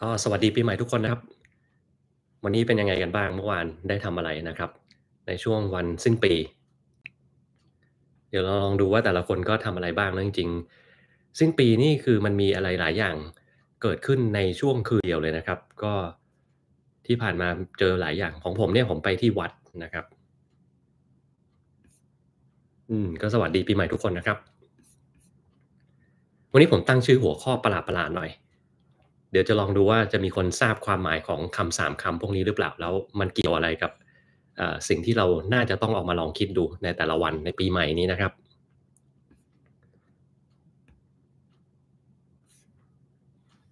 ก็สวัสดีปีใหม่ทุกคนนะครับ วันนี้เป็นยังไงกันบ้างเมื่อวานได้ทำอะไรนะครับ ในช่วงวันสิ้นปี เดี๋ยวเราลองดูว่าแต่ละคนก็ทำอะไรบ้างนะจริงๆสิ้นปีนี่คือมันมีอะไรหลายอย่างเกิดขึ้นในช่วงคืนเดียวเลยนะครับ ก็ที่ผ่านมาเจอหลายอย่างของผมเนี่ยผมไปที่วัดนะครับอืมก็สวัสดีปีใหม่ทุกคนนะครับ วันนี้ผมตั้งชื่อหัวข้อประหลาดๆหน่อยเดี๋ยวจะลองดูว่าจะมีคนทราบความหมายของคำสามคำพวกนี้หรือเปล่า แล้วมันเกี่ยวอะไรกับสิ่งที่เราน่าจะต้องออกมาลองคิดดูในแต่ละวันในปีใหม่นี้นะครับ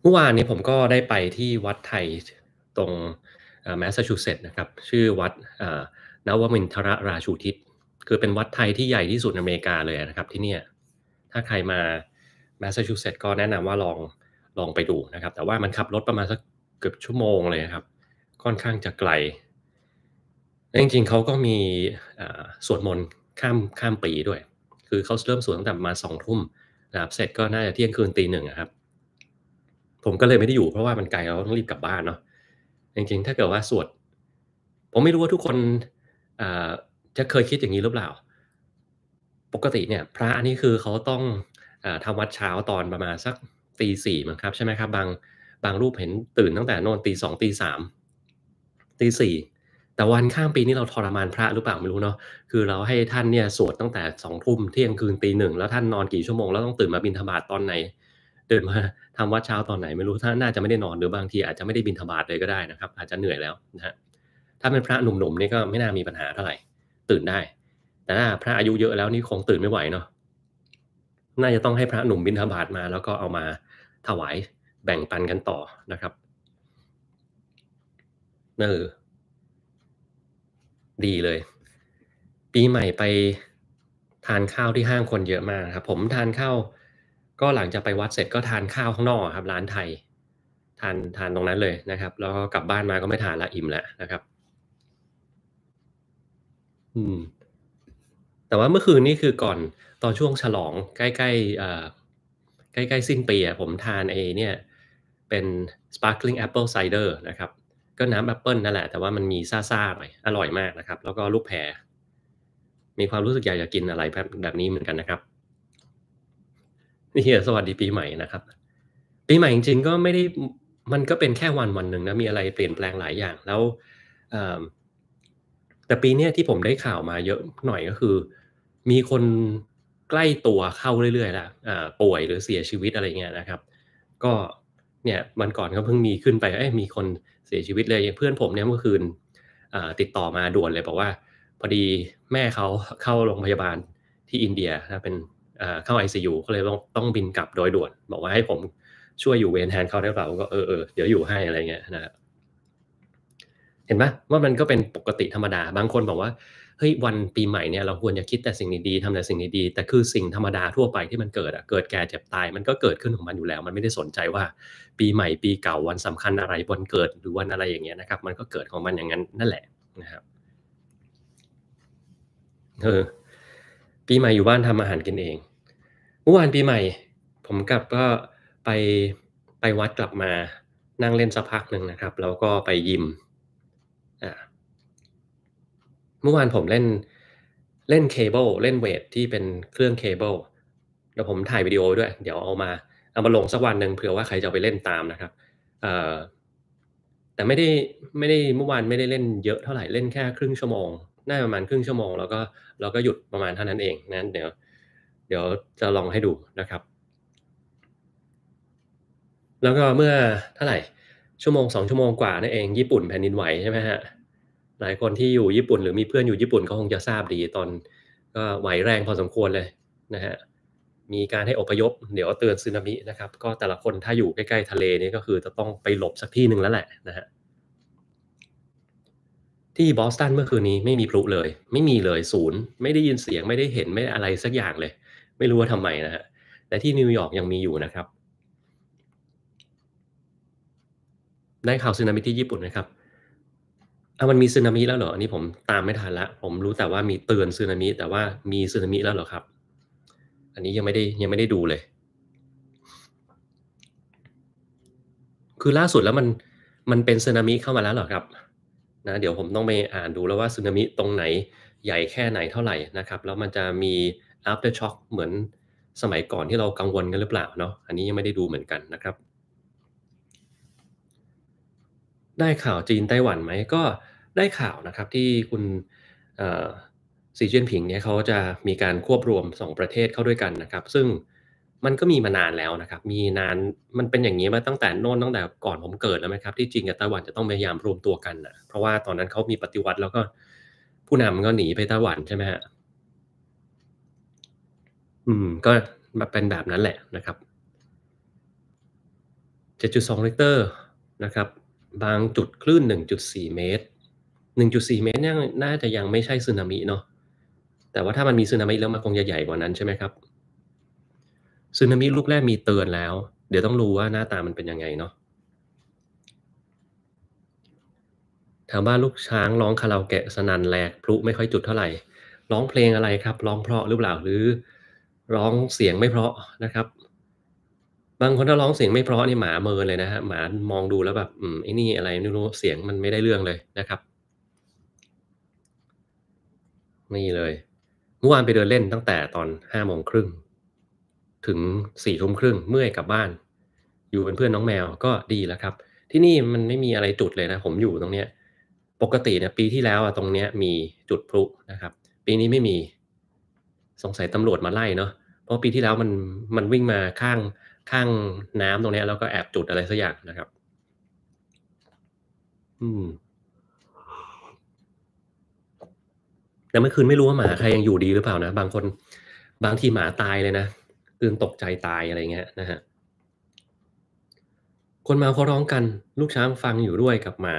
เมื่อวานนี้ผมก็ได้ไปที่วัดไทยตรงแมสซาชูเซตส์นะครับ ชื่อวัดนวมินทรราชูทิศ คือเป็นวัดไทยที่ใหญ่ที่สุดในอเมริกาเลยนะครับที่นี่ถ้าใครมาแมสซาชูเซตส์ก็แนะนำว่าลองลองไปดูนะครับ แต่ว่ามันขับรถประมาณสักเกือบชั่วโมงเลยครับ ค่อนข้างจะไกลจริงๆเขาก็มีสวดมนต์ข้ามข้ามปีด้วย คือเขาเริ่มสวดตั้งแต่มาสองทุ่มนะครับเสร็จก็น่าจะเที่ยงคืนตีหนึ่งครับ ผมก็เลยไม่ได้อยู่ เพราะว่ามันไกลเราต้องรีบกลับบ้านเนาะจริงๆถ้าเกิดว่าสวดผมไม่รู้ว่าทุกคนจะเคยคิดอย่างนี้หรือเปล่า ปกติเนี่ยพระนี่คือเขาต้องอทำวัดเช้าตอนประมาณสักตีสี่มั้งครับใช่ไหมครับบางบางรูปเห็นตื่นตั้งแต่นอนตีสองตีสามตีสี่แต่วันข้ามปีนี้เราทรมานพระหรือเปล่าไม่รู้เนาะคือเราให้ท่านเนี่ยสวดตั้งแต่สองทุ่มเที่ยงคืนตีหนึ่งแล้วท่านนอนกี่ชั่วโมงแล้วต้องตื่นมาบินธบาตตอนไหน เดินมาทำวัดเช้าตอนไหนไม่รู้ท่านน่าจะไม่ได้นอน หรือบางทีอาจจะไม่ได้บินธบาตเลยก็ได้นะครับ อาจจะเหนื่อยแล้วนะฮะถ้าเป็นพระหนุ่มๆนี่ก็ไม่น่ามีปัญหาเท่าไหร่ตื่นได้ แต่ถ้าพระอายุเยอะแล้วนี่คงตื่นไม่ไหวเนาะน่าจะต้องให้พระหนุ่มบินธบาตมาแล้วก็เอามาถวายแบ่งปันกันต่อนะครับเนอดีเลย ปีใหม่ไปทานข้าวที่ห้างคนเยอะมากครับ ผมทานข้าวก็หลังจากไปวัดเสร็จก็ทานข้าวข้างนอกครับ ร้านไทยทานทานตรงนั้นเลยนะครับ แล้วก็กลับบ้านมาก็ไม่ทานละอิ่มแล้วนะครับอืมแต่ว่าเมื่อคืนนี่คือก่อนตอนช่วงฉลอง ใกล้ๆใกล้ ๆ สิ้นปีผมทานเอเนี่ยเป็น sparkling apple cider นะครับก็น้ำแอปเปิลนั่นแหละแต่ว่ามันมีซ่าๆหน่อยอร่อยมากนะครับ แล้วก็ลูกแพรมีความรู้สึกอยากจะกินอะไรแบบแบบนี้เหมือนกันนะครับนี่สวัสดีปีใหม่นะครับ ปีใหม่จริงๆก็ไม่ได้มันก็เป็นแค่วันวันหนึ่งนะ มีอะไรเปลี่ยนแปลงหลายอย่าง แล้ว แต่ปีนี้ที่ผมได้ข่าวมาเยอะหน่อยก็คือ มีคนใกล้ตัวเข้าเรื่อยๆละป่วยหรือเสียชีวิตอะไรเงี้ยนะครับ ก็เนี่ยมันก่อนก็เพิ่งมีขึ้นไปเอ้ยมีคนเสียชีวิตเลยเพื่อนผมเนี่ยเมื่อคืนติดต่อมาด่วนเลยบอกว่าพอดีแม่เขาเข้าโรงพยาบาลที่อินเดียนะเป็นเข้าไอซียูเลยต้องต้องบินกลับโดยด่วนบอกว่าให้ผมช่วยอยู่เวรแทนเขาได้เปล่าก็เออเออเดี๋ยวอยู่ให้อะไรเงี้ยนะเห็นไหมว่ามันก็เป็นปกติธรรมดาบางคนบอกว่าเฮ้ยวันปีใหม่เนี่ยเราควรจะคิดแต่สิ่งดีๆทำแต่สิ่งดีๆแต่คือสิ่งธรรมดาทั่วไปที่มันเกิดอะเกิดแก่เจ็บตายมันก็เกิดขึ้นของมันอยู่แล้ว มันไม่ได้สนใจว่าปีใหม่ ปีเก่าวันสำคัญอะไรวันเกิดหรือวันอะไรอย่างเงี้ยนะครับ มันก็เกิดของมันอย่างนั้นนั่นแหละนะครับเออปีใหม่อยู่บ้านทำอาหารกินเองเมื่อวานปีใหม่ผมกลับก็ไปไปวัดกลับมานั่งเล่นสักพักหนึ่งนะครับแล้วก็ไปยิมเมื่อวานผมเล่นเล่นเคเบิลเล่นเวทที่เป็นเครื่องเคเบิลเดี๋ยวผมถ่ายวิดีโอด้วย เดี๋ยวเอามาเอามาลงสักวันหนึ่งเผื่อว่าใครจะไปเล่นตามนะครับแต่ไม่ได้ไม่ได้เมื่อวานไม่ได้เล่นเยอะเท่าไหร่เล่นแค่ครึ่งชั่วโมงน่าประมาณครึ่งชั่วโมง แล้วก็เราก็หยุดประมาณเท่านั้นเองนั้น เดี๋ยวเดี๋ยวจะลองให้ดูนะครับ แล้วก็เมื่อเท่าไหร่ชั่วโมงสองชั่วโมงกว่านั่นเองญี่ปุ่นแผ่นดินไหวใช่ไหมฮะหลายคนที่อยู่ญี่ปุ่นหรือมีเพื่อนอยู่ญี่ปุ่นก็คงจะทราบดีตอนก็ไหวแรงพอสมควรเลยนะฮะมีการให้อพยพเดี๋ยวเตือนซึนามินะครับก็แต่ละคนถ้าอยู่ใกล้ ๆทะเลนี่ก็คือจะต้องไปหลบสักที่หนึ่งแล้วแหละนะฮะที่บอสตันเมื่อคืนนี้ไม่มีพลุเลย ไม่มีเลยศูนย์ ไม่ได้ยินเสียงไม่ได้เห็นไม่อะไรสักอย่างเลย ไม่รู้ว่าทำไมนะฮะแต่ที่นิวยอร์กยังมีอยู่นะครับได้ข่าวสึนามิที่ญี่ปุ่นนะครับอามันมีสึนามิแล้วเหรออันนี้ผมตามไม่ทันละผมรู้แต่ว่ามีเตือนสึนามิแต่ว่ามีสึนามิแล้วเหรอครับอันนี้ยังไม่ได้ยังไม่ได้ดูเลยคือล่าสุดแล้วมันมันเป็นสึนามิเข้ามาแล้วเหรอครับนะเดี๋ยวผมต้องไปอ่านดูแล้วว่าสึนามิตรงไหนใหญ่แค่ไหนเท่าไหร่นะครับแล้วมันจะมี after shock เหมือนสมัยก่อนที่เรากังวลกันหรือเปล่าเนาะอันนี้ยังไม่ได้ดูเหมือนกันนะครับได้ข่าวจีนไต้หวันไหมก็ได้ข่าวนะครับที่คุณสีเจียนผิงเนี่ยเขาจะมีการควบรวม 2 ประเทศเข้าด้วยกันนะครับ ซึ่งมันก็มีมานานแล้วนะครับ มีนานมันเป็นอย่างนี้มาตั้งแต่โน่นตั้งแต่ก่อนผมเกิดแล้วไหมครับที่จีนกับไต้หวันจะต้องพยายามรวมตัวกันนะเพราะว่าตอนนั้นเขามีปฏิวัติแล้วก็ผู้นำก็หนีไปไต้หวันใช่ไหมฮะอืมก็มาเป็นแบบนั้นแหละนะครับ 7.2ลิุเตอร์นะครับบางจุดคลื่น 1.4 เมตร 1.4 เมตรเนี่ยน่าจะยังไม่ใช่สึนามิเนาะ แต่ว่าถ้ามันมีสึนามิแล้วมันคงจะใหญ่กว่านั้นใช่ไหมครับ สึนามิลูกแรกมีเตือนแล้ว เดี๋ยวต้องรู้ว่าหน้าตามันเป็นยังไงเนาะ ถามว่าลูกช้าง ร้องคาราโอเกะสนันแหลกพลุไม่ค่อยจุดเท่าไหร่ ร้องเพลงอะไรครับ ร้องเพราะหรือเปล่า หรือ ร้องเสียงไม่เพราะนะครับบางคนถ้าร้องเสียงไม่เพราะนี่หมาเมินเลยนะฮะหมามองดูแล้วแบบอืมไอ้นี่อะไรไม่รู้เสียงมันไม่ได้เรื่องเลยนะครับนี่เลยเมื่อวานไปเดินเล่นตั้งแต่ตอนห้าโมงครึ่งถึงสี่ทุ่มครึ่งเมื่อยกลับบ้าน อยู่เป็นเพื่อนน้องแมวก็ดีแล้วครับ ที่นี่มันไม่มีอะไรจุดเลยนะ ผมอยู่ตรงเนี้ย ปกติเนี่ยปีที่แล้วอะตรงเนี้ยมีจุดพลุนะครับ ปีนี้ไม่มีสงสัยตำรวจมาไล่เนาะเพราะปีที่แล้วมันมันวิ่งมาข้างข้างน้ำตรงนี้แล้วก็แอบจุดอะไรสักอย่างนะครับอืมแต่เมื่อคืนไม่รู้ว่าหมาใครยังอยู่ดีหรือเปล่านะ บางคนบางทีหมาตายเลยนะ ตื่นตกใจตายอะไรเงี้ยนะฮะ คนมาเขาร้องกัน ลูกช้างฟังอยู่ด้วยกับหมา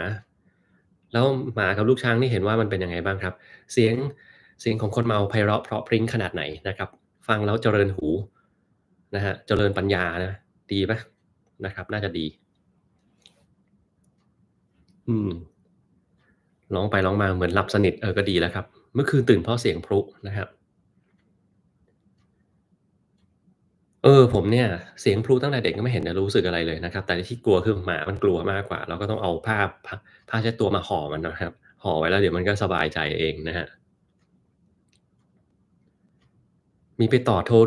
แล้วหมากับลูกช้างนี่เห็นว่ามันเป็นยังไงบ้างครับ เสียงเสียงของคนเมาไพเราะเพราะพริ้งขนาดไหนนะครับ ฟังแล้วเจริญหูนะฮะเจริญปัญญานะ ดีไหมนะครับ น่าจะดีอืมร้องไปร้องมาเหมือนหลับสนิทเออก็ดีแล้วครับ เมื่อคืนตื่นเพราะเสียงพลุนะครับเออผมเนี่ย เสียงพลุตั้งแต่เด็กก็ไม่เห็นจะรู้สึกอะไรเลยนะครับ แต่ที่กลัวคือหมามันกลัวมากกว่า เราก็ต้องเอาผ้าผ้าเช็ดตัวมาห่อมันนะครับห่อไว้แล้วเดี๋ยวมันก็สบายใจเองนะฮะมีไปต่อโทร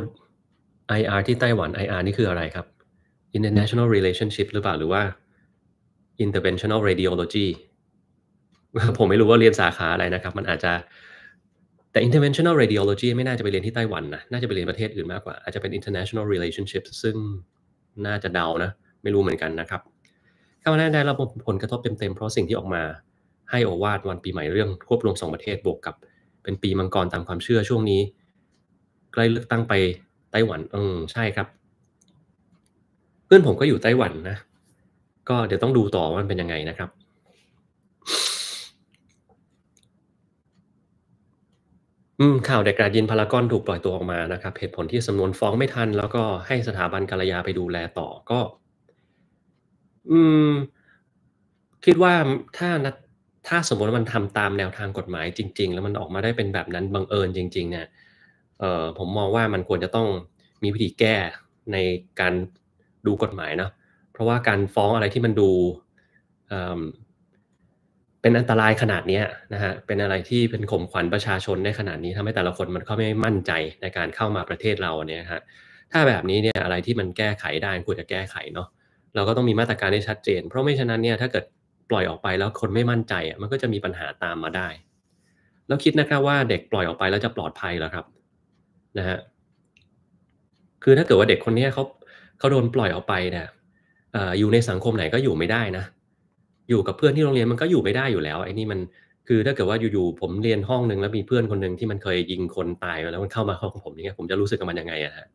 IR ที่ไต้หวัน IR นี่คืออะไรครับ International Relationship หรือเปล่าหรือว่า Interventional Radiology ผมไม่รู้ว่าเรียนสาขาอะไรนะครับ มันอาจจะแต่ Interventional Radiology ไม่น่าจะไปเรียนที่ไต้หวันนะน่าจะไปเรียนประเทศอื่นมากกว่าอาจจะเป็น International Relationship ซึ่งน่าจะเดานะไม่รู้เหมือนกันนะครับข้าว่าได้รับผลกระทบเต็มๆเพราะสิ่งที่ออกมาให้โอวาดวันปีใหม่เรื่องควบรวมสองประเทศบวกกับ เป็นปีมังกรตามความเชื่อช่วงนี้ใกล้เลือกตั้งไปไต้หวันเออใช่ครับ เพื่อนผมก็อยู่ไต้หวันนะ ก็เดี๋ยวต้องดูต่อว่ามันเป็นยังไงนะครับ อืมข่าวเด็กกระดยินพารากอนถูกปล่อยตัวออกมานะครับ เหตุผลที่สำนวนฟ้องไม่ทันแล้วก็ให้สถาบันกาลยาไปดูแลต่อก็ อืม คิดว่าถ้านะถ้าสมมติว่ามันทำตามแนวทางกฎหมายจริงๆ แล้วมันออกมาได้เป็นแบบนั้นบังเอิญจริง ๆ เนี่ย เออผมมองว่ามันควรจะต้องมีวิธีแก้ในการดูกฎหมายเนาะเพราะว่าการฟ้องอะไรที่มันดู เป็นอันตรายขนาดนี้นะฮะเป็นอะไรที่เป็นข่มขวัญประชาชนได้ขนาดนี้ทำให้แต่ละคนมันก็ไม่มั่นใจในการเข้ามาประเทศเราเนี่ยฮะถ้าแบบนี้เนี่ยอะไรที่มันแก้ไขได้ควรจะแก้ไขเนาะเราก็ต้องมีมาตรการที่ชัดเจน เพราะไม่ฉะนั้นเนี่ยถ้าเกิดปล่อยออกไปแล้วคนไม่มั่นใจอ่ะมันก็จะมีปัญหาตามมาได้แล้วคิดนะครับว่าเด็กปล่อยออกไปแล้วจะปลอดภัยหรอครับนะฮะคือถ้าเกิดว่าเด็กคนนี้เขาเขาโดนปล่อยออกไปเนี่ยอยู่ในสังคมไหนก็อยู่ไม่ได้นะ อยู่กับเพื่อนที่โรงเรียนมันก็อยู่ไม่ได้อยู่แล้วไอ้นี่มันคือถ้าเกิดว่าอยู่ๆผมเรียนห้องหนึ่งแล้วมีเพื่อนคนหนึ่งที่มันเคยยิงคนตายแล้วมันเข้ามาห้องผมอย่างเงี้ยผมจะรู้สึกกับมันยังไงอะฮะ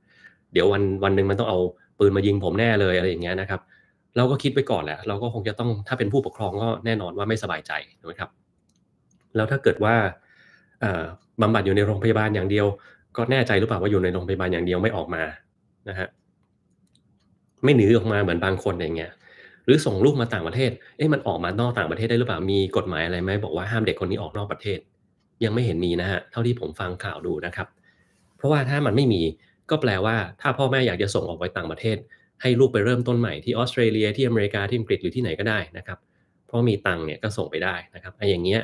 เดี๋ยววันวันหนึ่งมันต้องเอาปืนมายิงผมแน่เลยอะไรอย่างเงี้ยนะครับ เราก็คิดไปก่อนแหละเราก็คงจะต้องถ้าเป็นผู้ปกครองก็แน่นอนว่าไม่สบายใจนะครับ แล้วถ้าเกิดว่าบำบัดอยู่ในโรงพยาบาลอย่างเดียวก็แน่ใจหรือเปล่าว่าอยู่ในโรงพยาบาลอย่างเดียวไม่ออกมานะฮะไม่หนีออกมาเหมือนบางคนอย่างเงี้ยหรือส่งลูกมาต่างประเทศเอ๊ะมันออกมานอกต่างประเทศได้หรือเปล่ามีกฎหมายอะไรไหมบอกว่าห้ามเด็กคนนี้ออกนอกประเทศ ยังไม่เห็นมีนะฮะ เท่าที่ผมฟังข่าวดูนะครับ เพราะว่าถ้ามันไม่มีก็แปลว่า ถ้าพ่อแม่อยากจะส่งออกไปต่างประเทศ ให้ลูกไปเริ่มต้นใหม่ที่ออสเตรเลีย ที่อเมริกาที่อังกฤษหรือที่ไหนก็ได้นะครับ เพราะมีตังเนี่ยก็ส่งไปได้นะครับไอ้อย่างเงี้ย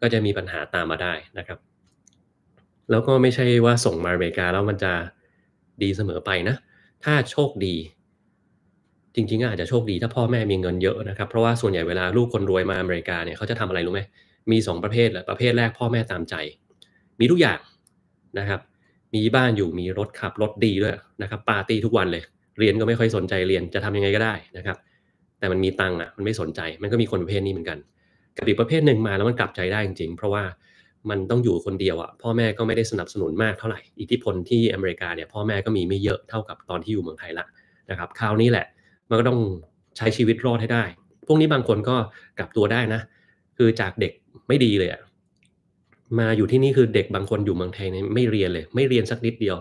ก็จะมีปัญหาตามมาได้นะครับแล้วก็ไม่ใช่ว่าส่งมาอเมริกาแล้วมันจะดีเสมอไปนะ ถ้าโชคดี จริงๆ อาจจะโชคดีถ้าพ่อแม่มีเงินเยอะนะครับ เพราะว่าส่วนใหญ่เวลาลูกคนรวยมาอเมริกาเนี่ยเขาจะทำอะไรรู้ไหมมี 2 ประเภทแหละ ประเภทแรกพ่อแม่ตามใจ มีทุกอย่างนะครับ มีบ้านอยู่ มีรถขับรถดีด้วยนะครับปาร์ตี้ทุกวันเลย เรียนก็ไม่ค่อยสนใจเรียนจะทำยังไงก็ได้นะครับ แต่มันมีตังค์อ่ะ มันไม่สนใจ มันก็มีคนประเภทนี้เหมือนกันกับอีกประเภทหนึ่งมาแล้วมันกลับใจได้จริงๆ เพราะว่ามันต้องอยู่คนเดียวอะ่ะพ่อแม่ก็ไม่ได้สนับสนุนมากเท่าไหร่อิทธิพลที่อเมริกาเนี่ย พ่อแม่ก็มีไม่เยอะเท่ากับตอนที่อยู่เมืองไทยละนะครับ คราวนี้แหละมันก็ต้องใช้ชีวิตรอดให้ได้ พวกนี้บางคนก็กลับตัวได้นะ คือจากเด็กไม่ดีเลยอะ่ะมาอยู่ที่นี่คือเด็กบางคนอยู่เมืองไทยเนี่ยไม่เรียนเลย ไม่เรียนสักนิดเดียว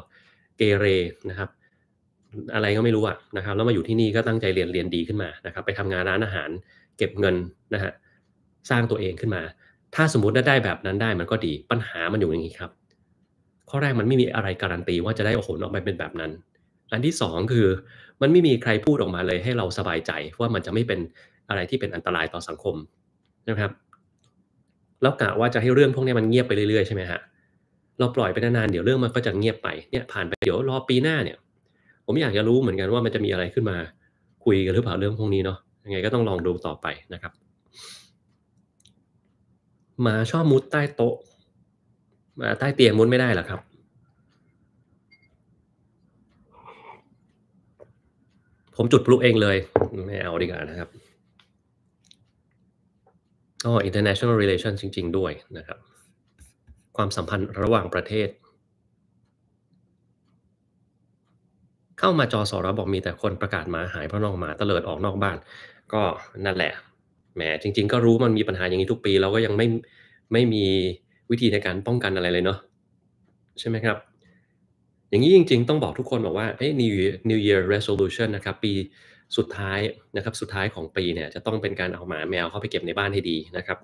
เกเรนะครับ อะไรก็ไม่รู้อะนะครับแล้วมาอยู่ที่นี่ก็ตั้งใจเรียนเรียนดีขึ้นมานะครับ ไปทำงานร้านอาหาร เก็บเงินนะฮะสร้างตัวเองขึ้นมาถ้าสมมติได้แบบนั้นได้มันก็ดีปัญหามันอยู่อย่างนี้ครับ ข้อแรกมันไม่มีอะไรการันตีว่าจะได้โอ้โหออกมาเป็นแบบนั้น อันที่ 2 คือมันไม่มีใครพูดออกมาเลยให้เราสบายใจว่ามันจะไม่เป็นอะไรที่เป็นอันตรายต่อสังคมนะครับแล้วกะว่าจะให้เรื่องพวกนี้มันเงียบไปเรื่อยๆ ใช่ไหมฮะเราปล่อยไปนานๆเดี๋ยวเรื่องมันก็จะเงียบไปเนี่ยผ่านไปเดี๋ยวรอปีหน้าเนี่ย ผมอยากจะรู้เหมือนกันว่ามันจะมีอะไรขึ้นมาคุยกันหรือเปล่าเรื่องพวกนี้เนาะยังไงก็ต้องลองดูต่อไปนะครับหมาชอบมุดใต้โต๊ะหมาใต้เตียงมุดไม่ได้หรอครับ ผมจุดพลุเองเลย ไม่เอาดีกว่านะครับอ๋อ international relation จริงๆ ด้วยนะครับ ความสัมพันธ์ระหว่างประเทศ เข้ามาจอสอรบอกมีแต่คนประกาศหมาหายเพราะน้องหมาเตลิดออกนอกบ้านก็นั่นแหละแหมจริงๆก็รู้มันมีปัญหาอย่างนี้ทุกปีเราก็ยังไม่ไม่มีวิธีในการป้องกันอะไรเลยเนาะใช่ไหมครับ อย่างนี้จริงๆ ต้องบอกทุกคนบอกว่าเอ้ New New Year Resolution นะครับปีสุดท้ายนะครับสุดท้ายของปีเนี่ยจะต้องเป็นการเอาหมาแมวเข้าไปเก็บในบ้านให้ดีนะครับ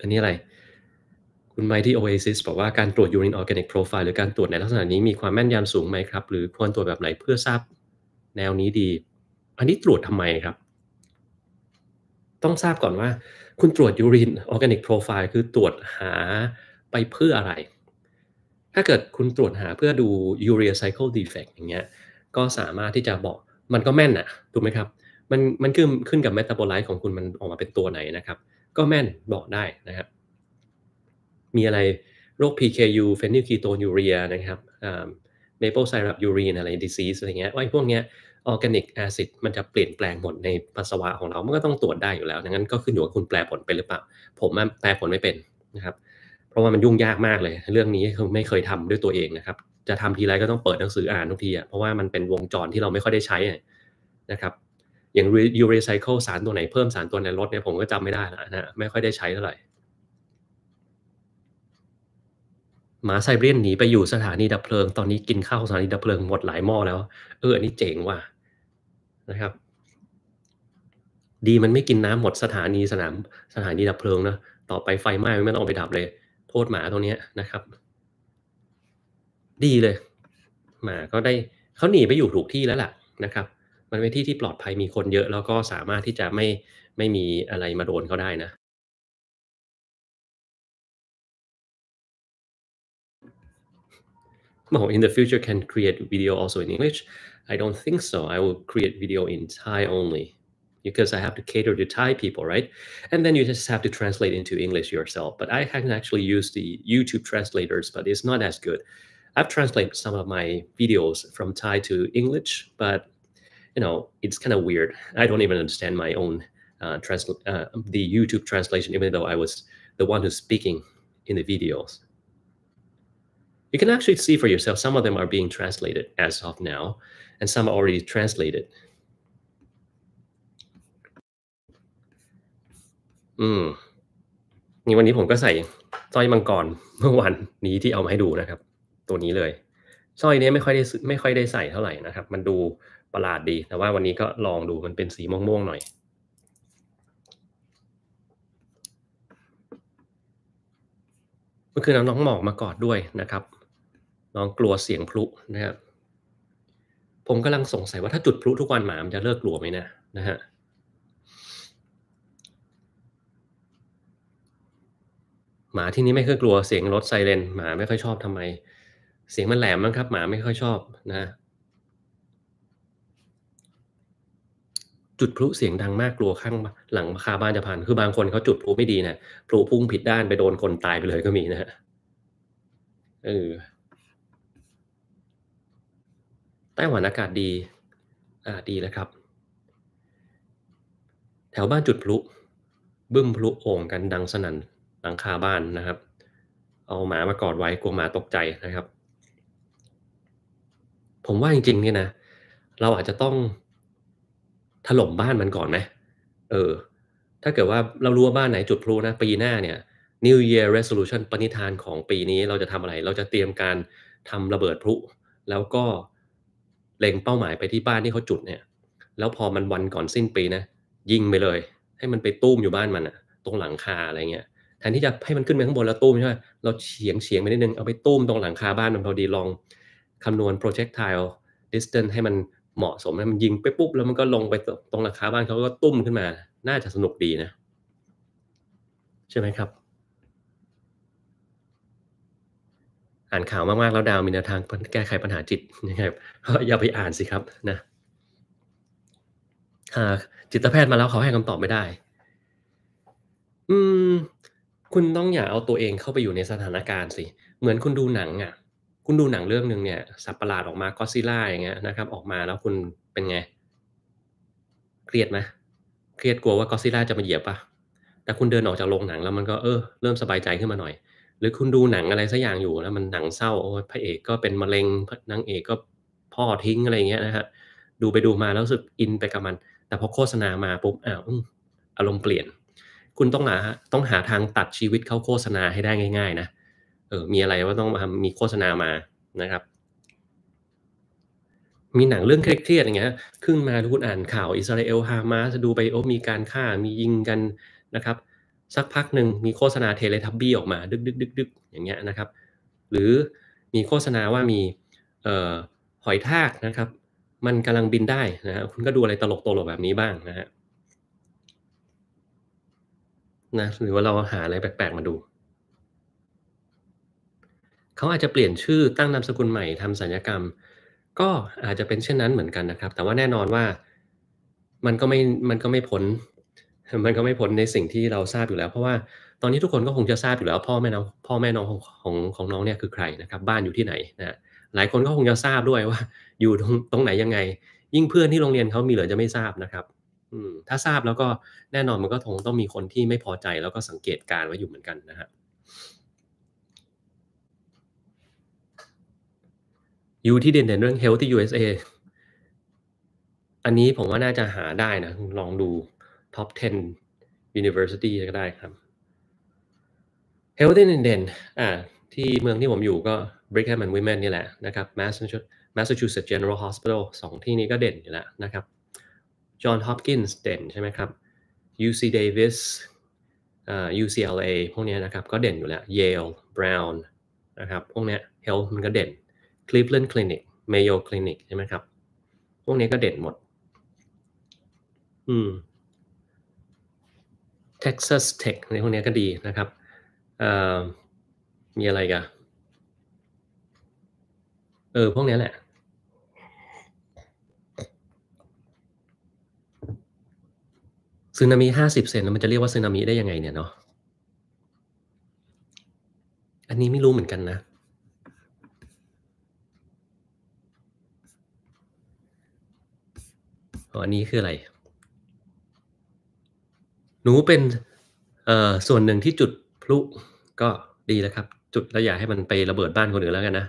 อันนี้อะไรคุณไมที่ Oasis บอกว่าการตรวจ urine organic profile หรือการตรวจในลักษณะนี้มีความแม่นยำสูงไหมครับหรือควรตรวจแบบไหนเพื่อทราบแนวนี้ดีอันนี้ตรวจทำไมครับต้องทราบก่อนว่า คุณตรวจยูรินออร์แกนิกโปรไฟล์คือตรวจหาไปเพื่ออะไร ถ้าเกิดคุณตรวจหาเพื่อดูยูเรียไซเคิลดีเฟกต์อย่างเงี้ย ก็สามารถที่จะบอกมันก็แม่นอะถูกไหมครับ มันมันขึ้นขึ้นกับเมตาบอลไลซ์ของคุณมันออกมาเป็นตัวไหนนะครับ ก็แม่นบอกได้นะครับ มีอะไรโรค PKU เฟนิลคีโตนยูเรียนะครับเมเปิลไซรัปยูรีนอะไรดิซีสอะไรเงี้ยไอ้พวกเนี้ยออร์แกนิกแอซิดมันจะเปลี่ยนแปลงหมดในปัสสาวะของเรา มันก็ต้องตรวจได้อยู่แล้วดังนั้นก็ขึ้นอยู่กับคุณแปลผลเป็นหรือเปล่า ผมแปลผลไม่เป็นนะครับ เพราะว่ามันยุ่งยากมากเลย เรื่องนี้คือไม่เคยทำด้วยตัวเองนะครับ จะทำทีไรก็ต้องเปิดหนังสืออ่านทุกทีอ่ะเพราะว่ามันเป็นวงจรที่เราไม่ค่อยได้ใช้นะครับ อย่างยูเรไซเคิลสารตัวไหน เพิ่มสารตัวในลดเนี่ยผมก็จำไม่ได้แล้วนะไม่ค่อยได้ใช้เท่าไหร่ หมาไซเบียนหนีไปอยู่สถานีดับเพลิง ตอนนี้กินข้าวสถานีดับเพลิงหมดหลายหม้อแล้ว เอออันนี้เจ๋งว่ะนะครับดีมันไม่กินน้ำหมดสถานีสนามสถานีดับเพลิงนะต่อไปไฟไหม้ไม่ต้องไปดับเลย โทษหมาตัวนี้นะครับ ดีเลยหมาก็ได้เขาหนีไปอยู่ถูกที่แล้วล่ะนะครับ มันเป็นที่ที่ปลอดภัยมีคนเยอะ แล้วก็สามารถที่จะไม่ไม่มีอะไรมาโดนเขาได้นะหมอ in the future can create video also in English I don't think so. I will create video in Thai only because I have to cater to Thai people, right? And then you just have to translate into English yourself. But I can actually use the YouTube translators, but it's not as good. I've translated some of my videos from Thai to English, but you know it's kind of weird. I don't even understand my own uh, translate uh, the YouTube translation, even though I was the one who's speaking in the videos. You can actually see for yourself some of them are being translated as of now, and some are already translated. ืมนี่วันนี้ผมก็ใส่สร้อยมังกร เมื่อวันนี้ที่เอามาให้ดูนะครับ ตัวนี้เลยสร้อยนี้ไม่ค่อยได้ไม่ค่อยได้ใส่เท่าไหร่นะครับ มันดูประหลาดดี แต่ว่าวันนี้ก็ลองดูมันเป็นสีม่วงๆหน่อยเมื่อคืนน้องหมอกมากอดด้วยนะครับ น้องกลัวเสียงพลุนะครับผมกำลังสงสัยว่าถ้าจุดพลุทุกวันหมามันจะเลิกกลัวไหมนะนะฮะหมาที่นี่ไม่เคยกลัวเสียงรถไซเรนหมาไม่ค่อยชอบทำไม เสียงมันแหลมมั้งครับหมาไม่ค่อยชอบนะ จุดพลุเสียงดังมากกลัวข้างหลังคาบ้านจะพันคือบางคนเขาจุดพลุไม่ดีนะพลุพุ่งผิดด้านไปโดนคน ตายไปเลยก็มีนะฮะเออไต้หวันอากาศดีอ่าดีแล้วครับ แถวบ้านจุดพลุ บึ้มพลุโอ่งกันดังสนั่นหลังคาบ้านนะครับ เอาหมามากอดไว้กลัวหมาตกใจนะครับ ผมว่าจริงๆเนี่ยนะ เราอาจจะต้องถล่มบ้านมันก่อนไหมเออ ถ้าเกิดว่าเรารู้ว่าบ้านไหนจุดพลุนะ ปีหน้าเนี่ย New Year Resolution ปณิธานของปีนี้เราจะทำอะไร เราจะเตรียมการทำระเบิดพลุแล้วก็เล็งเป้าหมายไปที่บ้านที่เขาจุดเนี่ย แล้วพอมันวันก่อนสิ้นปีนะ ยิงไปเลย ให้มันไปตุ้มอยู่บ้านมันอะตรงหลังคาอะไรเงี้ย แทนที่จะให้มันขึ้นไปข้างบนแล้วตุ้มใช่ไหมเราเฉียงเฉียงไปนิดนึง เอาไปตุ้มตรงหลังคาบ้านมันพอดี ลองคำนวณ projectile distance ให้มันเหมาะสมให้มันยิงไปปุ๊บแล้วมันก็ลงไปตรงหลังคาบ้านเขาก็ตุ้มขึ้นมา น่าจะสนุกดีนะ ใช่ไหมครับอ่านข่าวมากๆแล้วดาวมีแนวทางแก้ไขปัญหาจิตนะครัอย่าไปอ่านสิครับนะจิตแพทย์มาแล้วเขาให้คำตอบไม่ได้ อืม คุณต้องอย่าเอาตัวเองเข้าไปอยู่ในสถานการณ์สิเหมือนคุณดูหนัง อ่ะ คุณดูหนังเรื่องหนึ่งเนี่ยสับประหลาดออกมาก็ซิล่าอย่างเงี้ยนะครับ ออกมาแล้วคุณเป็นไงเครียดไหมเครียดกลัวว่าก็ซิล่าจะมาเหยียบปะแต่คุณเดินออกจากโรงหนังแล้วมันก็เออเริ่มสบายใจขึ้นมาหน่อยหรือคุณดูหนังอะไรสักอย่างอยู่แล้วมันหนังเศร้าโอ้ยพระเอกก็เป็นมะเร็งนางเอกก็พ่อทิ้งอะไรเงี้ยนะฮะดูไปดูมาแล้วรู้สึกอินไปกับมัน แต่พอโฆษณามาปุ๊บอ้าวอารมณ์เปลี่ยน คุณต้องหาต้องหาทางตัดชีวิตเข้าโฆษณาให้ได้ง่ายๆนะเออมีอะไรว่าต้องมีโฆษณามานะครับ มีหนังเรื่องเครียดๆอย่างเงี้ย ขึ้นมาทุกคนอ่านข่าวอิสราเอลฮามาสดูไปโอ้มีการฆ่ามียิงกันนะครับสักพักหนึ่งมีโฆษณาเทเลทับบี้ออกมา ดึกดึกดึกดึกอย่างเงี้ยนะครับ หรือมีโฆษณาว่ามีหอยทากนะครับ มันกำลังบินได้นะฮะคุณก็ดูอะไรตลกตลกแบบนี้บ้างนะฮะนะหรือว่าเราหาอะไรแปลกๆมาดูเขาอาจจะเปลี่ยนชื่อตั้งนามสกุลใหม่ ทำสัญญกรรม ก็อาจจะเป็นเช่นนั้นเหมือนกันนะครับ แต่ว่าแน่นอนว่ามันก็ไม่มันก็ไม่พ้นมันก็ไม่พ้นในสิ่งที่เราทราบอยู่แล้ว เพราะว่าตอนนี้ทุกคนก็คงจะทราบอยู่แล้ว พ่อแม่น้องพ่อแม่น้องของของของน้องเนี่ยคือใครนะครับ บ้านอยู่ที่ไหนนะ หลายคนก็คงจะทราบด้วยว่า อยู่ตรงตรงไหนยังไง ยิ่งเพื่อนที่โรงเรียนเขามีเหลือจะไม่ทราบนะครับถ้าทราบแล้วก็แน่นอนมันก็คงต้องมีคนที่ไม่พอใจแล้วก็สังเกตการไว้อยู่เหมือนกันนะฮะยูที่เด่นเรื่อง health ที่ USA อันนี้ผมว่าน่าจะหาได้นะ ลองดูท็อป10 university ก็ได้ครับ h e l t h y and Den อ่า ที่เมืองที่ผมอยู่ก็ Brigham and Women นี่แหละนะครับ Massachusetts General Hospital สองที่นี้ก็เด่นอยู่แล้วนะครับ John Hopkins เด่นใช่ไหมครับ UC Davis อ่ UCLA พวกนี้นะครับก็เด่นอยู่แล้ว Yale Brown นะครับพวกนี้ Health มันก็เด่น Cleveland Clinic Mayo Clinic ใช่ไหมครับ พวกนี้ก็เด่นหมด อืม Texas Tech ในพวกนี้ก็ดีนะครับ มีอะไรกันเออ พวกนี้แหละซึนามิห้าสิบเซนมันจะเรียกว่าซึนามิได้ยังไงเนี่ยเนาะ อันนี้ไม่รู้เหมือนกันนะ อันนี้คืออะไรหนูเป็นส่วนหนึ่งที่จุดพลุก็ดีแล้วครับ จุดแล้วอย่าให้มันไประเบิดบ้านคนอื่นแล้วกันนะ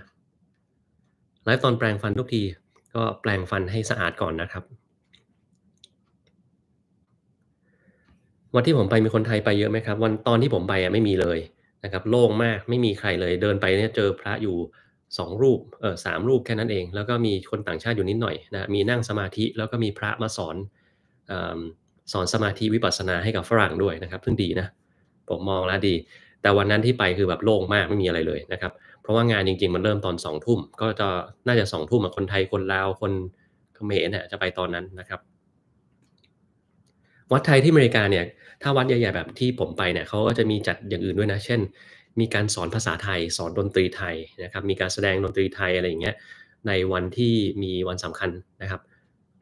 ไลฟ์ตอนแปลงฟันทุกที ก็แปลงฟันให้สะอาดก่อนนะครับ วันที่ผมไปมีคนไทยไปเยอะไหมครับวันตอนที่ผมไปอ่ะไม่มีเลยนะครับโล่งมากไม่มีใครเลยเดินไปเนี่ยเจอพระอยู่สองรูปเออสามรูปแค่นั้นเอง แล้วก็มีคนต่างชาติอยู่นิดหน่อยนะมีนั่งสมาธิแล้วก็มีพระมาสอนอสอนสมาธิวิปัสนาให้กับฝรั่งด้วยนะครับซึ่งดีนะ ผมมองแล้วดี แต่วันนั้นที่ไปคือแบบโล่งมากไม่มีอะไรเลยนะครับ เพราะว่างานจริงๆมันเริ่มตอนสองทุ่มก็จะน่าจะสองทุ่มคนไทยคนลาวคนเขมรเนี่ยจะไปตอนนั้นนะครับ วัดไทยที่อเมริกาเนี่ยถ้าวัดใหญ่ ๆแบบที่ผมไปเนี่ยเขาก็จะมีจัดอย่างอื่นด้วยนะ เช่น มีการสอนภาษาไทย สอนดนตรีไทยนะครับ มีการแสดงดนตรีไทยอะไรอย่างเงี้ยในวันที่มีวันสำคัญนะครับ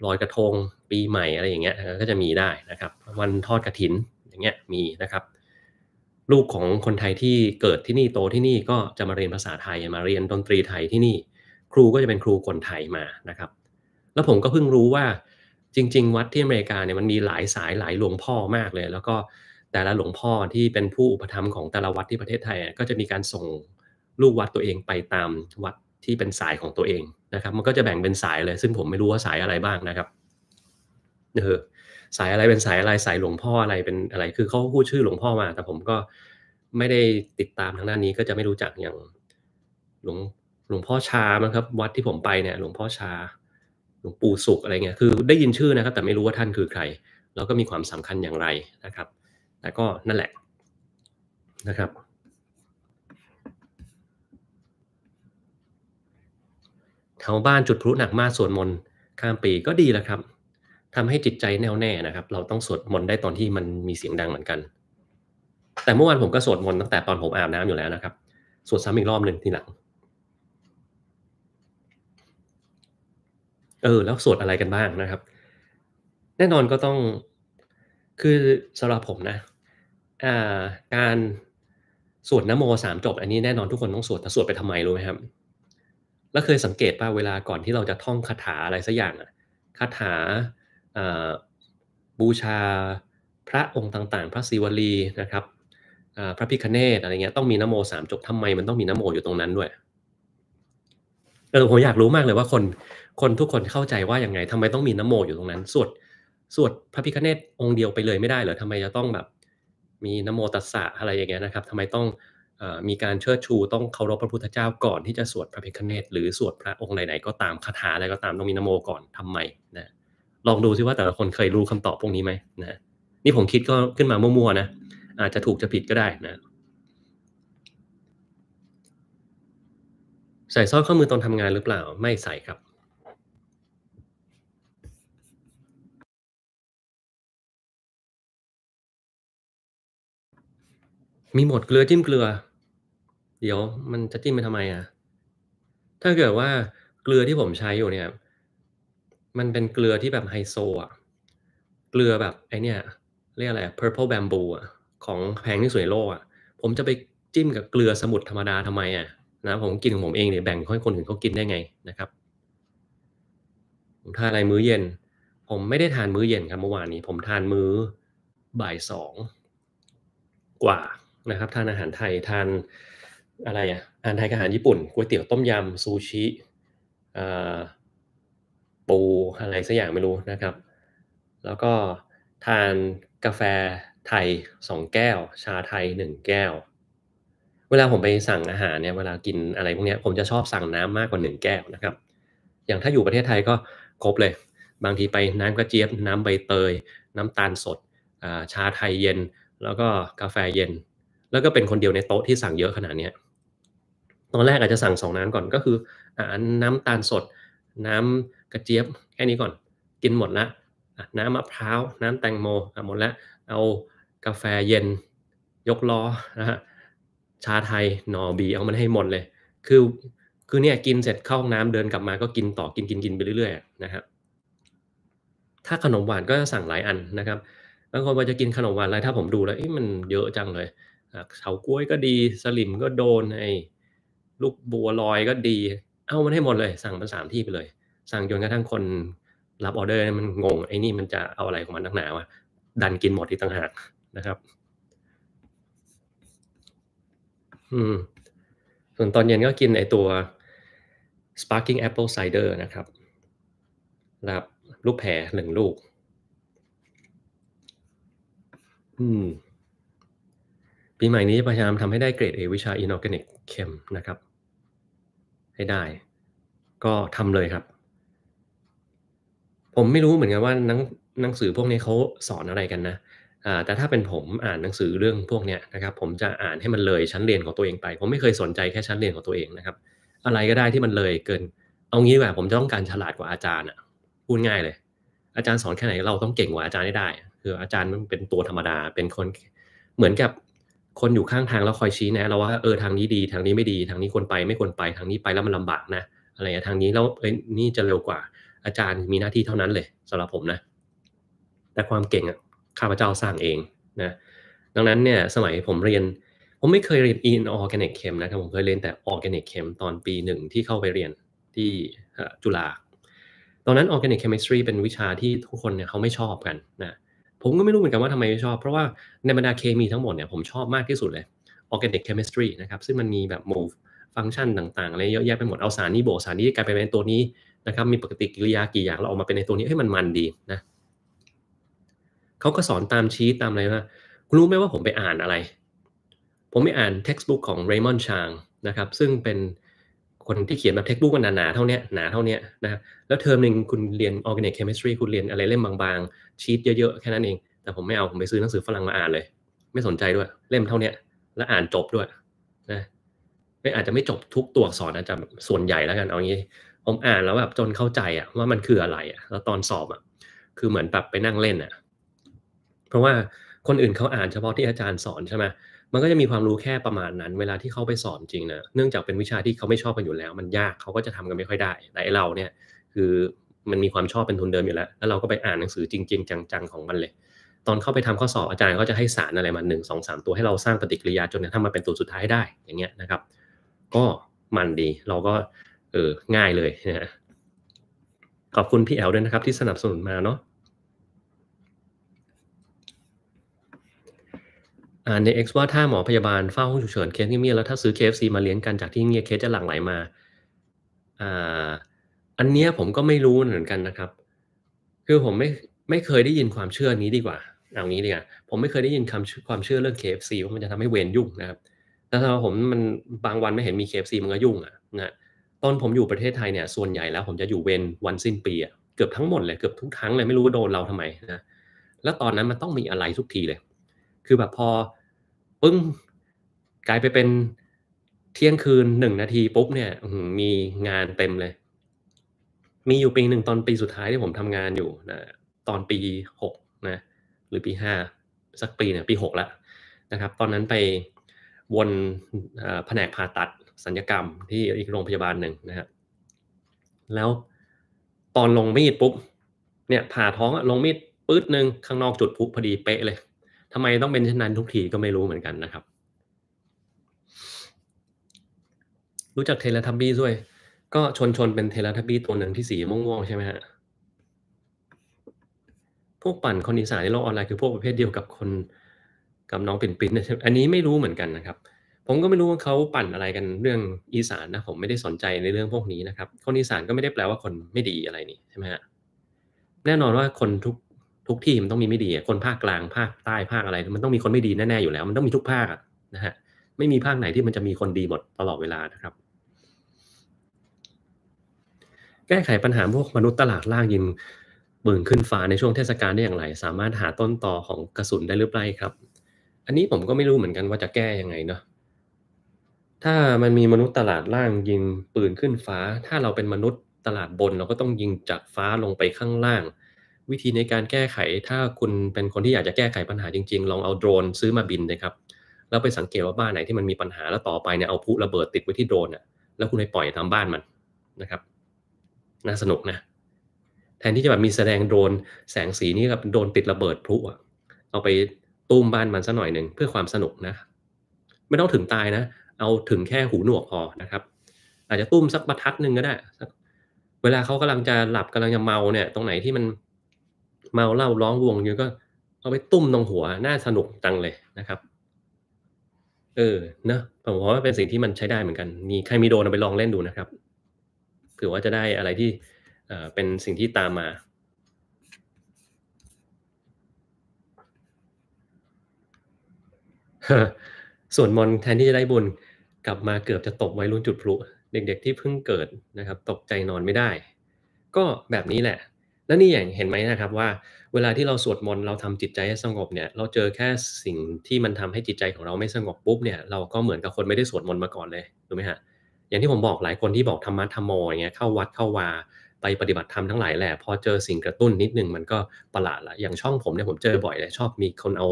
ลอยกระทงปีใหม่อะไรอย่างเงี้ยก็จะมีได้นะครับ วันทอดกระถินอย่างเงี้ยมีนะครับ ลูกของคนไทยที่เกิดที่นี่โตที่นี่ก็จะมาเรียนภาษาไทย มาเรียนดนตรีไทยที่นี่ครูก็จะเป็นครูคนไทยมานะครับ แล้วผมก็เพิ่งรู้ว่าจริง ๆ วัดที่อเมริกาเนี่ยมันมีหลายสายหลายหลวงพ่อมากเลย แล้วก็แต่ละหลวงพ่อที่เป็นผู้อุปถัมภ์ของแต่ละวัดที่ประเทศไทย ก็จะมีการส่งลูกวัดตัวเองไปตามวัดที่เป็นสายของตัวเองนะครับมันก็จะแบ่งเป็นสายเลย ซึ่งผมไม่รู้ว่าสายอะไรบ้างนะครับเออสายอะไรเป็นสายอะไรสายหลวงพ่ออะไรเป็นอะไรคือเขาพูดชื่อหลวงพ่อมา แต่ผมก็ไม่ได้ติดตามทางด้านนี้ก็จะไม่รู้จักอย่างหลวงหลวงพ่อชามั้งครับ วัดที่ผมไปเนี่ยหลวงพ่อชาหลวงปู่สุขอะไรเงี้ยคือได้ยินชื่อนะครับ แต่ไม่รู้ว่าท่านคือใครแล้วก็มีความสำคัญอย่างไรนะครับ แต่ก็นั่นแหละนะครับแถวบ้านจุดพลุหนักมากสวดมนต์ข้ามปีก็ดีแล้วครับทำให้จิตใจแน่วแน่นะครับ เราต้องสวดมนต์ได้ตอนที่มันมีเสียงดังเหมือนกัน แต่เมื่อวานผมก็สวดมนต์ตั้งแต่ตอนผมอาบน้ำอยู่แล้วนะครับ สวดซ้ำอีกรอบหนึ่งทีหลัง เออ แล้วสวดอะไรกันบ้างนะครับ แน่นอนก็ต้อง คือสำหรับผมนะาการสวดนโมสามจบอันนี้แน่นอนทุกคนต้องสวด แต่สวดไปทำไมรู้ไหมครับ แล้วเคยสังเกตป่ะ เวลาก่อนที่เราจะท่องคาถาอะไรสักอย่างอะคาถาบูชาพระองค์ต่างๆ พระศิวลีนะครับพระพิคเนตอะไรเงี้ยต้องมีนโมสามจบทำไมมันต้องมีนโมอยู่ตรงนั้นด้วยเออผมอยากรู้มากเลยว่าคนคนทุกคนเข้าใจว่ายังไงทำไมต้องมีนโมอยู่ตรงนั้นสวดสวดพระพิคเนตองค์เดียวไปเลยไม่ได้เหรอทำไมจะต้องแบบมีนโมตัสสะอะไรอย่างเงี้ยนะครับทำไมต้องมีการเชิดชูต้องเคารพพระพุทธเจ้าก่อนที่จะสวดพระพิคเนตหรือสวดพระองค์ไหนๆก็ตามคาถาอะไรก็ตามต้องมีนโมก่อนทำไมนะลองดูซิว่าแต่ละคนเคยรู้คำตอบพวกนี้ไหมนะนี่ผมคิดก็ขึ้นมามั่วๆ นะ อาจจะถูกจะผิดก็ได้นะ ใส่สร้อยข้อมือตอนทำงานหรือเปล่า ไม่ใส่ครับ มีหมดเกลือ จิ้มเกลือ เดี๋ยวมันจะจิ้มไปทำไมอ่ะถ้าเกิดว่าเกลือที่ผมใช้อยู่เนี่ยมันเป็นเกลือที่แบบไฮโซอ่ะ เกลือแบบไอเนี่ยเรียกอะไร purple bamboo อ่ะของแพงที่สุดในโลกอ่ะผมจะไปจิ้มกับเกลือสมุดธรรมดาทำไมอ่ะนะผมกินของผมเองเนี่ยแบ่งให้คนอื่นเขากินได้ไงนะครับผมทานอะไรมื้อเย็น ผมไม่ได้ทานมื้อเย็นครับเมื่อวานนี้ ผมทานมื้อบ่ายสองกว่านะครับ ทานอาหารไทยทานอะไรอ่ะอาหารไทยกับอาหารญี่ปุ่นก๋วยเตี๋ยวต้มยำซูชิอ่าปูอะไรสักอย่าง ไม่รู้นะครับ แล้วก็ทานกาแฟไทยสองแก้ว ชาไทยหนึ่งแก้ว เวลาผมไปสั่งอาหารเนี่ยเวลากินอะไรพวกนี้ผมจะชอบสั่งน้ำมากกว่าหนึ่งแก้วนะครับ อย่างถ้าอยู่ประเทศไทยก็ครบเลย บางทีไปน้ำกระเจี๊ยบ น้ำใบเตย น้ำตาลสด ชาไทยเย็น แล้วก็กาแฟเย็น แล้วก็เป็นคนเดียวในโต๊ะที่สั่งเยอะขนาดนี้ ตอนแรกอาจจะสั่งสองน้ำก่อนก็คืออน้ำตาลสด น้ำกระเจี๊ยบแค่นี้ก่อนกินหมดละน้ำมะพร้าว น้ำแตงโมหมดละเอากาแฟเย็น ยกล้อนะฮะชาไทยหนอบีเอามันให้หมดเลย คือคือเนี่ยกินเสร็จเข้าห้องน้ำเดินกลับมาก็กินต่อกินกินกินไปเรื่อยๆนะครับถ้าขนมหวานก็จะสั่งหลายอันนะครับบางคนว่าจะกินขนมหวานอะไรถ้าผมดูแล้วมันเยอะจังเลยเฉากล้วยก็ดีสลิมก็โดนไอ้ลูกบัวลอยก็ดี เอามันให้หมดเลย สั่งมาสามที่ไปเลยสั่งจนกระทั่งคนรับออเดอร์มันงงไอ้นี่มันจะเอาอะไรของมันนักหนาวะดันกินหมดที่ต่างหาก นะครับอืมส่วนตอนเย็นก็กินไอตัว sparkling apple cider นะครับ รับลูกแพรหนึ่งลูกอืมปีใหม่นี้พยายามทำให้ได้เกรดเอวิชาอินอร์แกนิกเคมนะครับ ให้ได้ ก็ทำเลยครับผมไม่รู้เหมือนกันว่าหนังหนังสือพวกนี้เขาสอนอะไรกันนะแต่ถ้าเป็นผมอ่านหนังสือเรื่องพวกนี้นะครับ ผมจะอ่านให้มันเลยชั้นเรียนของตัวเองไป ผมไม่เคยสนใจแค่ชั้นเรียนของตัวเองนะครับอะไรก็ได้ที่มันเลยเกิน เอางี้แบบผมจะต้องการฉลาดกว่าอาจารย์อ่ะ พูดง่ายเลย อาจารย์สอนแค่ไหนเราต้องเก่งกว่าอาจารย์ได้ คืออาจารย์มันเป็นตัวธรรมดา เป็นคนเหมือนกับคนอยู่ข้างทางแล้วคอยชี้แนะเราว่าเออทางนี้ดี ทางนี้ไม่ดีทางนี้ควรไปไม่ควรไปทางนี้ไปแล้วมันลำบากนะ อะไรอย่างทางนี้แล้วเอ้ยนี่จะเร็วกว่าอาจารย์มีหน้าที่เท่านั้นเลยสำหรับผมนะ แต่ความเก่งอะข้าพเจ้าสร้างเองนะดังนั้นเนี่ยสมัยผมเรียน ผมไม่เคยเรียนอินออร์แก i c กเคมนะครับผมเคยเรียนแต่ออร์แก i c กเคมตอนปีหนึ่งที่เข้าไปเรียนที่จุฬาตอนนั้นอร์แกนิกเคมิสตรีเป็นวิชาที่ทุกคนเนี่ยเขาไม่ชอบกันนะผมก็ไม่รู้เหมือนกันว่าทำไมไม่ชอบเพราะว่าในบรรดาเคมีทั้งหมดเนี่ยผมชอบมากที่สุดเลยอร์แกนิกเคมิสตรีนะครับซึ่งมันมีแบบ move ฟังก์ชันต่างๆอะไรเยอะแยะไปหมดเอาสารนี้โบกสารนี้กลายไปเป็นตัวนี้นะครับมีปกติกิริยากี่อย่างเราออกมาเป็นในตัวนี้ให้มันมันดีนะเขาก็สอนตามชี้ตามอะไรนะคุณรู้ไหมว่าผมไปอ่านอะไร ผมไปอ่าน textbook ของ Raymond Chang นะครับ ซึ่งเป็นคนที่เขียนแบบเท์บุ๊กมันหนาๆเท่านี้หนา เท่านี้นะแล้วเทอมหนึ่งคุณเรียน organic chemistry คุณเรียนอะไรเล่มบางๆ ชีตเยอะ ๆ แค่นั้นเอง แต่ผมไม่เอา ผมไปซื้อหนังสือฝรั่งมาอ่านเลย ไม่สนใจด้วยเล่มเท่านี้แล้วอ่านจบด้วยนะไม่อาจจะไม่จบทุกตัวอักษรนะจำส่วนใหญ่แล้วกันเอางี้ผมอ่านแล้วแบบจนเข้าใจอะว่ามันคืออะไรอะแล้วตอนสอบอะคือเหมือนแบบไปนั่งเล่นอะเพราะว่าคนอื่นเขาอ่านเฉพาะที่อาจารย์สอนใช่ไหมมันก็จะมีความรู้แค่ประมาณนั้น เวลาที่เขาไปสอนจริงนะเนื่องจากเป็นวิชาที่เขาไม่ชอบกันอยู่แล้ว มันยากเขาก็จะทำกันไม่ค่อยได้แต่เราเนี่ยคือมันมีความชอบเป็นทุนเดิมอยู่แล้วแล้วเราก็ไปอ่านหนังสือจริง ๆ จัง ๆของมันเลย ตอนเข้าไปทำข้อสอบอาจารย์ก็จะให้สารอะไรมาหนึ่งสองสามตัวให้เราสร้างปฏิกิริยาจนกระทั่งมาเป็นตัวสุดท้ายได้อย่างเงี้ยนะครับ ก็มันดีเราก็เออง่ายเลย นะขอบคุณพี่แอลด้วยนะครับที่สนับสนุนมาเนาะอ่าใน X ว่าถ้าหมอพยาบาลเฝ้าห้องฉุกเฉินเคสเมียแล้วถ้าซื้อ KFC มาเลี้ยงกันจากที่เงียเคสจะหลั่งไหลมาอ่าอันเนี้ยผมก็ไม่รู้เหมือนกันนะครับ คือผมไม่ไม่เคยได้ยินความเชื่อนี้ดีกว่าเอางี้ดีกว่าผมไม่เคยได้ยินคำความเชื่อเรื่อง KFC ว่ามันจะทำให้เวรยุ่งนะครับแต่ถ้าผมมันบางวันไม่เห็นมี KFC มันก็ยุ่งอ่ะนะตอนผมอยู่ประเทศไทยเนี่ยส่วนใหญ่แล้ว ผมจะอยู่เวนวันสิ้นปีอะเกือบทั้งหมดเลยเกือบทุกครั้งเลยไม่รู้ว่าโดนเราทำไมนะแล้วตอนนั้นมันต้องมีอะไรทุกทีเลย คือแบบพอปึ้งกลายไปเป็นเที่ยงคืนหนึ่งนาทีปุ๊บเนี่ยมีงานเต็มเลย มีอยู่ปีหนึ่งตอนปีสุดท้ายที่ผมทำงานอยู่นะตอนปีหกนะหรือปีห้าสักปีเนี่ยปีหกละนะครับ ตอนนั้นไปวนแผนกผ่าตัดสัญญกรรมที่อีกโรงพยาบาลหนึ่งนะฮะแล้วตอนลงมีดปุ๊บ เนี่ย ผ่าท้องลงมีดปื๊ดหนึ่งข้างนอกจุดพุพอดีเป๊ะเลย ทำไมต้องเป็นเช่นนั้นทุกทีก็ไม่รู้เหมือนกันนะครับ รู้จักเทเลทับบี้ด้วย ก็ชนชนเป็นเทเลทับบี้ตัวหนึ่งที่สีม่วงๆใช่ไหมฮะพวกปั่นคนอีสานในโลกออนไลน์คือพวกประเภทเดียวกับคนกับน้องปิ่นปิ่อันนี้ไม่รู้เหมือนกันนะครับผมก็ไม่รู้ว่าเขาปั่นอะไรกันเรื่องอีสานนะ ผมไม่ได้สนใจในเรื่องพวกนี้นะครับ คนอีสานก็ไม่ได้แปลว่าคนไม่ดีอะไรนี่ใช่ไหมฮะแน่นอนว่าคนทุกทุกที่มันต้องมีไม่ดีคนภาคกลางภาคใต้ภาคอะไร มันต้องมีคนไม่ดีแน่ๆอยู่แล้ว มันต้องมีทุกภาคนะฮะไม่มีภาคไหนที่มันจะมีคนดีหมดตลอดเวลานะครับ แก้ไขปัญหาพวกมนุษย์ตลาดล่างยิงปืนขึ้นฟ้าในช่วงเทศกาลได้อย่างไร สามารถหาต้นตอของกระสุนได้หรือไม่ครับ อันนี้ผมก็ไม่รู้เหมือนกันว่าจะแก้ยังไงเนาะถ้ามันมีมนุษย์ตลาดล่างยิงปืนขึ้นฟ้า ถ้าเราเป็นมนุษย์ตลาดบน เราก็ต้องยิงจากฟ้าลงไปข้างล่าง วิธีในการแก้ไข ถ้าคุณเป็นคนที่อยากจะแก้ไขปัญหาจริง ๆ ลองเอาโดรนซื้อมาบินนะครับ แล้วไปสังเกตว่าบ้านไหนที่ มันมีปัญหาแล้วต่อไปเนี่ยเอาพุระเบิดติดไว้ที่โดรนอ่ะแล้วคุณไปปล่อยตามบ้านมันนะครับ น่าสนุกนะ แทนที่จะแบบมีแสดงโดรนแสงสีนี่กับโดรนติดระเบิดพลุอ่ะ เอาไปตุ้มบ้านมันซะหน่อยหนึ่งเพื่อความสนุกนะ ไม่ต้องถึงตายนะเอาถึงแค่หูหนวกพอนะครับ อาจจะตุ้มสักประทัดหนึ่งก็ได้เวลาเขากำลังจะหลับกำลังจะเมาเนี่ย ตรงไหนที่มันเมาเหล้าร้องวงอยู่ก็เอาไปตุ้มตรงหัวน่าสนุกจังเลยนะครับ เออ เนะผมว่าเป็นสิ่งที่มันใช้ได้เหมือนกัน มีใครมีโดนไปลองเล่นดูนะครับเผื่อว่าจะได้อะไรที่เป็นสิ่งที่ตามมาส่วนมนแทนที่จะได้บุญกลับมาเกือบจะตกไว้รุ่นจุดพลุ เด็กๆที่เพิ่งเกิดนะครับตกใจนอนไม่ได้ ก็แบบนี้แหละ แล้วนี่อย่างเห็นไหมนะครับว่า เวลาที่เราสวดมนต์เราทำจิตใจให้สงบเนี่ย เราเจอแค่สิ่งที่มันทำให้จิตใจของเราไม่สงบปุ๊บเนี่ยเราก็เหมือนกับคนไม่ได้สวดมนต์มาก่อนเลยถูกไหมฮะอย่างที่ผมบอกหลายคนที่บอกธรรมะธรรมโอย่างเงี้ยเข้าวัดเข้าวาไปปฏิบัติธรรมทั้งหลายแหละพอเจอสิ่งกระตุ้นนิดนึงมันก็ประหลาดละอย่างช่องผมเนี่ยผมเจอบ่อยเลยชอบมีคนเอา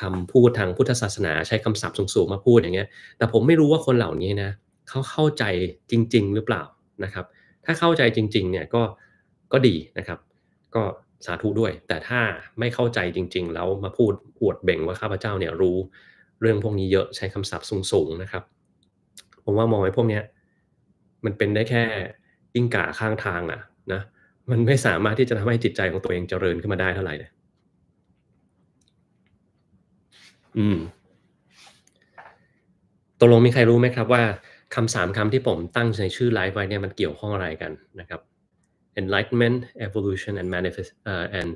คำพูดทางพุทธศาสนาใช้คำศัพท์สูงๆ มาพูดอย่างเงี้ย แต่ผมไม่รู้ว่าคนเหล่านี้นะเขาเข้าใจจริง ๆหรือเปล่านะครับ ถ้าเข้าใจจริงๆเนี่ยก็ก็ดีนะครับ ก็สาธุด้วย แต่ถ้าไม่เข้าใจจริงๆแล้วมาพูดอวดเบ่งว่าข้าพเจ้าเนี่ยรู้เรื่องพวกนี้เยอะใช้คำศัพท์สูงๆนะครับผมว่ามองไว้พวกเนี้ยมันเป็นได้แค่ยิ่งก่าข้างทางอ่ะนะมันไม่สามารถที่จะทำให้จิตใจของตัวเองเจริญขึ้นมาได้เท่าไหร่เลยอืมตกลงมีใครรู้ไหมครับว่าคำสามคำที่ผมตั้งในชื่อไลฟ์ไว้เนี่ยมันเกี่ยวข้องอะไรกันนะครับ enlightenment evolution and manifest uh, and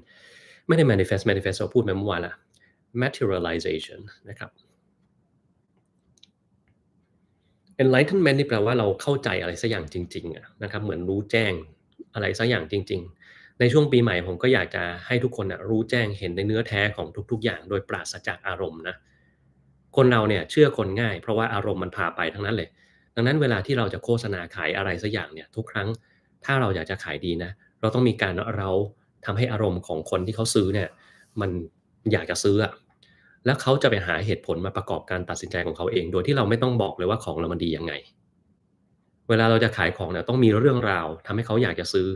ไม่ได้ manifest manifest เราพูดไปเมื่อวานละ materialization นะครับ enlightenment นี่แปลว่าเราเข้าใจอะไรสักอย่างจริง ๆนะครับ เหมือนรู้แจ้งอะไรสักอย่างจริงๆในช่วงปีใหม่ผมก็อยากจะให้ทุกคนนะรู้แจ้งเห็นในเนื้อแท้ของทุก ๆ อย่างโดยปราศจากอารมณ์นะคนเราเนี่ยเชื่อคนง่าย เพราะว่าอารมณ์มันพาไปทั้งนั้นเลยดังนั้นเวลาที่เราจะโฆษณาขายอะไรสักอย่างเนี่ยทุกครั้ง ถ้าเราอยากจะขายดีนะเราต้องมีการเราทำให้อารมณ์ของคนที่เขาซื้อเนี่ยมันอยากจะซื้ออะแล้วเขาจะไปหาเหตุผลมาประกอบการตัดสินใจของเขาเอง โดยที่เราไม่ต้องบอกเลยว่าของเรามันดียังไง เวลาเราจะขายของเนี่ยต้องมีเรื่องราว ทำให้เขาอยากจะซื้อ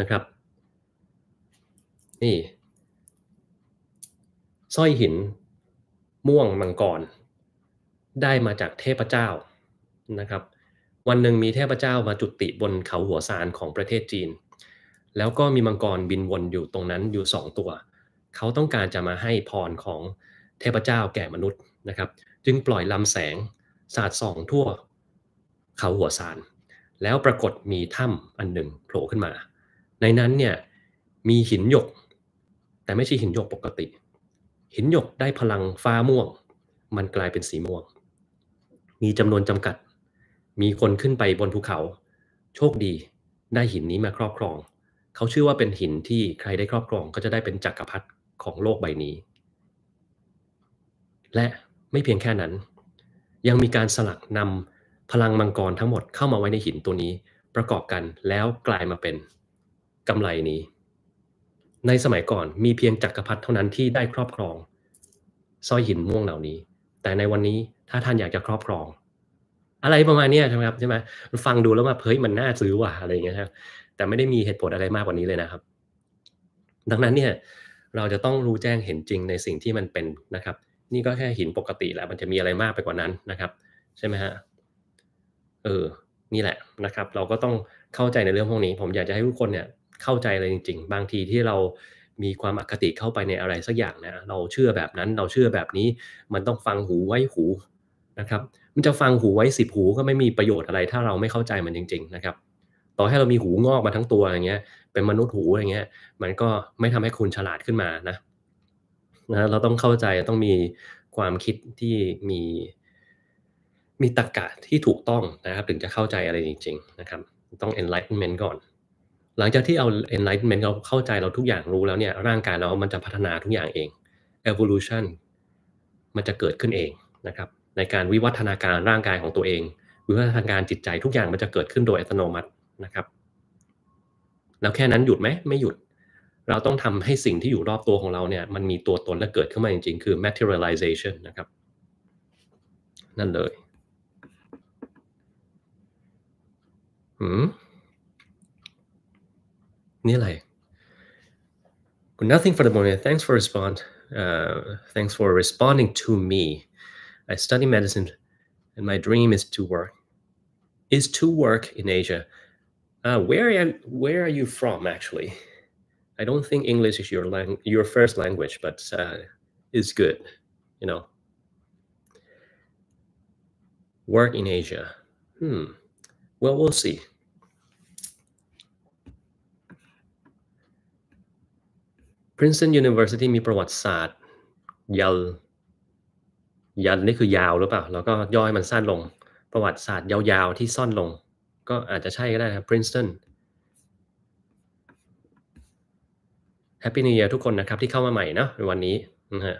นะครับนี่สร้อยหินม่วงมังกรได้มาจากเทพเจ้านะครับวันหนึ่งมีเทพเจ้ามาจุติบนเขาหัวซานของประเทศจีน แล้วก็มีมังกรบินวนอยู่ตรงนั้นอยู่สองตัว เขาต้องการจะมาให้พรของเทพเจ้าแก่มนุษย์นะครับจึงปล่อยลำแสงสาดส่องทั่วเขาหัวซานแล้วปรากฏมีถ้ำอันหนึ่งโผล่ขึ้นมาในนั้นเนี่ยมีหินหยก แต่ไม่ใช่หินหยกปกติ หินหยกได้พลังฟ้าม่วง มันกลายเป็นสีม่วง มีจำนวนจำกัด มีคนขึ้นไปบนภูเขา โชคดีได้หินนี้มาครอบครอง เขาชื่อว่าเป็นหินที่ใครได้ครอบครองก็จะได้เป็นจักรพรรดิของโลกใบนี้ และไม่เพียงแค่นั้น ยังมีการสลักนำพลังมังกรทั้งหมดเข้ามาไว้ในหินตัวนี้ประกอบกันแล้วกลายมาเป็นกำไรนี้ในสมัยก่อนมีเพียงจักรพรรดิเท่านั้นที่ได้ครอบครองสร้อยหินม่วงเหล่านี้ แต่ในวันนี้ถ้าท่านอยากจะครอบครอง อะไรประมาณนี้ใช่ไหมครับใช่ไหมมันฟังดูแล้วมาเฮ้ยมันน่าซื้อว่ะ อะไรอย่างเงี้ยครับแต่ไม่ได้มีเหตุผลอะไรมากกว่านี้เลยนะครับ ดังนั้นเนี่ยเราจะต้องรู้แจ้งเห็นจริงในสิ่งที่มันเป็นนะครับ นี่ก็แค่หินปกติแหละ มันจะมีอะไรมากไปกว่านั้นนะครับใช่ไหมฮะเออนี่แหละนะครับ เราก็ต้องเข้าใจในเรื่องพวกนี้ ผมอยากจะให้ทุกคนเนี่ยเข้าใจอะไรจริง ๆ บางทีที่เรา มีความอคติเข้าไปในอะไรสักอย่างนะเราเชื่อแบบนั้นเราเชื่อแบบนี้มันต้องฟังหูไว้หูนะครับ มันจะฟังหูไว้สิบหูก็ไม่มีประโยชน์อะไรถ้าเราไม่เข้าใจมันจริง ๆนะครับ ต่อให้เรามีหูงอกมาทั้งตัวอย่างเงี้ยเป็นมนุษย์หูอย่างเงี้ยมันก็ไม่ทำให้คุณฉลาดขึ้นมานะนะเราต้องเข้าใจต้องมีความคิดที่มีมีตรรกะที่ถูกต้องนะครับ ถึงจะเข้าใจอะไรจริง ๆนะครับ ต้อง enlightenment ก่อนหลังจากที่เอา enlightenment เราเข้าใจเราทุกอย่างรู้แล้วเนี่ย ร่างกายเรามันจะพัฒนาทุกอย่างเอง evolution มันจะเกิดขึ้นเองนะครับ ในการวิวัฒนาการร่างกายของตัวเองวิวัฒนาการจิตใจทุกอย่างมันจะเกิดขึ้นโดยอัตโนมัตินะครับแล้วแค่นั้นหยุดไหมไม่หยุด เราต้องทำให้สิ่งที่อยู่รอบตัวของเราเนี่ย มันมีตัวตนและเกิดขึ้นมาจริง ๆ คือ materialization นะครับนั่นเลยอืม Nilay. Nothing for the moment. Thanks for respond. Uh, thanks for responding to me. I study medicine, and my dream is to work is to work in Asia. Uh, where am, where are you from actually? I don't think English is your lang- your first language, but uh, good, you know. Work in Asia. Hmm. Well, we'll see. Princeton University มีประวัติศาสตร์ ยาวยันนี่คือยาวหรือเปล่า แล้วก็ย่อยมันสั้นลง ประวัติศาสตร์ยาวๆที่ซ่อนลง ก็อาจจะใช่ก็ได้ครับ Princeton Happy New Year ทุกคนนะครับที่เข้ามาใหม่เนาะในวันนี้นะฮะ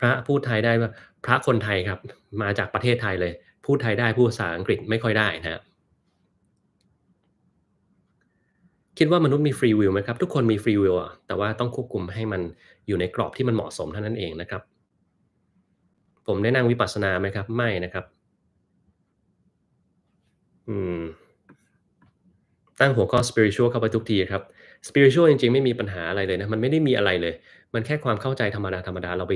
พระพูดไทยได้ว่าพระคนไทยครับมาจากประเทศไทยเลย พูดไทยได้ พูดภาษาอังกฤษไม่ค่อยได้นะครับคิดว่ามนุษย์มีฟรีวิลไหมครับทุกคนมีฟรีวิลอะแต่ว่าต้องควบคุมให้มันอยู่ในกรอบที่มันเหมาะสมเท่านั้นเองนะครับ ผมได้นั่งวิปัสสนาไหมครับ ไม่นะครับอืมตั้งหัวข้อ spiritual เข้าไปทุกทีครับ spiritual จริงๆไม่มีปัญหาอะไรเลยนะ มันไม่ได้มีอะไรเลย มันแค่ความเข้าใจธรรมดาธรรมดาเราไป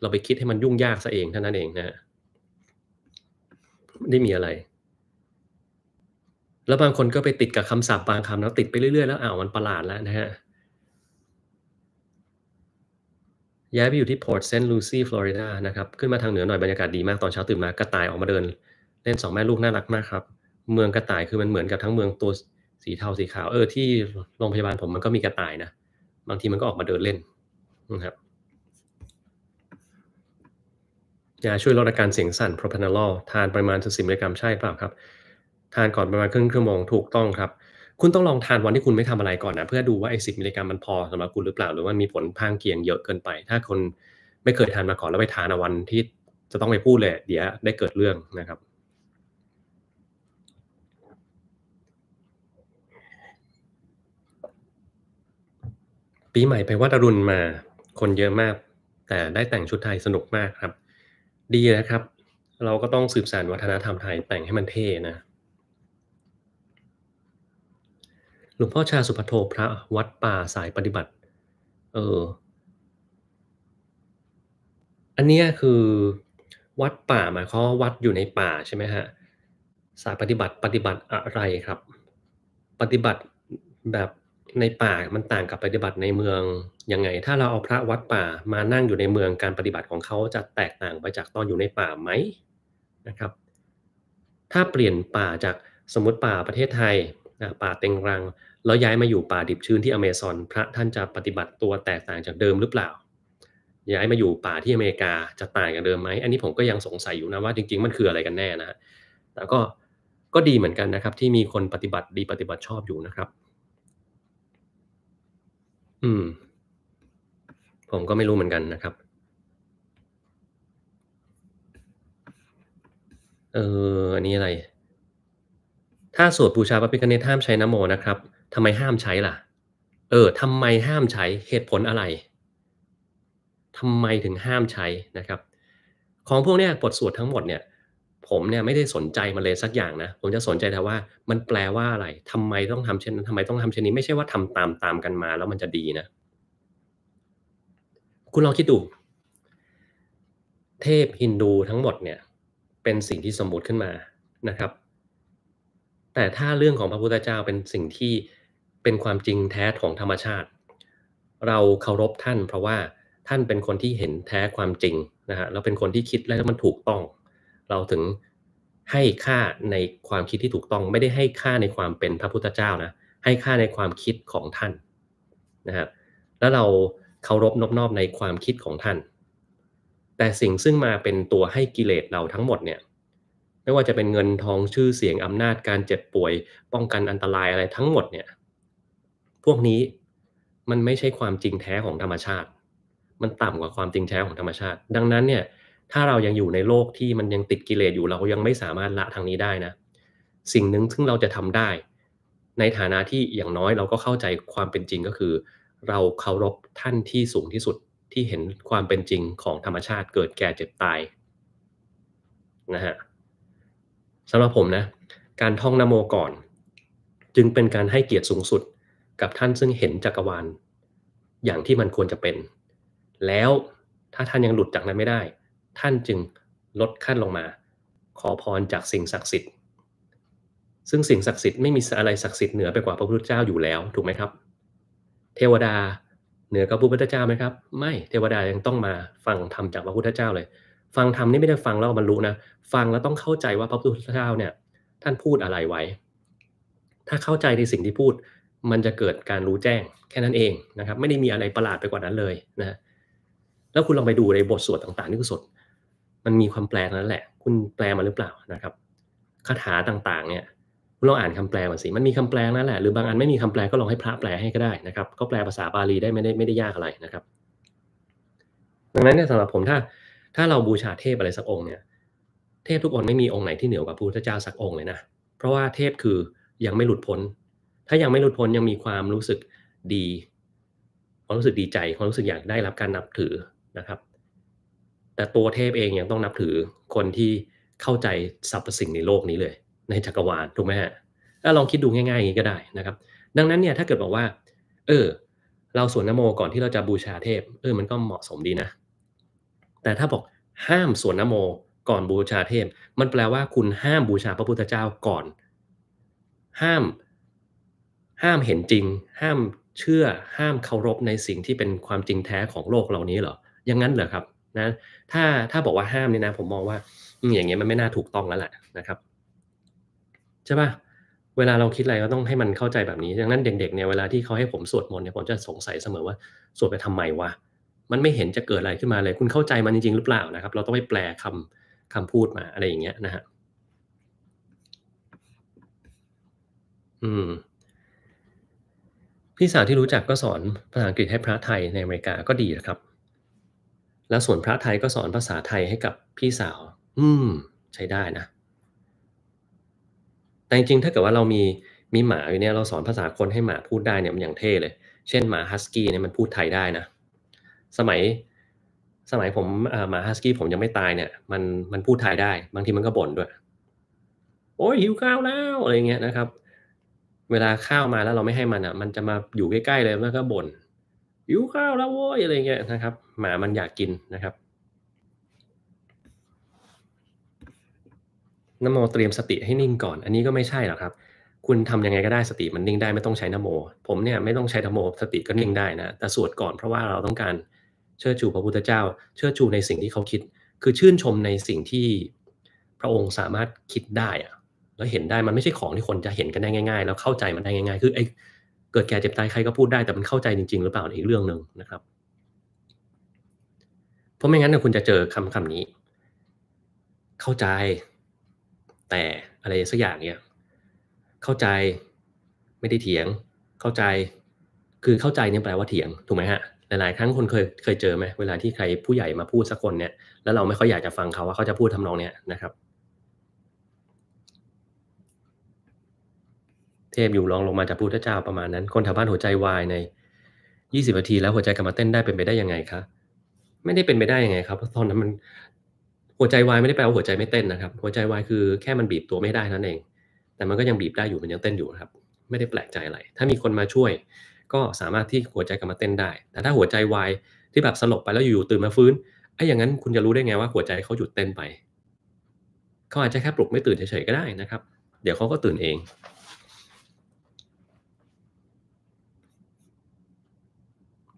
เราไปคิดให้มันยุ่งยากซะเองเท่านั้นเองนะไม่ได้มีอะไรแล้วบางคนก็ไปติดกับคำศัพท์บางคำแล้วติดไปเรื่อย ๆแล้วอ้าวมันประหลาดแล้วนะฮะย้ายไปอยู่ที่ Port St. ลูซี่ฟลอริดานะครับ ขึ้นมาทางเหนือหน่อยบรรยากาศดีมากตอนเช้าตื่นมากระต่ายออกมาเดินเล่นสองแม่ลูกน่ารักมากครับ เมืองกระต่ายคือมันเหมือนกับทั้งเมืองตัวสีเทาสีขาวเออ ที่โรงพยาบาลผมมันก็มีกระต่ายนะบางทีมันก็ออกมาเดินเล่นนะครับยาช่วยลดอาการเสียงสั่นโพรพานอลทานประมาณสิบมิลลิกรัมใช่เปล่าครับทานก่อนประมาณครึ่งชั่วโมงถูกต้องครับ คุณต้องลองทานวันที่คุณไม่ทำอะไรก่อนนะเพื่อดูว่าไอ้สิมิลลิกรัมมันพอสำหรับคุณหรือเปล่าหรือว่ามีผลข้างเคียงเยอะเกินไป ถ้าคนไม่เคยทานมาก่อนแล้วไปทานวันที่จะต้องไปพูดเลยเดี๋ยวได้เกิดเรื่องนะครับ ปีใหม่ไปวัดอรุณมาคนเยอะมาก แต่ได้แต่งชุดไทยสนุกมากครับ ดีนะครับ เราก็ต้องสืบสานวัฒนธรรมไทยแต่งให้มันเท่นะลวงพ่อชาสุภโทพระวัดป่าสายปฏิบัติเอออันนี้คือวัดป่าหมายความวัดอยู่ในป่าใช่ไหมฮะสายปฏิบัติปฏิบัติอะไรครับ ปฏิบัติแบบในป่ามันต่างกับปฏิบัติในเมือง ยังไงถ้าเราเอาพระวัดป่ามานั่งอยู่ในเมืองการปฏิบัติของเขาจะแตกต่างไปจากตอนอยู่ในป่าไหมนะครับ ถ้าเปลี่ยนป่าจากสมมติป่าประเทศไทยป่าเต็งรังแล้วย้ายมาอยู่ป่าดิบชื้นที่อเมซอนพระท่านจะปฏิบัติตัวแตกต่างจากเดิมหรือเปล่าย้ายมาอยู่ป่าที่อเมริกาจะต่างกับเดิมไหมอันนี้ผมก็ยังสงสัยอยู่นะ ว่า จริง ๆ มันคืออะไรกันแน่นะแต่ก็ก็ดีเหมือนกันนะครับ ที่มีคนปฏิบัติดีปฏิบัติชอบอยู่นะครับ อืมผมก็ไม่รู้เหมือนกันนะครับเอออันนี้อะไรถ้าสวดบูชาพระพิฆเนศห้ามใช้นโมนะครับ ทำไมห้ามใช้ล่ะ เออทำไมห้ามใช้เหตุผลอะไร ทำไมถึงห้ามใช้นะครับ ของพวกเนี้ยบทสวดทั้งหมดเนี่ย ผมเนี่ยไม่ได้สนใจมันเลยสักอย่างนะผมจะสนใจแต่ว่ามันแปลว่าอะไรทำไมต้องทำเช่นนั้นทำไมต้องทำเช่นนี้ ไม่ใช่ว่าทำตามตามกันมา แล้วมันจะดีนะ คุณลองคิดดู เทพฮินดูทั้งหมดเนี่ย เป็นสิ่งที่สมมติขึ้นมานะครับแต่ถ้าเรื่องของพระพุทธเจ้าเป็นสิ่งที่เป็นความจริงแท้ของธรรมชาติ เราเคารพท่าน เพราะว่าท่านเป็นคนที่เห็นแท้ความจริงนะฮะแล้วเป็นคนที่คิดแล้วมันถูกต้อง เราถึงให้ค่าในความคิดที่ถูกต้องไม่ได้ให้ค่าในความเป็นพระพุทธเจ้านะให้ค่าในความคิดของท่านนะครับแล้วเราเคารพนอบนอบในความคิดของท่าน แต่สิ่งซึ่งมาเป็นตัวให้กิเลสเราทั้งหมดเนี่ยไม่ว่าจะเป็นเงินทองชื่อเสียงอำนาจการเจ็บป่วย ป้องกันอันตรายอะไรทั้งหมดเนี่ยพวกนี้มันไม่ใช่ความจริงแท้ของธรรมชาติ มันต่ำกว่าความจริงแท้ของธรรมชาติ ดังนั้นเนี่ย ถ้าเรายังอยู่ในโลกที่มันยังติดกิเลสอยู่เรายังไม่สามารถละทางนี้ได้นะ สิ่งหนึ่งซึ่งเราจะทำได้ ในฐานะที่อย่างน้อยเราก็เข้าใจความเป็นจริงก็คือ เราเคารพท่านที่สูงที่สุดที่เห็นความเป็นจริงของธรรมชาติ เกิดแก่เจ็บตายนะฮะสำหรับผมนะการท่องนโมก่อนจึงเป็นการให้เกียรติสูงสุดกับท่านซึ่งเห็นจักรวาล อย่างที่มันควรจะเป็น แล้วถ้าท่านยังหลุดจากนั้นไม่ได้ ท่านจึงลดขั้นลงมาขอพรจากสิ่งศักดิ์สิทธิ์ ซึ่งสิ่งศักดิ์สิทธิ์ไม่มีอะไรศักดิ์สิทธิ์เหนือไปกว่าพระพุทธเจ้าอยู่แล้ว ถูกไหมครับ เทวดาเหนือกับพระพุทธเจ้าไหมครับไม่เทวดายังต้องมาฟังธรรมจากพระพุทธเจ้าเลยฟังธรรมนี่ไม่ได้ฟังแล้วบรรลุนะ ฟังแล้วต้องเข้าใจว่าพระพุทธเจ้าเนี่ย ท่านพูดอะไรไว้ ถ้าเข้าใจในสิ่งที่พูด มันจะเกิดการรู้แจ้งแค่นั้นเองนะครับไม่ได้มีอะไรประหลาดไปกว่านั้นเลยนะแล้วคุณลองไปดูในบทสวดต่างๆที่คุณสวดมันมีความแปลนั้นแหละ คุณแปลมาหรือเปล่านะครับคาถาต่างๆ เนี่ยคุณลองอ่านคำแปลมาสิมันมีคำแปลนั่นแหละหรือบางอันไม่มีคำแปลก็ลองให้พระแปลให้ก็ได้นะครับก็แปลภาษาบาลีได้ไม่ได้ไม่ได้ยากอะไรนะครับ ดังนั้นเนี่ยสำหรับผมถ้าถ้าเราบูชาเทพอะไรสักองค์เนี่ยเทพทุกองค์ไม่มีองค์ไหนที่เหนือกว่าพระพุทธเจ้าสักองค์เลยนะเพราะว่าเทพคือยังไม่หลุดพ้น ถ้ายังไม่หลุดพ้นยังมีความรู้สึกดีความรู้สึกดีใจความรู้สึกอยากได้รับการนับถือนะครับ แต่ตัวเทพเองยังต้องนับถือคนที่เข้าใจสรรพสิ่งในโลกนี้เลย ในจักรวาลถูกไหมฮะถ้าลองคิดดูง่าย ๆอย่างนี้ก็ได้นะครับ ดังนั้นเนี่ยถ้าเกิดบอกว่า เออ เราสวดนโมก่อนที่เราจะบูชาเทพ เออมันก็เหมาะสมดีนะแต่ถ้าบอกห้ามสวนนโมก่อนบูชาเทพ มันแปลว่าคุณห้ามบูชาพระพุทธเจ้าก่อน ห้าม ห้ามเห็นจริง ห้ามเชื่อห้ามเคารพในสิ่งที่เป็นความจริงแท้ของโลกเหล่านี้เหรออย่างนั้นเหรอครับนะถ้าถ้าบอกว่าห้ามนี่นะผมมองว่าอย่างเงี้ยมันไม่น่าถูกต้องแล้วแหละนะครับใช่ปะเวลาเราคิดอะไรก็ต้องให้มันเข้าใจแบบนี้ดังนั้นเด็กๆเนี่ยเวลาที่เขาให้ผมสวดมนต์เนี่ยผมจะสงสัยเสมอว่าสวดไปทำไมวะมันไม่เห็นจะเกิดอะไรขึ้นมาเลย คุณเข้าใจมันจริง ๆ หรือเปล่านะครับ เราต้องไปแปลคำคำพูดมาอะไรอย่างเงี้ยนะฮะ อืมพี่สาวที่รู้จักก็สอนภาษาอังกฤษให้พระไทยในอเมริกาก็ดีนะครับ แล้วส่วนพระไทยก็สอนภาษาไทยให้กับพี่สาว อืม ใช้ได้นะ แต่จริงๆถ้าเกิดว่าเรามีมีหมาอยู่เนี่ยเราสอนภาษาคนให้หมาพูดได้เนี่ยมันอย่างเท่เลย เช่นหมาฮัสกี้เนี่ยมันพูดไทยได้นะสมัยสมัยผมหมาฮัสกี้ผมยังไม่ตายเนี่ย มันมันพูดไทยได้ บางทีมันก็บ่นด้วยโอ้ยหิวข้าวแล้วอะไรเงี้ยนะครับ เวลาข้าวมาแล้วเราไม่ให้มันอ่ะ มันจะมาอยู่ใกล้ ๆ เลยแล้วก็บ่นหิวข้าวแล้วโว้ยอะไรเงี้ยนะครับหมามันอยากกินนะครับนโมเตรียมสติให้นิ่งก่อน อันนี้ก็ไม่ใช่หรอกครับ คุณทำยังไงก็ได้สติมันนิ่งได้ไม่ต้องใช้นโม ผมเนี่ยไม่ต้องใช้นโมสติก็นิ่งได้นะแต่สวดก่อนเพราะว่าเราต้องการเชิดชูพระพุทธเจ้าเชิดชูในสิ่งที่เขาคิด คือชื่นชมในสิ่งที่พระองค์สามารถคิดได้อะแล้วเห็นได้มันไม่ใช่ของที่คนจะเห็นกันได้ง่ายๆแล้วเข้าใจมันได้ง่ายๆคือไอ้เกิดแก่เจ็บตายใครก็พูดได้แต่มันเข้าใจจริง ๆหรือเปล่าอีกเรื่องหนึ่งนะครับเพราะไม่งั้นเนี่ยคุณจะเจอคำคำนี้ เข้าใจ แต่อะไรสักอย่างเนี่ยเข้าใจไม่ได้เถียง เข้าใจคือเข้าใจเนี่ยแปลว่าเถียงถูกไหมฮะหลายๆครั้งคนเคยเคยเจอไหมเวลาที่ใครผู้ใหญ่มาพูดสักคนเนี่ยแล้วเราไม่ค่อยอยากจะฟังเขาว่าเขาจะพูดทำนองเนี้ยนะครับเทพอยู่ลองลงมาจากพุทธเจ้าประมาณนั้น คนแถวบ้านหัวใจวายใน 20 นาที แล้วหัวใจกลับมาเต้นได้เป็นไปได้ยังไงคะไม่ได้เป็นไปได้ยังไงครับเพราะตอนนั้นมัน หัวใจวายไม่ได้แปลว่าหัวใจไม่เต้นนะครับ หัวใจวายคือแค่มันบีบตัวไม่ได้นั่นเอง แต่มันก็ยังบีบได้อยู่มันยังเต้นอยู่ครับ ไม่ได้แปลกใจอะไรถ้ามีคนมาช่วยก็สามารถที่หัวใจกลับมาเต้นได้ แต่ถ้าหัวใจวายที่แบบสลบไปแล้วอยู่ตื่นมาฟื้น ไอ้อย่างนั้นคุณจะรู้ได้ไงว่าหัวใจเขาหยุดเต้นไป เขาอาจจะแค่ปลุกไม่ตื่น เฉยๆก็ได้นะครับ เดี๋ยวเขาก็ตื่นเอง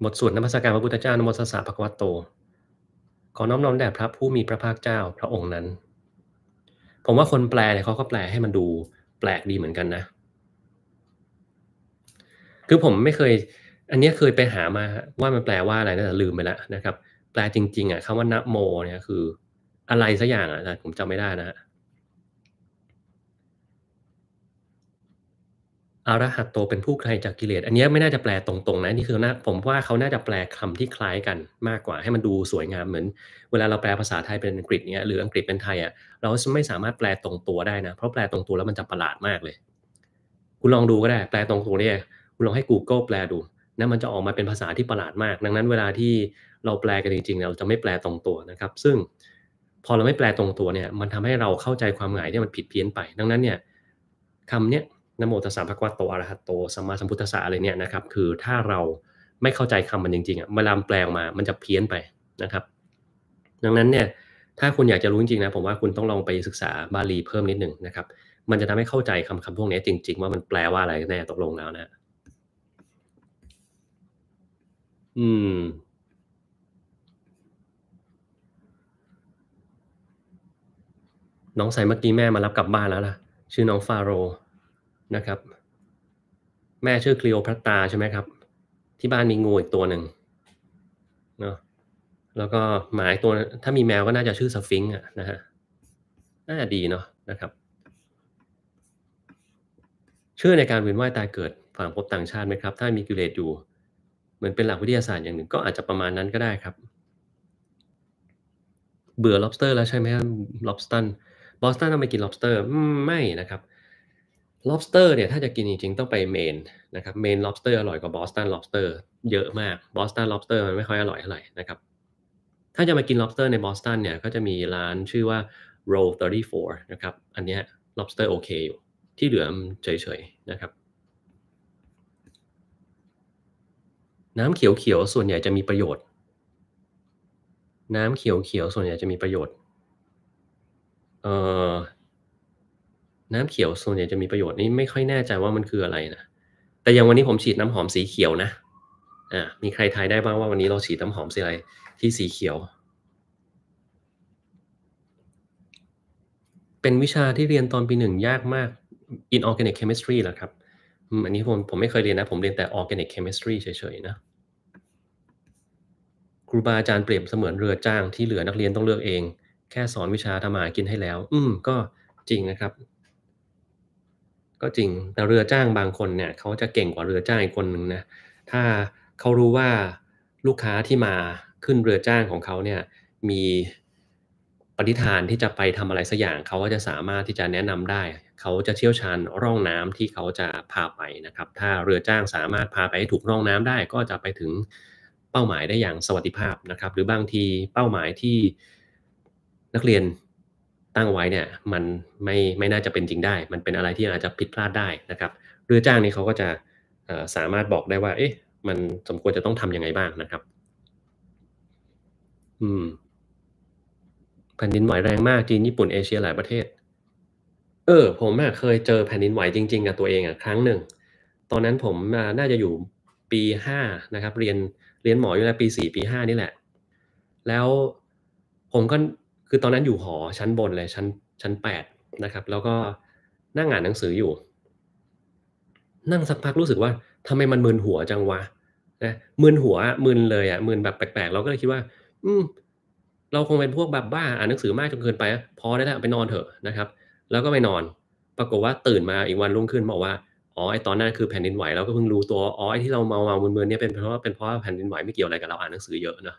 บทสวดนมัสการพระพุทธเจ้านโมสสะภควโต ขอน้อมน้อมแด่พระผู้มีพระภาคเจ้าพระองค์นั้น ผมว่าคนแปลเนี่ยเขาก็แปลให้มันดูแปลกดีเหมือนกันนะคือผมไม่เคย อันนี้เคยไปหามาว่ามันแปลว่าอะไรนะแต่ลืมไปแล้วนะครับ แปลจริงๆอ่ะคำว่านะโมเนี่ยคือ อะไรสักอย่างอ่ะผมจำไม่ได้นะฮะอารหัตโตเป็นผู้ใครจากกิเลส อันนี้ไม่น่าจะแปลตรงๆนะนี่คือนะผมว่าเขาน่าจะแปลคำที่คล้ายกันมากกว่า ให้มันดูสวยงามเหมือนเวลาเราแปลภาษาไทยเป็นอังกฤษเนี้ยหรืออังกฤษเป็นไทยอ่ะเราไม่สามารถแปลตรงตัวได้นะเพราะแปลตรงตัวแล้วมันจะประหลาดมากเลย คุณลองดูก็ได้แปลตรงตัวเนี่ยคุณลองให้ Google แปลดูนะมันจะออกมาเป็นภาษาที่ประหลาดมาก ดังนั้นเวลาที่เราแปลกันจริง ๆเราจะไม่แปลตรงตัวนะครับ ซึ่งพอเราไม่แปลตรงตัวเนี่ยมันทำให้เราเข้าใจความหมายที่มันผิดเพี้ยนไป ดังนั้นเนี่ยคำเนี้ยนโมตัสสะภะควาโตอะระหตโตสัมมาสัมพุทธัสสะอะไรเนี่ยนะครับคือถ้าเราไม่เข้าใจคำมันจริงๆอ่ะเาลามแปลออกมามันจะเพี้ยนไปนะครับ ดังนั้นเนี่ยถ้าคุณอยากจะรู้จริงๆนะผมว่าคุณต้องลองไปศึกษาบาลีเพิ่มนิดหนึ่งนะครับ มันจะทำให้เข้าใจคำคาพวกนี้จริง ๆ ว่ามันแปลว่าอะไรแน่ตกลงแล้วนะอืม น้องใส่เมื่อกี้แม่มารับกลับบ้านแล้วล่ะ ชื่อน้องฟาโร นะครับ แม่ชื่อคลีโอพัตตาใช่ไหมครับ ที่บ้านมีงูอีกตัวหนึ่งเนาะแล้วก็หมายตัวถ้ามีแมวก็น่าจะชื่อสฟิงค์อะนะฮะน่าดีเนาะนะครับเชื่อในการเวียนว่ายตายเกิดฝั่งพบต่างชาติไหมครับ ถ้ามีกิเลสอยู่มือนเป็นหลักวิทยาศาสตร์อย่างหนึ่ง ก็อาจจะประมาณนั้นก็ได้ครับ เบื่อ lobster แล้วใช่ไหม lobster บอสตันต้องไปกิน lobster ไม่นะครับ lobster เนี่ยถ้าจะกินจริงๆ ต้องไปเมนนะครับเมน lobster อร่อยกว่าบอสตัน lobster เยอะมากบอสตัน lobster มันไม่ค่อยอร่อยเท่าไหร่นะครับ ถ้าจะมากิน lobster ในบอสตันเนี่ย ก็จะมีร้านชื่อว่า r o w 34 นะครับ อันนี้อ lobster โอเคอยู่ที่เหลือเฉยๆนะครับน้ำเขียว ๆ ส่วนใหญ่จะมีประโยชน์ น้ำเขียวๆ ส่วนใหญ่จะมีประโยชน์ เอ่อ น้ำเขียวส่วนใหญ่จะมีประโยชน์นี่ไม่ค่อยแน่ใจว่ามันคืออะไรนะ แต่อย่างวันนี้ผมฉีดน้ำหอมสีเขียวนะ อ่า มีใครทายได้บ้างว่าวันนี้เราฉีดน้ำหอมสีอะไร ที่สีเขียว เป็นวิชาที่เรียนตอนปีหนึ่งยากมาก inorganic chemistry เหรอครับอันนี้ผมผมไม่เคยเรียนนะ ผมเรียนแต่อร์แก i c c เคม i ส t รีเฉยๆนะครูบาอาจารย์เปรียบเสมือนเรือจ้างที่เหลือนักเรียนต้องเลือกเอง แค่สอนวิชาทำหากินให้แล้ว อืมก็จริงนะครับ ก็จริงแต่เรือจ้างบางคนเนี่ย เขาจะเก่งกว่าเรือจ้างอีกคนหนึ่งนะถ้าเขารู้ว่าลูกค้าที่มาขึ้นเรือจ้างของเขาเนี่ยมีปณิธานที่จะไปทำอะไรสักอย่างเขาก็จะสามารถที่จะแนะนำได้เขาจะเชี่ยวชาญร่องน้ำที่เขาจะพาไปนะครับ ถ้าเรือจ้างสามารถพาไปให้ถูกร่องน้ำได้ก็จะไปถึงเป้าหมายได้อย่างสวัสดิภาพนะครับ หรือบางทีเป้าหมายที่นักเรียนตั้งไว้เนี่ย มันไม่ไม่น่าจะเป็นจริงได้ มันเป็นอะไรที่อาจจะผิดพลาดได้นะครับ เรือจ้างนี้เขาก็จะสามารถบอกได้ว่า เอ๊ะ มันสมควรจะต้องทํำยังไงบ้างนะครับ อืมแผ่นดินไหวแรงมากจีนญี่ปุ่นเอเชียหลายประเทศ เออ ผมเคยเจอแผ่นดินไหวจริงๆกับตัวเองอ่ะครั้งหนึ่ง ตอนนั้นผมน่าจะอยู่ปีห้านะครับ เรียนเรียนหมออยู่ในปีสี่ปีห้านี่แหละ แล้วผมก็คือตอนนั้นอยู่หอชั้นบนเลยชั้นชั้นแปดนะครับแล้วก็นั่งอ่านหนังสืออยู่ นั่งสักพักรู้สึกว่าทำไมมันมึนหัวจังวะนะมึนหัวมึนเลยอ่ะมึนแบบแปลกๆเราก็เลยคิดว่า อืมเราคงเป็นพวกแบบบ้าอ่านหนังสือมากจนเกินไปพอได้แล้ว ไปนอนเถอะนะครับ แล้วก็ไปนอนปรากฏว่าตื่นมาอีกวันรุ่งขึ้นบอกว่าอ๋อไอตอนนั้นคือแผ่นดินไหวเราก็เพิ่งรู้ตัวอ๋อไอที่เราเมาเมาเมือนเนี่ยเป็นเพราะว่าเป็นเพราะแผ่นดินไหวไม่เกี่ยวอะไรกับเราอ่านหนังสือเยอะนะ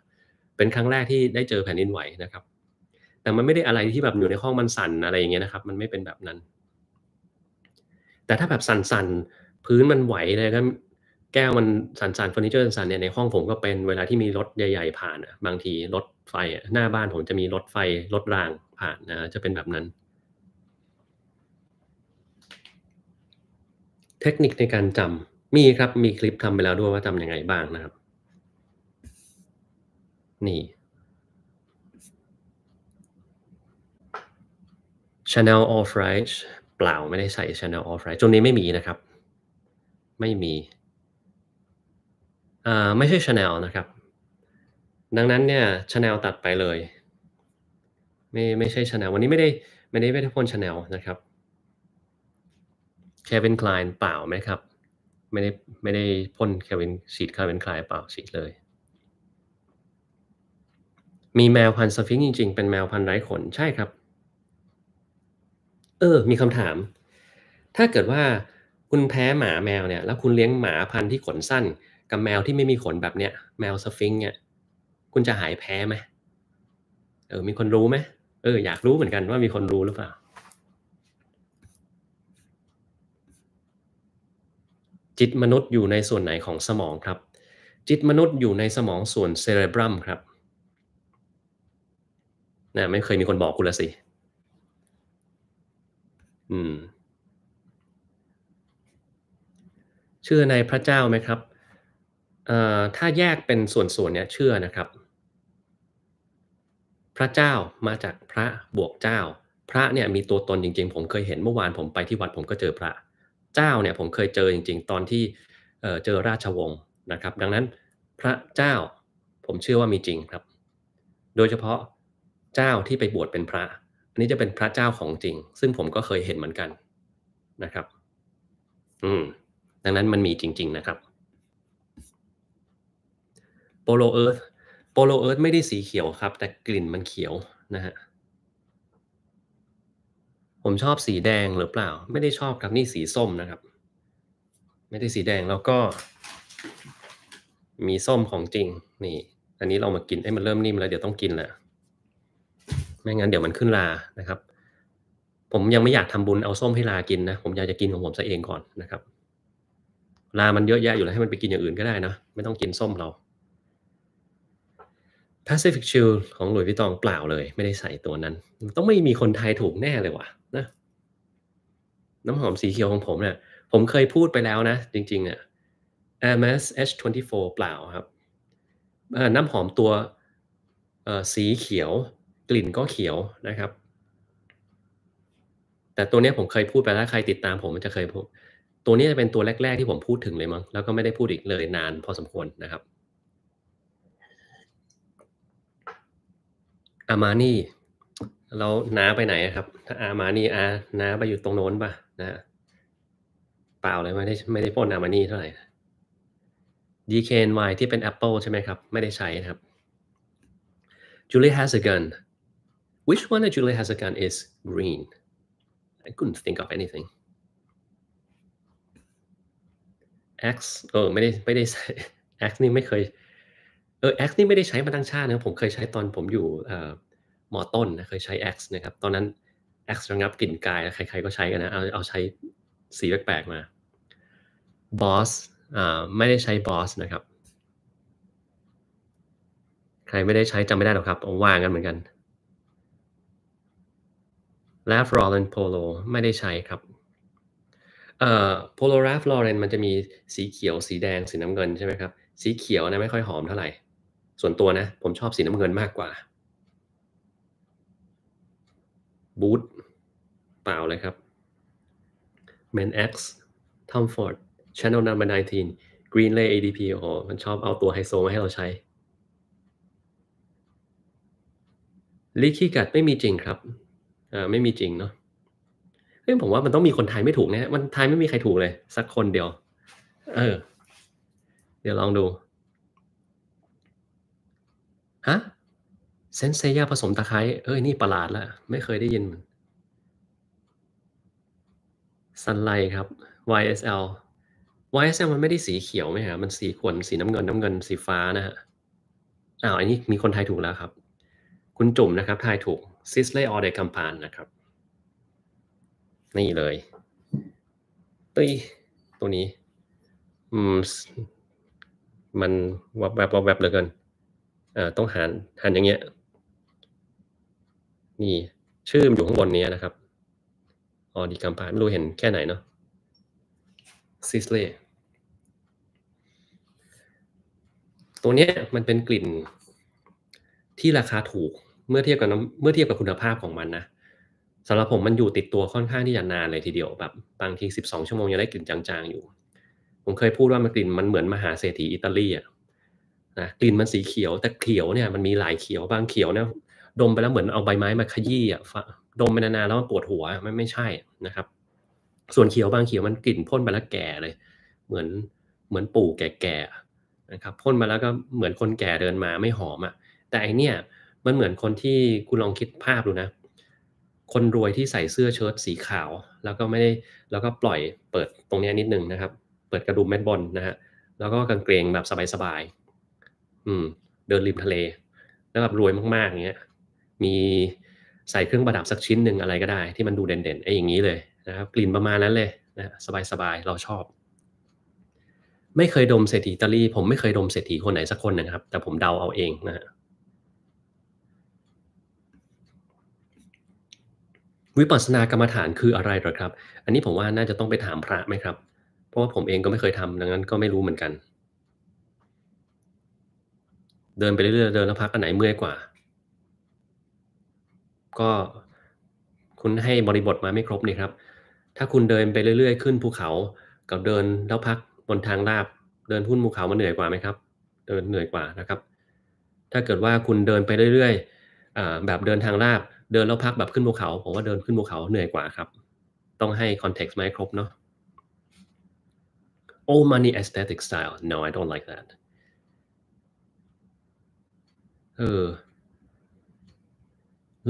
เป็นครั้งแรกที่ได้เจอแผ่นดินไหวนะครับ แต่มันไม่ได้อะไรที่แบบอยู่ในห้องมันสั่นอะไรอย่างเงี้ยนะครับ มันไม่เป็นแบบนั้น แต่ถ้าแบบสั่นๆพื้นมันไหวอะไรก็แก้วมันสั่นๆเฟอร์นิเจอร์สั่นเนี่ยในห้องผมก็เป็นเวลาที่มีรถใหญ่ๆผ่าน บางทีรถไฟหน้าบ้านผมจะมีรถไฟรถรางผ่านนะจะเป็นแบบนั้น เทคนิคในการจำมีครับมีคลิปทำไปแล้วด้วยว่าจำยังไงบ้างนะครับนี่ Channel Off Right เปล่าไม่ได้ใส่ Channel Off Right จนนี้ไม่มีนะครับ ไม่มีอ่าไม่ใช่ Channel นะครับดังนั้นเนี่ยชแนลตัดไปเลย ไม่ไม่ใช่ชแนลวันนี้ไม่ได้ไม่ได้ไม่ได้พ่นชาแนลนะครับแควินคลายเปล่าไหมครับ ไม่ได้ไม่ได้พ่นแควินฉีดแควินคลายเปล่าฉีดเลย มีแมวพันธุ์สฟิงจริง ๆ เป็นแมวพันธุ์ไร้ขน ใช่ครับเออมีคำถาม ถ้าเกิดว่าคุณแพ้หมาแมวเนี่ยแล้วคุณเลี้ยงหมาพันธุ์ที่ขนสั้น กับแมวที่ไม่มีขนแบบเนี้ยแมวสฟิงเนี่ยคุณจะหายแพ้ไหมเออมีคนรู้ไหมเอออยากรู้เหมือนกันว่ามีคนรู้หรือเปล่า จิตมนุษย์อยู่ในส่วนไหนของสมองครับ จิตมนุษย์อยู่ในสมองส่วนเซเรบรัมครับนะไม่เคยมีคนบอกคุณละสิอืมเชื่อในพระเจ้าไหมครับเอ่อถ้าแยกเป็นส่วนๆเนี่ยเชื่อนะครับพระเจ้ามาจากพระบวกเจ้า พระเนี่ยมีตัวตนจริง ๆ ผมเคยเห็นเมื่อวานผมไปที่วัดผมก็เจอพระเจ้าเนี่ย ผมเคยเจอจริง ๆ ตอนที่เจอราชวงศ์นะครับ ดังนั้นพระเจ้าผมเชื่อว่ามีจริงครับ โดยเฉพาะเจ้าที่ไปบวชเป็นพระอันนี้จะเป็นพระเจ้าของจริง ซึ่งผมก็เคยเห็นเหมือนกันนะครับ อืม ดังนั้นมันมีจริง ๆนะครับโปโลเอิร์ธโปโลเอิร์ธไม่ได้สีเขียวครับ แต่กลิ่นมันเขียวนะฮะผมชอบสีแดงหรือเปล่า ไม่ได้ชอบครับนี่สีส้มนะครับ ไม่ได้สีแดงแล้วก็ มีส้มของจริงนี่อันนี้เรามากินให้มันเริ่มนิ่มแล้วเดี๋ยวต้องกินแหละไม่งั้นเดี๋ยวมันขึ้นลานะครับ ผมยังไม่อยากทำบุญเอาส้มให้ลากินนะผมอยากจะกินของผมซะเองก่อนนะครับลามันเยอะแยะอยู่แล้วให้มันไปกินอย่างอื่นก็ได้นะไม่ต้องกินส้มเรา Pacific Shield ของหลุยส์วิตองเปล่าเลย ไม่ได้ใส่ตัวนั้น ต้องไม่มีคนไทยถูกแน่เลยวะนะ น้ำหอมสีเขียวของผมเนะี่ยผมเคยพูดไปแล้วนะ จริงๆอนะ่ะ m s H24 เปล่าครับ น้ำหอมตัวสีเขียวกลิ่นก็เขียวนะครับ แต่ตัวนี้ผมเคยพูดไปแล้วใครติดตามผมมันจะเคยพูดตัวนี้จะเป็นตัวแรก ๆ ที่ผมพูดถึงเลยมั้งแล้วก็ไม่ได้พูดอีกเลยนาน พอสมควรนะครับอามานี่เราหน้าไปไหนครับ ถ้าอามานี่อาน้าไปอยู่ตรงโน้นป่ะนะเปล่าเลย ไม่ได้ไม่ได้พ่นอามานี่เท่าไหร่ DKNY ที่เป็น Apple ใช่ไหมครับ ไม่ได้ใช้ครับ Julie has a gun which one that Julie has a gun is green I couldn't think of anything X เออไม่ได้ไม่ได้ใช้ X นี่ไม่เคยออแอคนี่ไม่ได้ใช้มาตั้งชาตินะผมเคยใช้ตอนผมอยู่มอต้นนะเคยใช้ X นะครับตอนนั้น X ระงับกลิ่นกายใครๆก็ใช้กันนะเอาเอาใช้สีแปลกๆมา Boss อ่าไม่ได้ใช้ Boss นะครับ ใครไม่ได้ใช้จำไม่ได้หรอกครับว่างกันเหมือนกันลาฟลอเรนโพโลไม่ได้ใช้ครับเอ่อ p o l ลล a ร r o เ e นมันจะมีสีเขียวสีแดงสีน้ำเงินใช่ไหมครับสีเขียวนะไม่ค่อยหอมเท่าไหร่ส่วนตัวนะ ผมชอบสีน้ำเงินมากกว่าบูทเปล่าเลยครับ Man X Tom Ford Channel Number 19 Greenlay ADP โอ้มันชอบเอาตัวไฮโซมาให้เราใช้ลิขี้กัดไม่มีจริงครับอ่าไม่มีจริงเนาะเฮ้ยผมว่ามันต้องมีคนไทยไม่ถูกนะมันไทยไม่มีใครถูกเลยสักคนเดียว เออ เดี๋ยวลองดูฮะเซนเซยาผสมตะไคร้เอ้ย นี่ประหลาดละไม่เคยได้ยินมันซันไลครับ YSL YSL มันไม่ได้สีเขียวไหมฮะมันสีขวนสีน้ำเงินน้ำเงินสีฟ้านะฮะอ้าวอันนี้มีคนทายถูกแล้วครับ คุณจุ่มนะครับ ทายถูกซิสเลย์ออเดคัมพานนะครับ นี่เลยตีตัวนี้อืมมันวับแวบวับแวบเหลือเกินอ่าต้องหารหารอย่างเงี้ย นี่ ชื่อมอยู่ข้างบนนี้นะครับออดีกัมพาไม่รู้เห็นแค่ไหนเนาะซิสเล่ตัวเนี้ยมันเป็นกลิ่นที่ราคาถูกเมื่อเทียบกับน้ำเมื่อเทียบกับคุณภาพของมันนะสำหรับผมมันอยู่ติดตัวค่อนข้างที่จะนานเลยทีเดียวแบบบางทีสสิบองชั่วโมงยังได้กลิ่นจางๆอยู่ ผมเคยพูดว่ามันกลิ่นมันเหมือนมหาเศรษฐีอิตาลีอ่ะนะกลิ่นมันสีเขียว แต่เขียวเนี่ยมันมีหลายเขียวบางเขียวเนี่ยดมไปแล้วเหมือนเอาใบไม้มาขยี้อ่ะ ดมไปนานๆแล้วปวดหัวไม่ไม่ใช่นะครับ ส่วนเขียวบางเขียวมันกลิ่นพ่นไปแล้วแก่เลย เหมือนเหมือนปู่แก่ๆนะครับพ่นมาแล้วก็เหมือนคนแก่เดินมาไม่หอมอ่ะ แต่อันเนี้ยมันเหมือนคนที่คุณลองคิดภาพดูนะ คนรวยที่ใส่เสื้อเชิ้ตสีขาว แล้วก็ไม่ได้แล้วก็ปล่อยเปิดตรงนี้นิดนึงนะครับ เปิดกระดุมแมตบอลนะฮะ แล้วก็กางเกงแบบสบายอืมเดินริมทะเลแล้วแบบรวยมากๆอย่างเงี้ยมีใส่เครื่องประดับสักชิ้นหนึ่งอะไรก็ได้ ที่มันดูเด่นๆไอ้อย่างนี้เลยนะครับกลิ่นประมาณนั้นเลยนะสบายๆ เราชอบ ไม่เคยดมเศรษฐีตาลีผมไม่เคยดมเศรษฐีคนไหนสักคนนะครับ แต่ผมเดาเอาเองนะฮะวิปัสสนากรรมฐานคืออะไรหรอครับอันนี้ผมว่าน่าจะต้องไปถามพระไหมครับ เพราะว่าผมเองก็ไม่เคยทำดังนั้นก็ไม่รู้เหมือนกันเดินไปเรื่อยๆ เดินแล้วพักอันไหนเมื่อยกว่า ก็คุณให้บริบทมาไม่ครบนี่ครับ ถ้าคุณเดินไปเรื่อยๆ ขึ้นภูเขา กับเดินแล้วพักบนทางลาบ เดินพุ่นภูเขามันเหนื่อยกว่าไหมครับ เดินเหนื่อยกว่านะครับ ถ้าเกิดว่าคุณเดินไปเรื่อยๆ แบบเดินทางลาบ เดินแล้วพักแบบขึ้นภูเขา ผมว่าเดินขึ้นภูเขาเหนื่อยกว่าครับ ต้องให้คอนเท็กซ์มาครบเนาะ all money aesthetic style no I don't like that เออ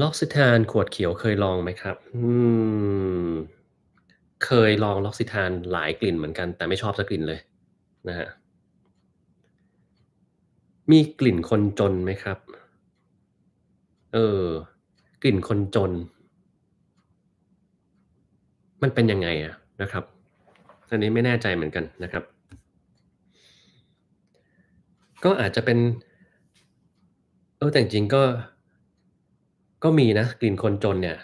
ล็อกซิทานขวดเขียวเคยลองไหมครับ อืม เคยลองล็อกซิทานหลายกลิ่นเหมือนกัน แต่ไม่ชอบสักกลิ่นเลยนะฮะ มีกลิ่นคนจนไหมครับ เออ กลิ่นคนจน มันเป็นยังไงอะนะครับอันนี้ไม่แน่ใจเหมือนกันนะครับ ก็อาจจะเป็นเออแต่จริงก็ก็มีนะกลิ่นคนจนเนี่ย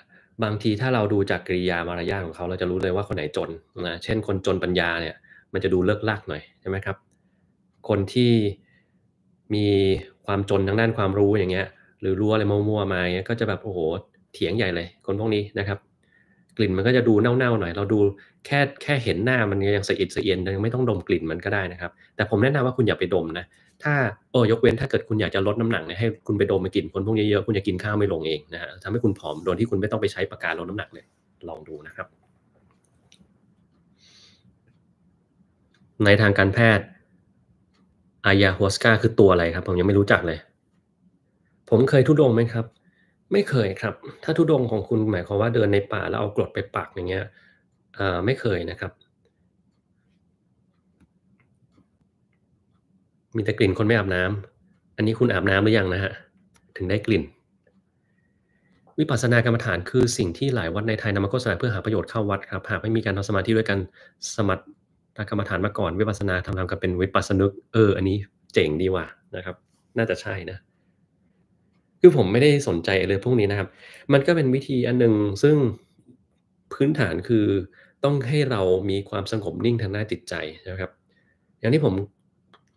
บางทีถ้าเราดูจากกริยามารยาทของเขา เราจะรู้เลยว่าคนไหนจนนะเช่นคนจนปัญญาเนี่ยมันจะดูเลิกลากหน่อยใช่ไหมครับคนที่มีความจนทางด้านความรู้อย่างเงี้ย หรือรั่วอะไรมั่วๆมาเงี้ยก็จะแบบโอ้โหเถียงใหญ่เลยคนพวกนี้นะครับ กลิ่นมันก็จะดูเน่าๆหน่อย เราดูแค่แค่เห็นหน้ามันยังสะอิดสะเอียนยังไม่ต้องดมกลิ่นมันก็ได้นะครับ แต่ผมแนะนำว่าคุณอย่าไปดมนะถ้าเออยกเว้นถ้าเกิดคุณอยากจะลดน้ำหนักเนี่ยให้คุณไปดมไปกินคนพวกนี้เยอะคุณจะกินข้าวไม่ลงเองนะฮะทำให้คุณผอมโดยที่คุณไม่ต้องไปใช้ปากกาลดน้ำหนักเลย ลองดูนะครับ ในทางการแพทย์อายาฮัวสกาคือตัวอะไรครับ ผมยังไม่รู้จักเลย ผมเคยทุดงไหมครับ ไม่เคยครับ ถ้าทุดงของคุณหมายความว่าเดินในป่าแล้วเอากรดไปปักอย่างเงี้ยไม่เคยนะครับมีแต่กลิ่นคนไม่อาบน้ำ อันนี้คุณอาบน้ำหรือยังนะฮะ ถึงได้กลิ่น วิปัสสนากรรมฐานคือสิ่งที่หลายวัดในไทยนำมาโฆษณาเพื่อหาประโยชน์เข้าวัดครับหากไม่มีการทำสมาธิด้วยกันสมัติกรรมฐานมาก่อนวิปัสสนาทำทำกันเป็นวิปัสสนึกเออ อันนี้เจ๋งดีว่ะนะครับ น่าจะใช่นะ คือผมไม่ได้สนใจเลยพวกนี้นะครับ มันก็เป็นวิธีอันหนึ่งซึ่งพื้นฐานคือต้องให้เรามีความสงบนิ่งทางด้านจิตใจนะครับ อย่างที่ผม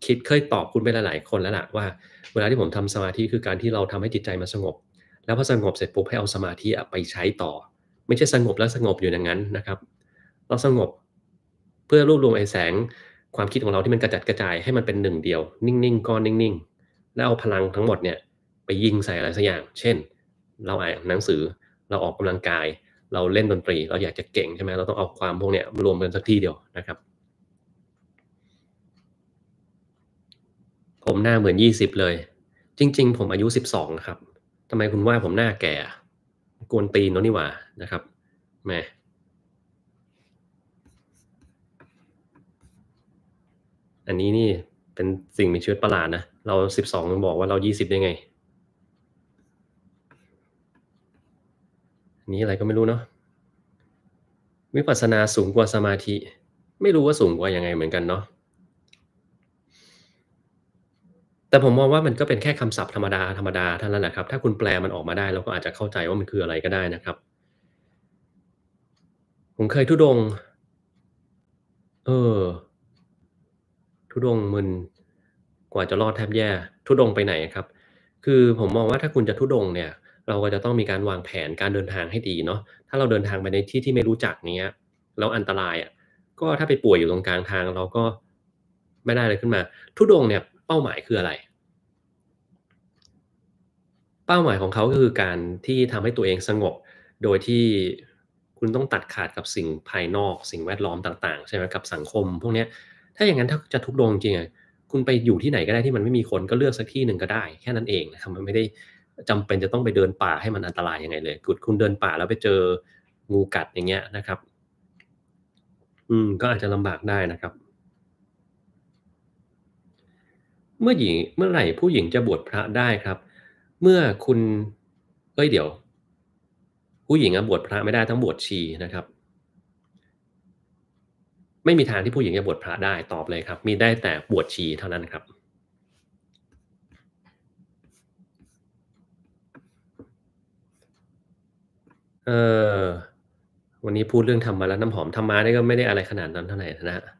คิดเคยตอบคุณไปหลายๆคนแล้วล่ะว่า เวลาที่ผมทำสมาธิ คือการที่เราทำให้จิตใจมันสงบ แล้วพอสงบเสร็จปุ๊บให้เอาสมาธิไปใช้ต่อ ไม่ใช่สงบแล้วสงบอยู่อย่างนั้นนะครับ เราสงบ เพื่อรวบรวมไอ้แสง ความคิดของเราที่มันกระจัดกระจายให้มันเป็นหนึ่งเดียว นิ่งๆก้อนนิ่งๆ แล้วเอาพลังทั้งหมดเนี่ยไปยิงใส่อะไรสักอย่าง เช่น เราอ่านหนังสือ เราออกกำลังกายเราเล่นดนตรี เราอยากจะเก่งใช่ไหมเราต้องเอาความพวกเนี้ยรวมกันสักที่เดียวนะครับผมหน้าเหมือนยี่สิบเลย จริงๆ ผมอายุสิบสองครับ ทำไมคุณว่าผมหน้าแก่ กวนตีนนนี่หว่านะครับแม่ อันนี้นี่เป็นสิ่งมีชีวิตประหลาดนะ เราสิบสองมันบอกว่าเรายี่สิบได้ไง อันนี้อะไรก็ไม่รู้เนาะ วิปัสสนาสูงกว่าสมาธิ ไม่รู้ว่าสูงกว่ายังไงเหมือนกันเนาะแต่ผมมองว่ามันก็เป็นแค่คำศัพท์ธรรมดาธรรมดาเท่านั้นแหละครับถ้าคุณแปลมันออกมาได้เราก็อาจจะเข้าใจว่ามันคืออะไรก็ได้นะครับ ผมเคยทุดง เออทุดงมึนกว่าจะรอดแทบแย่ ทุดงไปไหนครับ คือผมมองว่าถ้าคุณจะทุดงเนี่ย เราก็จะต้องมีการวางแผนการเดินทางให้ดีเนาะถ้าเราเดินทางไปในที่ที่ไม่รู้จักเนี้ยแล้วอันตรายอะ่ะก็ถ้าไปป่วยอยู่ตรงกลางทาง เราก็ไม่ได้เลยขึ้นมา ทุดงเนี่ยเป้าหมายคืออะไร เป้าหมายของเขาก็คือการที่ทำให้ตัวเองสงบ โดยที่คุณต้องตัดขาดกับสิ่งภายนอก สิ่งแวดล้อมต่าง ๆใช่ไหมกับสังคม พวกนี้ถ้าอย่างนั้นถ้าจะทุกดวงจริงๆคุณไปอยู่ที่ไหนก็ได้ที่มันไม่มีคนก็เลือกสักที่หนึ่งก็ได้ แค่นั้นเองนะครับมันไม่ได้จำเป็นจะต้องไปเดินป่าให้มันอันตรายยังไงเลยกุดคุณเดินป่าแล้วไปเจองูกัดอย่างเงี้ยนะครับ อืมก็อาจจะลำบากได้นะครับเมื่อหญิงเมื่อไหร่ผู้หญิงจะบวชพระได้ครับ เมื่อคุณ เอ้ยเดี๋ยว ผู้หญิงอะบวชพระไม่ได้ต้องบวชชีนะครับ ไม่มีทางที่ผู้หญิงจะบวชพระได้ตอบเลยครับมีได้แต่บวชชีเท่านั้นครับเออวันนี้พูดเรื่องธรรมะแล้วน้ำหอมธรรมะนี่ก็ไม่ได้อะไรขนาดนั้นเท่าไหร่นะ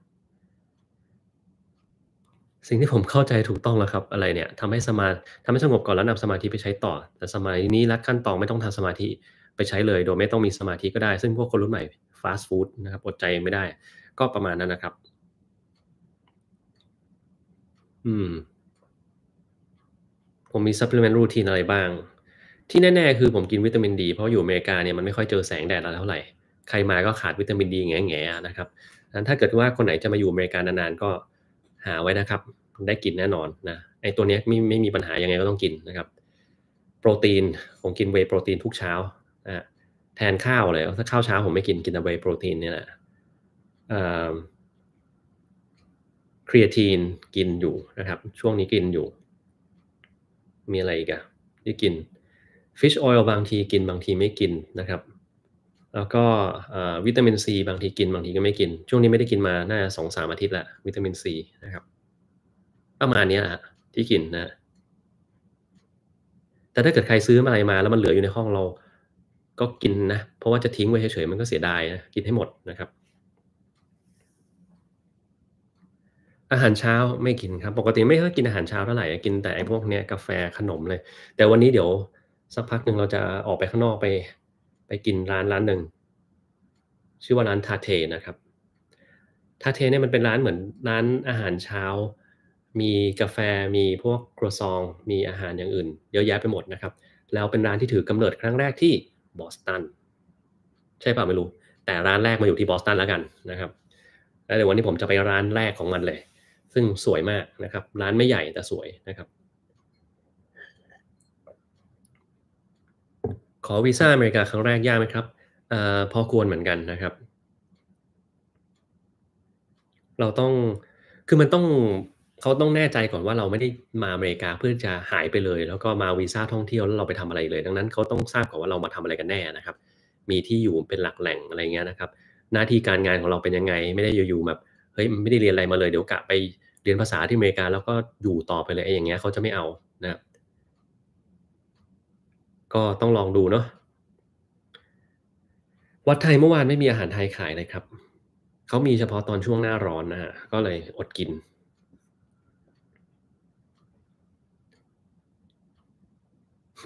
สิ่งที่ผมเข้าใจถูกต้องแล้วครับอะไรเนี่ยทำให้สมาทำให้สงบก่อนแล้วนำสมาธิไปใช้ต่อ แต่สมาธินี้ลักขั้นตอนไม่ต้องทำสมาธิไปใช้เลย โดยไม่ต้องมีสมาธิก็ได้ซึ่งพวกคนรุ่นใหม่ฟาสต์ฟู้ดนะครับอดใจไม่ได้ ก็ประมาณนั้นนะครับอืมผมมีซัพพลีเมนต์รูทีนอะไรบ้าง ที่แน่ๆคือผมกินวิตามินดีเพราะอยู่อเมริกาเนี่ยมันไม่ค่อยเจอแสงแดดอะไรเท่าไหร่ใครมาก็ขาดวิตามินดีแง่ๆนะครับนั้นถ้าเกิดว่าคนไหนจะมาอยู่อเมริกานานๆก็หาไว้นะครับได้กินแน่นอนนะ ไอตัวนี้ไม่ไม่มีปัญหายังไงก็ต้องกินนะครับ โปรตีน ผมกินเวโปรตีนทุกเช้า แทนข้าวเลย ถ้าข้าวเช้าผมไม่กิน กินแต่เวโปรตีนเนี่ยนะครีเอทีนกินอยู่นะครับ ช่วงนี้กินอยู่ มีอะไรอีกอะที่กินฟิชออยล์บางทีกินบางทีไม่กินนะครับแล้วก็วิตามินซีบางทีกิน บางทีก็ไม่กิน ช่วงนี้ไม่ได้กินมาน่าสองสามอาทิตย์ละวิตามินซีนะครับ ประมาณนี้แหละที่กินนะ แต่ถ้าเกิดใครซื้ออะไรมาแล้วมันเหลืออยู่ในห้องเรา ก็กินนะ เพราะว่าจะทิ้งไว้เฉยๆ มันก็เสียดายนะกินให้หมดนะครับ อาหารเช้าไม่กินครับ ปกติไม่ค่อยกินอาหารเช้าเท่าไหร่กินแต่ไอ้พวกเนี้ยกาแฟขนมเลย แต่วันนี้เดี๋ยวสักพักหนึ่งเราจะออกไปข้างนอกไปไปกินร้านร้านหนึ่งชื่อว่าร้านทาเทนะครับทาเทเนี่ยมันเป็นร้านเหมือนร้านอาหารเช้า มีกาแฟมีพวกครัวซอง มีอาหารอย่างอื่นเยอะแยะไปหมดนะครับ แล้วเป็นร้านที่ถือกำเนิดครั้งแรกที่บอสตัน ใช่ป่าไม่รู้ แต่ร้านแรกมาอยู่ที่บอสตัน แล้วกันนะครับแล้วเดี๋ยววันนี้ผมจะไปร้านแรกของมันเลย ซึ่งสวยมากนะครับ ร้านไม่ใหญ่แต่สวยนะครับขอวีซ่าอเมริกาครั้งแรกยากไหมครับอพอควรเหมือนกันนะครับ เราต้องคือมันต้องเขาต้องแน่ใจก่อนว่าเราไม่ได้มาอเมริกาเพื่อจะหายไปเลย แล้วก็มาวีซ่าท่องเที่ยวแล้วเราไปทำอะไรเลยดังนั้นเขาต้องทราบก่อนว่าเรามาทำอะไรกันแน่นะครับ มีที่อยู่เป็นหลักแหล่งอะไรเงี้ยนะครับ หน้าที่การงานของเราเป็นยังไง ไม่ได้อยู่ๆแบบเฮ้ยไม่ได้เรียนอะไรมาเลย เดี๋ยวกะไปเรียนภาษาที่อเมริกาแล้วก็อยู่ต่อไปเลยไอ้อย่างเงี้ยเขาจะไม่เอานะครับก็ต้องลองดูเนาะ วัดไทยเมื่อวานไม่มีอาหารไทยขายเลยครับ เขามีเฉพาะตอนช่วงหน้าร้อนนะฮะ ก็เลยอดกิน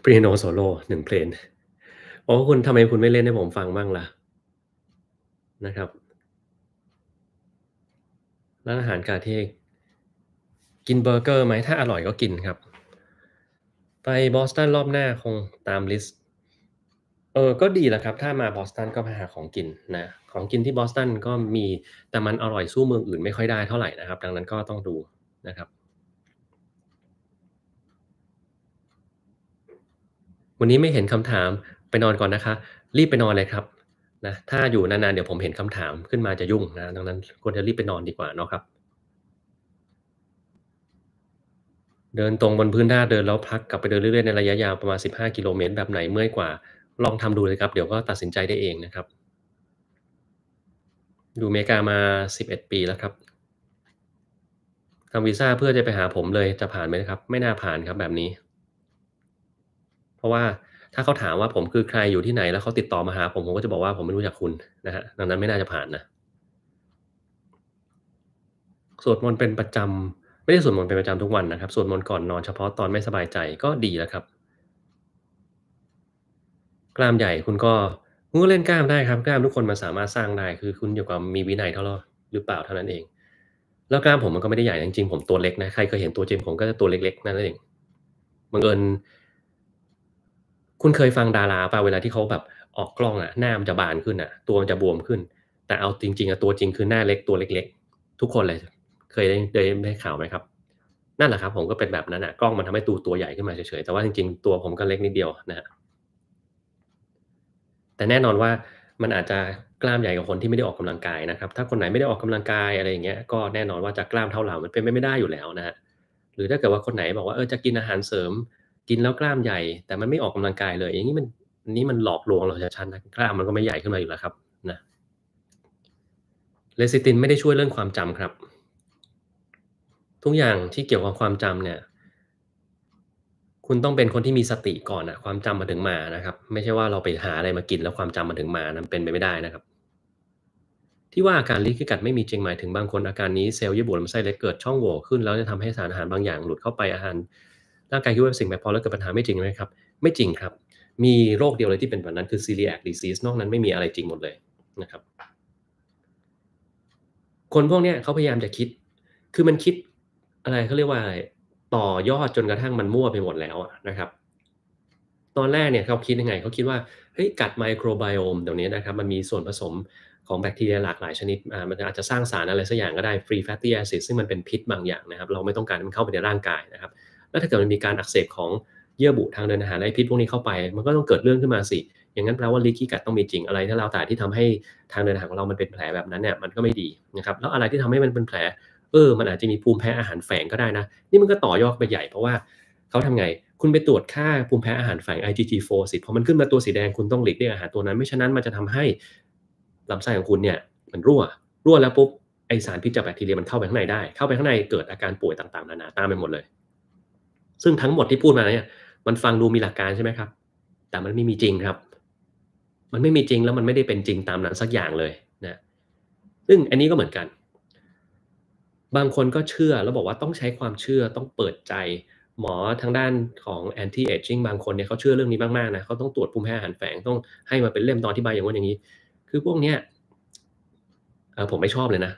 เปียโนโซโล่หนึ่งเพลงโอ้คุณทำไมคุณไม่เล่นให้ผมฟังบ้างล่ะ นะครับร้านอาหารกาเทกกินเบอร์เกอร์ไหม ถ้าอร่อยก็กินครับไปบอสตันรอบหน้าคงตาม ลิสต์ เออ ก็ดีแหละครับ ถ้ามาบอสตันก็ไปหาของกินนะ ของกินที่บอสตันก็มี แต่มันอร่อยสู้เมืองอื่นไม่ค่อยได้เท่าไหร่นะครับ ดังนั้นก็ต้องดูนะครับ วันนี้ไม่เห็นคำถาม ไปนอนก่อนนะคะ รีบไปนอนเลยครับ นะ ถ้าอยู่นานๆ เดี๋ยวผมเห็นคำถามขึ้นมาจะยุ่งนะ ดังนั้นควรจะรีบไปนอนดีกว่าเนาะครับเดินตรงบนพื้นหน้าเดินแล้วพักกลับไปเดินเรื่อยๆในระยะยาวประมาณ15 กิโลเมตร แบบไหนเมื่อยกว่า ลองทำดูเลยครับเดี๋ยวก็ตัดสินใจได้เองนะครับอยู่อเมริกามา 11 ปีแล้วครับทำวีซ่าเพื่อจะไปหาผมเลยจะผ่านไหมครับไม่น่าผ่านครับแบบนี้ เพราะว่าถ้าเขาถามว่าผมคือใครอยู่ที่ไหน แล้วเขาติดต่อมาหาผมผมก็จะบอกว่าผมไม่รู้จักคุณนะฮะดังนั้นไม่น่าจะผ่านนะสวดมนต์เป็นประจำไม่ได้สวดมนต์เป็นประจำทุกวันนะครับสวดมนต์ก่อน นอนเฉพาะ ตอนไม่สบายใจก็ดีแล้วครับ กล้ามใหญ่คุณก็คุณก็เล่นกล้ามได้ครับ กล้ามทุกคนมันสามารถสร้างได้ คือคุณอยู่กับมีวินัยเท่าไหร่หรือเปล่าเท่านั้นเอง แล้วกล้ามผมมันก็ไม่ได้ใหญ่จริงๆผมตัวเล็กนะใครเคยเห็นตัวเจมผมก็จะตัวเล็กๆนั่นเองบังเอิญคุณเคยฟังดาราป่ะเวลาที่เขาแบบออกกล้องอะหน้ามันจะบานขึ้นอะตัวมันจะบวมขึ้น แต่เอาจริงๆอะตัวจริงคือหน้าเล็กตัวเล็ก ๆ ทุกคนเลยเคยได้ได้ได้ข่าวไหมครับนั่นแหละครับ ผมก็เป็นแบบนั้นนะกล้องมันทำให้ตูตัวใหญ่ขึ้นมาเฉยๆแต่ว่าจริงๆตัวผมก็เล็กนิดเดียวนะฮะแต่แน่นอนว่ามันอาจจะกล้ามใหญ่กว่าคนที่ไม่ได้ออกกำลังกายนะครับ ถ้าคนไหนไม่ได้ออกกำลังกายอะไรอย่างเงี้ยก็แน่นอนว่าจะกล้ามเท่าเรามันเป็นไม่ได้อยู่แล้วนะฮะหรือถ้าเกิดว่าคนไหนบอกว่าเออจะกินอาหารเสริม กินแล้วกล้ามใหญ่แต่มันไม่ออกกำลังกายเลยอย่างนี้มันนี่มันหลอกลวงเราชัดๆนะกล้ามมันก็ไม่ใหญ่ขึ้นมาอยู่แล้วครับนะเลซิตินไม่ได้ช่วยเรื่องความจำครับทุกอย่างที่เกี่ยวกับความจำเนี่ย คุณต้องเป็นคนที่มีสติก่อนนะความจำมาถึงมานะครับ ไม่ใช่ว่าเราไปหาอะไรมากินแล้วความจำมาถึงมานั้นเป็นไปไม่ได้นะครับ ที่ว่าอาการลิ้นขี้กัด ไม่มีจริงหมายถึงบางคนอาการนี้เซลล์เยื่อบุลำไส้เล็กเกิดช่องโหว่ขึ้นแล้วจะทำให้สารอาหารบางอย่างหลุดเข้าไปอาหาร ร่างกายคิดว่าเป็นสิ่งแบบพอแล้วเกิดปัญหาไม่จริงไหมครับ ไม่จริงครับ มีโรคเดียวเลยที่เป็นแบบนั้นคือซีเรียกดีซีสนอกนั้นไม่มีอะไรจริงหมดเลยนะครับ คนพวกนี้เขาพยายามจะคิด คือมันคิดอะไรเขาเรียกว่าอะไรต่อยอดจนกระทั่งมันมั่วไปหมดแล้วนะครับ ตอนแรกเนี่ยเขาคิดยังไงเขาคิดว่าเฮ้ยกัดไมโครไบโอมเดี๋ยวนี้นะครับ มันมีส่วนผสมของแบคทีเรียหลากหลายชนิด มันอาจจะสร้างสารอะไรสักอย่างก็ได้ฟรีแฟตตี้แอซิดซึ่งมันเป็นพิษบางอย่างนะครับเราไม่ต้องการมันเข้าไปในร่างกายนะครับ แล้วถ้าเกิดมันมีการอักเสบของเยื่อบุทางเดินอาหารไอพิษพวกนี้เข้าไป มันก็ต้องเกิดเรื่องขึ้นมาสิอย่างนั้นแปลว่าลิกี้กัดต้องมีจริงอะไร ถ้าเราแต่ที่ทำให้ทางเดินอาหารของเรามันเป็นแผลแบบนั้นเนี่ยมันก็ไม่ดีนะครับแล้วอะไรที่ทำให้มันเป็นแผลเออ มันอาจจะมีภูมิแพ้อาหารแฝงก็ได้นะ นี่มันก็ต่อยอดไปใหญ่เพราะว่าเขาทำไง คุณไปตรวจค่าภูมิแพ้อาหารแฝง IgG4 สิ พอมันขึ้นมาตัวสีแดงคุณต้องหลีกเลี่ยงอาหารตัวนั้น ไม่ฉะนั้นมันจะทำให้ลำไส้ของคุณเนี่ย มันรั่ว รั่วแล้วปุ๊บไอสารพิษจากแบคทีเรียมันเข้าไปข้างในได้ เข้าไปข้างในเกิดอาการป่วยต่างๆ นานาตามไปหมดเลย ซึ่งทั้งหมดที่พูดมาเนี่ย มันฟังดูมีหลักการใช่ไหมครับ แต่มันไม่มีจริงครับ มันไม่มีจริงแล้วมันไม่ได้เป็นจริงตามนั้นสักอย่างเลยนะซึ่งอันนี้ก็เหมือนกันบางคนก็เชื่อแล้วบอกว่าต้องใช้ความเชื่อต้องเปิดใจ หมอทางด้านของ anti aging บางคนเนี่ยเขาเชื่อเรื่องนี้มากๆนะเขาต้องตรวจภูมิแพ้อาหารแฝงต้องให้มาเป็นเล่มตอนที่บายอย่างว่าอย่างนี้ คือพวกเนี้ยผมไม่ชอบเลยนะ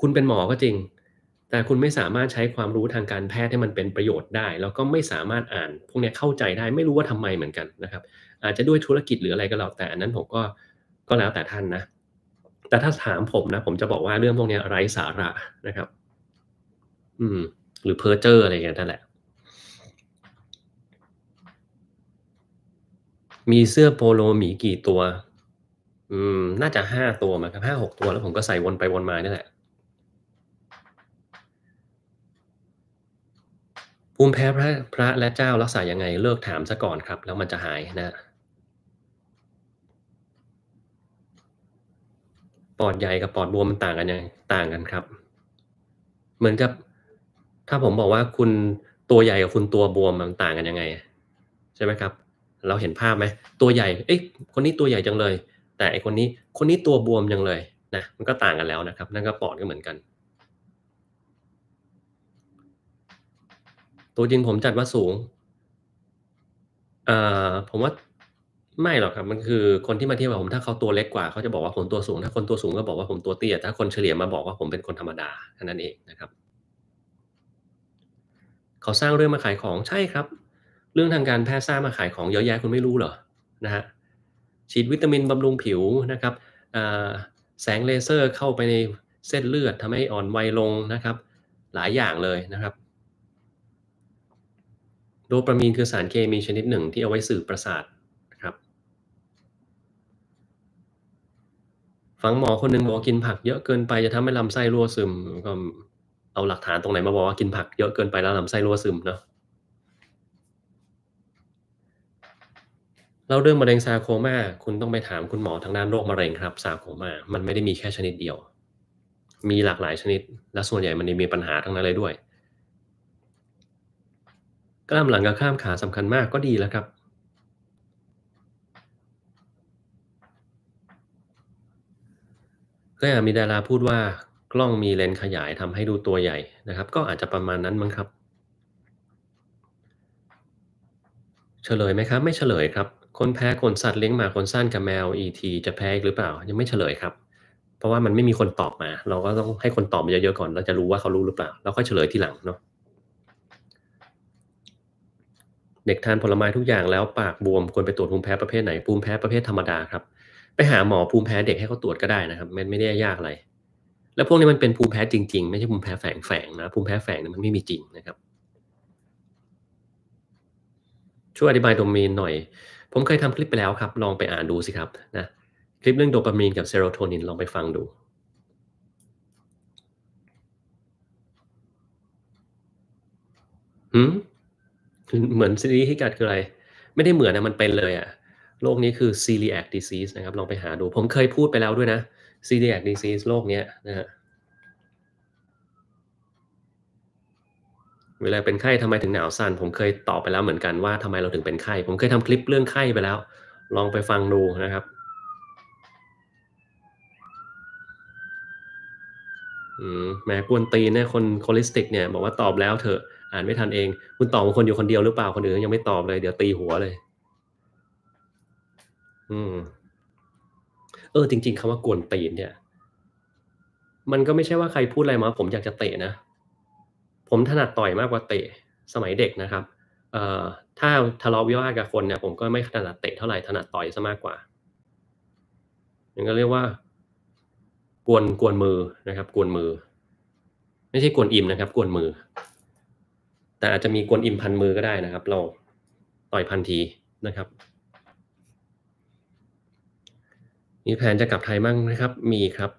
คุณเป็นหมอก็จริง แต่คุณไม่สามารถใช้ความรู้ทางการแพทย์ให้มันเป็นประโยชน์ได้ แล้วก็ไม่สามารถอ่าน พวกนี้เข้าใจได้ไม่รู้ว่าทำไมเหมือนกันนะครับ อาจจะด้วยธุรกิจหรืออะไรก็แล้วแต่อันนั้นผมก็ก็แล้วแต่ท่านนะแต่ถ้าถามผมนะผมจะบอกว่าเรื่องพวกนี้ไร้สาระนะครับ อืม หรือเพอร์เจอร์อะไรอย่างนั้นแหละ มีเสื้อโปโลหมีกี่ตัว อืม น่าจะห้าตัวมาครับห้าหกตัวแล้วผมก็ใส่วนไปวนมานี่แหละภูมิแพ้พระพระและเจ้ารักษายังไงเลิกถามซะก่อนครับ แล้วมันจะหายนะปอดใหญ่กับปอดบวมมันต่างกันยังไงต่างกันครับ เหมือนกับ ถ้าผมบอกว่าคุณตัวใหญ่กับคุณตัวบวมมันต่างกันยังไง ใช่ไหมครับ เราเห็นภาพไหมตัวใหญ่เอ๊ะคนนี้ตัวใหญ่จังเลย แต่ไอคนนี้คนนี้ตัวบวมจังเลยนะมันก็ต่างกันแล้วนะครับนั่นก็ปอดก็เหมือนกัน ตัวจริงผมจัดว่าสูงเอ่อผมว่าไม่หรอกครับมันคือคนที่มาเทียบกับผมถ้าเขาตัวเล็กกว่าเขาจะบอกว่าผมตัวสูง ถ้าคนตัวสูงก็บอกว่าผมตัวเตี้ยถ้าคนเฉลี่ยมาบอกว่าผมเป็นคนธรรมดาแค่นั้นเองนะครับเขาสร้างเรื่องมาขายของใช่ครับ เรื่องทางการแพทย์สร้างมาขายของเยอะแยะคุณไม่รู้เหรอนะฮะฉีดวิตามินบำรุงผิวนะครับแสงเลเซอร์เข้าไปในเส้นเลือดทำให้อ่อนวัยลงนะครับหลายอย่างเลยนะครับ โดปามีนคือสารเคมีชนิดหนึ่งที่เอาไว้สื่อประสาทฟังหมอคนหนึ่งบอกกินผักเยอะเกินไปจะทำให้ลำไส้รั่วซึม ก็เอาหลักฐานตรงไหนมาบอกว่ากินผัก เยอะเกินไปแล้วลำไส้รั่วซึมเนาะเราเรื่องมะเร็งซาโคมาคุณต้องไปถามคุณหมอทางด้านโรคมะเร็งครับซาโคมา มันไม่ได้มีแค่ชนิดเดียว มีหลากหลายชนิดและส่วนใหญ่มันมีปัญหาทั้งนั้นเลยด้วยกล้ามหลังกับข้ามขาสำคัญมากก็ดีแล้วครับก็มีดาราพูดว่ากล้องมีเลนส์ขยายทำให้ดูตัวใหญ่นะครับ ก็อาจจะประมาณนั้นมั้งครับ เฉลยไหมครับไม่เฉลยครับคนแพ้ขนสัตว์เลี้ยงหมาขนสั้นกับแมว ET จะแพ้หรือเปล่ายังไม่เฉลยครับ เพราะว่ามันไม่มีคนตอบมา เราก็ต้องให้คนตอบมาเยอะๆก่อน เราจะรู้ว่าเขารู้หรือเปล่าแล้วค่อยเฉลยทีหลังเนาะเด็กทานผลไม้ทุกอย่างแล้วปากบวมควรไปตรวจภูมิแพ้ประเภทไหนภูมิแพ้ประเภทธรรมดาครับไปหาหมอภูมิแพ้เด็กให้เขาตรวจก็ได้นะครับมันไม่ได้ยากอะไรแล้วพวกนี้มันเป็นภูมิแพ้จริง ๆ ไม่ใช่ภูมิแพ้แฝงแฝงนะภูมิแพ้แฝงมันไม่มีจริงนะครับช่วยอธิบายโดมีนหน่อย ผมเคยทำคลิปไปแล้วครับ ลองไปอ่านดูสิครับนะคลิปเรื่องโดปามีนกับเซโรโทนินลองไปฟังดูหืมเหมือนซีรีส์ที่กัดคืออะไร ไม่ได้เหมือนนะมันเป็นเลยอะ่ะโรคนี้คือ celiac disease นะครับ ลองไปหาดูผมเคยพูดไปแล้วด้วยนะ celiac disease โรคเนี้ยนะฮะ เวลาเป็นไข้ทำไมถึงหนาวสั่นผมเคยตอบไปแล้วเหมือนกันว่าทำไมเราถึงเป็นไข้ ผมเคยทำคลิปเรื่องไข้ไปแล้ว ลองไปฟังดูนะครับแม้กวนตีนเนี่ยคนคอลิสติกเนี่ย บอกว่าตอบแล้วเถอะ อ่านไม่ทันเอง คุณตอบคนอยู่คนเดียวหรือเปล่า คนอื่นยังไม่ตอบเลย เดี๋ยวตีหัวเลยเออจริงๆ คำว่ากวนตีนเนี่ย มันก็ไม่ใช่ว่าใครพูดอะไรมา ผมอยากจะเตะนะผมถนัดต่อยมากกว่าเตะสมัยเด็กนะครับ เอ่อถ้าทะเลาะวิวาทกับคนเนี่ยผมก็ไม่ถนัดเตะเท่าไหร่ถนัดต่อยซะมากกว่าอย่างก็เรียกว่า กวนกวนมือนะครับ กวนมือ ไม่ใช่กวนอิ่มนะครับ กวนมือ แต่อาจจะมีกวนอิ่มพันมือก็ได้นะครับ เราต่อยพันทีนะครับมีแผนจะกลับไทยมั่งนะครับ มีครับ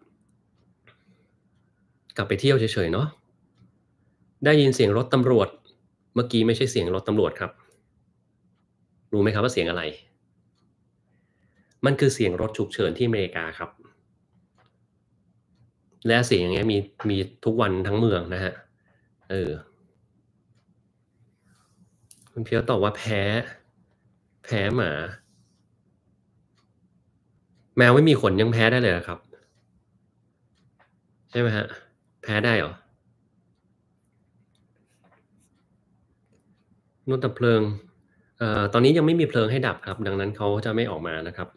กลับไปเที่ยวเฉยๆ เนาะได้ยินเสียงรถตำรวจ เมื่อกี้ไม่ใช่เสียงรถตำรวจครับ รู้ไหมครับว่าเสียงอะไร มันคือเสียงรถฉุกเฉินที่อเมริกาครับ และเสียงอย่างเงี้ยมีมีทุกวันทั้งเมืองนะฮะ เออคุณเพียวตอบว่าแพ้ แพ้หมาแมว ไม่มีขน ยังแพ้ได้เลยครับใช่ไหมฮะแพ้ได้เหรอนุ่นตะเพลิงเอ่อตอนนี้ยังไม่มีเพลิงให้ดับครับ ดังนั้นเขาจะไม่ออกมานะครับ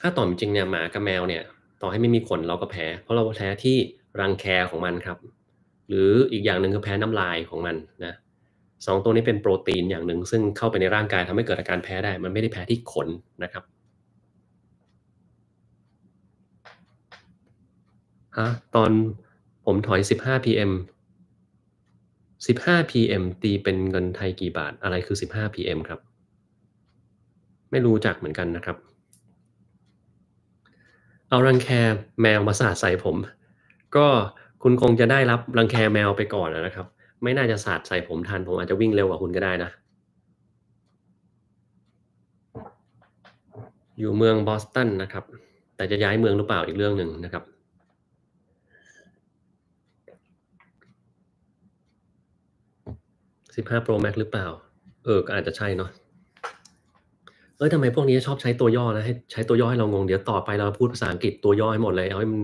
ถ้าต่อมจริงเนี่ยหมากับแมวเนี่ย ต่อให้ไม่มีขนเราก็แพ้ เพราะเราแพ้ที่รังแคของมันครับ หรืออีกอย่างหนึ่งคือแพ้น้ำลายของมันนะสองตัวนี้เป็นโปรตีนอย่างหนึ่ง ซึ่งเข้าไปในร่างกายทำให้เกิดอาการแพ้ได้มันไม่ได้แพ้ที่ขนนะครับฮะตอนผมถอย 15 pm 15 pm ตีเป็นเงินไทยกี่บาทอะไรคือ 15 pm ครับ ไม่รู้จักเหมือนกันนะครับ เอารังแคแมวมาสาดใส่ผม ก็คุณคงจะได้รับรังแคแมวไปก่อนนะครับไม่น่าจะสาดใส่ผมทัน ผมอาจจะวิ่งเร็วกว่าคุณก็ได้นะ อยู่เมืองบอสตันนะครับ แต่จะย้ายเมืองหรือเปล่าอีกเรื่องหนึ่งนะครับสิบห้าโปรแม็กหรือเปล่า เออก็อาจจะใช่เนาะเออทำไมพวกนี้ชอบใช้ตัวย่อนะให้ใช้ตัวย่อให้เรางง เดี๋ยวต่อไปเราพูดภาษาอังกฤษตัวย่อให้หมดเลยเอาให้มัน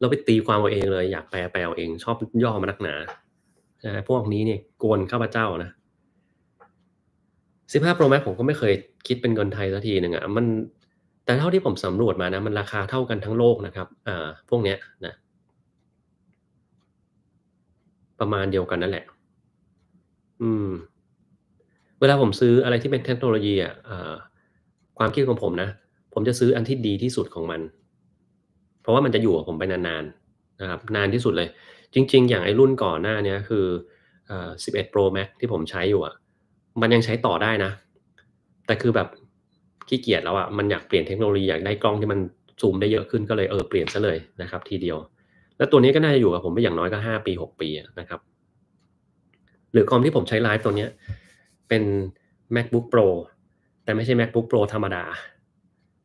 เราไปตีความเอาเองเลยอยากแปลแปลเอาเอง ชอบย่อมานักหนาใช่พวกนี้เนี่ยโกนข้าพเจ้านะสิบห้าโปรแม็ผมก็ไม่เคยคิดเป็นเงินไทยสักทีหนึ่งอะ่ะมัน แต่เท่าที่ผมสำรวจมานะมันราคาเท่ากันทั้งโลกนะครับ อ่าพวกเนี้ยนะประมาณเดียวกันนั่นแหละ อืม เวลาผมซื้ออะไรที่เป็นเทคโนโลยีอ่ะความคิดของผมนะ ผมจะซื้ออันที่ดีที่สุดของมันราะว่ามันจะอยู่กับผมไปนานๆนะครับนานที่สุดเลย จริงๆอย่างไอ้รุ่นก่อนหน้านี้คือ 11 Pro Max ที่ผมใช้อยู่อ่ะ มันยังใช้ต่อได้นะ แต่คือแบบขี้เกียจแล้วอ่ะ มันอยากเปลี่ยนเทคโนโลยีอยากได้ กล้องที่มันซูมได้เยอะขึ้นก็เลยเออเปลี่ยนซะเลยนะครับทีเดียว แล้วตัวนี้ก็น่าจะอยู่กับผมไปอย่างน้อยก็ 5 ปี 6 ปีนะครับ หรือคอมที่ผมใช้ไลฟ์ตัวนี้เป็น macbook pro แต่ไม่ใช่ macbook pro ธรรมดา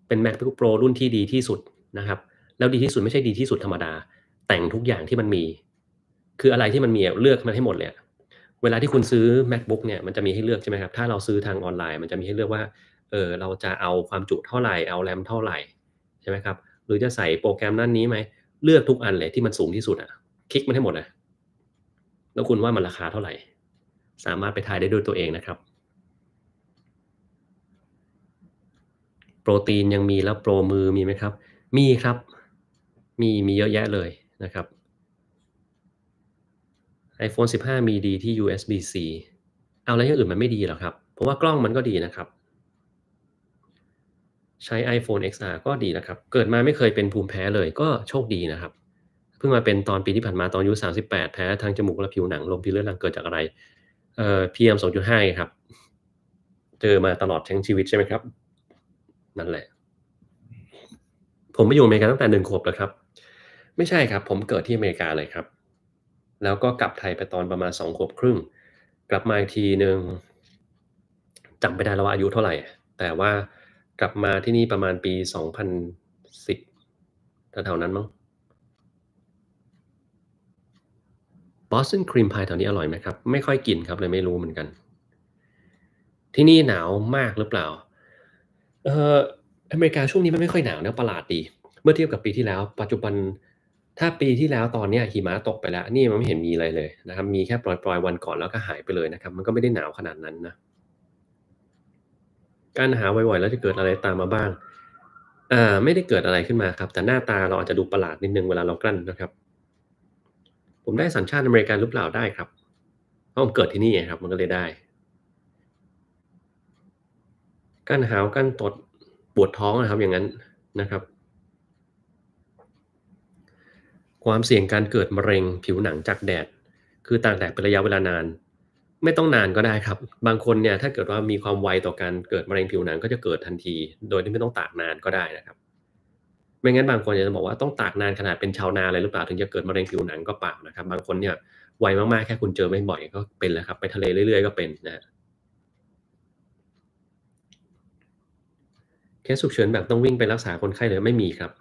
เป็น macbook pro รุ่นที่ดีที่สุดนะครับแล้วดีที่สุดไม่ใช่ดีที่สุดธรรมดา แต่งทุกอย่างที่มันมี คืออะไรที่มันมีเลือกมันให้หมดเลยเวลาที่คุณซื้อ macbook เนี่ยมันจะมีให้เลือกใช่ไหมครับถ้าเราซื้อทางออนไลน์มันจะมีให้เลือกว่าเออเราจะเอาความจุเท่าไหร่เอาแรมเท่าไหร่ใช่ไหมครับหรือจะใส่โปรแกรมนั่นนี้ไหมเลือกทุกอันเลยที่มันสูงที่สุดอ่ะ คลิกมันให้หมดเลยแล้วคุณว่ามันราคาเท่าไหร่ สามารถไปทายได้ด้วยตัวเองนะครับโปรตีนยังมีแล้วโปรมือมีไหมครับ มีครับมีมีเยอะแยะเลยนะครับ iPhone 15 มีดีที่ USB-C เอาแล้วอย่างอื่นมันไม่ดีหรอครับ ผมว่ากล้องมันก็ดีนะครับ ใช้ iPhone XR ก็ดีนะครับ เกิดมาไม่เคยเป็นภูมิแพ้เลยก็โชคดีนะครับเพิ่งมาเป็นตอนปีที่ผ่านมาตอนอายุ38แพ้ทางจมูกและผิวหนังลมพิเลือดลังเกิดจากอะไรเอ่อ PM 2.5 ครับ เจอมาตลอดทั้งชีวิตใช่ไหมครับนั่นแหละ ผมไม่อยู่เมกักาตั้งแต่หนึ่งขวบแล้วครับไม่ใช่ครับ ผมเกิดที่อเมริกาเลยครับ แล้วก็กลับไทยไปตอนประมาณสองขวบครึ่ง กลับมาอีกทีหนึ่งจำไม่ได้แล้วว่าอายุเท่าไหร่ แต่ว่ากลับมาที่นี่ประมาณปีสองพันสิบแถวๆนั้นมั้งบอสตันครีมพายแถวนี้อร่อยไหมครับ ไม่ค่อยกินครับเลยไม่รู้เหมือนกัน ที่นี่หนาวมากหรือเปล่าเอออเมริกาช่วงนี้มันไม่ค่อยหนาวนะประหลาดดี เมื่อเทียบกับปีที่แล้วปัจจุบันถ้าปีที่แล้วตอนนี้หิมะตกไปแล้ว นี่มันไม่เห็นมีอะไรเลยนะครับมีแค่ปล่อย ๆ วันก่อนแล้วก็หายไปเลยนะครับ มันก็ไม่ได้หนาวขนาดนั้นนะการหาไวๆ แล้วจะเกิดอะไรตามมาบ้าง อ่าไม่ได้เกิดอะไรขึ้นมาครับ แต่หน้าตาเราอาจจะดูประหลาดนิดนึงเวลาเรากลั้นนะครับ ผมได้สัญชาติอเมริกันหรือเปล่าได้ครับ เพราะผมเกิดที่นี่ครับ มันก็เลยได้กั้นหาวกั้นตดปวดท้องนะครับอย่างนั้นนะครับความเสี่ยงการเกิดมะเร็งผิวหนังจากแดด คือตากแดดเป็นระยะเวลานานไม่ต้องนานก็ได้ครับ บางคนเนี่ยถ้าเกิดว่ามีความไวต่อการเกิดมะเร็งผิวหนังก็จะเกิดทันที โดยที่ไม่ต้องตากนานก็ได้นะครับไม่งั้นบางคนจะบอกว่าต้องตากนานขนาดเป็นชาวนาอะไรหรือเปล่าถึงจะเกิดมะเร็งผิวหนังก็เปล่านะครับ บางคนเนี่ยไวมากๆแค่คุณเจอไม่บ่อยก็เป็นแล้วครับไปทะเลเรื่อยๆก็เป็นนะเคสฉุกเฉินแบบต้องวิ่งไปรักษาคนไข้เลยไม่มีครับ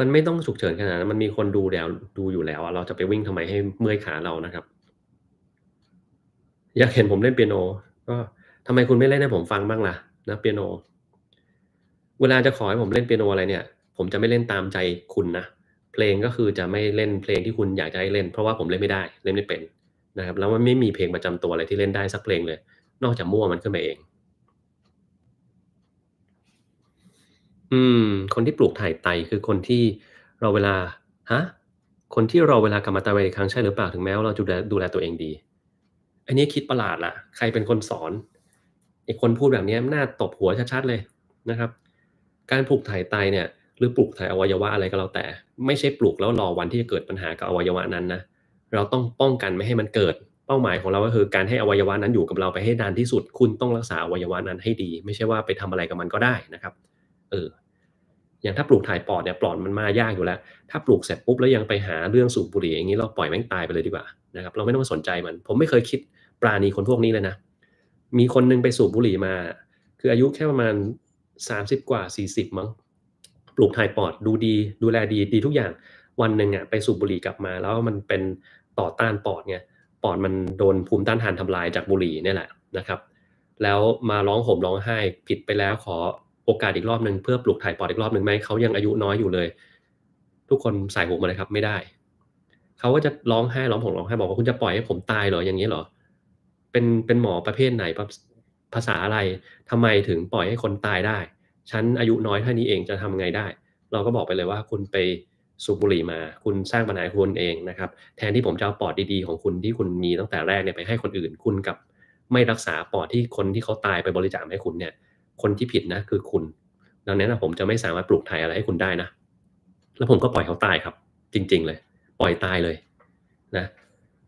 มันไม่ต้องฉุกเฉินขนาดนั้น มันมีคนดูแล้ว ดูอยู่แล้วเราจะไปวิ่งทำไมให้เมื่อยขาเรานะครับ อยากเห็นผมเล่นเปียโน ก็ทำไมคุณไม่เล่นให้ผมฟังบ้างล่ะนะเปียโน เวลาจะขอให้ผมเล่นเปียโนอะไรเนี่ย ผมจะไม่เล่นตามใจคุณนะ เพลงก็คือจะไม่เล่นเพลงที่คุณอยากจะให้เล่น เพราะว่าผมเล่นไม่ได้ เล่นไม่เป็นนะครับ แล้วมันไม่มีเพลงประจำตัวอะไรที่เล่นได้สักเพลงเลย นอกจากมั่วมันขึ้นมาเองอืมคนที่ปลูกถ่ายไตคือคนที่เราเวลาฮะคนที่เราเวลากลับมาตายไปอีกครั้งใช่ หรือเปล่าถึงแม้ว่าเราจะดูแลตัวเองดีอันนี้คิดประหลาดล่ะใครเป็นคนสอนไอ้คนพูดแบบนี้หน้าตบหัวชัดๆเลยนะครับ การปลูกถ่ายไตเนี่ย หรือปลูกถ่ายอวัยวะอะไรก็แล้วแต่ ไม่ใช่ปลูกแล้วรอวันที่จะเกิดปัญหากับอวัยวะนั้นนะเราต้องป้องกันไม่ให้มันเกิดเป้าหมายของเราก็คือ การให้อวัยวะนั้นอยู่กับเราไปให้นานที่สุด คุณต้องรักษาอวัยวะนั้นให้ดี ไม่ใช่ว่าไปทำอะไรกับมันก็ได้นะครับ เอออย่างถ้าปลูกถ่ายปอดเนี่ยปลอดมันมายากอยู่แล้ว ถ้าปลูกเสร็จปุ๊บแล้วยังไปหาเรื่องสูบบุหรี่อย่างนี้ เราปล่อยแม่งตายไปเลยดีกว่านะครับเราไม่ต้องมาสนใจมัน ผมไม่เคยคิดปราณีคนพวกนี้เลยนะมีคนนึงไปสูบบุหรี่มา คืออายุแค่ประมาณ 30 กว่า 40มั้ง ปลูกถ่ายปอดดูดี ดูแลดีดีทุกอย่างวันหนึ่งอ่ะไปสูบบุหรี่กลับมา แล้วมันเป็นต่อต้านปอดไงปอดมันโดนภูมิต้านทานทำลายจากบุหรี่นี่แหละนะครับ แล้วมาร้องห่มร้องไห้ผิดไปแล้วขอโอกาสอีกรอบหนึ่งเพื่อปลูกถ่ายปอดอีกรอบหนึ่งไหมเขายังอายุน้อยอยู่เลย ทุกคนใส่หัวมาเลยครับ ไม่ได้เขาก็จะร้องไห้ร้องผมร้องไห้บอกว่าคุณจะปล่อยให้ผมตายเหรออย่างนี้เหรอ เป็นเป็นหมอประเภทไหนภาษาอะไรทำไมถึงปล่อยให้คนตายได้ ฉันอายุน้อยเท่านี้เองจะทำไงได้ เราก็บอกไปเลยว่าคุณไปสูบบุหรี่มา คุณสร้างปัญหาคุณเองนะครับแทนที่ผมจะเอาปอดดีๆของคุณที่คุณมีตั้งแต่แรกเนี่ยไปให้คนอื่นคุณกับไม่รักษาปอดที่คนที่เขาตายไปบริจาคให้คุณเนี่ยคนที่ผิดนะคือคุณ ดังนั้นผมจะไม่สามารถปลูกถ่ายอะไรให้คุณได้นะ แล้วผมก็ปล่อยเขาตายครับ จริง ๆเลย ปล่อยตายเลยนะ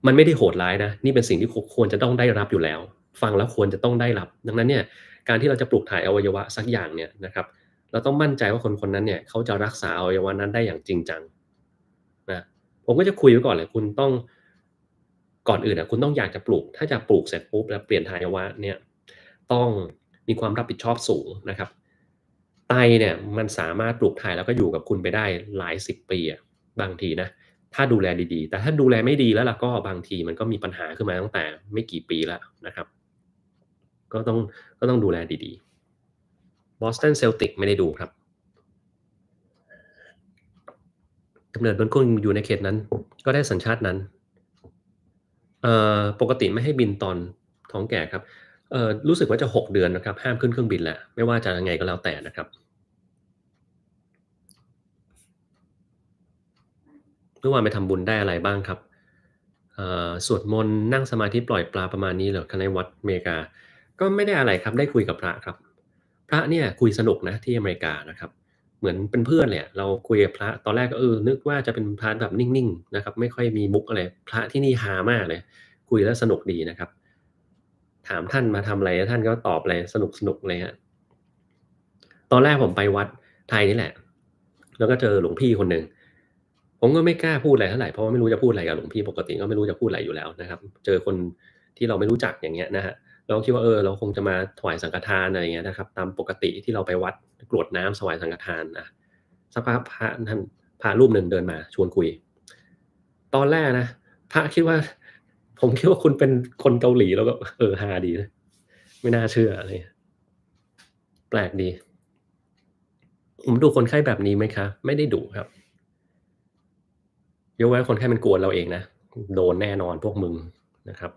มันไม่ได้โหดร้ายนะ นี่เป็นสิ่งที่ควรจะต้องได้รับอยู่แล้ว ฟังแล้วควรจะต้องได้รับ ดังนั้นเนี่ย การที่เราจะปลูกถ่ายอวัยวะสักอย่างเนี่ยนะครับ เราต้องมั่นใจว่าคนคนนั้นเนี่ย เขาจะรักษาอวัยวะนั้นได้อย่างจริงจังนะผมก็จะคุยไว้ก่อนเลยคุณต้องก่อนอื่นอ่ะคุณต้องอยากจะปลูก ถ้าจะปลูกเสร็จปุ๊บแล้วเปลี่ยนถ่ายวะเนี่ย ต้องมีความรับผิดชอบสูงนะครับไตเนี่ยมันสามารถปลูกถ่ายแล้วก็อยู่กับคุณไปได้หลายสิบปี บางทีนะ ถ้าดูแลดีๆ แต่ถ้าดูแลไม่ดีแล้วล่ะก็บางทีมันก็มีปัญหาขึ้นมาตั้งแต่ไม่กี่ปีแล้วนะครับ ก็ต้องก็ต้องดูแลดีๆบอสตันเซลติกไม่ได้ดูครับกำเนิดบนเคร่อยู่ในเขตนั้น ก็ได้สัญชาตินั้น ปกติไม่ให้บินตอนท้องแก่ครับรู้สึกว่าจะ 6 เดือนนะครับห้ามขึ้นเครื่องบินแล้ว ไม่ว่าจะยังไงก็แล้วแต่นะครับเมื่อวานไปทำบุญได้อะไรบ้างครับสวดมนต์นั่งสมาธิปล่อยปลาประมาณนี้เหรอคะในวัดอเมริกาก็ไม่ได้อะไรครับได้คุยกับพระครับ พระเนี่ยคุยสนุกนะที่อเมริกานะครับเหมือนเป็นเพื่อนเลยเราคุยกับพระตอนแรกก็เออนึกว่าจะเป็นพระแบบนิ่งๆนะครับไม่ค่อยมีมุกอะไรพระที่นี่ฮามากเลย คุยแล้วสนุกดีนะครับถามท่านมาทำอะไรท่านก็ตอบอะไรสนุกสนุกเลยฮะตอนแรกผมไปวัดไทยนี่แหละ แล้วก็เจอหลวงพี่คนหนึ่งผมก็ไม่กล้าพูดอะไรเท่าไหร่เพราะว่าไม่รู้จะพูดอะไรกับหลวงพี่ปกติก็ไม่รู้จะพูดอะไรอยู่แล้วนะครับ เจอคนที่เราไม่รู้จักอย่างเงี้ยนะฮะเราคิดว่าเออเราคงจะมาถวายสังฆทานอะไรเงี้ยนะครับ ตามปกติที่เราไปวัดกรวดน้ำถวายสังฆทานนะสักพักพระท่านพระรูปหนึ่งเดินมาชวนคุย ตอนแรกนะพระคิดว่าผมคิดว่าคุณเป็นคนเกาหลีแล้วก็เออฮาดีนะไม่น่าเชื่อเลยแปลกดี ผมดูคนไข้แบบนี้ไหมคะ ไม่ได้ดูครับยกไว้คนไข้มันกวนเราเองนะ โดนแน่นอนพวกมึงนะครับ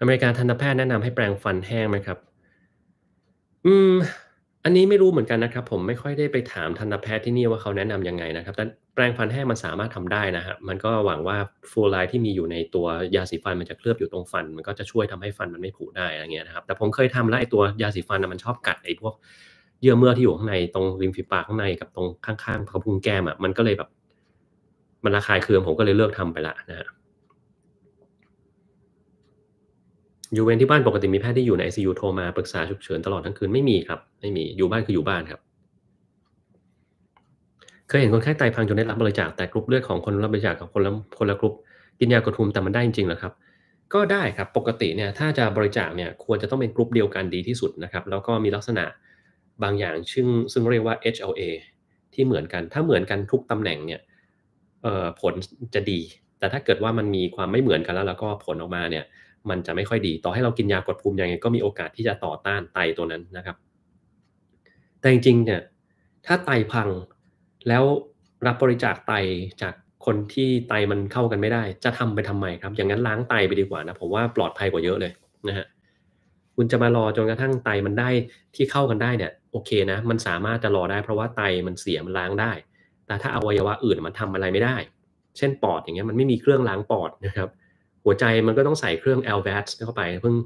อเมริกาทันตแพทย์แนะนำให้แปรงฟันแห้งไหมครับ อืมอันนี้ไม่รู้เหมือนกันนะครับ ผมไม่ค่อยได้ไปถามทันตแพทย์ที่นี่ว่าเขาแนะนํำยังไงนะครับ แต่แปรงฟันแห้งมันสามารถทำได้นะฮะมันก็หวังว่าฟูร้ไย์ที่มีอยู่ในตัวยาสีฟันมันจะเคลือบอยู่ตรงฟัน มันก็จะช่วยทำให้ฟันมันไม่ผุได้อะไรเงี้ยนะครับ แต่ผมเคยทำแล้วไอ้ตัวยาสีฟันมันชอบกัดไอ้พวกเยื่อเมื่อที่อยู่ข้างในตรงริมฝีปากข้างใน กับตรงข้างๆกระพุ้งแก้มอ่ะมันก็เลยแบบ มันระคายเคืองผมก็เลยเลิกทำไปละนะฮะอยู่เวนที่บ้านปกติมีแพทย์ที่อยู่ใน ICU โทรมาปรึกษาฉุกเฉินตลอดทั้งคืนไม่มีครับไม่มีอยู่บ้านคืออยู่บ้านครับ เคยเห็นคนไข้ไตพังจนได้รับบริจาคแต่กรุ๊ปเลือดของคนรับบริจาคกับคนละคนละกรุ๊ปกินยากะทุมแต่มันได้จริงเหรอครับก็ได้ครับปกติเนี่ยถ้าจะบริจาคเนี่ยควรจะต้องเป็นกรุ๊ปเดียวกันดีที่สุดนะครับแล้วก็มีลักษณะบางอย่างซึ่งซึ่งเรียกว่า HLA ที่เหมือนกัน ถ้าเหมือนกันทุกตำแหน่งเนี่ยผลจะดี แต่ถ้าเกิดว่ามันมีความไม่เหมือนกันแล้วแล้วก็ผลออกมาเนี่ยมันจะไม่ค่อยดี ต่อให้เรากินยากดภูมิยังไงก็มีโอกาสที่จะต่อต้านไตตัวนั้นนะครับ แต่จริงๆ เนี่ยถ้าไตพังแล้วรับบริจาคไตจากคนที่ไตมันเข้ากันไม่ได้ จะทำไปทำไมครับ อย่างนั้นล้างไตไปดีกว่านะผมว่าปลอดภัยกว่าเยอะเลยนะฮะ คุณจะมารอจนกระทั่งไตมันได้ที่เข้ากันได้เนี่ย โอเคนะ มันสามารถจะรอได้ เพราะว่าไตมันเสียมันล้างได้ แต่ถ้าอวัยวะอื่นมันทำอะไรไม่ได้ เช่นปอดอย่างเงี้ยมันไม่มีเครื่องล้างปอดนะครับหัวใจมันก็ต้องใส่เครื่อง l v a t เข้าไปเพิ่ง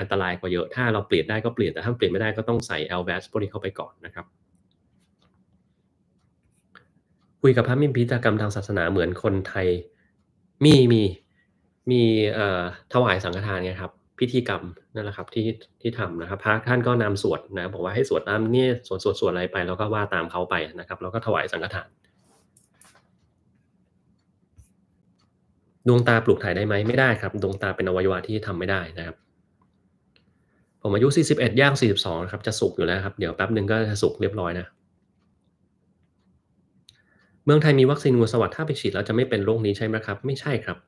อันตรายกว่าเยอะ ถ้าเราเปลี่ยนได้ก็เปลี่ยนแต่ถ้าเปลี่ยนไม่ได้ก็ต้องใส่ l v a t พวกนี้เข้าไปก่อนนะครับคุยกับพระมิมพิธกรรมทางศาสนาเหมือนคนไทยมีมีมีถวายสังฆทานไงครับพิธีกรรมนั่นแหละครับที่ที่ทำนะครับพระท่านก็นำสวดนะบอกว่าให้สวดตามนี่สวดสวดสวดอะไรไปแล้วก็ว่าตามเขาไปนะครับแล้วก็ถวายสังฆทานดวงตาปลูกถ่ายได้ไหมไม่ได้ครับ ดวงตาเป็นอวัยวะที่ทำไม่ได้นะครับ ผมอายุ41ย่าง42ครับจะสุกอยู่แล้วครับเดี๋ยวแป๊บหนึ่งก็จะสุกเรียบร้อยนะ เมืองไทยมีวัคซีนงูสวัสด์ถ้าไปฉีดแล้วจะไม่เป็นโรคนี้ใช่ไหมครับ ไม่ใช่ครับ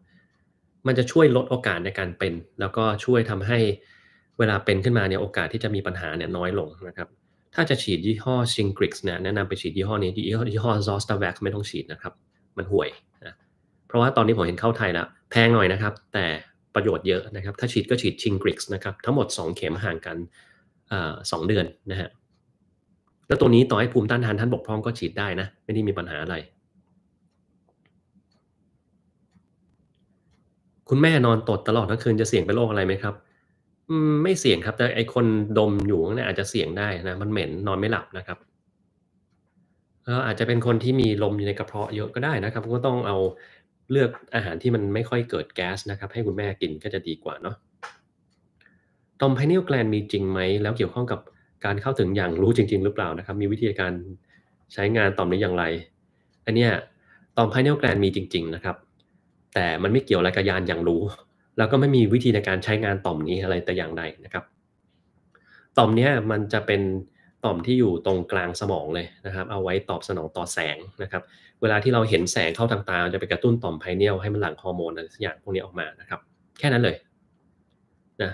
มันจะช่วยลดโอกาสในการเป็น แล้วก็ช่วยทำให้เวลาเป็นขึ้นมาเนี่ยโอกาสที่จะมีปัญหาเนี่ยน้อยลงนะครับ ถ้าจะฉีดยี่ห้อชิงกริกเนี่ยแนะนำไปฉีดยี่ห้อนี้ยี่ห้อยี่ห้อซอสตาแว็กไม่ต้องฉีดนะครับ มันห่วยนะเพราะว่าตอนนี้ผมเห็นเข้าไทยแล้วแพงหน่อยนะครับ แต่ประโยชน์เยอะนะครับ ถ้าฉีดก็ฉีดชิงกริกส์นะครับทั้งหมด 2 เข็มห่างกันสองเดือนนะฮะแล้วตัวนี้ต่อให้ภูมิต้านทานท่านบกพร่องก็ฉีดได้นะ ไม่ได้มีปัญหาอะไร คุณแม่นอนตดตลอดทั้งคืนจะเสี่ยงเป็นโรคอะไรไหมครับ ไม่เสี่ยงครับ แต่ไอคนดมอยู่เนี่ยอาจจะเสี่ยงได้นะมันเหม็นนอนไม่หลับนะครับอาจจะเป็นคนที่มีลมอยู่ในกระเพาะเยอะก็ได้นะครับก็ต้องเอาเลือกอาหารที่มันไม่ค่อยเกิดแก๊สนะครับ ให้คุณแม่กินก็จะดีกว่าเนาะตอมไพเนลแกลนมีจริงไหมแล้วเกี่ยวข้องกับการเข้าถึงอย่างรู้จริง ๆ หรือเปล่านะครับ มีวิธีการใช้งานตอมนี้อย่างไรอันเนี้ยตอมไพเนลแกลนมีจริง ๆ นะครับ แต่มันไม่เกี่ยวอะไรกับยานอย่างรู้ แล้วก็ไม่มีวิธีในการใช้งานต่อมนี้อะไรแต่อย่างใดนะครับต่อมเนี้ยมันจะเป็นต่อมที่อยู่ตรงกลางสมองเลยนะครับ เอาไว้ตอบสนองต่อแสงนะครับเวลาที่เราเห็นแสงเข้าทางตาจะไปกระตุ้นต่อมไพเนียลให้มันหลั่งฮอร์โมนอะไรสักอย่างพวกนี้ออกมานะครับ แค่นั้นเลย นะ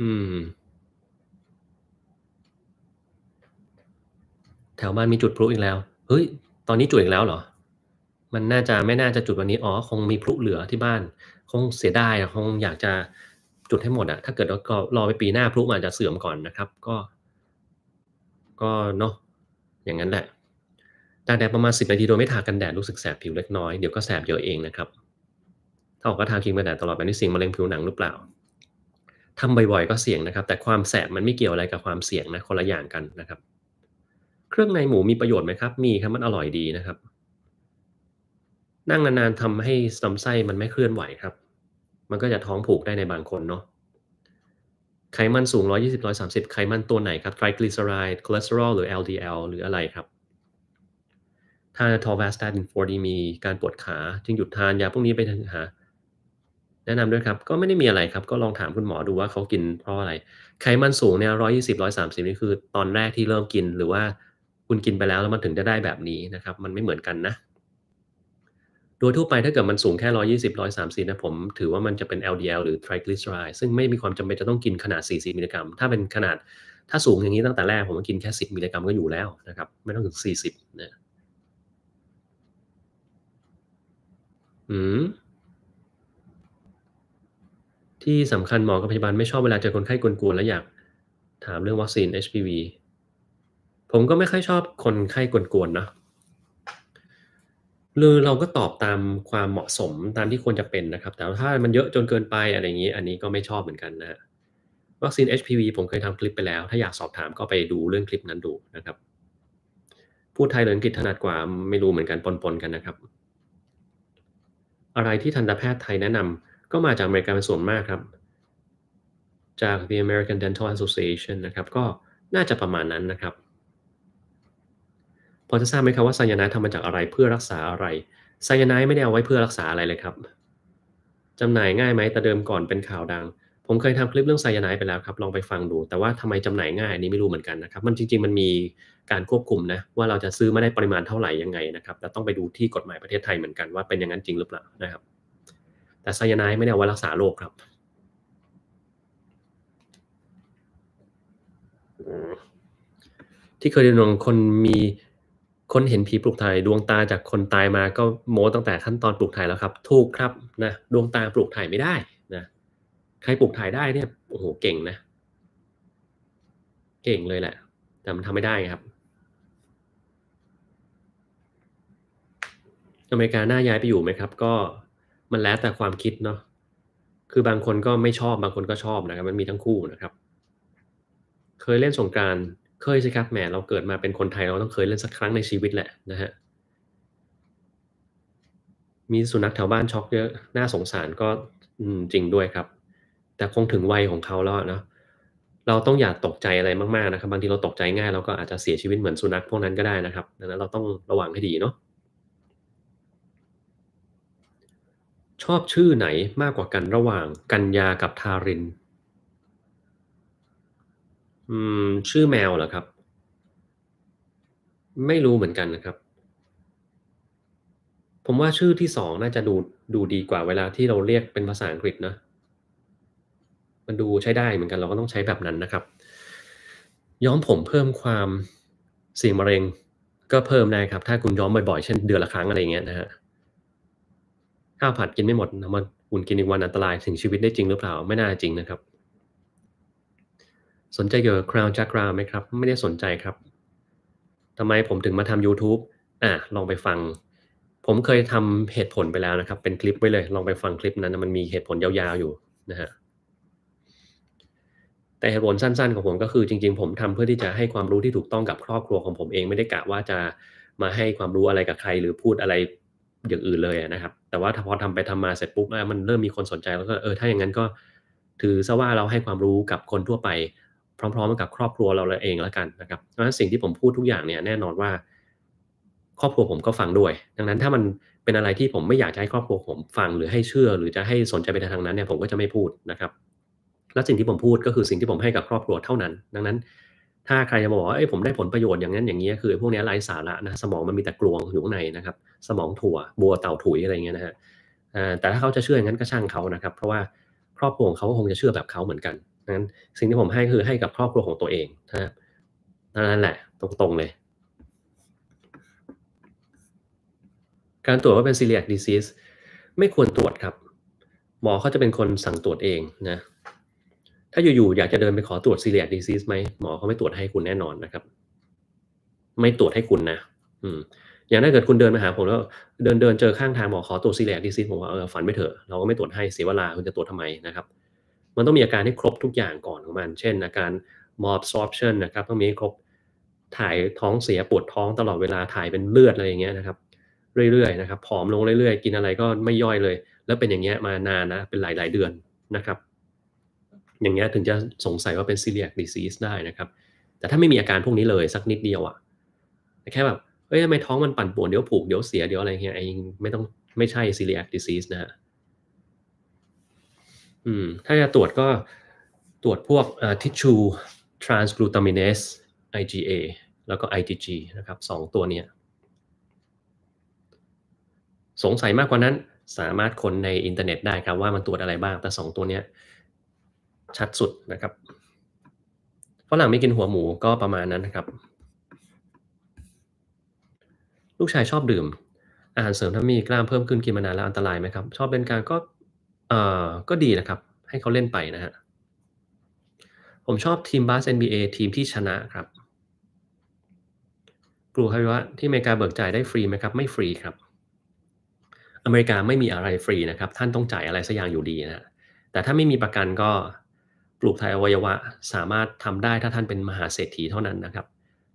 อืม แถวบ้านมีจุดพลุอีกแล้วเฮ้ย ตอนนี้ จุดอีกแล้วเหรอ มันน่าจะไม่น่าจะจุดวันนี้อ๋อคงมีพลุเหลือที่บ้าน คงเสียดายคงอยากจะจุดให้หมดอะถ้าเกิดเรารอไปปีหน้าพลุอาจจะเสื่อมก่อนนะครับ ก็ ก็เนาะอย่างนั้นแหละตากแดดประมาณ 10นาทีโดยไม่ทากันแดดรู้สึกแสบผิวเล็กน้อย เดี๋ยวก็แสบเยอะเองนะครับ ถ้าออกก็ทาครีมกันแดดตลอดไปนี่เสี่ยงมะเร็งผิวหนังหรือเปล่าทำบ่อยๆก็เสี่ยงนะครับ แต่ความแสบมันไม่เกี่ยวอะไรกับความเสี่ยงนะคนละอย่างกันนะครับ เครื่องในหมูมีประโยชน์ไหมครับ มีครับมันอร่อยดีนะครับ นั่งนานๆทำให้ลำไส้มันไม่เคลื่อนไหวครับ มันก็จะท้องผูกได้ในบางคนเนาะไขมันสูง 120 130 ไขมันตัวไหนครับไตรกลีเซอไรด์คอเลสเตอรอลหรือ LDL หรืออะไรครับ ถ้าทอร์วาสตาดิน4ดีมีการปวดขาจึงหยุดทานยาพวกนี้ไปหา แนะนำด้วยครับก็ไม่ได้มีอะไรครับ ก็ลองถามคุณหมอดูว่าเขากินเพราะอะไร ไขมันสูงเนี่ย120 130 นี่คือตอนแรกที่เริ่มกินหรือว่าคุณกินไปแล้วแล้วมันถึงจะได้แบบนี้นะครับ มันไม่เหมือนกันนะโดยทั่วไปถ้าเกิดมันสูงแค่120 130นะผมถือว่ามันจะเป็น LDL หรือ triglyceride ซึ่งไม่มีความจำเป็นจะต้องกินขนาด40มิลลิกรัม ถ้าเป็นขนาด ถ้าสูงอย่างนี้ตั้งแต่แรกผมกินแค่ 10 มิลลิกรัมก็อยู่แล้วนะครับ ไม่ต้องถึง40นะอืมที่สำคัญหมอกับพยาบาลไม่ชอบเวลาเจอคนไข้กวนๆแล้วอยากถามเรื่องวัคซีน HPV ผมก็ไม่ค่อยชอบคนไข้กวนๆเนาะเลยเราก็ตอบตามความเหมาะสมตามที่ควรจะเป็นนะครับ แต่ถ้ามันเยอะจนเกินไปอะไรอย่างนี้อันนี้ก็ไม่ชอบเหมือนกันนะวัคซีน HPV ผมเคยทำคลิปไปแล้วถ้าอยากสอบถามก็ไปดูเรื่องคลิปนั้นดูนะครับ พูดไทยหรืออังกฤษถนัดกว่าไม่รู้เหมือนกันปนๆ กันนะครับ อะไรที่ทันตแพทย์ไทยแนะนำก็มาจากอเมริกาเป็นส่วนมากครับ จาก the American Dental Association นะครับก็น่าจะประมาณนั้นนะครับพอจะทราบไหมครับว่าไซยาไนด์ทำมาจากอะไรเพื่อรักษาอะไรไซยาไนด์ไม่ได้เอาไว้เพื่อรักษาอะไรเลยครับจำหน่ายง่ายไหมแต่เดิมก่อนเป็นข่าวดังผมเคยทำคลิปเรื่องไซยาไนด์ไปแล้วครับ ลองไปฟังดู แต่ว่าทำไมจำหน่ายง่ายนี้ไม่รู้เหมือนกันนะครับ มันจริง ๆมันมีการควบคุมนะว่าเราจะซื้อมาได้ปริมาณเท่าไหร่ยังไงนะครับแล้วต้องไปดูที่กฎหมายประเทศไทยเหมือนกันว่าเป็นอย่างนั้นจริงหรือเปล่านะครับ แต่ไซยาไนด์ไม่ได้เอาไว้รักษาโรคครับ ที่เคยเรียนรู้คนมีคนเห็นผีปลูกถ่ายดวงตาจากคนตายมาก็โม้ตั้งแต่ขั้นตอนปลูกถ่ายแล้วครับ ถูกครับนะดวงตาปลูกถ่ายไม่ได้นะใครปลูกถ่ายได้เนี่ยโอ้โหเก่งนะ เก่งเลยแหละ แต่มันทำไม่ได้ครับอเมริกาหน้าย้ายไปอยู่ไหมครับ ก็มันแล้วแต่ความคิดเนาะคือบางคนก็ไม่ชอบบางคนก็ชอบนะครับ มันมีทั้งคู่นะครับ เคยเล่นสงการเคยสิครับแหมเราเกิดมาเป็นคนไทยเราต้องเคยเล่นสักครั้งในชีวิตแหละนะฮะ มีสุนัขแถวบ้านช็อกเยอะ น่าสงสารก็จริงด้วยครับ แต่คงถึงวัยของเขาแล้วนะเราต้องอย่าตกใจอะไรมากๆนะครับ บางทีเราตกใจง่ายเราก็อาจจะเสียชีวิตเหมือนสุนัขพวกนั้นก็ได้นะครับดังนั้นเราต้องระวังให้ดีเนาะ ชอบชื่อไหนมากกว่ากันระหว่างกัญญากับทารินอืมชื่อแมวเหรอครับ ไม่รู้เหมือนกันนะครับ ผมว่าชื่อที่สองน่าจะดูดูดีกว่าเวลาที่เราเรียกเป็นภาษาอังกฤษนะมันดูใช้ได้เหมือนกันเราก็ต้องใช้แบบนั้นนะครับ ย้อมผมเพิ่มความเสี่ยงมะเร็งก็เพิ่มได้ครับ ถ้าคุณย้อมบ่อยๆเช่นเดือนละครั้งอะไรเงี้ยนะฮะข้าวผัดกินไม่หมดนะมันอุ่นกินอีกวันอันตรายถึงชีวิตได้จริงหรือเปล่าไม่น่าจริงนะครับสนใจเกี่ยวกับคราวจักราไหมครับ ไม่ได้สนใจครับทำไมผมถึงมาทำ YouTube อ่ะลองไปฟัง ผมเคยทำเหตุผลไปแล้วนะครับ เป็นคลิปไว้เลย ลองไปฟังคลิปนั้นมันมีเหตุผลยาวๆอยู่นะฮะแต่เหตุผลสั้นๆของผมก็คือจริงๆผมทำเพื่อที่จะให้ความรู้ที่ถูกต้องกับครอบครัวของผมเองไม่ได้กะว่าจะมาให้ความรู้อะไรกับใครหรือพูดอะไรอย่างอื่นเลยนะครับแต่ว่าพอทำไปทำมาเสร็จปุ๊บมันเริ่มมีคนสนใจแล้วก็เออถ้าอย่างนั้นก็ถือซะว่าเราให้ความรู้กับคนทั่วไปพร้อมๆ กับครอบครัวเราเองแล้วกันนะครับ เพราะฉะนั้นสิ่งที่ผมพูดทุกอย่างเนี่ยแน่นอนว่าครอบครัวผมก็ฟังด้วย ดังนั้นถ้ามันเป็นอะไรที่ผมไม่อยากให้ครอบครัวผมฟังหรือให้เชื่อหรือจะให้สนใจไปทางนั้นเนี่ยผมก็จะไม่พูดนะครับ และสิ่งที่ผมพูดก็คือสิ่งที่ผมให้กับครอบครัวเท่านั้น ดังนั้น ถ้าใครจะบอกว่าเอ้ยผมได้ผลประโยชน์อย่างนั้นอย่างนี้คือพวกนี้ไร้สาระนะสมองมันมีแต่กลวงอยู่ข้างในนะครับสมองถั่วบัวเต่าถุยอะไรเงี้ยนะฮะแต่ถ้าเขาจะเชื่ออย่างนั้นก็ช่างเขานะครับ เพราะว่าครอบครัวเขาคงจะเชื่อแบบเขาเหมือนกันงั้นสิ่งที่ผมให้คือให้กับครอบครัวของตัวเองนะนั่นแหละตรงๆเลยการตรวจว่าเป็นซีเรียกดีซิสไม่ควรตรวจครับหมอเขาจะเป็นคนสั่งตรวจเองนะถ้าอยู่ๆอยากจะเดินไปขอตรวจซีเรียกดีซิสไหมหมอเขาไม่ตรวจให้คุณแน่นอนนะครับ ไม่ตรวจให้คุณนะอืมอย่างถ้าเกิดคุณเดินมาหาผมแล้วเดินเดินเจอข้างทางหมอขอตรวจซีเรียกดิซิสผมว่าเออฝันไม่เถอะเราก็ไม่ตรวจให้เสียเวลาคุณจะตรวจทำไมนะครับมันต้องมีอาการให้ครบทุกอย่างก่อนของมัน เช่นอาการมอบซอฟชั p t นะครับต้องมี้ครบถ่ายท้องเสียปวดท้องตลอดเวลาถ่ายเป็นเลือดอะไรอย่างเงี้ยนะครับเรื่อยๆนะครับ ผอมลงเรื่อย ๆ กินอะไรก็ไม่ย่อยเลย แล้วเป็นอย่างเงี้ยมานานนะเป็นหลาย ๆเดือนนะครับ อย่างเงี้ยถึงจะสงสัยว่าเป็นซีเรียกดีซีสได้นะครับ แต่ถ้าไม่มีอาการพวกนี้เลยสักนิดเดียวอะแค่แบบเอ้ยทำไมท้องมันปั่นป่วนเดี๋ยวผูกเดี๋ยวเสียเดี๋ยวอะไรเงี้ยไอ้ไม่ต้องไม่ใช่ซีเรียกดีซีสนะฮะอืมถ้าจะตรวจก็ตรวจพวกทิชชู e t r a n s กลูตามินเอส IgA แล้วก็ IgG นะครับสองตัวเนี้ย สงสัยมากกว่านั้น สามารถค้นในอินเทอร์เน็ตได้ครับว่ามันตรวจอะไรบ้างแต่สองตัวเนี้ย ชัดสุดนะครับฝรั่งไม่กินหัวหมูก็ประมาณนั้นนะครับ ลูกชายชอบดื่ม อาหารเสริมถ้ามีกล้ามเพิ่มขึ้นกินมานานแล้วอันตรายไหมครับ ชอบเป็นการก็เอ่อก็ดีนะครับให้เขาเล่นไปนะฮะผมชอบทีมบาส NBA ทีมที่ชนะครับกลัวครับว่าที่อเมริกาเบิกจ่ายได้ฟรีไหมครับไม่ฟรีครับ อเมริกาไม่มีอะไรฟรีนะครับ ท่านต้องจ่ายอะไรสักอย่างอยู่ดีนะแต่ถ้าไม่มีประกันก็ปลูกถ่ายอวัยวะสามารถทำได้ถ้าท่านเป็นมหาเศรษฐีเท่านั้นนะครับ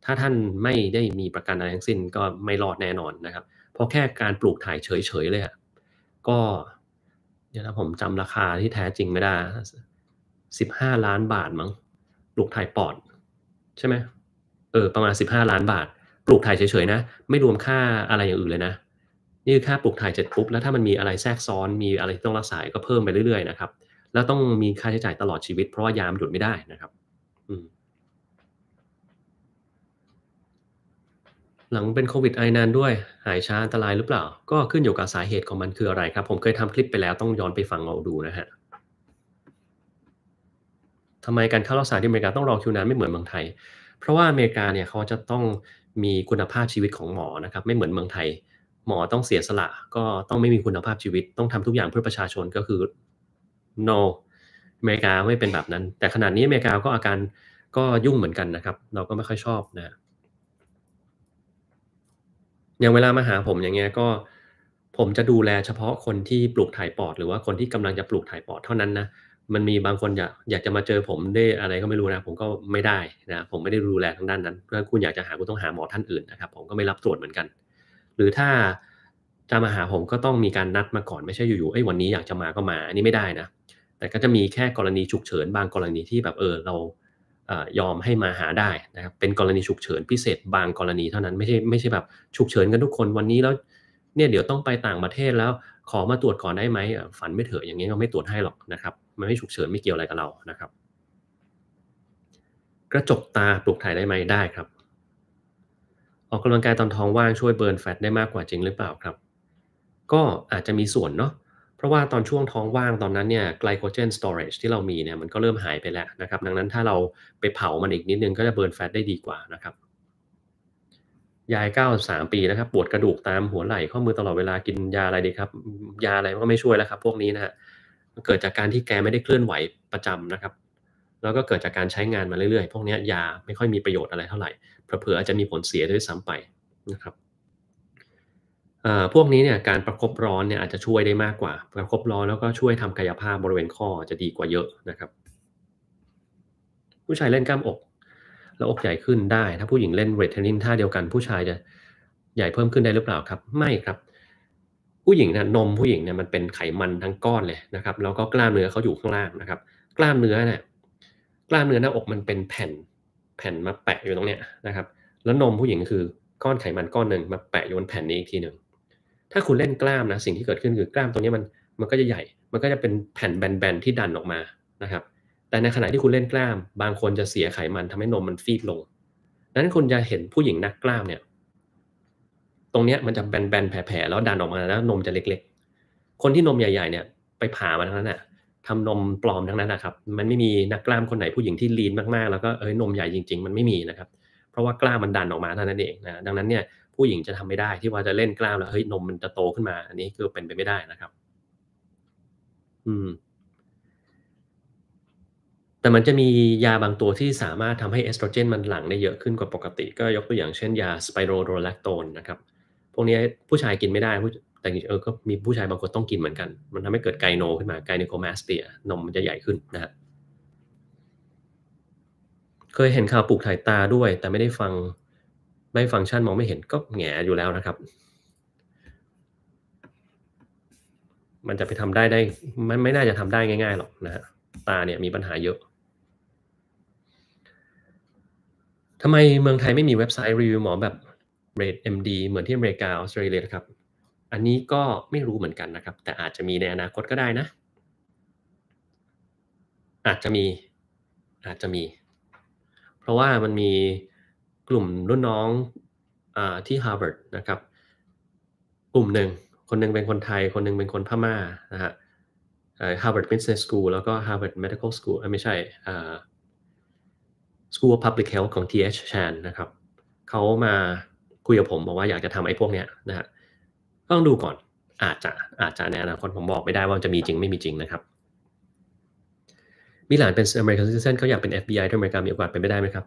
ถ้าท่านไม่ได้มีประกันอะไรทั้งสิ้นก็ไม่รอดแน่นอนนะครับเพราะแค่การปลูกถ่ายเฉยๆเลยก็ดี๋ยวนะผมจำราคาที่แท้จริงไม่ได้สิบห้าล้านบาทมั้งปลูกถ่ายปอด ใช่ไหม เออประมาณสิบห้าล้านบาท ปลูกถ่ายเฉยๆนะไม่รวมค่าอะไรอย่างอื่นเลยนะ นี่คือค่าปลูกถ่ายเสร็จปุ๊บแล้วถ้ามันมีอะไรแทรกซ้อนมีอะไรที่ต้องรักษาก็เพิ่มไปเรื่อยๆนะครับแล้วต้องมีค่าใช้จ่ายตลอดชีวิตเพราะว่ายามหยุดไม่ได้นะครับ อืมหลังเป็นโควิดไอนานด้วยหายช้าอันตรายหรือเปล่า ก็ขึ้นอยู่กับสาเหตุของมันคืออะไรครับผมเคยทำคลิปไปแล้วต้องย้อนไปฟังเอาดูนะฮะทำไมการเข้ารักษาที่อเมริกาต้องรอคิวนานไม่เหมือนเมืองไทย เพราะว่าอเมริกาเนี่ยเขาจะต้องมีคุณภาพชีวิตของหมอนะครับไม่เหมือนเมืองไทย หมอต้องเสียสละก็ต้องไม่มีคุณภาพชีวิตต้องทำทุกอย่างเพื่อประชาชนก็คือ no อเมริกาไม่เป็นแบบนั้น แต่ขนาดนี้อเมริกาก็อาการก็ยุ่งเหมือนกันนะครับเราก็ไม่ค่อยชอบนะอย่างเวลามาหาผมอย่างเงี้ยก็ ผมจะดูแลเฉพาะคนที่ปลูกถ่ายปอดหรือว่าคนที่กำลังจะปลูกถ่ายปอดเท่านั้นนะมันมีบางคนอยากอยากจะมาเจอผมได้อะไรก็ไม่รู้นะผมก็ไม่ได้นะผมไม่ได้ดูแลทางด้านนั้นถ้าคุณอยากจะหาคุณต้องหาหมอท่านอื่นนะครับ ผมก็ไม่รับตรวจเหมือนกัน หรือถ้าจะมาหาผมก็ต้องมีการนัดมาก่อนไม่ใช่อยู่ๆเอ้ยวันนี้อยากจะมาก็มาอันนี้ไม่ได้นะ แต่ก็จะมีแค่กรณี ฉุกเฉินบางกรณีที่แบบเออเรายอมให้มาหาได้นะครับเป็นกรณีฉุกเฉินพิเศษบางกรณีเท่านั้นไม่ใช่ไม่ใช่แบบฉุกเฉินกันทุกคนวันนี้แล้วเนี่ยเดี๋ยวต้องไปต่างประเทศแล้วขอมาตรวจก่อนได้ไหมฝันไม่เถอะอย่างนี้ก็ไม่ตรวจให้หรอกนะครับมันไม่ฉุกเฉินไม่เกี่ยวอะไรกับเรานะครับ กระจกตาปลูกถ่ายได้ไหมได้ครับออกกำลังกายตอนท้องว่างช่วยเบิร์นแฟตได้มากกว่าจริงหรือเปล่าครับ ก็อาจจะมีส่วนเนาะเพราะว่าตอนช่วงท้องว่างตอนนั้นเนี่ยไกลโคเจนสโตรจที่เรามีเนี่ยมันก็เริ่มหายไปแล้วนะครับ ดังนั้นถ้าเราไปเผามันอีกนิดนึง ก็จะเบิร์นแฟตได้ดีกว่านะครับ ยาย 93 ปีนะครับ ปวดกระดูกตามหัวไหล่ข้อมือตลอดเวลากินยาอะไรดีครับ ยาอะไรก็ไม่ช่วยแล้วครับ พวกนี้นะฮะเกิดจากการที่แกไม่ได้เคลื่อนไหวประจำนะครับ แล้วก็เกิดจากการใช้งานมาเรื่อยๆพวกนี้ยาไม่ค่อยมีประโยชน์อะไรเท่าไหร่เผื่ออาจจะมีผลเสียด้วยซ้ำไปนะครับพวกนี้เนี่ย การประครบร้อนเนี่ยอาจจะช่วยได้มากกว่า ประครบร้อนแล้วก็ช่วยทำกายภาพบริเวณข้อจะดีกว่าเยอะนะครับ ผู้ชายเล่นกล้ามอกแล้วอกใหญ่ขึ้นได้ ถ้าผู้หญิงเล่นเวทเทรนนิ่งท่าเดียวกัน ผู้ชายจะใหญ่เพิ่มขึ้นได้หรือเปล่าครับ ไม่ครับ ผู้หญิงนะนมผู้หญิงเนี่ยมันเป็นไขมันทั้งก้อนเลยนะครับ แล้วก็กล้ามเนื้อเขาอยู่ข้างล่างนะครับ กล้ามเนื้อเนี่ยกล้ามเนื้อหน้าอกมันเป็นแผ่นแผ่นมาแปะอยู่ตรงเนี้ยนะครับ แล้วนมผู้หญิงคือก้อนไขมันก้อนหนึ่งมาแปะอยู่บนแผ่นนี้อีกทีหนึ่งถ้าคุณเล่นกล้ามนะสิ่งที่เกิดขึ้นคือกล้ามตรงนี้มันมันก็จะใหญ่ มันก็จะเป็นแผ่นแบนๆที่ดันออกมานะครับ แต่ในขณะที่คุณเล่นกล้าม บางคนจะเสียไขมันทำให้นมมันฟีบลงนั้นคุณจะเห็นผู้หญิงนักกล้ามเนี่ย ตรงเนี้ยมันจะแบนๆแผ่ๆแล้วดันออกมาแล้วนมจะเล็กๆ คนที่นมใหญ่ ๆ เนี่ยไปผ่ามาทั้งนั้นอ่ะทำนมปลอมทั้งนั้นนะครับมันไม่มีนักกล้ามคนไหนผู้หญิงที่ลีนมากๆแล้วก็เอ้ยนมใหญ่จริงๆมันไม่มีนะครับ เพราะว่ากล้ามมันดันออกมาเท่านั้นเองนะดังนั้นเนี่ยผู้หญิงจะทำไม่ได้ที่ว่าจะเล่นกล้ามแล้ว เฮ้ย นมมันจะโตขึ้นมา อันนี้คือเป็นไปไม่ได้นะครับ อืมแต่มันจะมียาบางตัวที่สามารถทำให้เอสโตรเจนมันหลั่งได้เยอะขึ้นกว่าปกติก็ยกตัวอย่างเช่นยาสไปโรโดแลคโตนนะครับ พวกนี้ผู้ชายกินไม่ได้ แต่เออก็มีผู้ชายบางคนต้องกินเหมือนกัน มันทำให้เกิดไกโน ขึ้นมาไกโนโคมาสเตียนมมันจะใหญ่ขึ้นนะฮะเคยเห็นข่าวปลูกถ่ายตาด้วย แต่ไม่ได้ฟังไม่ฟังก์ชันมองไม่เห็นก็แงอยู่แล้วนะครับ มันจะไปทำได้ได้มันไม่น่าจะทำได้ง่ายๆ หรอกนะฮะตาเนี่ยมีปัญหาเยอะ ทำไมเมืองไทยไม่มีเว็บไซต์ รีวิวหมอแบบเรดดีเหมือนที่อเมริกาออสเตรเลียนะครับ อันนี้ก็ไม่รู้เหมือนกันนะครับ แต่อาจจะมีในอนาคตก็ได้นะ อาจจะมีอาจจะมี เพราะว่ามันมีกลุ่มรุ่นน้องอที่ Harvard นะครับ กลุ่มหนึ่งคนนึงเป็นคนไทยคนนึงเป็นคนพม่านะฮะฮาร์วาร์ดบิสเนสสกูลแล้วก็ Harvard Medical School ไม่ใช่ School of Public Health ของ TH Chan นะครับเขามาคุยกับผมบอกว่าอยากจะทำไอ้พวกเนี้ยนะฮะต้องดูก่อนอาจจะอาจจะในอนาคตผมบอกไม่ได้ว่าจะมีจริงไม่มีจริงนะครับมิหลานเป็นอเมริกันซิ t i z e n เขาอยากเป็น FBI ที่อเมริกามีโอกาสเป็นไปได้ไหมครับ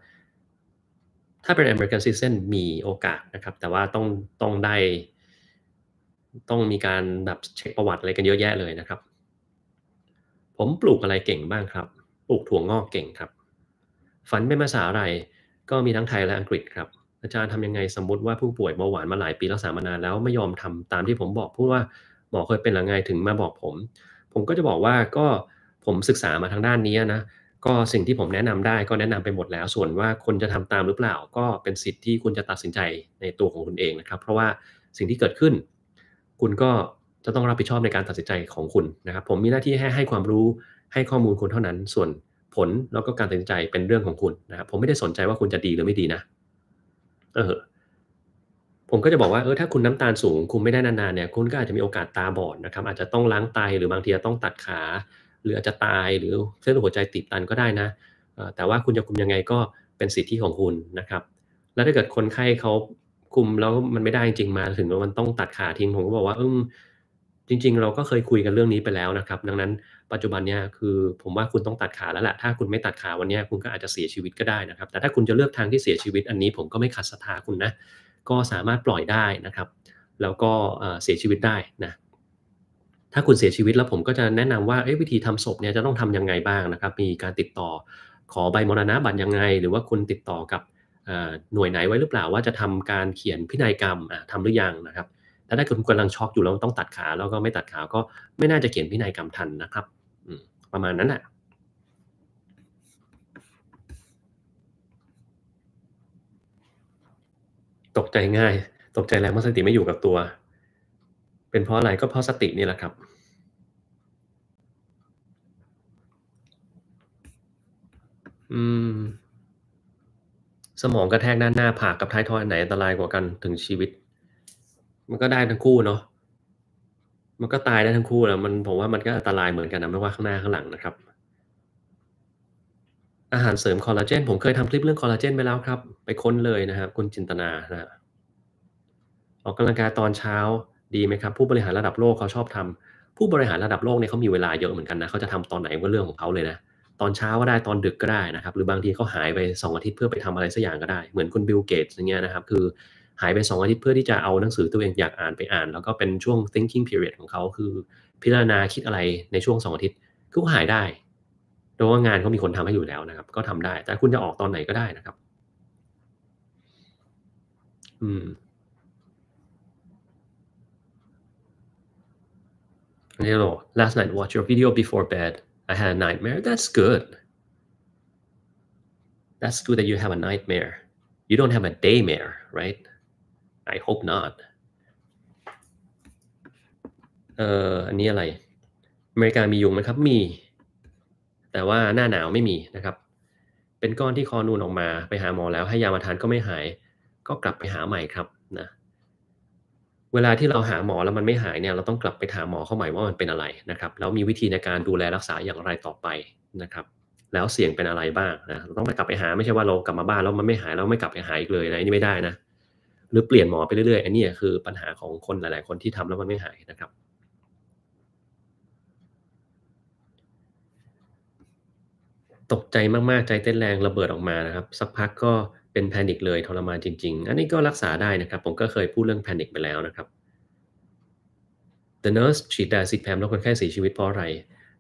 ถ้าเป็น American Citizen มีโอกาสนะครับ แต่ว่าต้องต้องได้ ต้องมีการแบบเช็คประวัติอะไรกันเยอะแยะเลยนะครับ ผมปลูกอะไรเก่งบ้างครับ ปลูกถั่วงอกเก่งครับ ฝันเป็นภาษาอะไรก็มีทั้งไทยและอังกฤษครับ อาจารย์ทำยังไงสมมติว่าผู้ป่วยเบาหวานมาหลายปีรักษามานานแล้วไม่ยอมทำตามที่ผมบอกพูดว่าหมอเคยเป็นหลังไงถึงมาบอกผม ผมก็จะบอกว่าก็ผมศึกษามาทางด้านนี้นะก็สิ่งที่ผมแนะนำได้ก็แนะนำไปหมดแล้ว ส่วนว่าคนจะทำตามหรือเปล่า ก็เป็นสิทธิ์ที่คุณจะตัดสินใจในตัวของคุณเองนะครับ เพราะว่าสิ่งที่เกิดขึ้น คุณก็จะต้องรับผิดชอบในการตัดสินใจของคุณนะครับผมมีหน้าที่ให้ให้ความรู้ให้ข้อมูลคุณเท่านั้น ส่วนผลแล้วก็การตัดสินใจเป็นเรื่องของคุณนะครับผมไม่ได้สนใจว่าคุณจะดีหรือไม่ดีนะเออผมก็จะบอกว่าเออถ้าคุณน้ำตาลสูง คุณไม่ได้นานๆเนี่ยคุณก็อาจจะมีโอกาสตาบอดนะครับอาจจะต้องล้างไตหรือบางทีจะต้องตัดขารืออาจจะตายหรือเส้นหัวใจติดตันก็ได้นะแต่ว่าคุณจะคุมยังไงก็เป็นสิทธิของคุณนะครับ แล้วถ้าเกิดคนไข้เขาคุมแล้วมันไม่ได้จริงมา ถึงมันต้องตัดขาทิ้งผมก็บอกว่าอืมจริงๆเราก็เคยคุยกันเรื่องนี้ไปแล้วนะครับ ดังนั้น ปัจจุบันเนี่ยคือผมว่าคุณต้องตัดขาแล้วแหละถ้าคุณไม่ตัดขาวันนี้คุณก็อาจจะเสียชีวิตก็ได้นะครับ แต่ถ้าคุณจะเลือกทางที่เสียชีวิตอันนี้ผมก็ไม่ขัดศรัทธาคุณนะ ก็สามารถปล่อยได้นะครับ แล้วก็เสียชีวิตได้นะถ้าคุณเสียชีวิตแล้วผมก็จะแนะนำว่าวิธีทำศพเนี่ยจะต้องทํำยังไงบ้างนะครับ มีการติดต่อขอใบมรณะบัตรยังไง หรือว่าคุณติดต่อกับหน่วยไหนไว้หรือเปล่า ว่าจะทำการเขียนพินัยกรรมทำหรือยังนะครับ ถ้าได้คุณกำลังช็อกอยู่แล้วต้องตัดขาแล้วก็ไม่ตัดขาก็ไม่น่าจะเขียนพินัยกรรมทันนะครับ ประมาณนั้นแหละตกใจง่าย ตกใจแรงเมื่อสติไม่อยู่กับตัวเป็นเพราะอะไรก็เพราะสตินี่แหละครับ อืม สมองกระแทกด้านหน้าผากกับท้ายทอยอันไหนอันตรายกว่ากันถึงชีวิต มันก็ได้ทั้งคู่เนาะ มันก็ตายได้ทั้งคู่แหละมัน ผมว่ามันก็อันตรายเหมือนกันนะไม่ว่าข้างหน้าข้างหลังนะครับ อาหารเสริมคอลลาเจนผมเคยทำคลิปเรื่องคอลลาเจนไปแล้วครับ ไปค้นเลยนะครับ คุณจินตนานะออกกำลังกายตอนเช้าดีไหมครับผู้บริหารระดับโลกเขาชอบทำ ผู้บริหารระดับโลกเนี่ยเขามีเวลาเยอะเหมือนกันนะเขาจะทำตอนไหนก็เรื่องของเขาเลยนะตอนเช้าก็ได้ตอนดึกก็ได้นะครับ หรือบางทีเขาหายไป2อาทิตย์เพื่อไปทำอะไรสักอย่างก็ได้เหมือนคุณบิลเกตอย่างเงี้ยนะครับ คือ หายไป2อาทิตย์เพื่อที่จะเอาหนังสือตัวเองอยากอ่านไปอ่านแล้วก็เป็นช่วง thinking period ของเขาคือ พิจารณาคิดอะไรในช่วง2อาทิตย์ก็หายได้โดยว่างานเขามีคนทำให้อยู่แล้วนะครับ ก็ทำได้ แต่คุณจะออกตอนไหนก็ได้นะครับ อืม you know, last night watch your video before bed. I had a nightmare. That's good. That's good that you have a nightmare. You don't have a daymare, right? I hope not. เอ่ออันนี้อะไร อเมริกามียุงไหมครับมี แต่ว่าหน้าหนาวไม่มีนะครับ เป็นก้อนที่คอนูนออกมา ไปหาหมอแล้วให้ยามาทานก็ไม่หาย ก็กลับไปหาใหม่ครับเวลาที่เราหาหมอแล้วมันไม่หายเนี่ยเราต้องกลับไปถามหมอเข้าใหม่ว่ามันเป็นอะไรนะครับ แล้วมีวิธีในการดูแลรักษาอย่างไรต่อไปนะครับ แล้วเสี่ยงเป็นอะไรบ้างนะเราต้องไปกลับไปหาไม่ใช่ว่าเรากลับมาบ้านแล้วมันไม่หายแล้วไม่กลับไปหายอีกเลยนะนี่ไม่ได้นะหรือเปลี่ยนหมอไปเรื่อย ๆ อันนี้คือปัญหาของคนหลาย ๆ คนที่ทำแล้วมันไม่หายนะครับ ตกใจมากๆใจเต้นแรงระเบิดออกมานะครับ สักพักก็เป็นแพนิคเลย ทรมานจริงๆ อันนี้ก็รักษาได้นะครับ ผมก็เคยพูดเรื่องแพนิคไปแล้วนะครับ The nurse ฉีดไดซิแพมแล้วคนไข้เสียชีวิตเพราะอะไร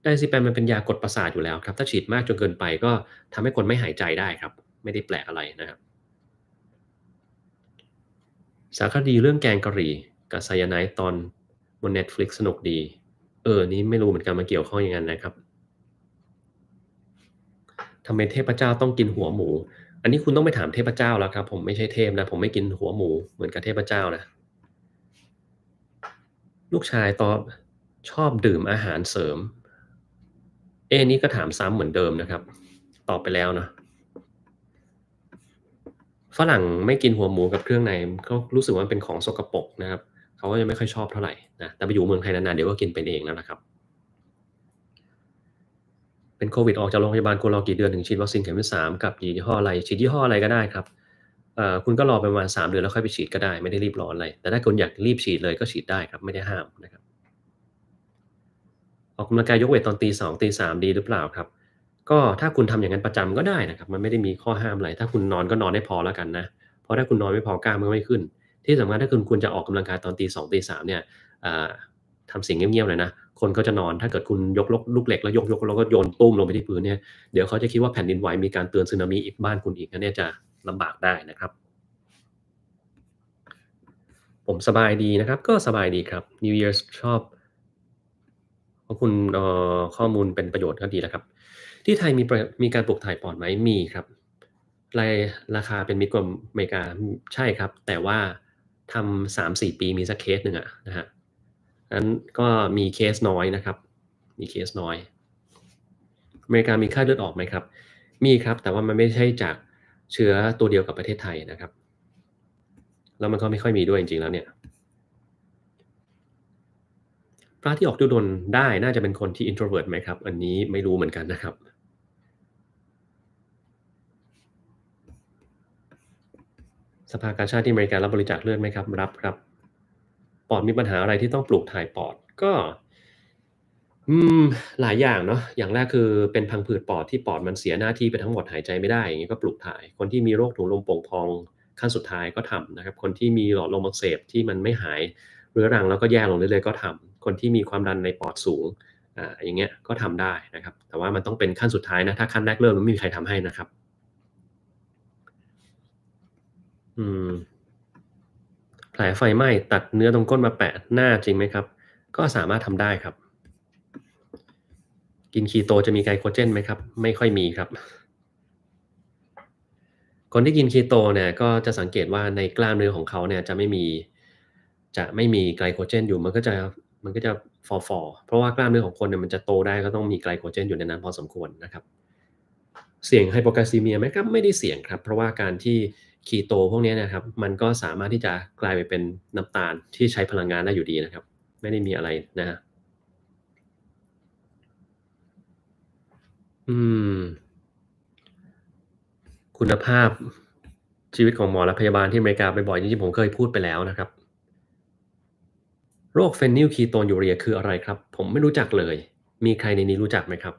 ไดซิแพมมันเป็นยากดประสาทอยู่แล้วครับ ถ้าฉีดมากจนเกินไปก็ทำให้คนไม่หายใจได้ครับ ไม่ได้แปลกอะไรนะครับ สารคดีเรื่องแกงกะหรี่กับไซยาไนตอนบน Netflix สนุกดี เออนี้ไม่รู้เหมือนกันมันเกี่ยวข้องยังไงนะครับทำไมเทพเจ้าต้องกินหัวหมูอันนี้คุณต้องไปถามเทพเจ้าแล้วครับ ผมไม่ใช่เทพนะ ผมไม่กินหัวหมูเหมือนกับเทพเจ้านะลูกชายตอบชอบดื่มอาหารเสริม เอ็นี้ก็ถามซ้ำเหมือนเดิมนะครับ ตอบไปแล้วนะฝรั่งไม่กินหัวหมูกับเครื่องในเขารู้สึกว่าเป็นของสกปรกนะครับ เขาก็จะไม่ค่อยชอบเท่าไหร่นะแต่ไปอยู่เมืองไทยนานๆเดี๋ยวก็กินเป็นเองแล้วนะครับเป็นโควิดออกจากโรงพยาบาลคุณรอกี่เดือนถึงฉีดวัคซีนเข็มที่สามกับยี่ห้ออะไรฉีดยี่ห้ออะไรก็ได้ครับคุณก็รอประมาณ3เดือนแล้วค่อยไปฉีดก็ได้ไม่ได้รีบร้อนอะไร แต่ถ้าคุณอยากรีบฉีดเลยก็ฉีดได้ครับไม่ได้ห้ามนะครับออกกำลังกายยกเวท ตอนตีสองตีสามดีหรือเปล่าครับ ก็ถ้าคุณทำอย่างนั้นประจำก็ได้นะครับมันไม่ได้มีข้อห้ามอะไรถ้าคุณนอนก็นอนได้พอแล้วกันนะเพราะถ้าคุณนอนไม่พอกล้ามก็ไม่ขึ้น ที่สำคัญถ้าคุณควรจะออกกำลังกายตอนตีสองตีสามเนี่ยทำสิ่งเงียบๆเลยนะคนเขาจะนอน ถ้าเกิดคุณยกลูกเหล็กแล้วยกยกแล้วก็โยนตุ้มลงไปที่พื้นเนี่ย เดี๋ยวเขาจะคิดว่าแผ่นดินไหวมีการเตือนสึนามิอีกบ้านคุณอีกนั่นจะลำบากได้นะครับ ผมสบายดีนะครับ ก็สบายดีครับ New Year s ชอบเพราะคุณข้อมูลเป็นประโยชน์ก็ดีแล้วครับ ที่ไทยมีมีการปลูกถ่ายปอดไหม มีครับรายราคาเป็นมิตรกว่าอเมริกาใช่ครับ แต่ว่าทำสามสี่ปีมีสักเคสหนึ่งอะนะฮะนั้นก็มีเคสน้อยนะครับ มีเคสน้อย อเมริกามีไข้เลือดออกไหมครับ มีครับ แต่ว่ามันไม่ใช่จากเชื้อตัวเดียวกับประเทศไทยนะครับ แล้วมันก็ไม่ค่อยมีด้วยจริงๆ แล้วเนี่ยพระที่ออกดุดนได้น่าจะเป็นคนที่ introvert ไหมครับ อันนี้ไม่รู้เหมือนกันนะครับ สภากาชาติที่อเมริการับบริจาคเลือดไหมครับ รับครับปอดมีปัญหาอะไรที่ต้องปลูกถ่ายปอดก็อืมหลายอย่างเนาะอย่างแรกคือเป็นพังผืดปอดที่ปอดมันเสียหน้าที่ไปทั้งหมดหายใจไม่ได้อย่างนี้ก็ปลูกถ่าย คนที่มีโรคถุงลมโป่งพอง ขั้นสุดท้ายก็ทำนะครับ คนที่มีหลอดลมอักเสบที่มันไม่หายเรื้อรังแล้วก็แย่ลงเรื่อยๆก็ทำ คนที่มีความดันในปอดสูงอ่าอย่างเงี้ยก็ทำได้นะครับ แต่ว่ามันต้องเป็นขั้นสุดท้ายนะถ้าขั้นแรกเริ่มมันไม่มีใครทำให้นะครับ อืมแผลไฟไหม้ตัดเนื้อตรงก้นมาแปะหน้าจริงไหมครับ ก็สามารถทำได้ครับ กินคีโตจะมีไกลโคเจนไหมครับไม่ค่อยมีครับ คนที่กินคีโตเนี่ยก็จะสังเกตว่าในกล้ามเนื้อของเขาเนี่ยจะไม่มีจะไม่มีไกลโคเจนอยู่มันก็จะมันก็จะฟอฟอเพราะว่ากล้ามเนื้อของคนเนี่ยมันจะโตได้ก็ต้องมีไกลโคเจนอยู่ในนั้นพอสมควรนะครับ เสี่ยงไฮโปกคลซีเมียไหมครับไม่ได้เสี่ยงครับ เพราะว่าการที่คีโตพวกนี้นะครับ มันก็สามารถที่จะกลายไปเป็นน้ำตาลที่ใช้พลังงานได้อยู่ดีนะครับ ไม่ได้มีอะไรนะฮะอืมคุณภาพชีวิตของหมอและพยาบาลที่อเมริกาไปบ่อยจริงๆผมเคยพูดไปแล้วนะครับ โรคเฟนิลคีโตนยูเรียคืออะไรครับ ผมไม่รู้จักเลย มีใครในนี้รู้จักไหมครับ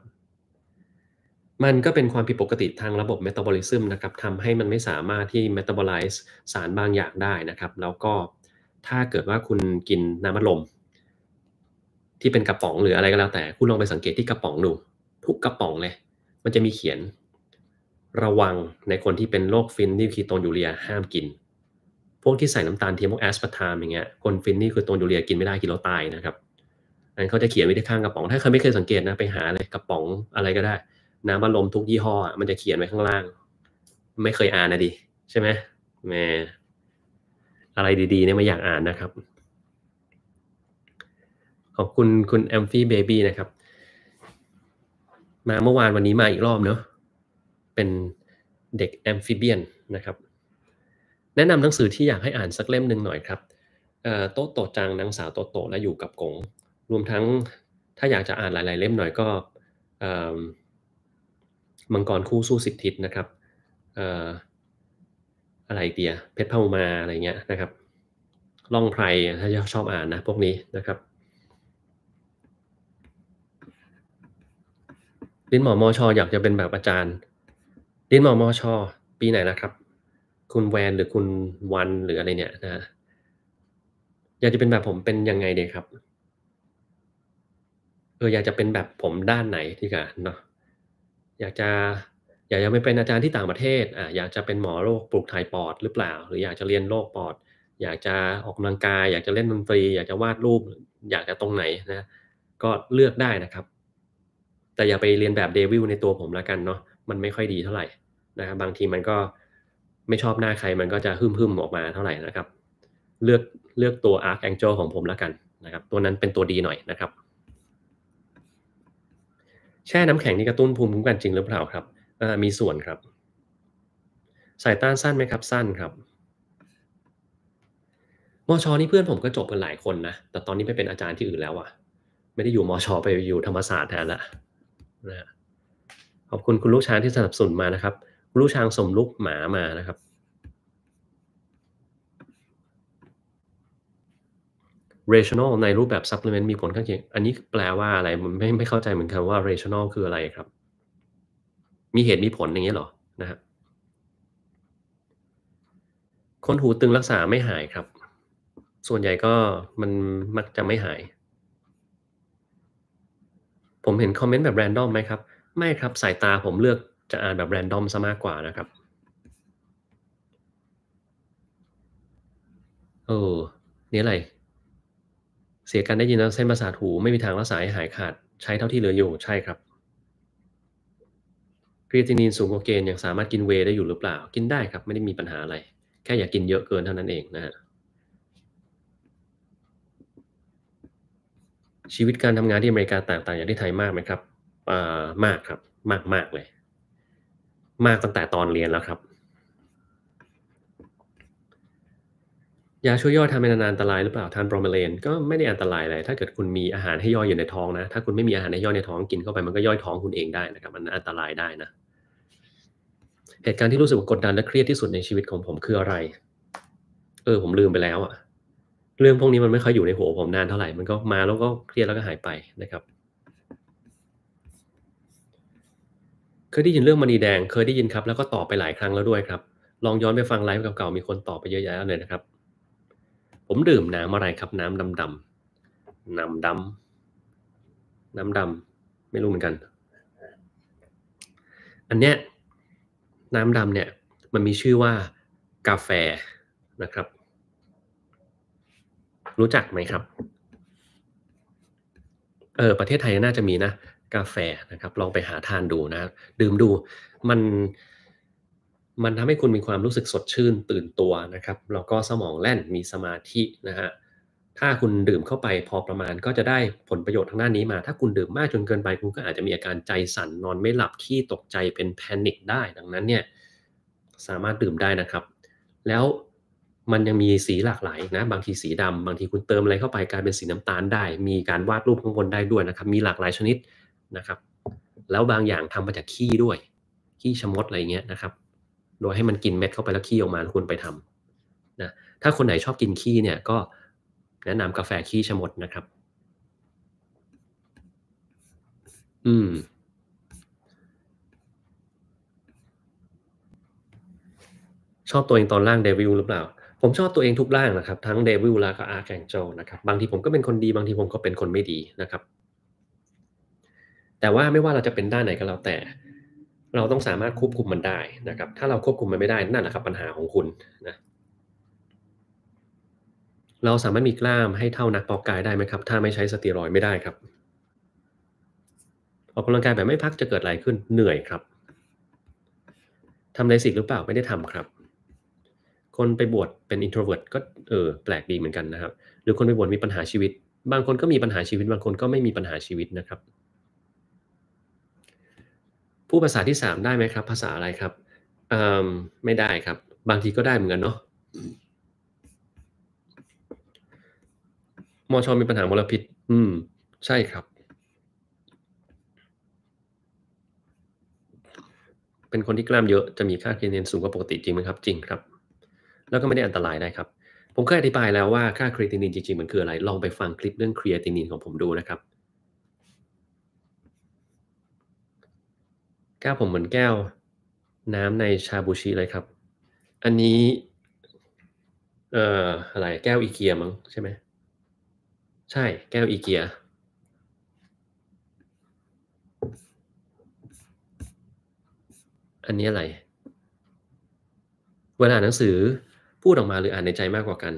มันก็เป็นความผิดปกติทางระบบเมตาบอลิซึมนะครับทำให้มันไม่สามารถที่เมตาบอลไลซ์สารบางอย่างได้นะครับ แล้วก็ถ้าเกิดว่าคุณกินน้ำมันลม ที่เป็นกระป๋องหรืออะไรก็แล้วแต่ คุณลองไปสังเกตที่กระป๋องดู ทุกกระป๋องเลย มันจะมีเขียนระวังในคนที่เป็นโรคฟินนิลคีโตนยูเรียห้ามกิน พวกที่ใส่น้ำตาลเทียมพวกแอสปาร์ตามอย่างเงี้ย คนฟินนี่คือโตนยูเรียกินไม่ได้กินแล้วตายนะครับอันเขาจะเขียนไว้ที่ข้างกระป๋อง ถ้าใครไม่เคยสังเกตนะไปหาเลยกระป๋องอะไรก็ได้น้ำบัลลมทุกยี่ห้อ มันจะเขียนไว้ข้างล่าง ไม่เคยอ่านนะดิใช่ไหมแมอะไรดีๆเนี่ยไม่อยากอ่านนะครับ ขอบคุณคุณแอมฟี่เบบี้นะครับ มาเมื่อวานวันนี้มาอีกรอบเนาะเป็นเด็กแอมฟิเบียนนะครับ แนะนำหนังสือที่อยากให้อ่านสักเล่มหนึ่งหน่อยครับโต๊ะโตจังนางสาวโตโตและอยู่กับกงรวมทั้งถ้าอยากจะอ่านหลายๆเล่มหน่อยก็มังกรคู่สู้สิบทิศนะครับเอ่ออะไรเดีย เพชรพามาอะไรเงี้ยนะครับ ล่องไพรถ้าชอบอ่านนะพวกนี้นะครับลิ้นหมอมอชออยากจะเป็นแบบอาจารย์ลิ้นหมอมอชอปีไหนนะครับ คุณแวนหรือคุณวัน หรืออะไรเนี่ยนะอยากจะเป็นแบบผมเป็นยังไงเดียครับเอออยากจะเป็นแบบผมด้านไหนที่กันเนาะอยากจะอยากจะไปเป็นอาจารย์ที่ต่างประเทศอ่าอยากจะเป็นหมอโรคปลูกถ่ายปอดหรือเปล่า หรืออยากจะเรียนโรคปอดอยากจะออกกำลังกาย อยากจะเล่นดนตรี อยากจะวาดรูป อยากจะตรงไหนนะก็เลือกได้นะครับ แต่อย่าไปเรียนแบบเดวิลในตัวผมแล้วกันเนาะมันไม่ค่อยดีเท่าไหร่นะครับบางทีมันก็ไม่ชอบหน้าใครมันก็จะหึ่มหึมออกมาเท่าไหร่นะครับ เลือกเลือกตัวอา์ r c a n g e ลของผมแล้วกันนะครับ ตัวนั้นเป็นตัวดีหน่อยนะครับแช่น้ำแข็งนี่กระตุ้นภูมิคุ้มกันจริงหรือเปล่าครับมีส่วนครับสายตานสั้นไหมครับ สั้นครับมอชอนี่เพื่อนผมก็จบกันหลายคนนะแต่ตอนนี้ไปเป็นอาจารย์ที่อื่นแล้วอะไม่ได้อยู่มอชอไปอยู่ธรรมศาสตร์แทนละนะขอบคุณคุณลูกช้างที่สนับสนุนมานะครับลูกช้างสมลุกหมามานะครับ rational ในรูปแบบ supplement มีผลข้างเคียงอันนี้แปลว่าอะไร มันไม่ไม่เข้าใจเหมือนกันว่า rational คืออะไรครับ มีเหตุมีผลอย่างเงี้ยหรอ นะฮะคนหูตึงรักษาไม่หายครับ ส่วนใหญ่ก็มันมักจะไม่หาย ผมเห็นคอมเมนต์แบบแรนดอมไหมครับ ไม่ครับ สายตาผมเลือกจะอ่านแบบแรนดอมซะมากกว่านะครับเออนี่อะไรเสียการได้ยินแล้วเส้นประสาทหูไม่มีทางรักษาให้หายขาดใช้เท่าที่เหลืออยู่ใช่ครับ ครีตินีนสูงกว่าเกณฑ์ยังสามารถกินเวได้อยู่หรือเปล่า กินได้ครับไม่ได้มีปัญหาอะไรแค่อย่ากกินเยอะเกินเท่านั้นเองนะฮะชีวิตการทำงานที่อเมริกาต่าง ๆ อย่างที่ไทยมากไหมครับมากครับมากมากเลยมากตั้งแต่ตอนเรียนแล้วครับยาช่วยย่อยทำเป็นอันตราย หรือเปล่า ทานบรอมเลนก็ไม่ได้อันตรายอะไร ถ้าเกิดคุณมีอาหารให้ย่อยอยู่ในท้องนะ ถ้าคุณไม่มีอาหารให้ย่อยในท้องกินเข้าไปมันก็ย่อยท้องคุณเองได้นะครับ มันอันตรายได้นะ เหตุการณ์ที่รู้สึกกดดันและเครียดที่สุดในชีวิตของผมคืออะไร เออผมลืมไปแล้วอะเรื่องพวกนี้มันไม่ค่อยอยู่ในหัวผมนานเท่าไหร่ มันก็มาแล้วก็เครียดแล้วก็หายไปนะครับ เคยได้ยินเรื่องมณีแดงเคยได้ยินครับ แล้วก็ตอบไปหลายครั้งแล้วด้วยครับ ลองย้อนไปฟังไลฟ์เก่าๆ มีคนตอบไปเยอะแยะเลยนะครับผมดื่มน้ำอะไรครับน้ำดำดำน้ำดำน้ำดำไม่รู้เหมือนกัน อันเนี้ยน้ำดำเนี่ยมันมีชื่อว่ากาแฟนะครับ รู้จักไหมครับเออประเทศไทยน่าจะมีนะ กาแฟนะครับ ลองไปหาทานดูนะ ดื่มดูมันมันทำให้คุณมีความรู้สึกสดชื่นตื่นตัวนะครับ แล้วก็สมองแล่นมีสมาธินะฮะ ถ้าคุณดื่มเข้าไปพอประมาณก็จะได้ผลประโยชน์ทางด้านนี้มา ถ้าคุณดื่มมากจนเกินไปคุณก็อาจจะมีอาการใจสั่นนอนไม่หลับขี้ตกใจเป็นแพนิคได้ ดังนั้นเนี่ย สามารถดื่มได้นะครับ แล้วมันยังมีสีหลากหลายนะ บางทีสีดำ บางทีคุณเติมอะไรเข้าไปกลายเป็นสีน้ำตาลได้ มีการวาดรูปข้างบนได้ด้วยนะครับ มีหลากหลายชนิดนะครับ แล้วบางอย่างทำมาจากขี้ด้วย ขี้ชมดอะไรเงี้ยนะครับโดยให้มันกินเม็ดเข้าไปแล้วขี้ออกมาคุณไปทำนะถ้าคนไหนชอบกินขี้เนี่ยก็แนะนำกาแฟขี้ชะมดนะครับอืม ชอบตัวเองตอนล่างเดวิลหรือเปล่า ผมชอบตัวเองทุกร่างนะครับ ทั้งเดวิลและก็อาร์แองเจลนะครับบางทีผมก็เป็นคนดี บางทีผมก็เป็นคนไม่ดีนะครับ แต่ว่าไม่ว่าเราจะเป็นด้านไหนก็แล้วแต่เราต้องสามารถควบคุมมันได้นะครับ ถ้าเราควบคุมมันไม่ได้นั่นแหละครับ ปัญหาของคุณนะ เราสามารถมีกล้ามให้เท่านักออกกายได้ไหมครับ ถ้าไม่ใช้สเตียรอยไม่ได้ครับออกกำลังกายแบบไม่พักจะเกิดอะไรขึ้นเหนื่อยครับทำไรสิหรือเปล่าไม่ได้ทำครับคนไปบวชเป็นอินโทรเวิร์ตก็เออแปลกดีเหมือนกันนะครับ หรือคนไปบวชมีปัญหาชีวิต บางคนก็มีปัญหาชีวิตบางคนก็ไม่มีปัญหาชีวิตนะครับผู้ภาษาที่สามได้ไหมครับภาษาอะไรครับไม่ได้ครับ บางทีก็ได้เหมือนกันเนาะมอชอมีปัญหามลพิษอืมใช่ครับ เป็นคนที่กล้ามเยอะจะมีค่าเีเนนสูงกว่าปกติจริงไหมครับจริงครับแล้วก็ไม่ได้อันตรายได้ครับ ผมเคยอธิบายแล้วว่าค่าครีตินินจริงๆมันคืออะไรลองไปฟังคลิปเรื่องครีตินินของผมดูนะครับแก้วผมเหมือนแก้วน้ำในชาบูชิเลยครับ อันนี้เอ่ออะไรแก้วอีเกียมั้งใช่ไหมใช่แก้วอีเกีย อันนี้อะไร เวลาหนังสือพูดออกมาหรืออ่านในใจมากกว่ากัน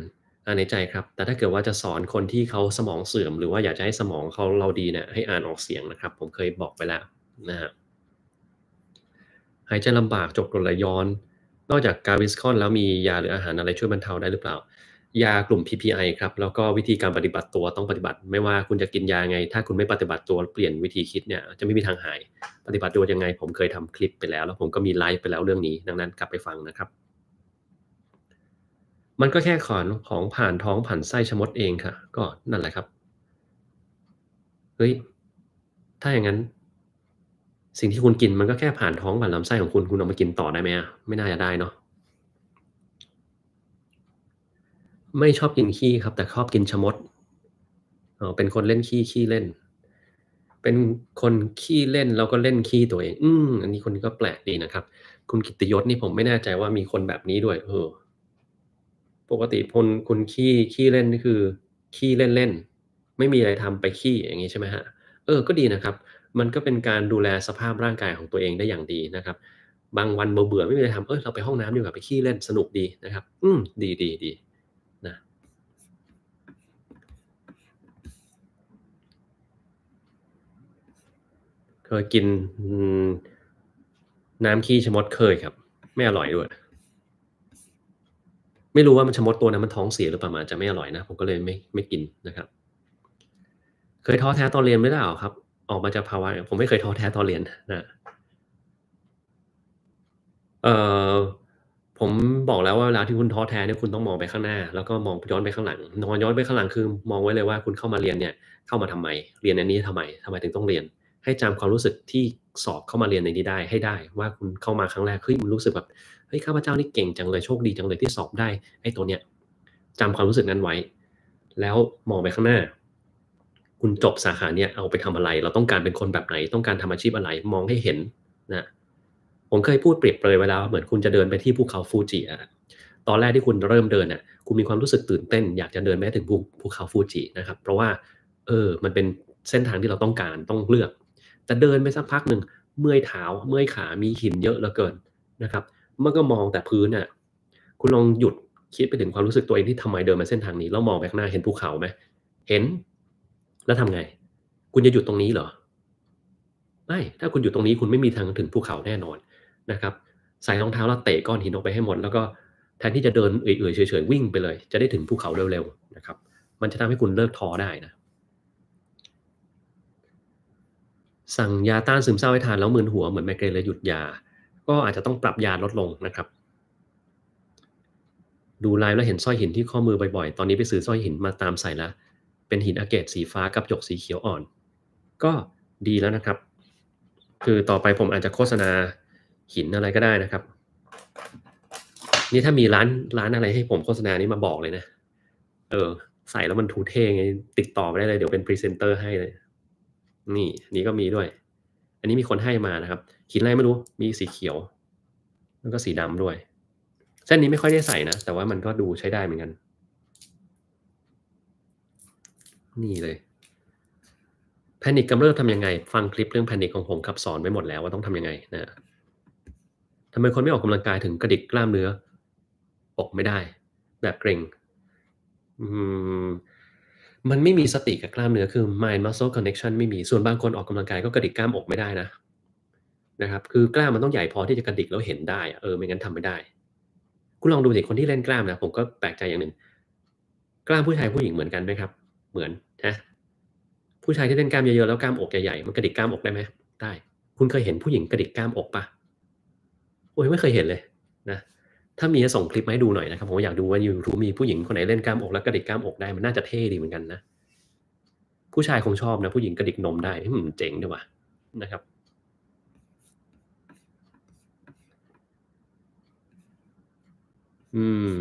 อ่านในใจครับ แต่ถ้าเกิดว่าจะสอนคนที่เขาสมองเสื่อม หรือว่าอยากจะให้สมองเขาเราดีเนะี่ยให้อ่านออกเสียงนะครับ ผมเคยบอกไปแล้วนะครับหายใจลำบากจบกรดไหลย้อน นอกจากการวิสคอนแล้วมียาหรืออาหารอะไรช่วยบรรเทาได้หรือเปล่า ยากลุ่ม PPI ครับ แล้วก็วิธีการปฏิบัติตัวต้องปฏิบัติไม่ว่าคุณจะกินยาไง ถ้าคุณไม่ปฏิบัติตัวเปลี่ยนวิธีคิดเนี่ยจะไม่มีทางหายปฏิบัติตัวยังไง ผมเคยทำคลิปไปแล้ว แล้วผมก็มีไลฟ์ไปแล้วเรื่องนี้ ดังนั้นกลับไปฟังนะครับ มันก็แค่ขอนของผ่านท้องผ่านไส้ชมดเองค่ะ ก็นั่นแหละครับเฮ้ยถ้าอย่างนั้นสิ่งที่คุณกินมันก็แค่ผ่านท้องผ่านลำไส้ของคุณคุณเอามากินต่อได้ไหมไม่น่าจะได้เนาะไม่ชอบกินขี้ครับแต่ชอบกินชะมดอ๋อเป็นคนเล่นขี้ขี้เล่น เป็นคนขี้เล่นแล้วก็เล่นขี้ตัวเองอืมอันนี้คนนี้ก็แปลกดีนะครับ คุณกิตยศนี่ผมไม่แน่ใจว่ามีคนแบบนี้ด้วย เออ ปกติพลคุณขี้ขี้เล่นนี่คือขี้เล่นเล่น ไม่มีอะไรทำไปขี้อย่างนี้ใช่ไหมฮะ เออ ก็ดีนะครับมันก็เป็นการดูแลสภาพร่างกายของตัวเองได้อย่างดีนะครับ บางวันเบื่อไม่มีอะไรทำเอ้ยเราไปห้องน้ำดีกว่าไปขี้เล่นสนุกดีนะครับ อืมดีดีดีนะ เคยกินน้ำขี้ชมดเคยครับ ไม่อร่อยด้วย ไม่รู้ว่ามันชมดตัวนั้นมันท้องเสียหรือเปล่ามานจะไม่อร่อยนะผมก็เลยไม่ไม่กินนะครับ เคยท้อแท้ตอนเรียนไม่ได้หรอครับออกมาจากภาวะ ผมไม่เคยท้อแท้ตอนเรียนนะ เอ่อ ผมบอกแล้วว่าเวลาที่คุณท้อแท้เนี่ยคุณต้องมองไปข้างหน้า แล้วก็มองย้อนไปข้างหลังนอนย้อนไปข้างหลังคือ มองไว้เลยว่าคุณเข้ามาเรียนเนี่ย เข้ามาทำไม เรียนอันนี้ทำไม ทำไมถึงต้องเรียน ให้จำความรู้สึกที่สอบเข้ามาเรียนในนี้ได้ ให้ได้ว่าคุณเข้ามาครั้งแรกเฮ้ยคุณรู้สึกแบบเฮ้ยข้าพเจ้านี่เก่งจังเลยโชคดีจังเลยที่สอบได้ไอ้ตัวเนี้ยจำความรู้สึกนั้นไว้แล้วมองไปข้างหน้าคุณจบสาขาเนี่ยเอาไปทำอะไร เราต้องการเป็นคนแบบไหน ต้องการทำอาชีพอะไร มองให้เห็นนะ ผมเคยพูดเปรียบเปรยไว้แล้วเหมือนคุณจะเดินไปที่ภูเขาฟูจิอะตอนแรกที่คุณเริ่มเดินน่ะ คุณมีความรู้สึกตื่นเต้นอยากจะเดินแม้ถึงภูภูเขาฟูจินะครับ เพราะว่าเออ มันเป็นเส้นทางที่เราต้องการต้องเลือก แต่เดินไปสักพักหนึ่งเมื่อยเท้าเมื่อยขามีหินเยอะเหลือเกินนะครับมันก็มองแต่พื้นน่ะ คุณลองหยุดคิดไปถึงความรู้สึกตัวเองที่ทำไมเดินมาเส้นทางนี้แล้วมองไปข้างหน้าเห็นภูเขาไหมเห็นแล้วทำไง คุณจะหยุดตรงนี้เหรอ ไม่ ถ้าคุณอยู่ตรงนี้คุณไม่มีทางถึงภูเขาแน่นอนนะครับ ใส่รองเท้าแล้วเตะก้อนหินออกไปให้หมด แล้วก็แทนที่จะเดินเอื่อย ๆ เฉย ๆ วิ่งไปเลย จะได้ถึงภูเขาเร็ว ๆ นะครับ มันจะทำให้คุณเลิกท้อได้นะ สั่งยาต้านซึมเศร้าให้ทานแล้วมึนหัวเหมือนไมเกรนเลยหยุดยา ก็อาจจะต้องปรับยาลดลงนะครับ ดูไลน์แล้วเห็นสร้อยหินที่ข้อมือบ่อย ๆ ตอนนี้ไปซื้อสร้อยหินมาตามใส่แล้วเป็นหินอะเกตสีฟ้ากับหยกสีเขียวอ่อน ก็ดีแล้วนะครับ คือต่อไปผมอาจจะโฆษณา หินอะไรก็ได้นะครับ นี่ถ้ามีร้านร้านอะไร ให้ผมโฆษณานี้มาบอกเลยนะเออใส่แล้วมันทูเทไงติดต่อไปได้เลยเดี๋ยวเป็นพรีเซนเตอร์ให้เลยนี่นี่ก็มีด้วย อันนี้มีคนให้มานะครับ หินอะไรไม่รู้มีสีเขียวแล้วก็สีดำด้วยเส้นนี้ไม่ค่อยได้ใส่นะแต่ว่ามันก็ดูใช้ได้เหมือนกันนี่เลย แพนิคกำเริบทำยังไง ฟังคลิปเรื่องแพนิคของผมครับสอนไว้หมดแล้ว ว่าต้องทำยังไง นะทำไมคนไม่ออกกำลังกายถึงกระดิกกล้ามเนื้อ อกไม่ได้ แบบเกรงมันไม่มีสติกับกล้ามเนื้อคือ mind muscle connection ไม่มี ส่วนบางคนออกกำลังกาย ก็กระดิกกล้ามอกไม่ได้นะ นะครับ คือกล้ามมันต้องใหญ่พอที่จะกระดิกแล้วเห็นได้ เออ ไม่งั้นทำไม่ได้ คุณลองดูสิคนที่เล่นกล้ามนะ ผมก็แปลกใจอย่างหนึ่ง กล้ามผู้ชายผู้หญิงเหมือนกันไหมครับเหมือนนะผู้ชายที่เล่นกล้ามเยอะๆแล้วกล้ามอกใหญ่ๆมันกระดิกกล้ามอกได้ไหมได้ คุณเคยเห็นผู้หญิงกระดิกกล้ามอกปะโอ้ยไม่เคยเห็นเลย นะถ้ามีส่งคลิปมาให้ดูหน่อยนะครับผมอยากดูว่ายูทูบมีผู้หญิงคนไหนเล่นกล้ามอกแล้วกระดิกกล้ามอกได้ มันน่าจะเท่ดีเหมือนกัน นะ ผู้ชายคงชอบนะผู้หญิงกระดิกนมได้เจ๋งดีวว่ะนะครับ อืม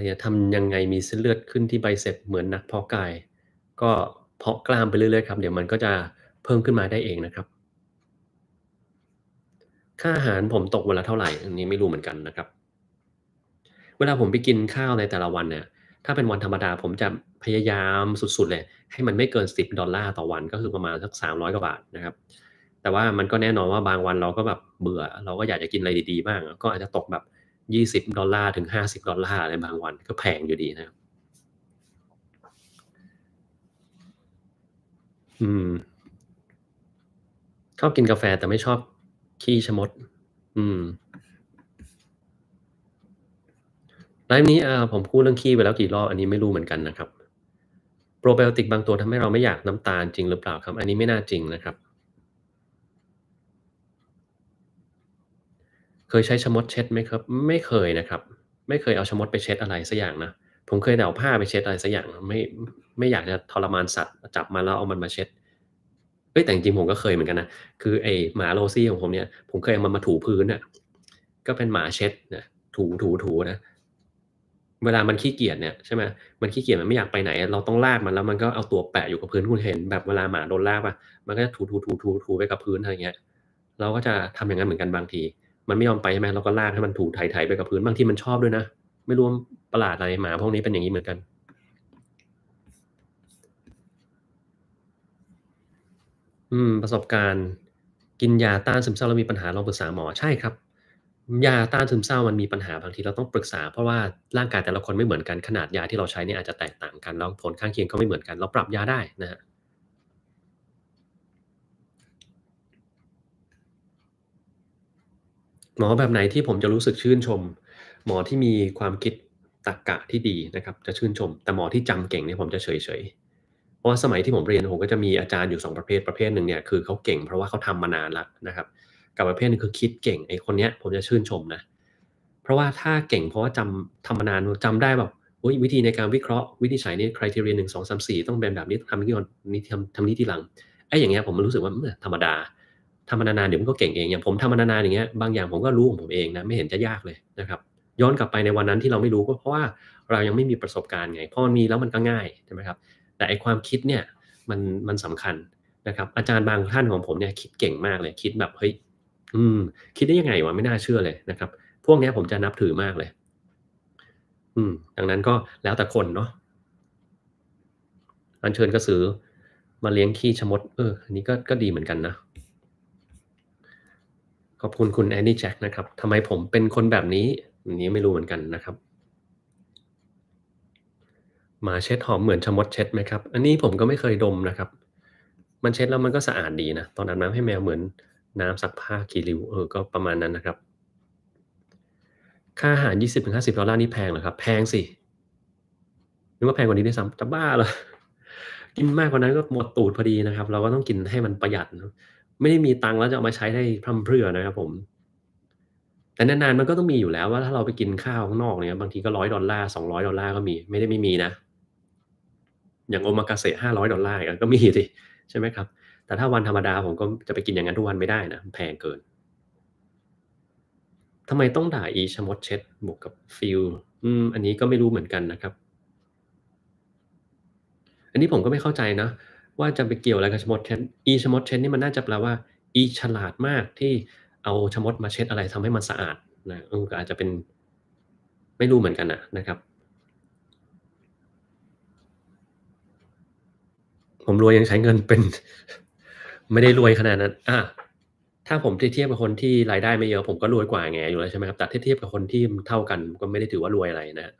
ะรทำยังไงมีเส้นเลือดขึ้นที่ไบเซ็ปเหมือนนักเพาะกายก็เพาะกล้ามไปเรื่อยๆครับ เดี๋ยวมันก็จะเพิ่มขึ้นมาได้เองนะครับ ค่าอาหารผมตกวันละเท่าไหร่ อันนี้ไม่รู้เหมือนกันนะครับ เวลาผมไปกินข้าวในแต่ละวันเนี่ย ถ้าเป็นวันธรรมดาผมจะพยายามสุดๆเลยให้มันไม่เกิน 10 ดอลลาร์ต่อวันก็คือประมาณสัก 300กว่าบาทนะครับแต่ว่ามันก็แน่นอนว่าบางวันเราก็แบบเบื่อเราก็อยากจะกินอะไรดีๆบ้างก็อาจจะตกแบบยี่สิบดอลลาร์ถึงห้าสิบดอลลาร์อะไรบางวันก็แพงอยู่ดีนะครับ อืมชอบกินกาแฟแต่ไม่ชอบขี้ชมด อืม ไลฟ์นี้อ่าผมพูดเรื่องขี้ไปแล้วกี่รอบอันนี้ไม่รู้เหมือนกันนะครับ โปรไบโอติกบางตัวทำให้เราไม่อยากน้ำตาลจริงหรือเปล่าครับ อันนี้ไม่น่าจริงนะครับเคยใช้ชมดเช็ดไหมครับไม่เคยนะครับไม่เคยเอาชมดไปเช็ดอะไรสักอย่างนะผมเคยเอาผ้าไปเช็ดอะไรสักอย่างไม่ไม่อยากจะทรมานสัตว์จับมาแล้วเอามันมาเช็ดเอ้ยแต่จริงผมก็เคยเหมือนกันนะคือไอหมาโรซี่ของผมเนี่ยผมเคยเอามันมาถูพื้นน่ะก็เป็นหมาเช็ดนะถูถูถูนะเวลามันขี้เกียจเนี่ยใช่ไหมมันขี้เกียจมันไม่อยากไปไหน เราต้องลากมันแล้วมันก็เอาตัวแปะอยู่กับพื้นคุณเห็นแบบเวลาหมาโดนลากอ่ะมันก็จะถูถูถูถูถูไปกับพื้นอะไรเงี้ย เราก็จะทำอย่างนั้นเหมือนกันบางทีมันไม่ยอมไปใช่ไหมเราก็ลากให้มันถูไถ่ๆไปกับพื้นบางทีมันชอบด้วยนะไม่รู้ประหลาดอะไรหมาพวกนี้เป็นอย่างนี้เหมือนกันอืมประสบการณ์ กินยาต้านซึมเศร้าแล้วมีปัญหาลองปรึกษาหมอใช่ครับยาต้านซึมเศร้ามันมีปัญหาบางทีเราต้องปรึกษา เพราะว่าร่างกายแต่ละคนไม่เหมือนกันขนาดยาที่เราใช้นี่อาจจะแตกต่างกันแล้วผลข้างเคียงก็ไม่เหมือนกัน เราปรับยาได้นะฮะหมอแบบไหนที่ผมจะรู้สึกชื่นชม หมอที่มีความคิดตรรกกะที่ดีนะครับจะชื่นชม แต่หมอที่จำเก่งเนี่ยผมจะเฉยเฉยเพราะว่าสมัยที่ผมเรียนผมก็จะมีอาจารย์อยู่2ประเภทประเภทหนึ่งเนี่ยคือเขาเก่งเพราะว่าเขาทำมานานแล้วนะครับ กับประเภทนึงคือคิดเก่งไอ้คนเนี้ยผมจะชื่นชมนะเพราะว่าถ้าเก่งเพราะว่าจำทำมานานจำได้แบบวิธีในการวิเคราะห์วิธีใช้นี่ครทีเรียนหนึ่งสองสามสี่ต้องเป็นแบบนี้ทำนี้นี้ทำทำนี้ทีหลังไอ้อย่างเงี้ยผมมันรู้สึกว่าธรรมดาทำมานานๆเดี๋ยวมันก็เก่งเองอย่างผมทำมานานๆอย่างเงี้ยบางอย่างผมก็รู้ของผมเองนะ ไม่เห็นจะยากเลยนะครับ ย้อนกลับไปในวันนั้นที่เราไม่รู้ก็เพราะว่าเรายังไม่มีประสบการณ์ไงพอมันมีแล้วมันก็ง่ายใช่ไหมครับ แต่ไอความคิดเนี่ย มันมันสำคัญนะครับอาจารย์บางท่านของผมเนี่ยคิดเก่งมากเลย คิดแบบเฮ้ยอืมคิดได้ยังไงวะไม่น่าเชื่อเลยนะครับ พวกนี้ผมจะนับถือมากเลย อืม ดังนั้นก็แล้วแต่คนเนาะอัญเชิญกระสือมาเลี้ยงขี้ชมดเอออันนี้ก็ก็ดีเหมือนกันนะขอบคุณคุณแอนนี่แจ็คนะครับ ทำไมผมเป็นคนแบบนี้อันนี้ไม่รู้เหมือนกันนะครับหมาเช็ดหอมเหมือน ชมดเช็ดไหมครับ อันนี้ผมก็ไม่เคยดมนะครับ มันเช็ดแล้วมันก็สะอาดดีนะ ตอนอาบน้ำให้แมวเหมือนน้ำซักผ้าคีริว เออ ก็ประมาณนั้นนะครับ ค่าอาหาร20-50 ดอลลาร์นี่แพงเหรอครับ แพงสินึกว่าแพงกว่านี้ด้วยซ้ำจะบ้าเหรอกินมากกว่านั้นก็หมดตูดพอดีนะครับ เราก็ต้องกินให้มันประหยัดไม่ได้มีตังค์แล้วจะเอามาใช้ได้พร่ำเพรื่อนะครับผม แต่นานๆ มันก็ต้องมีอยู่แล้วว่าถ้าเราไปกินข้าวข้างนอกเนี่ย บางทีก็ร้อยดอลลาร์สองร้อยดอลลาร์ก็มี ไม่ได้ไม่มีนะ อย่างโอมากาเซห้าร้อยดอลลาร์ก็มีสิใช่ไหมครับ แต่ถ้าวันธรรมดาผมก็จะไปกินอย่างนั้นทุกวันไม่ได้นะ แพงเกิน ทำไมต้องด่าอีชมดเช็ดบวกกับฟิล อืม อันนี้ก็ไม่รู้เหมือนกันนะครับ อันนี้ผมก็ไม่เข้าใจนะว่าจะไปเกี่ยวอะไรกับชมดเช็ดอีชมดเช็ดนี่มันน่าจะแปลว่าอีฉลาดมากที่เอาชมดมาเช็ดอะไรทำให้มันสะอาดนะก็อาจจะเป็นไม่รู้เหมือนกันนะนะครับ ผมรวยยังใช้เงินเป็น ไม่ได้รวยขนาดนั้นอ่ะถ้าผมเทียบกับคนที่รายได้ไม่เยอะผมก็รวยกว่าไงอยู่แล้วใช่ไหมครับแต่เทียบกับคนที่เท่ากัน ก็ไม่ได้ถือว่ารวยอะไรนะ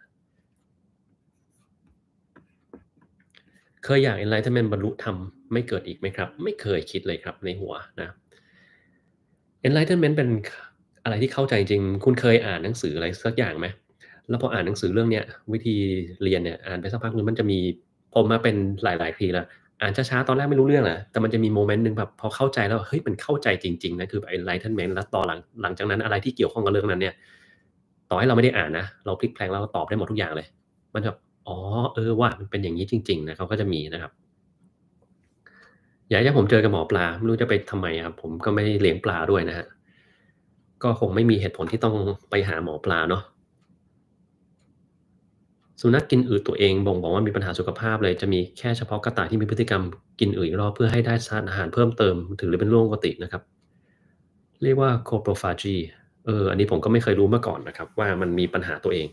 เคยอยาก enlightenment บรรลุธรรมไม่เกิดอีกไหมครับไม่เคยคิดเลยครับในหัวนะ enlightenment เป็นอะไรที่เข้าใจจริง คุณเคยอ่านหนังสืออะไรสักอย่างไหมแล้วพออ่านหนังสือเรื่องเนี้ยวิธีเรียนเนี่ยอ่านไปสักพักนึงมันจะมีผมมาเป็นหลายๆทีแล้ว อ่านช้าๆตอนแรกไม่รู้เรื่องละแต่มันจะมีโมเมนต์หนึ่งแบบพอเข้าใจแล้วเฮ้ยมันเข้าใจจริงๆนะคือแบบ enlightenment แล้วต่อหลังหลังจากนั้นอะไรที่เกี่ยวข้องกับเรื่องนั้นเนี่ย ต่อให้เราไม่ได้อ่านนะเราพลิกแพลงแล้วเราตอบได้หมดทุกอย่างเลยมันแบบอ๋อเออว่ามันเป็นอย่างนี้จริงๆนะเขาก็จะมีนะครับ อยากให้ผมเจอกับหมอปลาไม่รู้จะไปทำไมครับผมก็ไม่เลี้ยงปลาด้วยนะฮะก็คงไม่มีเหตุผลที่ต้องไปหาหมอปลาเนาะสุนัขกกินอืดตัวเองบ่งบอกว่ามีปัญหาสุขภาพเลยจะมีแค่เฉพาะกระต่ายที่มีพฤติกรรมกินอืดรอบเพื่อให้ได้สารอาหารเพิ่มเติมถือเป็นเรื่องปกตินะครับ เรียกว่าโคโปรฟาจีเอออันนี้ผมก็ไม่เคยรู้มาก่อนนะครับ ว่ามันมีปัญหาตัวเอง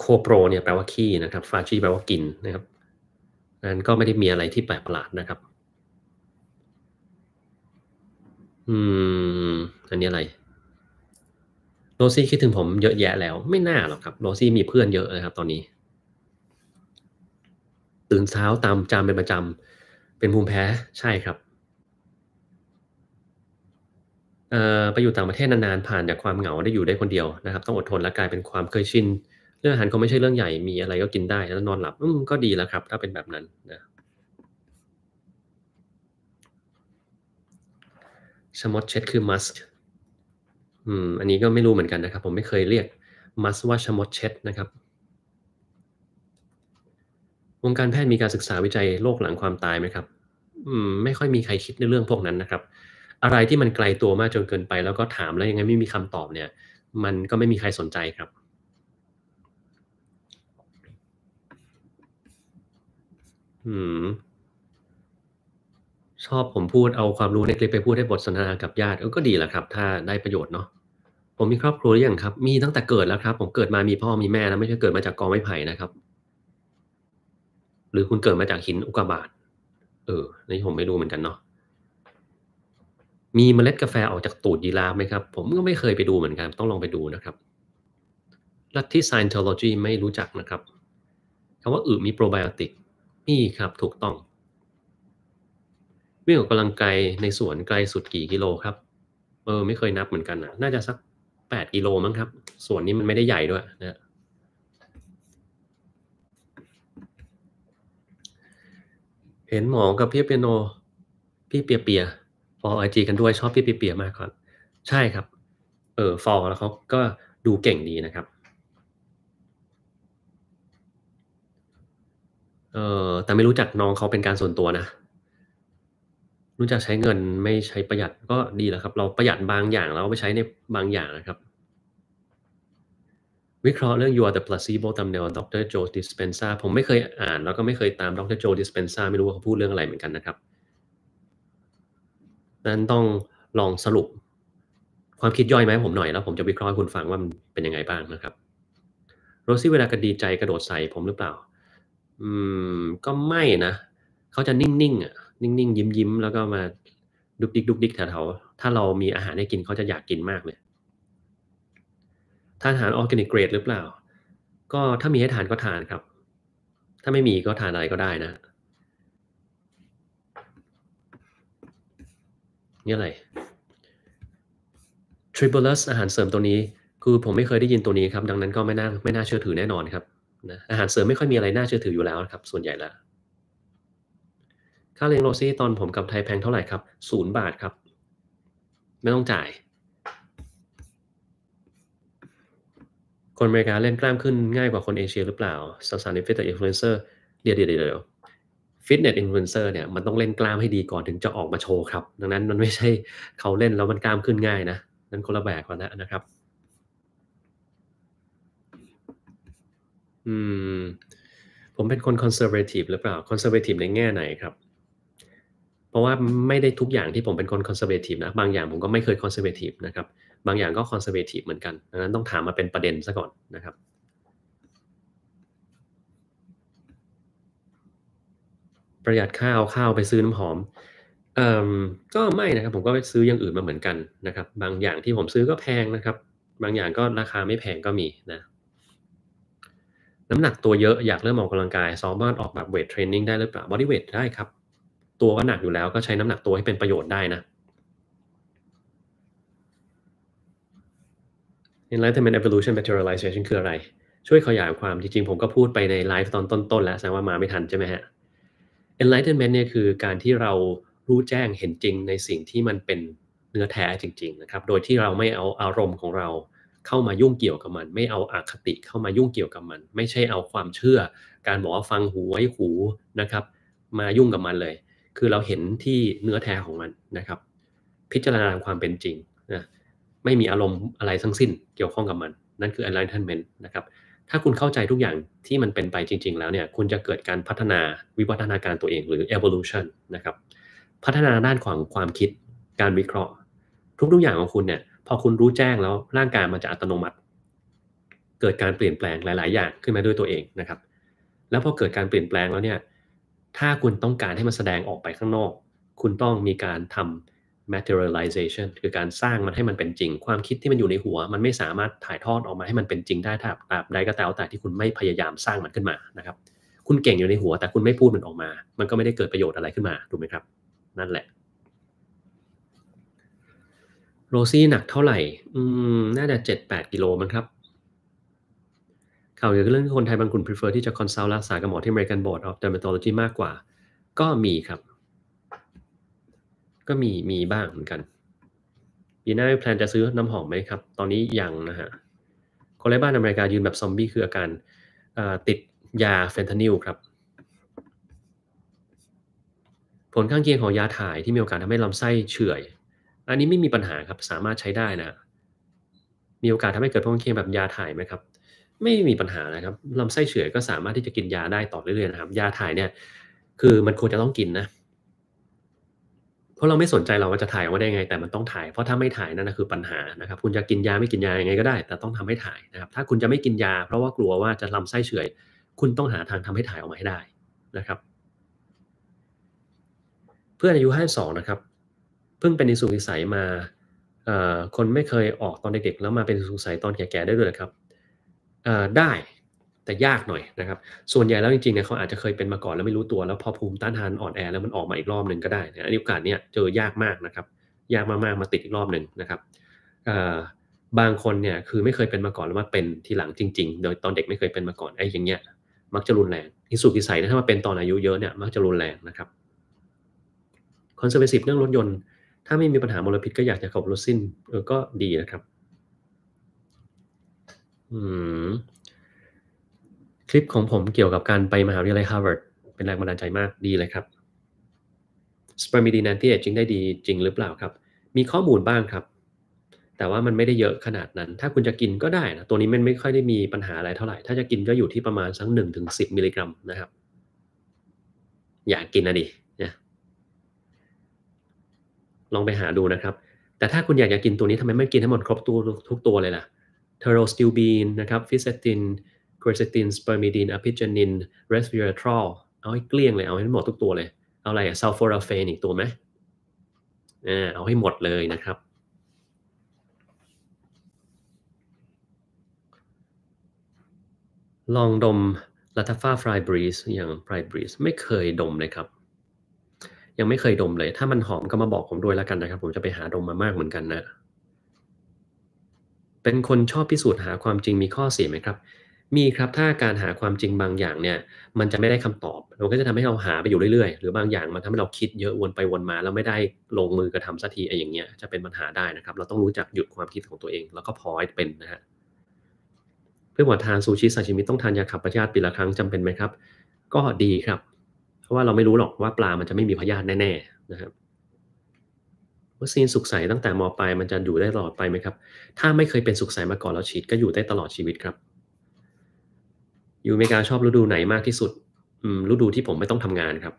โคโปรเนี่ยแปลว่าขี้นะครับฟาชีแปลว่ากินนะครับนั้นก็ไม่ได้มีอะไรที่แปลกประหลาดนะครับอืมอันนี้อะไรโรซี่คิดถึงผมเยอะแยะแล้วไม่น่าหรอกครับโรซี่มีเพื่อนเยอะนะครับ ตอนนี้ ตื่นเช้าตามจามเป็นประจำเป็นภูมิแพ้ใช่ครับไปอยู่ต่างประเทศนานๆ ผ่านจากความเหงาได้อยู่ได้คนเดียวนะครับ ต้องอดทนและกลายเป็นความเคยชินเรื่องอาหารคงไม่ใช่เรื่องใหญ่ มีอะไรก็กินได้ แล้วนอนหลับอืมก็ดีแล้วครับ ถ้าเป็นแบบนั้นนะชมอตเช็ดคือมัสอืมอันนี้ก็ไม่รู้เหมือนกันนะครับ ผมไม่เคยเรียกมัสว่าชมอตเช็ดนะครับวงการแพทย์มีการศึกษาวิจัยโรคหลังความตายไหมครับอืมไม่ค่อยมีใครคิดในเรื่องพวกนั้นนะครับ อะไรที่มันไกลตัวมากจนเกินไปแล้วก็ถามแล้วยังไงไม่มีคำตอบเนี่ย มันก็ไม่มีใครสนใจครับมชอบผมพูดเอาความรู้ในคลิปไปพูดให้บทสนทนากับญาติเอก็ดีแหละครับ ถ้าได้ประโยชน์เนาะผมมีครอบครัวหรือยังครับ มีตั้งแต่เกิดแล้วครับ ผมเกิดมามีพ่อมีแม่แล้วไม่ใช่เกิดมาจากกองไม้ไผ่นะครับ หรือคุณเกิดมาจากหินอุกกาบาตเออ นี่ผมไม่รู้เหมือนกันเนาะมีเมล็ดกาแฟออกจากตูดยีราฟไหมครับ ผมก็ไม่เคยไปดูเหมือนกัน ต้องลองไปดูนะครับลัทธิไซน์เท o โล g ีไม่รู้จักนะครับคำว่าอึมีโปรไบโอติกนีครับ ถูกต้องวิ่งออกกำลังไกลในสวนไกลสุดกี่กิโลครับเออไม่เคยนับเหมือนกันนะน่าจะสักแปดกิโลมั้งครับสวนนี้มันไม่ได้ใหญ่ด้วยนะเห็นหมอกับพี่เปียโนพี่เปียเปียฟอไอจีกันด้วยชอบพี่เปียเปียมากครับใช่ครับเออฟอแล้วเขาก็ดูเก่งดีนะครับเออแต่ไม่รู้จักน้องเขาเป็นการส่วนตัวนะ รู้จักใช้เงินไม่ใช้ประหยัดก็ดีแล้วครับ เราประหยัดบางอย่างแล้วไปใช้ในบางอย่างนะครับ วิเคราะห์เรื่อง You are the placebo ตามแนวดรโจดิสเปนซาผมไม่เคยอ่าน แล้วก็ไม่เคยตามดรโจดิสเปนซาไม่รู้ว่าเขาพูดเรื่องอะไรเหมือนกันนะครับ นั้นต้องลองสรุป ความคิดย่อยไหมผมหน่อยแล้วผมจะวิเคราะห์ให้คุณฟังว่ามันเป็นยังไงบ้างนะครับโรซี่เวลากระดีใจกระโดดใส่ผมหรือเปล่าอืมก็ไม่นะ เขาจะนิ่งๆอ่ะนิ่งๆ ยิ้มๆ แล้วก็มาดุกดิกดุกดิกแถวๆถ้าเรามีอาหารให้กินเขาจะอยากกินมากเลยทานอาหารออร์แกนิกเกรดหรือเปล่า ก็ถ้ามีให้ทานก็ทานครับ ถ้าไม่มีก็ทานอะไรก็ได้นะนี่อะไร Tribulus อาหารเสริมตัวนี้ คือผมไม่เคยได้ยินตัวนี้ครับ ดังนั้นก็ไม่น่าไม่น่าเชื่อถือแน่นอนครับนะอาหารเสริมไม่ค่อยมีอะไรน่าเชื่อถืออยู่แล้วนะครับ ส่วนใหญ่แล้ว ค่าเลี้ยงโรซี่ตอนผมกับไทยแพงเท่าไหร่ครับศูนย์บาทครับ ไม่ต้องจ่าย คนอเมริกาเล่นกล้ามขึ้นง่ายกว่าคนเอเชียหรือเปล่าสาววในฟิตเนสอินฟลูเอนเซอร์เดี๋ยวเดี๋ยวเดี๋ยวฟิตเนสอินฟลูเอนเซอร์เนี่ยมันต้องเล่นกล้ามให้ดีก่อนถึงจะออกมาโชว์ครับดังนั้นมันไม่ใช่เขาเล่นแล้วมันกล้ามขึ้นง่ายนะ นั้นคนละแบบกันนะครับอืมผมเป็นคนคอนเซอร์เวทีฟหรือเปล่าคอนเซอร์เวทีฟในแง่ไหนครับ เพราะว่าไม่ได้ทุกอย่างที่ผมเป็นคนคอนเซอร์เวทีฟนะบางอย่างผมก็ไม่เคยคอนเซอร์เวทีฟนะครับ บางอย่างก็คอนเซอร์เวทีฟเหมือนกันดังนั้นต้องถามมาเป็นประเด็นซะก่อนนะครับ ประหยัดข้าวข้าวไปซื้อน้ำหอมเอ่อก็ไม่นะครับผมก็ไปซื้ออย่างอื่นมาเหมือนกันนะครับ บางอย่างที่ผมซื้อก็แพงนะครับ บางอย่างก็ราคาไม่แพงก็มีนะน้ำหนักตัวเยอะอยากเริ่มออกกำลังกาย้อมารออกแบบเวทเทรนนิ่งได้หรือเปล่าบอดี้เวทได้ครับ ตัวก็หนักอยู่แล้วก็ใช้น้ำหนักตัวให้เป็นประโยชน์ได้นะ Enlightenment Evolution Materialization คืออะไร ช่วยขยายความจริงๆผมก็พูดไปในไลฟ์ตอนต้นๆ แล้วแสดงว่ามาไม่ทัน ใช่ไหมฮะ Enlightenment เนี่ยคือการที่เรารู้แจ้งเห็นจริงในสิ่งที่มันเป็นเนื้อแท้จริงๆนะครับโดยที่เราไม่เอาอารมณ์ของเราเข้ามายุ่งเกี่ยวกับมัน ไม่เอาอาคติเข้ามายุ่งเกี่ยวกับมัน ไม่ใช่เอาความเชื่อการบอกว่าฟังหูไว้หูนะครับ มายุ่งกับมันเลย คือเราเห็นที่เนื้อแท้ของมันนะครับพิจารณาความเป็นจริงนะไม่มีอารมณ์อะไรทั้งสิ้นเกี่ยวข้องกับมัน นั่นคือ a l i g n m e n t นะครับถ้าคุณเข้าใจทุกอย่างที่มันเป็นไปจริง ๆแล้วเนี่ย คุณจะเกิดการพัฒนาวิวัฒนาการตัวเองหรือ evolution นะครับพัฒนาด้านของความคิดการวิเคราะห์ ทุกๆอย่างของคุณเนี่ยพอคุณรู้แจ้งแล้วร่างกายมันจะอัตโนมัติ เกิดการเปลี่ยนแปลงหลาย ๆ อย่างขึ้นมาด้วยตัวเองนะครับ แล้วพอเกิดการเปลี่ยนแปลงแล้วเนี่ยถ้าคุณต้องการให้มันแสดงออกไปข้างนอก คุณต้องมีการทำ materialization คือการสร้างมันให้มันเป็นจริง ความคิดที่มันอยู่ในหัว มันไม่สามารถถ่ายทอดออกมาให้มันเป็นจริงได้ถ้าตราบใดก็ตามแต่ที่คุณไม่พยายามสร้างมันขึ้นมานะครับคุณเก่งอยู่ในหัว แต่คุณไม่พูดมันออกมา มันก็ไม่ได้เกิดประโยชน์อะไรขึ้นมาถูกไหมครับ นั่นแหละโรซี่หนักเท่าไหร่อืมน่าจะเจ็ดแปดกิโลมั้งครับข่าวเกี่ยวกับเรื่องคนไทยบางกลุ่ม prefer ที่จะ consult รักษากับหมอที่ American Board of Dermatology มากกว่า ก็มีครับ ก็มีมีบ้างเหมือนกันปีหน้าแพลนจะซื้อน้ำหอมไหมครับ ตอนนี้ยังนะฮะ คนไร้บ้านอเมริกายืนแบบซอมบี้คืออาการติดยาเฟนทานิลครับ ผลข้างเคียงของยาถ่ายที่มีโอกาสทำให้ลำไส้เฉื่อยอันนี้ไม่มีปัญหาครับสามารถใช้ได้นะมีโอกาสทำให้เกิดพ้องเคียงแบบยาถ่ายไหมครับ ไม่มีปัญหานะครับลำไส้เฉื่อยก็สามารถที่จะกินยาได้ต่อเรื่อยๆนะครับยาถ่ายเนี่ย คือมันควรจะต้องกินนะ เพราะเราไม่สนใจเราว่าจะถ่ายออกมาได้ไง แต่มันต้องถ่าย เพราะถ้าไม่ถ่ายนั่นคือปัญหานะครับ คุณจะกินยาไม่กินยายังไงก็ได้ แต่ต้องทำให้ถ่ายนะครับ ถ้าคุณจะไม่กินยา เพราะว่ากลัวว่าจะลำไส้เฉื่อยคุณต้องหาทางทำให้ถ่ายออกมาให้ได้นะครับ เพื่อนอายุ52นะครับเพิ่งเป็นอิสุกิสัยมาคนไม่เคยออกตอนเด็กๆแล้วมาเป็นิสุสัยตอนแก่ๆได้ด้วยครับได้แต่ยากหน่อยนะครับส่วนใหญ่แล้วจริงๆเนี่ยเขาอาจจะเคยเป็นมาก่อนแล้วไม่รู้ตัวแล้วพอภูมิต้านทานอ่อนแอแล้วมันออกมาอีกรอบหนึ่งก็ได้นะอันนี้โอกาสเนี่ยเจอยากมากนะครับยากมากๆมาติดอีกรอบหนึ่งนะครับบางคนเนี่ยคือไม่เคยเป็นมาก่อนแล้วมาเป็นทีหลังจริง ๆ โดยตอนเด็กไม่เคยเป็นมาก่อนไอ้อย่างเงี้ยมักจะรุนแรงอิสุกิสัยนะถ้ามาเป็นตอนอายุเยอะเนี่ยมักจะรุนแรงนะครับคอนเซอร์เวทีฟเรื่องรถยนต์ถ้าไม่มีปัญหามลพิษก็อยากจะขับรถสิ้นเออก็ดีนะครับ คลิปของผมเกี่ยวกับการไปมหาวิทยาลัยฮาร์วาร์ด เป็นแรงบันดาลใจมากดีเลยครับสเปอร์มิดีนนตี้จรจิงได้ดีจริงหรือเปล่าครับ มีข้อมูลบ้างครับ แต่ว่ามันไม่ได้เยอะขนาดนั้น ถ้าคุณจะกินก็ได้นะตัวนี้มันไม่ค่อยได้มีปัญหาอะไรเท่าไหร่ ถ้าจะกินก็อยู่ที่ประมาณสักหนึ่งถึงสิบมิลลิกรัมนะครับอยากกินนะดิลองไปหาดูนะครับ แต่ถ้าคุณอยากจะกินตัวนี้ทำไมไม่กินให้หมดครบตัวทุกตัวเลยล่ะเทโรสติลบีนนะครับ ฟิสเซตินคริสติน สเปอร์มิดินอะพิจานิน เรสเวอร์ทรอลเอาให้เกลี้ยงเลย เอาให้หมดทุกตัวเลย เอาอะไรอะซัลฟอราเฟนอีกตัวไหมเอาให้หมดเลยนะครับ ลองดมลาทาฟ้าฟรายบรีสอย่างฟรายบรีสไม่เคยดมเลยครับยังไม่เคยดมเลย ถ้ามันหอมก็มาบอกผมด้วยแล้วกันนะครับ ผมจะไปหาดมมามากเหมือนกันนะ เป็นคนชอบพิสูจน์หาความจริงมีข้อเสียไหมครับ มีครับถ้าการหาความจริงบางอย่างเนี่ย มันจะไม่ได้คำตอบมันก็จะทำให้เราหาไปอยู่เรื่อยๆ หรือบางอย่างมันทำให้เราคิดเยอะวนไป วนมาแล้วไม่ได้ลงมือกระทำสักทีไอ้อย่างเงี้ยจะเป็นปัญหาได้นะครับ เราต้องรู้จักหยุดความคิดของตัวเอง แล้วก็พอให้เป็นนะฮะเพื่อว่าทานซูชิซาชิมิต้องทานยาขับประชาตปีละครั้งจำเป็นไหมครับ ก็ดีครับราะว่าเราไม่รู้หรอกว่าปลา มันจะไม่มีพยาธิแน่ๆนะครับวัคซีนสุกใสตั้งแต่มปลายมันจะอยู่ได้ตลอดไปไหมครับ ถ้าไม่เคยเป็นสุกใสมาก่อนแล้วฉีดก็อยู่ได้ตลอดชีวิตครับ อยู่อเมริกาชอบฤดูไหนมากที่สุดฤดูที่ผมไม่ต้องทำงานครับ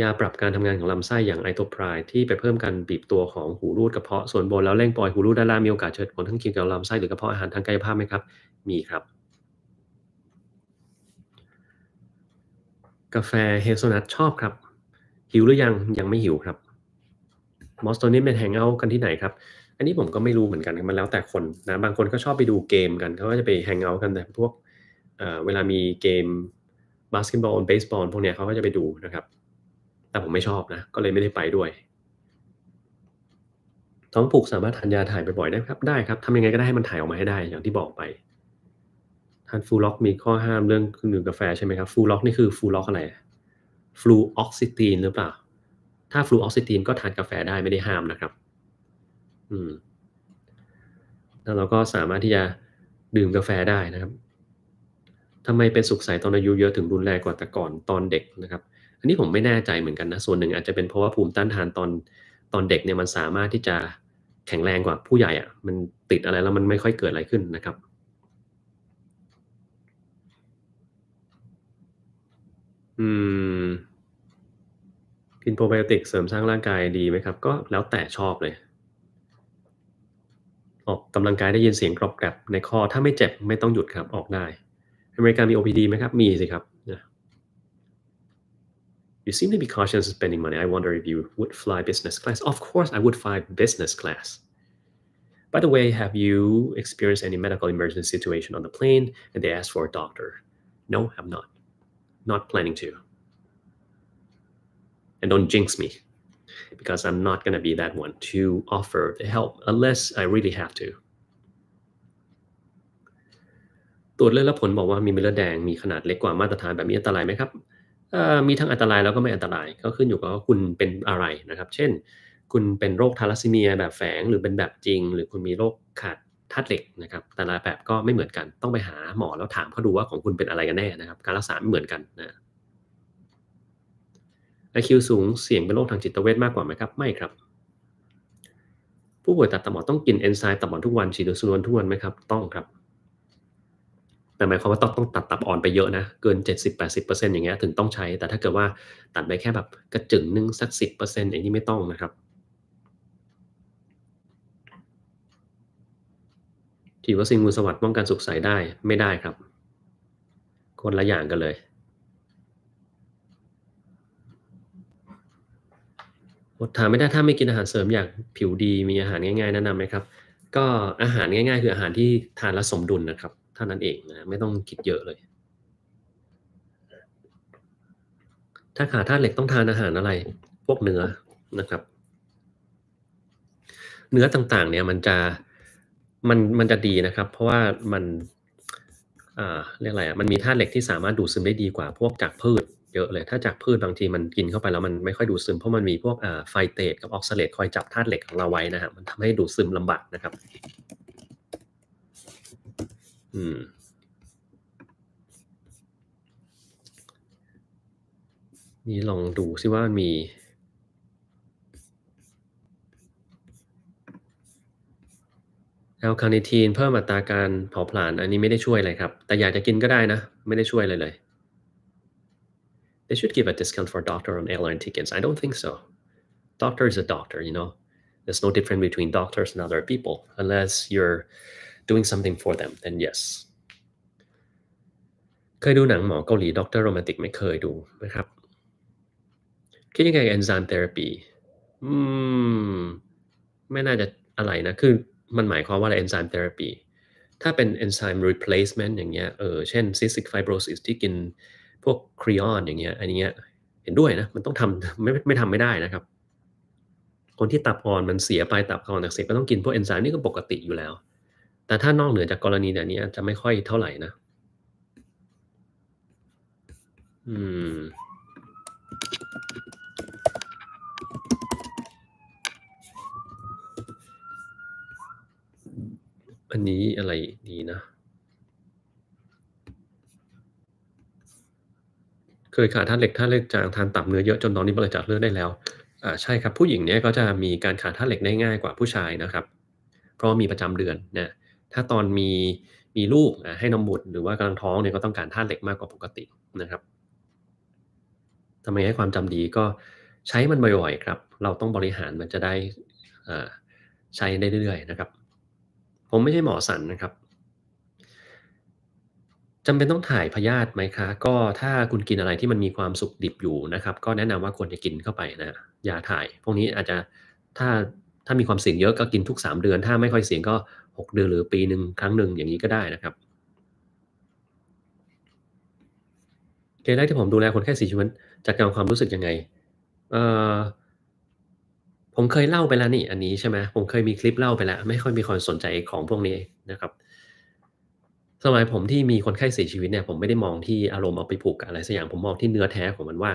ยาปรับการทำงานของลำไส้อย่างไอโทพรายที่ไปเพิ่มการบีบตัวของหูรูดกระเพาะส่วนบนแล้วเร่งปล่อยหูรูดด้านล่างมีโอกาสเกิดผลทั้งกยวกับลำไส้หรือกระเพาะอาหารทางกายภาพไหมครับมีครับกาแฟเฮโซนัทชอบครับ หิวหรือยัง ยังไม่หิวครับมอสโตนี่เป็นแฮงเอาท์กันที่ไหนครับ อันนี้ผมก็ไม่รู้เหมือนกันมันแล้วแต่คนนะ บางคนก็ชอบไปดูเกมกันเขาก็จะไปแฮงเอาท์กันแต่พวกเวลามีเกมบาสเกตบอลเบสบอลพวกเนี้ยเขาก็จะไปดูนะครับ แต่ผมไม่ชอบนะ ก็เลยไม่ได้ไปด้วยท้องผูกสามารถทานยาถ่ายบ่อยๆได้ครับ ได้ครับทำยังไงก็ได้ให้มันถ่ายออกมาให้ได้อย่างที่บอกไปท่านฟูล็อกมีข้อห้ามเรื่องดื่มกาแฟใช่ไหมครับฟูล็อกนี่คือฟูล็อกอะไรฟลูออกซิตีนหรือเปล่า ถ้าฟลูออกซิตีนก็ทานกาแฟได้ไม่ได้ห้ามนะครับอืมแล้วเราก็สามารถที่จะดื่มกาแฟได้นะครับทำไมเป็นสุขใสตอนอายุเยอะถึงรุนแรงกว่าแต่ก่อนตอนเด็กนะครับ อันนี้ผมไม่แน่ใจเหมือนกันนะ ส่วนหนึ่งอาจจะเป็นเพราะว่าภูมิต้านทานตอนตอนเด็กเนี่ยมันสามารถที่จะแข็งแรงกว่าผู้ใหญ่อะ่ะ มันติดอะไรแล้วมันไม่ค่อยเกิดอะไรขึ้นนะครับอืมกินโปรไบโอติกเสริมสร้างร่างกายดีไหมครับ ก็แล้วแต่ชอบเลยออกกำลังกายได้ยินเสียงกรอบแกรบในคอถ้าไม่เจ็บไม่ต้องหยุดครับออกได้อเมริกามี OPD ไหมครับมีสิครับ You seem to be cautious of spending money. I wonder if you would fly business class. Of course, I would fly business class. By the way, have you experienced any medical emergency situation on the plane and they asked for a doctor? No, i have not. not planning to. And don't jinx me because I'm not going to be that one to offer the help unless I really have to. ตรวจเลือดแล้วผลบอกว่ามีเม็ดเลือดแดงมีขนาดเล็กกว่ามาตรฐานแบบนี้อันตรายไหมครับ มีทั้งอันตรายแล้วก็ไม่อันตรายก็ขึ้นอยู่กับว่าคุณเป็นอะไรนะครับ เช่น คุณเป็นโรคทารัซิเมียแบบแฝงหรือเป็นแบบจริง หรือคุณมีโรคขาดธาตุเหล็กนะครับแต่ละแบบก็ไม่เหมือนกันต้องไปหาหมอแล้วถามเขาดูว่าของคุณเป็นอะไรกันแน่นะครับ การรักษาไม่เหมือนกันนะไอคิวสูงเสี่ยงเป็นโรคทางจิตเวชมากกว่าไหมครับ ไม่ครับ ผู้ป่วยตัดตับมอนต้องกินเอนไซม์ตับอ่อนทุกวันฉีดซูนวนทุกวันไหมครับต้องครับแต่หมายความว่าต้องต้องตัดตับอ่อนไปเยอะนะเกิน 70-80%อย่างเงี้ยถึงต้องใช้แต่ถ้าเกิดว่าตัดไปแค่แบบกระจึงนึงสัก10%อย่างนี้ไม่ต้องนะครับฉีดวัคซีนมูลสวัสดิ์ป้องกันสุขใสได้ไม่ได้ครับ คนละอย่างกันเลยอดทานไม่ได้ถ้าไม่กินอาหารเสริมอย่างผิวดีมีอาหารง่ายๆแนะนำไหมครับก็อาหารง่าย ๆ คืออาหารที่ทานแล้วสมดุลนะครับเท่านั้นเองนะไม่ต้องคิดเยอะเลย ถ้าขาดธาตุเหล็กต้องทานอาหารอะไรพวกเนื้อนะครับ เนื้อต่างๆ เนี่ยมันจะมันมันจะดีนะครับ เพราะว่ามันอ่าเรียกอะไรอ่ะมันมีธาตุเหล็กที่สามารถดูดซึมได้ดีกว่าพวกจากพืช เยอะเลย ถ้าจากพืชบางทีมันกินเข้าไปแล้วมันไม่ค่อยดูดซึม เพราะมันมีพวกอ่าไฟเตตกับออกซาเลตคอยจับธาตุเหล็กของเราไว้นะฮะมันทำให้ดูดซึมลำบากนะครับอืมนี่ลองดูซิว่ามีแอลคาเนทีนเพิ่มอัตราการเผาผลาญอันนี้ไม่ได้ช่วยเลยครับ แต่อยากจะกินก็ได้นะ ไม่ได้ช่วยเลยเลย They should give a discount for doctor on airline tickets. I don't think so. Doctor is a doctor, you know. There's no difference between doctors and other people unless you're doing something for them. Then yes. เคยดูหนังหมอเกาหลีด็อกเตอร์โรแมนติกไม่เคยดูนะครับคิดยังไงกับเอนไซม์เทอราีอืมไม่น่าจะอะไรนะคือมันหมายความว่าอะไรเอนไซม์เทอราปีถ้าเป็นเอนไซม์รีเพลซเมนต์อย่างเงี้ยเออเช่นซิสติกไฟโบ o ซิสที่กินพวกครีออนอย่างเงี้ยอันนี้เห็นด้วยนะ มันต้องทำไม่ไม่ทำไม่ได้นะครับ คนที่ตับอ่อนมันเสียไปตับอ่อนอักเสบก็ต้องกินพวกเอนไซม์นี่ก็ปกติอยู่แล้ว แต่ถ้านอกเหนือจากกรณีแบบนี้จะไม่ค่อยเท่าไหร่นะอืมอันนี้อะไรดีนะ เคยขาดธาตุเหล็กธาตุเหล็กจางทานตับเนื้อเยอะจนตอนนี้บริจาคเลือดได้แล้วอ่าใช่ครับผู้หญิงเนี้ยก็จะมีการขาดธาตุเหล็กได้ง่ายกว่าผู้ชายนะครับ เพราะมีประจำเดือนนะถ้าตอนมีมีลูกให้นมบุตรหรือว่ากำลังท้องเนี่ยก็ต้องการธาตุเหล็กมากกว่าปกตินะครับทำไมให้ความจำดีก็ใช้มันบ่อยๆครับเราต้องบริหารมันจะได้ใช้ได้เรื่อยๆนะครับผมไม่ใช่หมอสันนะครับจำเป็นต้องถ่ายพยาธิไหมคะ ก็ถ้าคุณกินอะไรที่มันมีความสุกดิบอยู่นะครับ ก็แนะนำว่าควรจะกินเข้าไปนะยาถ่าย พวกนี้อาจจะถ้าถ้ามีความเสี่ยงเยอะ ก็กินทุก 3 เดือนถ้าไม่ค่อยเสี่ยงก็ 6 เดือนหรือปีหนึ่งครั้งหนึ่งอย่างนี้ก็ได้นะครับเคสแรกที่ผมดูแลคนแค่สี่ช่วมงจัดการความรู้สึกยังไง เอ่อผมเคยเล่าไปแล้วนี่อันนี้ใช่ไหมผมเคยมีคลิปเล่าไปแล้ว ไม่ค่อยมีคนสนใจของพวกนี้นะครับ สมัยผมที่มีคนไข้เสียชีวิตเนี่ยผมไม่ได้มองที่อารมณ์เอาไปผูกกับอะไรสักอย่างผมมองที่เนื้อแท้ของมันว่า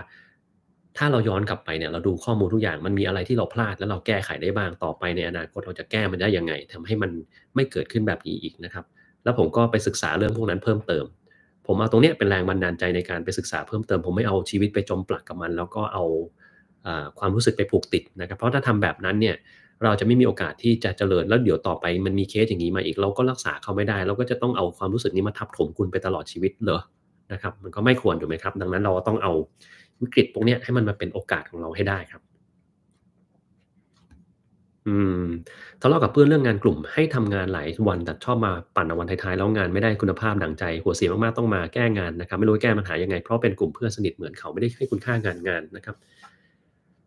ถ้าเราย้อนกลับไปเนี่ยเราดูข้อมูลทุกอย่างมันมีอะไรที่เราพลาด แล้วเราแก้ไขได้บ้างต่อไปในอนาคตเราจะแก้มันได้ยังไง ทำให้มันไม่เกิดขึ้นแบบนี้อีกนะครับ แล้วผมก็ไปศึกษาเรื่องพวกนั้นเพิ่มเติม ผมเอาตรงเนี้ยเป็นแรงบันดาลใจในการไปศึกษาเพิ่มเติมผมไม่เอาชีวิตไปจมปลักกับมันแล้วก็เอาความรู้สึกไปผูกติดนะครับ เพราะถ้าทำแบบนั้นเนี่ย เราจะไม่มีโอกาสที่จะเจริญแล้วเดี๋ยวต่อไปมันมีเคสอย่างนี้มาอีกเราก็รักษาเขาไม่ได้ เราก็จะต้องเอาความรู้สึกนี้มาทับถมคุณไปตลอดชีวิตเหรอนะครับมันก็ไม่ควรถูกไหมครับ ดังนั้นเราต้องเอาวิกฤตพวกนี้ให้มันมาเป็นโอกาสของเราให้ได้ครับอืมทะเลาะกับเพื่อนเรื่องงานกลุ่มให้ทำงานหลายวันแต่ชอบมาปั่นวันท้ายๆแล้วงานไม่ได้คุณภาพดังใจ หัวเสียมากๆต้องมาแก้งานนะครับ ไม่รู้แก้ปัญหายังไงเพราะเป็นกลุ่มเพื่อนสนิทเหมือนเขาไม่ได้ให้คุณค่างานงานนะครับ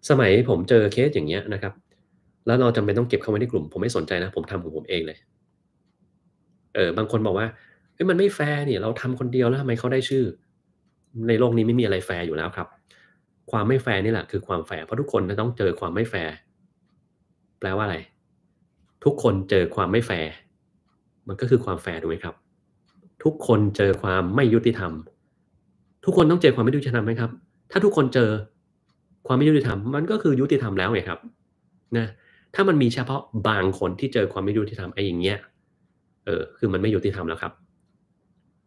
สมัยผมเจอเคสอย่างเงี้ยนะครับ แล้วเราจำเป็นต้องเก็บเข้าไว้ในกลุ่ม ผมไม่สนใจนะผมทำของผมเองเลย เออบางคนบอกว่าเฮ้ยมันไม่แฟร์เนี่ย เราทำคนเดียวแล้วทำไมเขาได้ชื่อ ในโลกนี้ไม่มีอะไรแฟร์อยู่แล้วครับ ความไม่แฟร์นี่แหละ คือความแฟร์ เพราะทุกคนต้องเจอความไม่แฟร์ แปลว่าอะไร ทุกคนเจอความไม่แฟร์มันก็คือความแฟร์ถูกไหมครับ ทุกคนเจอความไม่ยุติธรรมทุกคนต้องเจอความไม่ยุติธรรมไหมครับ ถ้าทุกคนเจอความไม่ยุติธรรมมันก็คือยุติธรรมแล้วไงครับนะถ้ามันมีเฉพาะบางคนที่เจอความไม่ยุติธรรมไอ้อย่างเงี้ยเออคือมันไม่ยุติธรรมแล้วครับ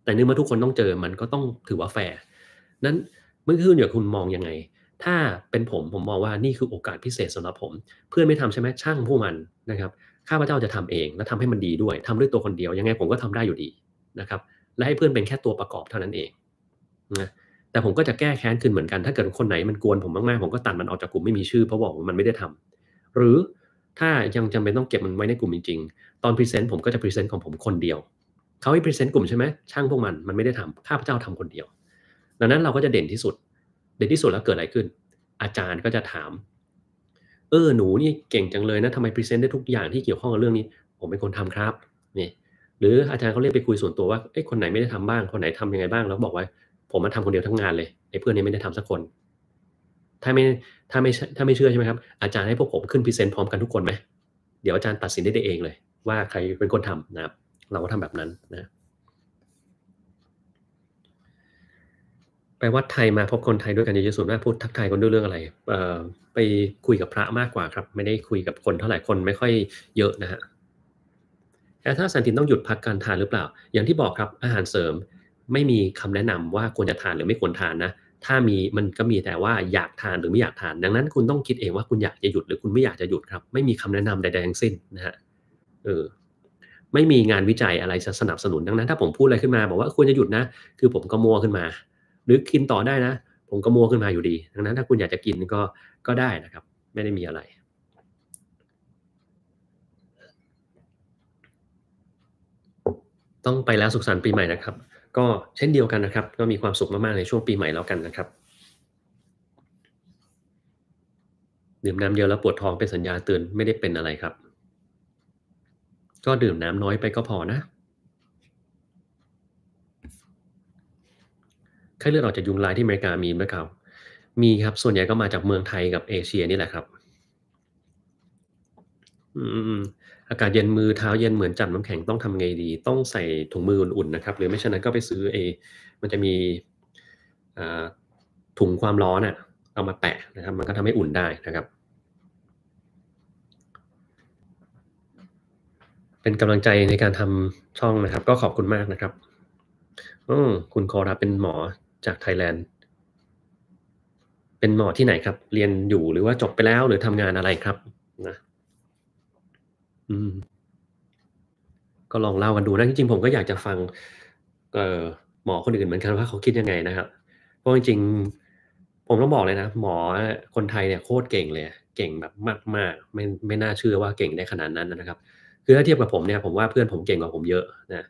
แต่เนื่องมาทุกคนต้องเจอมันก็ต้องถือว่าแฟร์นั้นเมื่อคืนอยู่คุณมองยังไง ถ้าเป็นผม ผมมองว่านี่คือโอกาสพิเศษสำหรับผม เพื่อนไม่ทำใช่ไหมช่างผู้มันนะครับข้าพเจ้าจะทำเอง และทำให้มันดีด้วย ทำด้วยตัวคนเดียวยังไงผมก็ทำได้อยู่ดีนะครับ และให้เพื่อนเป็นแค่ตัวประกอบเท่านั้นเองนะแต่ผมก็จะแก้แค้นขึ้นเหมือนกัน ถ้าเกิดคนไหนมันกวนผมมาก ๆ ผมก็ตัดมันออกจากกลุ่มไม่มีชื่อ เพราะบอกว่ามันไม่ได้ทำ หรือถ้า ยังจำเป็นต้องเก็บมันไว้ในกลุ่มจริงๆตอนพรีเซนต์ผมก็จะพรีเซนต์ของผมคนเดียว เขาให้พรีเซนต์กลุ่มใช่ไหมช่างพวกมันมันไม่ได้ทำข้าพเจ้าทำคนเดียว ดังนั้นเราก็จะเด่นที่สุด เด่นที่สุดแล้วเกิดอะไรขึ้น อาจารย์ก็จะถาม เออ หนูนี่เก่งจังเลยนะทำไมพรีเซนต์ได้ทุกอย่างที่เกี่ยวข้องกับเรื่องนี้ ผมเป็นคนทำครับ นี่ หรืออาจารย์เขาเรียกไปคุยส่วนตัวว่าเอ้คนไหนไม่ได้ทำบ้างคนไหนทำยังไงบ้างแล้วบอกว่าผมมันทำคนเดียวทั้งงานเลยไอ้เพื่อนนี้ไม่ได้ทำสักคนถ้าไม่ถ้าไม่ถ้าไม่เชื่อใช่ไหมครับ อาจารย์ให้พวกผมขึ้นพรีเซนต์พร้อมกันทุกคนไหมเดี๋ยวอาจารย์ตัดสินได้เองเลย ว่าใครเป็นคนทำนะครับ เราก็ทำแบบนั้นนะไปวัดไทยมาพบคนไทยด้วยกันเยอะสสดว่มากพูดทักทายคนด้วยเรื่องอะไรเอ่อไปคุยกับพระมากกว่าครับ ไม่ได้คุยกับคนเท่าไหร่คนไม่ค่อยเยอะนะฮะแ่ถ้าสันตินต้องหยุดพักการทานหรือเปล่าอย่างที่บอกครับอาหารเสริมไม่มีคำแนะนำว่าควรจะทานหรือไม่ควรทานนะ ถ้ามีมันก็มีแต่ว่าอยากทานหรือไม่อยากทาน ดังนั้น คุณต้องคิดเองว่าคุณอยากจะหยุด หรือคุณไม่อยากจะหยุดครับ ไม่มีคำแนะนำใดๆ ทั้งสิ้นนะฮะ เออ ไม่มีงานวิจัยอะไรสนับสนุน ดังนั้นถ้าผมพูดอะไรขึ้นมาบอกว่าควรจะหยุดนะ คือผมก็มัวขึ้นมา หรือกินต่อได้นะ ผมก็มัวขึ้นมาอยู่ดี ดังนั้นถ้าคุณอยากจะกินก็ก็ได้นะครับ ไม่ได้มีอะไร ต้องไปแล้วสุขสันต์ปีใหม่นะครับก็เช่นเดียวกันนะครับ ก็มีความสุขมากๆในช่วงปีใหม่ แล้วกันนะครับ ดื่มน้ำเยอะแล้วปวดท้องเป็นสัญญาเตือนไม่ได้เป็นอะไรครับ ก็ดื่มน้ำน้อยไปก็พอนะไข้เลือดออกจากยุงลายที่ อเมริกามีไหมครับ มีครับส่วนใหญ่ก็มาจากเมืองไทยกับเอเชียนี่แหละครับ อืมอากาศเย็นมือเท้าเย็นเหมือนจับน้ำแข็ง ต้องทำไงดี ต้องใส่ถุงมืออุ่นๆนะครับ หรือไม่ฉะนั้นก็ไปซื้อเอมันจะมีถุงความร้อนอะ่ะเอามาแปะนะครับ มันก็ทำให้อุ่นได้นะครับ เป็นกำลังใจในการทำช่องนะครับ ก็ขอบคุณมากนะครับอืคุณคอรับเป็นหมอจากไทยแลนด์ เป็นหมอที่ไหนครับ เรียนอยู่หรือว่าจบไปแล้วหรือทำงานอะไรครับนะอืมก็ลองเล่ากันดูนะจริงๆ ผมก็อยากจะฟัง เออหมอคนอื่นเหมือนกันว่าเขาคิดยังไงนะครับ เพราะจริงๆ ผมต้องบอกเลยนะหมอคนไทยเนี่ยโคตรเก่งเลยเก่งแบบมาก ๆ ไม่ไม่น่าเชื่อว่าเก่งได้ขนาดนั้นนะครับคือถ้าเทียบกับผมเนี่ย ผมว่าเพื่อนผมเก่งกว่าผมเยอะนะ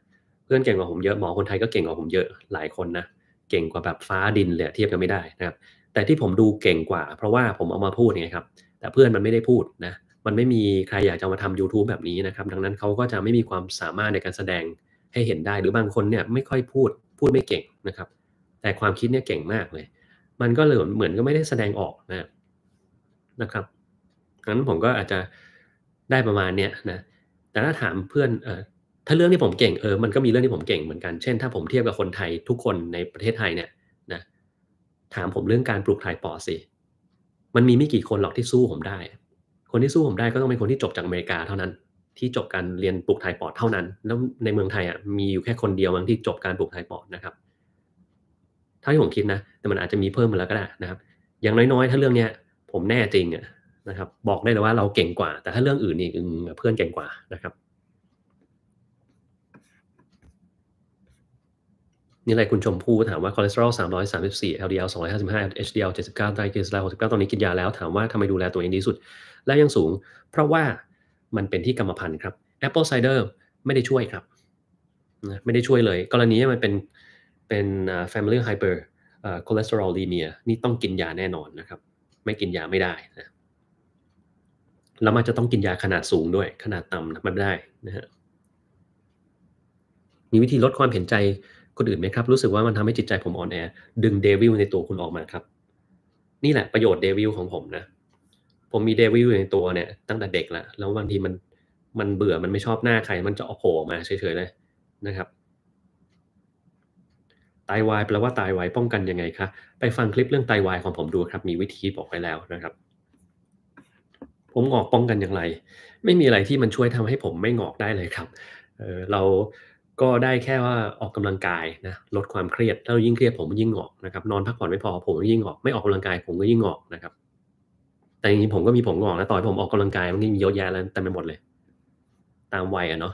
เพื่อนเก่งกว่าผมเยอะ หมอคนไทยก็เก่งกว่าผมเยอะหลายคนนะเก่งกว่าแบบฟ้าดินเลยเทียบกันไม่ได้นะครับ แต่ที่ผมดูเก่งกว่าเพราะว่าผมเอามาพูดไงครับแต่เพื่อนมันไม่ได้พูดนะเมันไม่มีใครอยากจะมาทำ YouTube แบบนี้นะครับ ดังนั้นเขาก็จะไม่มีความสามารถในการแสดงให้เห็นได้หรือบางคนเนี่ยไม่ค่อยพูดพูดไม่เก่งนะครับ แต่ความคิดเนี่ย เก่งมากเลย มันก็เลยเหมือนก็ไม่ได้แสดงออกนะนะครับดังนั้นผมก็อาจจะได้ประมาณเนี้ยนะแต่ถ้าถามเพื่อนเออถ้าเรื่องที่ผมเก่งเออมันก็มีเรื่องที่ผมเก่งเหมือนกัน เช่นถ้าผมเทียบกับคนไทยทุกคนในประเทศไทยเนี่ยนะถามผมเรื่องการปลูกถ่ายปอดสิมันมีไม่กี่คนหรอกที่สู้ผมได้คนที่สู้ผมได้ก็ต้องเป็นคนที่จบจากอเมริกาเท่านั้น ที่จบการเรียนปลูกถ่ายปอดเท่านั้นแล้วในเมืองไทยอ่ะมีอยู่แค่คนเดียวมั้งที่จบการปลูกถ่ายปอดนะครับเท่าที่ผมคิดนะ แต่มันอาจจะมีเพิ่มมาแล้วก็ได้นะครับ อย่างน้อยๆถ้าเรื่องเนี้ยผมแน่จริงอ่ะนะครับบอกได้เลยว่าเราเก่งกว่า แต่ถ้าเรื่องอื่นนี่เพื่อนเก่งกว่านะครับนี่อะไรคุณชมพู่ถามว่าคอเลสเตอรอล334 LDL 255 HDL 79ไตรกลีเซอไรด์69ตอนนี้กินยาแล้วถามว่าทำไมดูแลตัวเองดีสุดและยังสูง เพราะว่ามันเป็นที่กรรมพันธุ์ครับ Apple Cider ไม่ได้ช่วยครับ ไม่ได้ช่วยเลย กรณีมันเป็นเป็น family hyper cholesterolemia นี่ต้องกินยาแน่นอนนะครับ ไม่กินยาไม่ได้นะแล้วมันจะต้องกินยาขนาดสูงด้วย ขนาดต่ำมันไม่ได้นะฮะมีวิธีลดความเห็นใจคนอื่นไหมครับ รู้สึกว่ามันทำให้จิตใจผมอ่อนแอดึงเดวิลในตัวคุณออกมาครับ นี่แหละประโยชน์เดวิลของผมนะผมมีเดวิลอยู่ในตัวเนี่ยตั้งแต่เด็กละแล้วบางทีมันมันเบื่อมันไม่ชอบหน้าใคร มันจะอโผล่มาเฉยๆเลยนะครับไตาวายแปลว่าไตาวายป้องกันยังไงคะไปฟังคลิปเรื่องไตาวายของผมดูครับ มีวิธีบอกไว้แล้วนะครับ ผมงอกป้องกันอย่างไร ไม่มีอะไรที่มันช่วยทำให้ผมไม่งอกได้เลยครับเออเราก็ได้แค่ว่าออกกำลังกายนะลดความเครียดถ้าายิ่งเครียดผมยิ่งงอกนะครับนอนพักผ่อนไม่พอผมยิ่งงอกไม่ออกกำลังกายผมก็ยิ่งงอกนะครับแต่จริงๆผมก็มีผมงอกนะต่อยผมออกกำลังกาย มันก็มีเยอะแยะแล้วแต่ไปหมดเลย ตามวัยอะเนาะ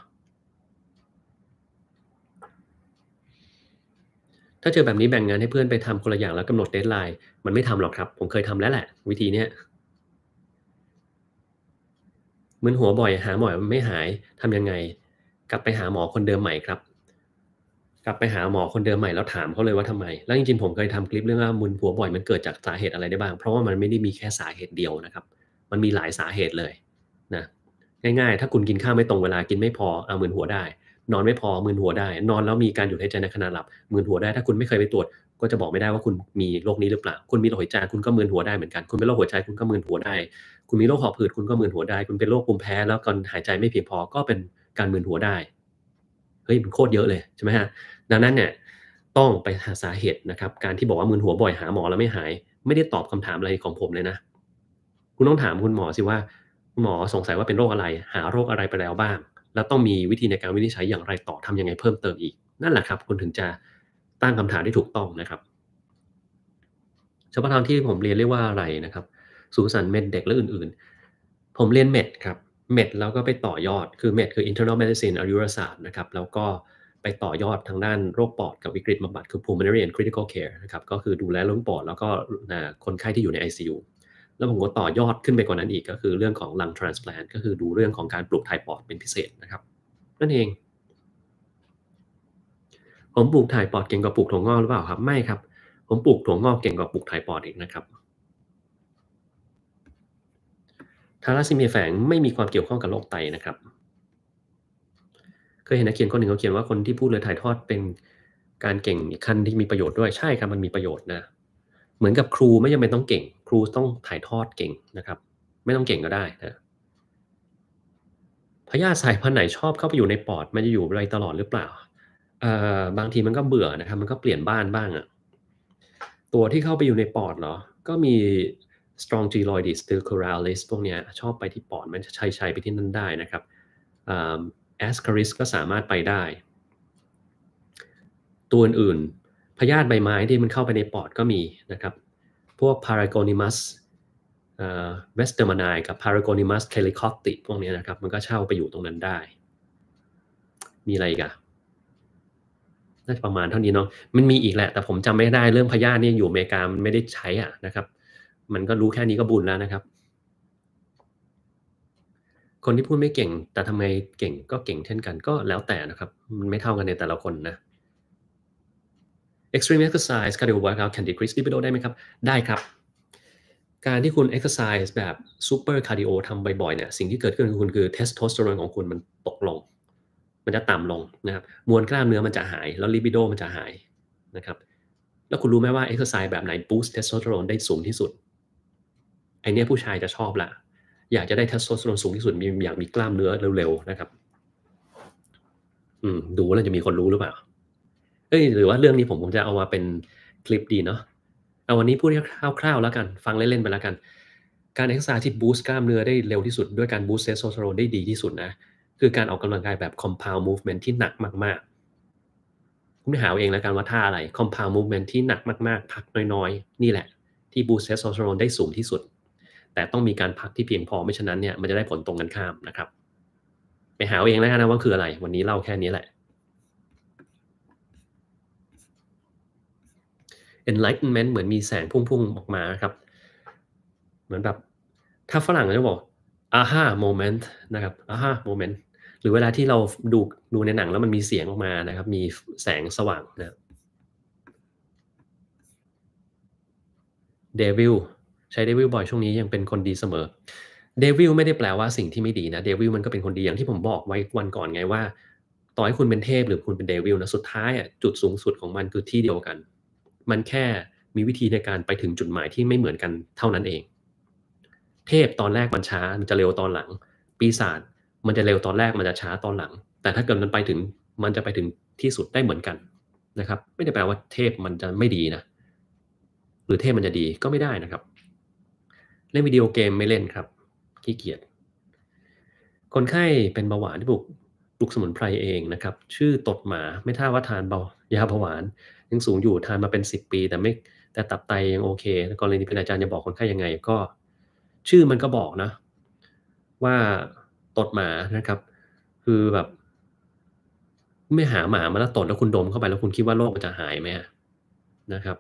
ถ้าเจอแบบนี้แบ่งงานให้เพื่อนไปทำคนละอย่างแล้วกำหนดเดทไลน์ มันไม่ทำหรอกครับ ผมเคยทำแล้วแหละ วิธีเนี้ยมึนหัวบ่อยหาหมอไม่หายทำยังไงกลับไปหาหมอคนเดิมใหม่ครับกลับไปหาหมอคนเดิมใหม่แล้วถามเขาเลยว่าทำไมแล้วจริงๆผมเคยทำคลิปเรื่องว่ามึนหัวบ่อยมันเกิดจากสาเหตุอะไรได้บ้างเพราะว่ามันไม่ได้มีแค่สาเหตุเดียวนะครับ มันมีหลายสาเหตุเลยนะง่ายๆ ถ้าคุณกินข้าวไม่ตรงเวลากินไม่พอเอามึนหัวได้ นอนไม่พอมึนหัวได้ นอนแล้วมีการหยุดหายใจในขณะหลับมึนหัวได้ถ้าคุณไม่เคยไปตรวจ ก็จะบอกไม่ได้ว่าคุณมีโรคนี้หรือเปล่าคุณมีโรคหัวใจคุณก็มึนหัวได้เหมือนกันคุณเป็นโรคหัวใจ คุณก็มึนหัวได้ คุณมีโรคหอบหืดคุณก็มึนหัวได้ คุณเป็นโรคภูมิแพ้ แล้วการหายใจไม่เพียงพอก็เป็นการมึนหัวได้เฮ้ยมันโคตรเยอะเลยใช่ไหมฮะดังนั้นเนี่ยต้องไปหาสาเหตุนะครับการที่บอกว่ามึนหัวบ่อยหาหมอแล้วไม่หาย ไม่ได้ตอบคำถามอะไรของผมเลยนะ คุณต้องถามคุณหมอสิว่าคุณหมอสงสัยว่าเป็นโรคอะไร หาโรคอะไรไปแล้วบ้าง แล้วต้องมีวิธีในการวินิจฉัยอย่างไรต่อทํำยังไงเพิ่มเติมอีก นั่นแหละครับ คุณถึงจะตั้งคำถามได้ถูกต้องนะครับเฉพาะทางที่ผมเรียนเรียกว่าอะไรนะครับ สูสันเม็ดเด็กและอื่น ๆ ผมเรียนเม็ดครับเม็ดแล้วก็ไปต่อยอดคือเม็ดคือ internal medicine อายุรศาสตร์นะครับ แล้วก็ไปต่อยอดทางด้านโรคปอดกับวิกฤตบำบัดคือ pulmonary and critical care นะครับก็คือดูแลเรื่องปอดแล้วก็คนไข้ที่อยู่ใน ICU แล้วผมก็ต่อยอดขึ้นไปกว่านั้นอีกก็คือเรื่องของ lung transplant ก็คือดูเรื่องของการปลูกถ่ายปอดเป็นพิเศษนะครับ นั่นเอง ผมปลูกถ่ายปอดเก่งกว่าปลูกถั่วงอกหรือเปล่าครับ ไม่ครับ ผมปลูกถั่วงอกเก่งกว่าปลูกถ่ายปอดอีกนะครับทาราซิเมียแฝงไม่มีความเกี่ยวข้องกับโรคไตนะครับเคยเห็นนักเขียนคนหนึ่งเขาเขียนว่าคนที่พูดเลยถ่ายทอดเป็นการเก่งอีกขั้นที่มีประโยชน์ด้วยใช่ครับมันมีประโยชน์นะ เหมือนกับครูไม่จำเป็นต้องเก่ง ครูต้องถ่ายทอดเก่งนะครับ ไม่ต้องเก่งก็ได้นะพยาธิสายพันธุ์ไหนชอบเข้าไปอยู่ในปอดมันจะอยู่อะไรตลอดหรือเปล่าเอ่อบางทีมันก็เบื่อนะครับมันก็เปลี่ยนบ้านบ้างอะตัวที่เข้าไปอยู่ในปอดเหรอก็มี strong geloides t e r c o r a l i s พวกเนี้ยชอบไปที่ปอดมันจะใช้ใช้ไปที่นั่นได้นะครับ ascaris ก็สามารถไปได้ ตัวอื่นๆพยาธิใบไม้ที่มันเข้าไปในปอดก็มีนะครับ พวก paragonimus เวสเตอร์มานายกับ paragonimus calicopti พวกนี้นะครับ มันก็เช่าไปอยู่ตรงนั้นได้ มีอะไรกันน่าจะประมาณเท่านี้เนาะมันมีอีกแหละ แต่ผมจำไม่ได้เรื่องพยาธินี่อยู่อเมริกามันไม่ได้ใช้อ่ะนะครับ มันก็รู้แค่นี้ก็บุญแล้วนะครับคนที่พูดไม่เก่ง แต่ทำไมเก่งก็เก่งเช่นกันก็แล้วแต่นะครับ มันไม่เท่ากันในแต่ละคนนะ extreme exercise cardio workout can decrease libido ได้ไหมครับ ได้ครับ การที่คุณ exercise แบบ super cardio ทำบ่อยๆเนี่ยสิ่งที่เกิดขึ้นคุณคือ testosterone ของคุณมันตกลง มันจะต่ำลงนะครับ มวลกล้ามเนื้อมันจะหาย แล้ว Libido มันจะหายนะครับ แล้วคุณรู้ไหมว่า exercise แบบไหน boost testosterone ได้สูงที่สุดไอเนี้ยผู้ชายจะชอบละอยากจะได้เทสโทสเตอโรนสูงที่สุดมีอยากมีกล้ามเนื้อเร็วๆนะครับ อืมดูแล้วจะมีคนรู้หรือเปล่าเอ้ย หรือว่าเรื่องนี้ผมผมจะเอามาเป็นคลิปดีเนาะเอาวันนี้พูดคร่าวๆแล้วกันฟังเล่นๆไปแล้วกัน การเอ็กซ์ซาที่บูสต์กล้ามเนื้อได้เร็วที่สุดด้วยการบูสต์เทสโทสเตอโรนได้ดีที่สุดนะ คือการออกกำลังกายแบบคอมเพลว์มูฟเมน n ์ที่หนักมาก ๆ คุณไปหาเองแล้วกันว่าท่าอะไร compound movement ที่หนักมากๆพักน้อยๆ นี่แหละ ที่บูสเ t สโ s โ o s t e r o ได้สูงที่สุดแต่ต้องมีการพักที่เพียงพอไม่ฉะนั้นเนี่ย มันจะได้ผลตรงกันข้ามนะครับ ไปหาเองแล้วกันนะว่าคืออะไรวันนี้เล่าแค่นี้แหละ enlightenment เหมือนมีแสงพุ่ง ๆ ออกมาครับ เหมือนแบบ ถ้าฝรั่งจะบอก aha moment นะครับ aha moment หรือเวลาที่เราดูดูในหนังแล้วมันมีเสียงออกมานะครับ มีแสงสว่างนะ devil ใช้เดวิลบ่อยช่วงนี้ยังเป็นคนดีเสมอเดวิลไม่ได้แปลว่าสิ่งที่ไม่ดีนะเดวิลมันก็เป็นคนดี อย่างที่ผมบอกไว้วันก่อนไงว่า ต่อให้คุณเป็นเทพหรือคุณเป็นเดวิลนะสุดท้ายอ่ะจุดสูงสุดของมันคือที่เดียวกัน มันแค่มีวิธีในการไปถึงจุดหมายที่ไม่เหมือนกันเท่านั้นเอง เทพตอนแรกมันช้า มันจะเร็วตอนหลัง ปีศาจมันจะเร็วตอนแรกมันจะช้าตอนหลัง แต่ถ้าเกิดมันไปถึงมันจะไปถึงที่สุดได้เหมือนกันนะครับ ไม่ได้แปลว่าเทพมันจะไม่ดีนะ หรือเทพมันจะดีก็ไม่ได้นะครับเล่นวิดีโอเกมไม่เล่นครับขี้เกียจคนไข้เป็นเบาหวานที่ปลูกปลูกสมุนไพรเองนะครับ ชื่อตดหมาไม่ท่าว่าทานเบายาเบาหวานยังสูงอยู่ทานมาเป็น 10 ปีแต่ไม่แต่ตับไตยังโอเคกรณีเป็นอาจารย์จะบอกคนไข้ยังไงก็ ชื่อมันก็บอกนะ ว่าตดหมานะครับ คือแบบ ไม่หาหมามาแล้วตดแล้วคุณดมเข้าไปแล้วคุณคิดว่าโรคมันจะหายไหมนะครับ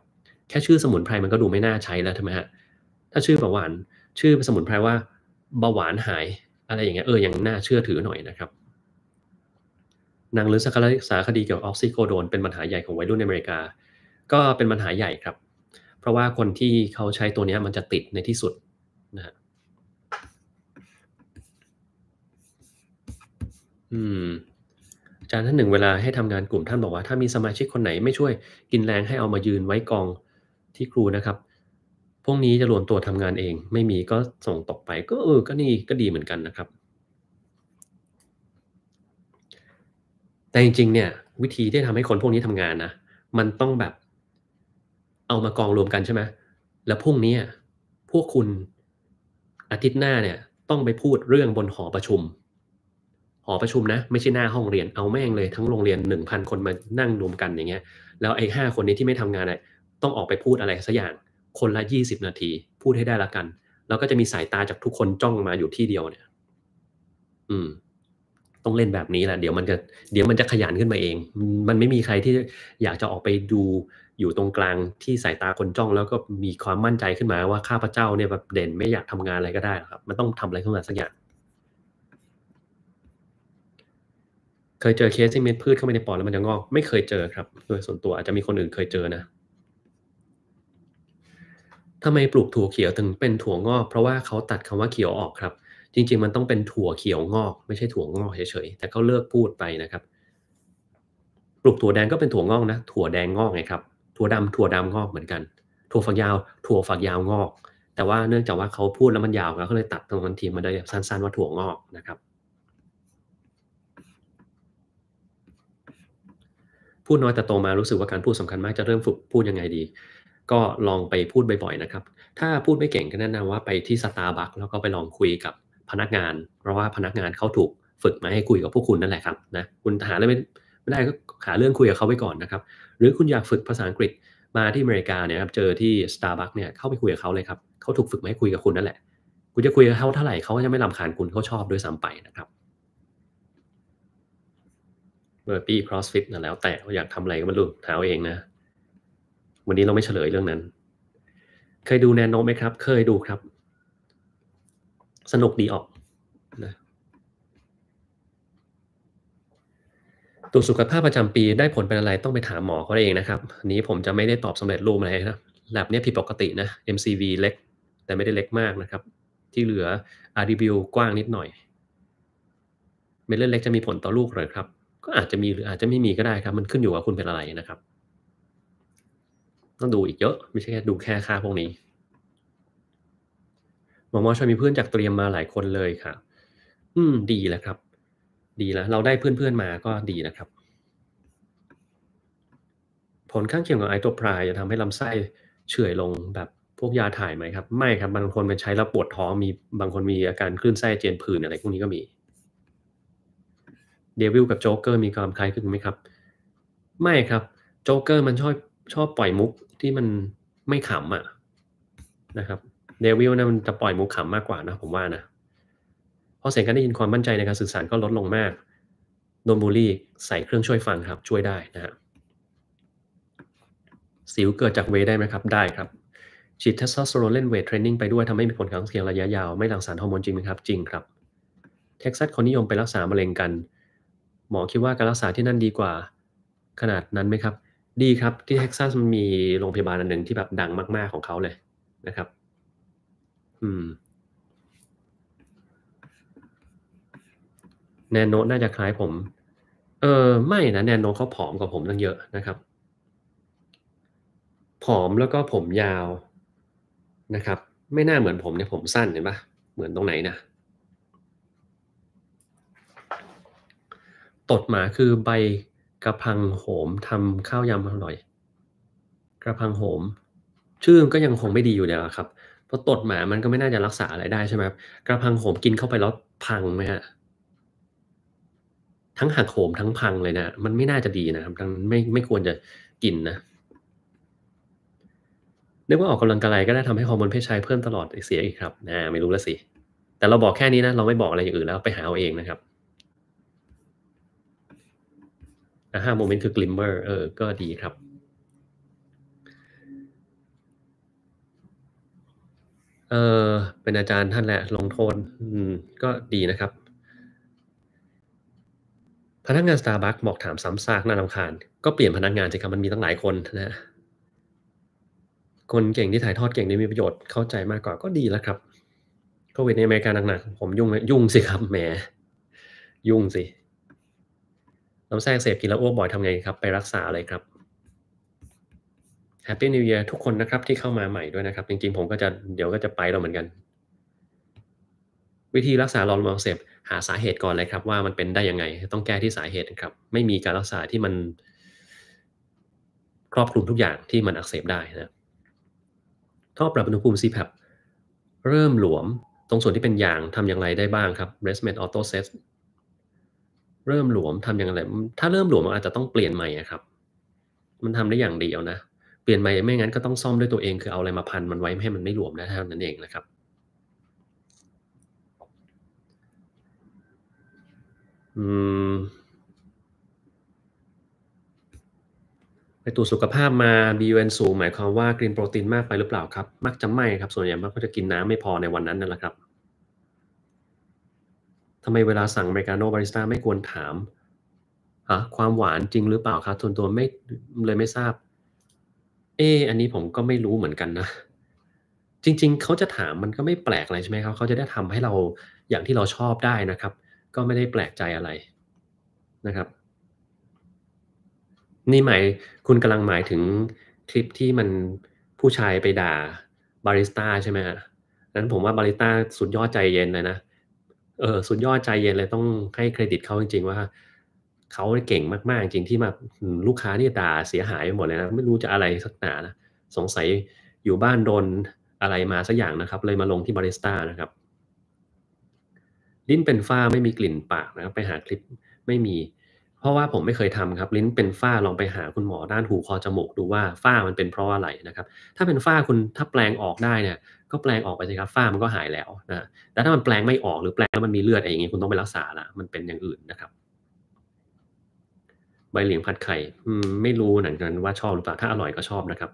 แค่ชื่อสมุนไพรมันก็ดูไม่น่าใช้แล้วใช่ไหมฮะถ้าชื่อเบาหวานชื่อสมุนไพรว่าเบาหวานหายอะไรอย่างเงี้ยเออยังน่าเชื่อถือหน่อยนะครับนางหรือสารสาคดีเกี่ยวกับออกซิโคโดนเป็นปัญหาใหญ่ของวัยรุ่นในอเมริกา ก็เป็นปัญหาใหญ่ครับ เพราะว่าคนที่เขาใช้ตัวนี้มันจะติดในที่สุดนะฮะอืมอาจารย์ท่านหนึ่งเวลาให้ทำงานกลุ่มท่านบอกว่าถ้ามีสมาชิกคนไหนไม่ช่วย กินแรงให้เอามายืนไว้กองที่ครูนะครับพวกนี้จะรวมตัวทำงานเอง ไม่มีก็ส่งตกไปก็เออ ก็นี่ก็ดีเหมือนกันนะครับ แต่จริงๆเนี่ยวิธีที่ทำให้คนพวกนี้ทำงานนะ มันต้องแบบเอามากองรวมกันใช่ไหมแล้วพรุ่งนี้พวกคุณอาทิตย์หน้าเนี่ยต้องไปพูดเรื่องบนหอประชุม หอประชุมนะไม่ใช่หน้าห้องเรียนเอาแม่งเลยทั้งโรงเรียนหนึ่งพันคนมานั่งรวมกันอย่างเงี้ยแล้วไอ้ห้าคนนี้ที่ไม่ทำงานเนี่ยต้องออกไปพูดอะไรสักอย่างคนละ20 นาทีพูดให้ได้ละกัน แล้วก็จะมีสายตาจากทุกคนจ้องมาอยู่ที่เดียวเนี่ยอืมต้องเล่นแบบนี้แหละเดี๋ยวมันจะ เดี๋ยวมันจะขยันขึ้นมาเอง มันไม่มีใครที่อยากจะออกไปดูอยู่ตรงกลางที่สายตาคนจ้องแล้วก็มีความมั่นใจขึ้นมาว่าข้าพเจ้าเนี่ยแบบเด่นไม่อยากทำงานอะไรก็ได้ครับ มันต้องทำอะไรขึ้นมาสักอย่าง เคยเจอเคสที่เม็ดพืชเข้าไปในปอดแล้วมันจะงอกไม่เคยเจอครับ โดยส่วนตัวอาจจะมีคนอื่นเคยเจอนะทำไมปลูกถั่วเขียวถึงเป็นถั่วงอก เพราะว่าเขาตัดคำว่าเขียวออกครับ จริงๆ มันต้องเป็นถั่วเขียวงอก ไม่ใช่ถั่วงอกเฉยๆแต่เขาเลิกพูดไปนะครับ ปลูกถั่วแดงก็เป็นถั่วงอกนะถั่วแดงงอกไงครับถั่วดำถั่วดำงอกเหมือนกัน ถั่วฝักยาว ถั่วฝักยาวงอก แต่ว่าเนื่องจากว่าเขาพูดแล้วมันยาวเขาเลยตัดตรงนั้นทีมาได้สั้นๆว่าถั่วงอกนะครับ พูดน้อยแต่โตมารู้สึกว่าการพูดสำคัญมากจะเริ่มฝึกพูดยังไงดีก็ลองไปพูดบ่อยๆนะครับ ถ้าพูดไม่เก่งก็แนะนำว่าไปที่สตาร์บัคแล้วก็ไปลองคุยกับพนักงาน เพราะว่าพนักงานเขาถูกฝึกมาให้คุยกับพวกคุณนั่นแหละครับนะ คุณหาอะไรไม่ได้ก็หาเรื่องคุยกับเขาไปก่อนนะครับ หรือคุณอยากฝึกภาษาอังกฤษมาที่อเมริกาเนี่ยครับเจอที่สตาร์บัคเนี่ยเข้าไปคุยกับเขาเลยครับเขาถูกฝึกมาให้คุยกับคุณนั่นแหละ คุณจะคุยกับเขาเท่าไหร่เขาก็จะไม่ลำคาญคุณเขาชอบด้วยซ้ำไปนะครับเบอร์ปี้ครอสฟิตนะแล้วแต่อยากทำอะไรก็มาดู้อาเองนะวันนี้เราไม่เฉลยเรื่องนั้น เคยดูแนนโนไหมครับ เคยดูครับ สนุกดีออกนะตรวจสุขภาพประจำปีได้ผลเป็นอะไรต้องไปถามหมอเขาเองนะครับนี้ผมจะไม่ได้ตอบสำเร็จรูปอะไรนะหลับนี้ผิดปกตินะ MCV เล็ก แต่ไม่ได้เล็กมากนะครับ ที่เหลือ RDBU กว้างนิดหน่อย เม็ดเลือดเล็กจะมีผลต่อลูกหรือครับ ก็อาจจะมีหรืออาจจะไม่มีก็ได้ครับ มันขึ้นอยู่กับคุณเป็นอะไรนะครับต้องดูอีกเยอะ ไม่ใช่แค่ดูแค่ค่าพวกนี้หมอมอชอยมีเพื่อนจากเตรียมมาหลายคนเลยค่ะ อืมดีแล้วครับ ดีแล้วเราได้เพื่อนๆมาก็ดีนะครับ ผลข้างเคียงของไอตัวพรายจะทำให้ลำไส้เฉื่อยลงแบบพวกยาถ่ายไหมครับ ไม่ครับ บางคนมันใช้แล้วปวดท้องมีบางคนมีอาการคลื่นไส้เจียนผื่นอะไรพวกนี้ก็มีเดวิลกับโจ๊กเกอร์มีความคล้ายคลึงไหมครับไม่ครับโจ๊กเกอร์มันชอบชอบปล่อยมุกที่มันไม่ขำอ่ะนะครับเดวิลนะมันจะปล่อยมุกขำมากกว่านะผมว่านะ เพราะเสียงการได้ยินความมั่นใจในการสื่อสารก็ลดลงมากโดนบูลลี่ใส่เครื่องช่วยฟังครับ ช่วยได้นะฮะสิวเกิดจากเวได้ไหมครับ ได้ครับฉีดเทสโทสเตอโรนเล่นเวทเทรนนิ่งไปด้วยทำให้มีผลข้างเคียงระยะยาว ไม่หลั่งสารฮอร์โมนจริงไหมครับจริงครับเท็กซัสคนนิยมไปรักษามะเร็งกัน หมอคิดว่าการรักษาที่นั่นดีกว่าขนาดนั้นไหมครับดีครับ ที่เท็กซัสมันมีโรงพยาบาลอันหนึ่งที่แบบดังมากๆของเขาเลยนะครับอืมแนนโนน่าจะคล้ายผม เออไม่นะแนนโนเขาผอมกว่าผมตั้งเยอะนะครับ ผอมแล้วก็ผมยาวนะครับ ไม่น่าเหมือนผมเนี่ยผมสั้นเห็นปะเหมือนตรงไหนนะ ตดหมาคือใบกระพังโหมทำข้าวยำอร่อย กระพังโหม ชื่อก็ยังคงไม่ดีอยู่เนี่ยครับเพราะตดหมา มันก็ไม่น่าจะรักษาอะไรได้ใช่ไหมครับกระพังโหมกินเข้าไปแล้วพังไหมฮะ ทั้งหักโหม ทั้งพังเลยนะ มันไม่น่าจะดีนะครับดังไม่ไม่ควรจะกินนะนึกว่าออกกำลังกายก็ได้ทำให้ฮอร์โมนเพศชายเพิ่มตลอดเสียอีกครับนะไม่รู้ละสิ แต่เราบอกแค่นี้นะเราไม่บอกอะไรอย่างอื่นแล้วไปหาเอาเองนะครับอ่าห้าโมเมนต์คือกลิมเมอร์เออ ก็ดีครับ เออเป็นอาจารย์ท่านแหละลงโทษอืม ก็ดีนะครับ พนักงานสตาร์บัคบอกถามซ้ำซากน่ารำคาญ ก็เปลี่ยนพนักงานสิครับ มันมีตั้งหลายคนนะคนเก่งที่ถ่ายทอดเก่งได้มีประโยชน์ เข้าใจมากกว่าก็ดีแล้วครับ โควิดในอเมริกาหนักๆผมยุ่งยุ่งสิครับ แหมยุ่งสิลำไส้อักเสบกินแล้วอ้วกบ่อยทำไงครับไปรักษาเลยครับ Happy New Year ทุกคนนะครับที่เข้ามาใหม่ด้วยนะครับ จริงๆผมก็จะเดี๋ยวก็จะไปเราเหมือนกัน วิธีรักษาหลอดลมอักเสบหาสาเหตุก่อนเลยครับว่ามันเป็นได้ยังไง ต้องแก้ที่สาเหตุครับไม่มีการรักษาที่มัน ครอบคลุมทุกอย่างที่มันอักเสบได้นะท่อปรับอุณหภูมิ CPAP เริ่มหลวมตรงส่วนที่เป็นยางทำอย่างไรได้บ้างครับ r e s Med Auto Set เริ่มหลวมทำอย่างไรถ้าเริ่มหลวมอาจจะต้องเปลี่ยนใหม่ครับ มันทำได้อย่างเดียวนะ เปลี่ยนใหม่ไม่งั้นก็ต้องซ่อมด้วยตัวเอง คือเอาอะไรมาพันมันไว้ให้มันไม่หลวมนะเท่านั้นเองนะครับอืมไปตรวจสุขภาพมา BUN สูงหมายความว่ากินโปรตีนมากไปหรือเปล่าครับ มักจะไม่ครับ ส่วนใหญ่มักก็จะกินน้ำไม่พอในวันนั้นนั่นแหละครับทำไมเวลาสั่งอเมริกาโน่บาริสต้าไม่ควรถามฮะความหวานจริงหรือเปล่าครับทวนตัวไม่เลยไม่ทราบเอออันนี้ผมก็ไม่รู้เหมือนกันนะจริงๆเขาจะถามมันก็ไม่แปลกอะไรใช่ไหมครับเขาจะได้ทำให้เราอย่างที่เราชอบได้นะครับ ก็ไม่ได้แปลกใจอะไรนะครับ นี่หมายคุณกำลังหมายถึงคลิปที่มันผู้ชายไปด่าบาริสต้าใช่ไหมฮะนั้นผมว่าบาริสต้าสุดยอดใจเย็นเลยนะเออสุดยอดใจเย็นเลยต้องให้เครดิตเขาจริง ๆ ว่าเขาเก่งมากๆจริงที่มาลูกค้านี่ตาเสียหายไปหมดเลยนะไม่รู้จะอะไรสักหนานะสงสัยอยู่บ้านโดนอะไรมาสักอย่างนะครับ เลยมาลงที่บาริสต้านะครับ ลิ้นเป็นฝ้าไม่มีกลิ่นปากนะครับไปหาคลิปไม่มี เพราะว่าผมไม่เคยทำครับ ลิ้นเป็นฝ้าลองไปหาคุณหมอด้านหูคอจมูกดูว่าฝ้ามันเป็นเพราะอะไรนะครับ ถ้าเป็นฝ้าคุณถ้าแปลงออกได้เนี่ยก็แปลงออกไปสิครับฝ้ามันก็หายแล้วนะแต่ถ้ามันแปลงไม่ออกหรือแปลงแล้วมันมีเลือดอะไรอย่างเงี้ยคุณต้องไปรักษาละ มันเป็นอย่างอื่นนะครับ ใบเหลียงผัดไข่ ไม่รู้หนังกันว่าชอบหรือเปล่า ถ้าอร่อยก็ชอบนะครับ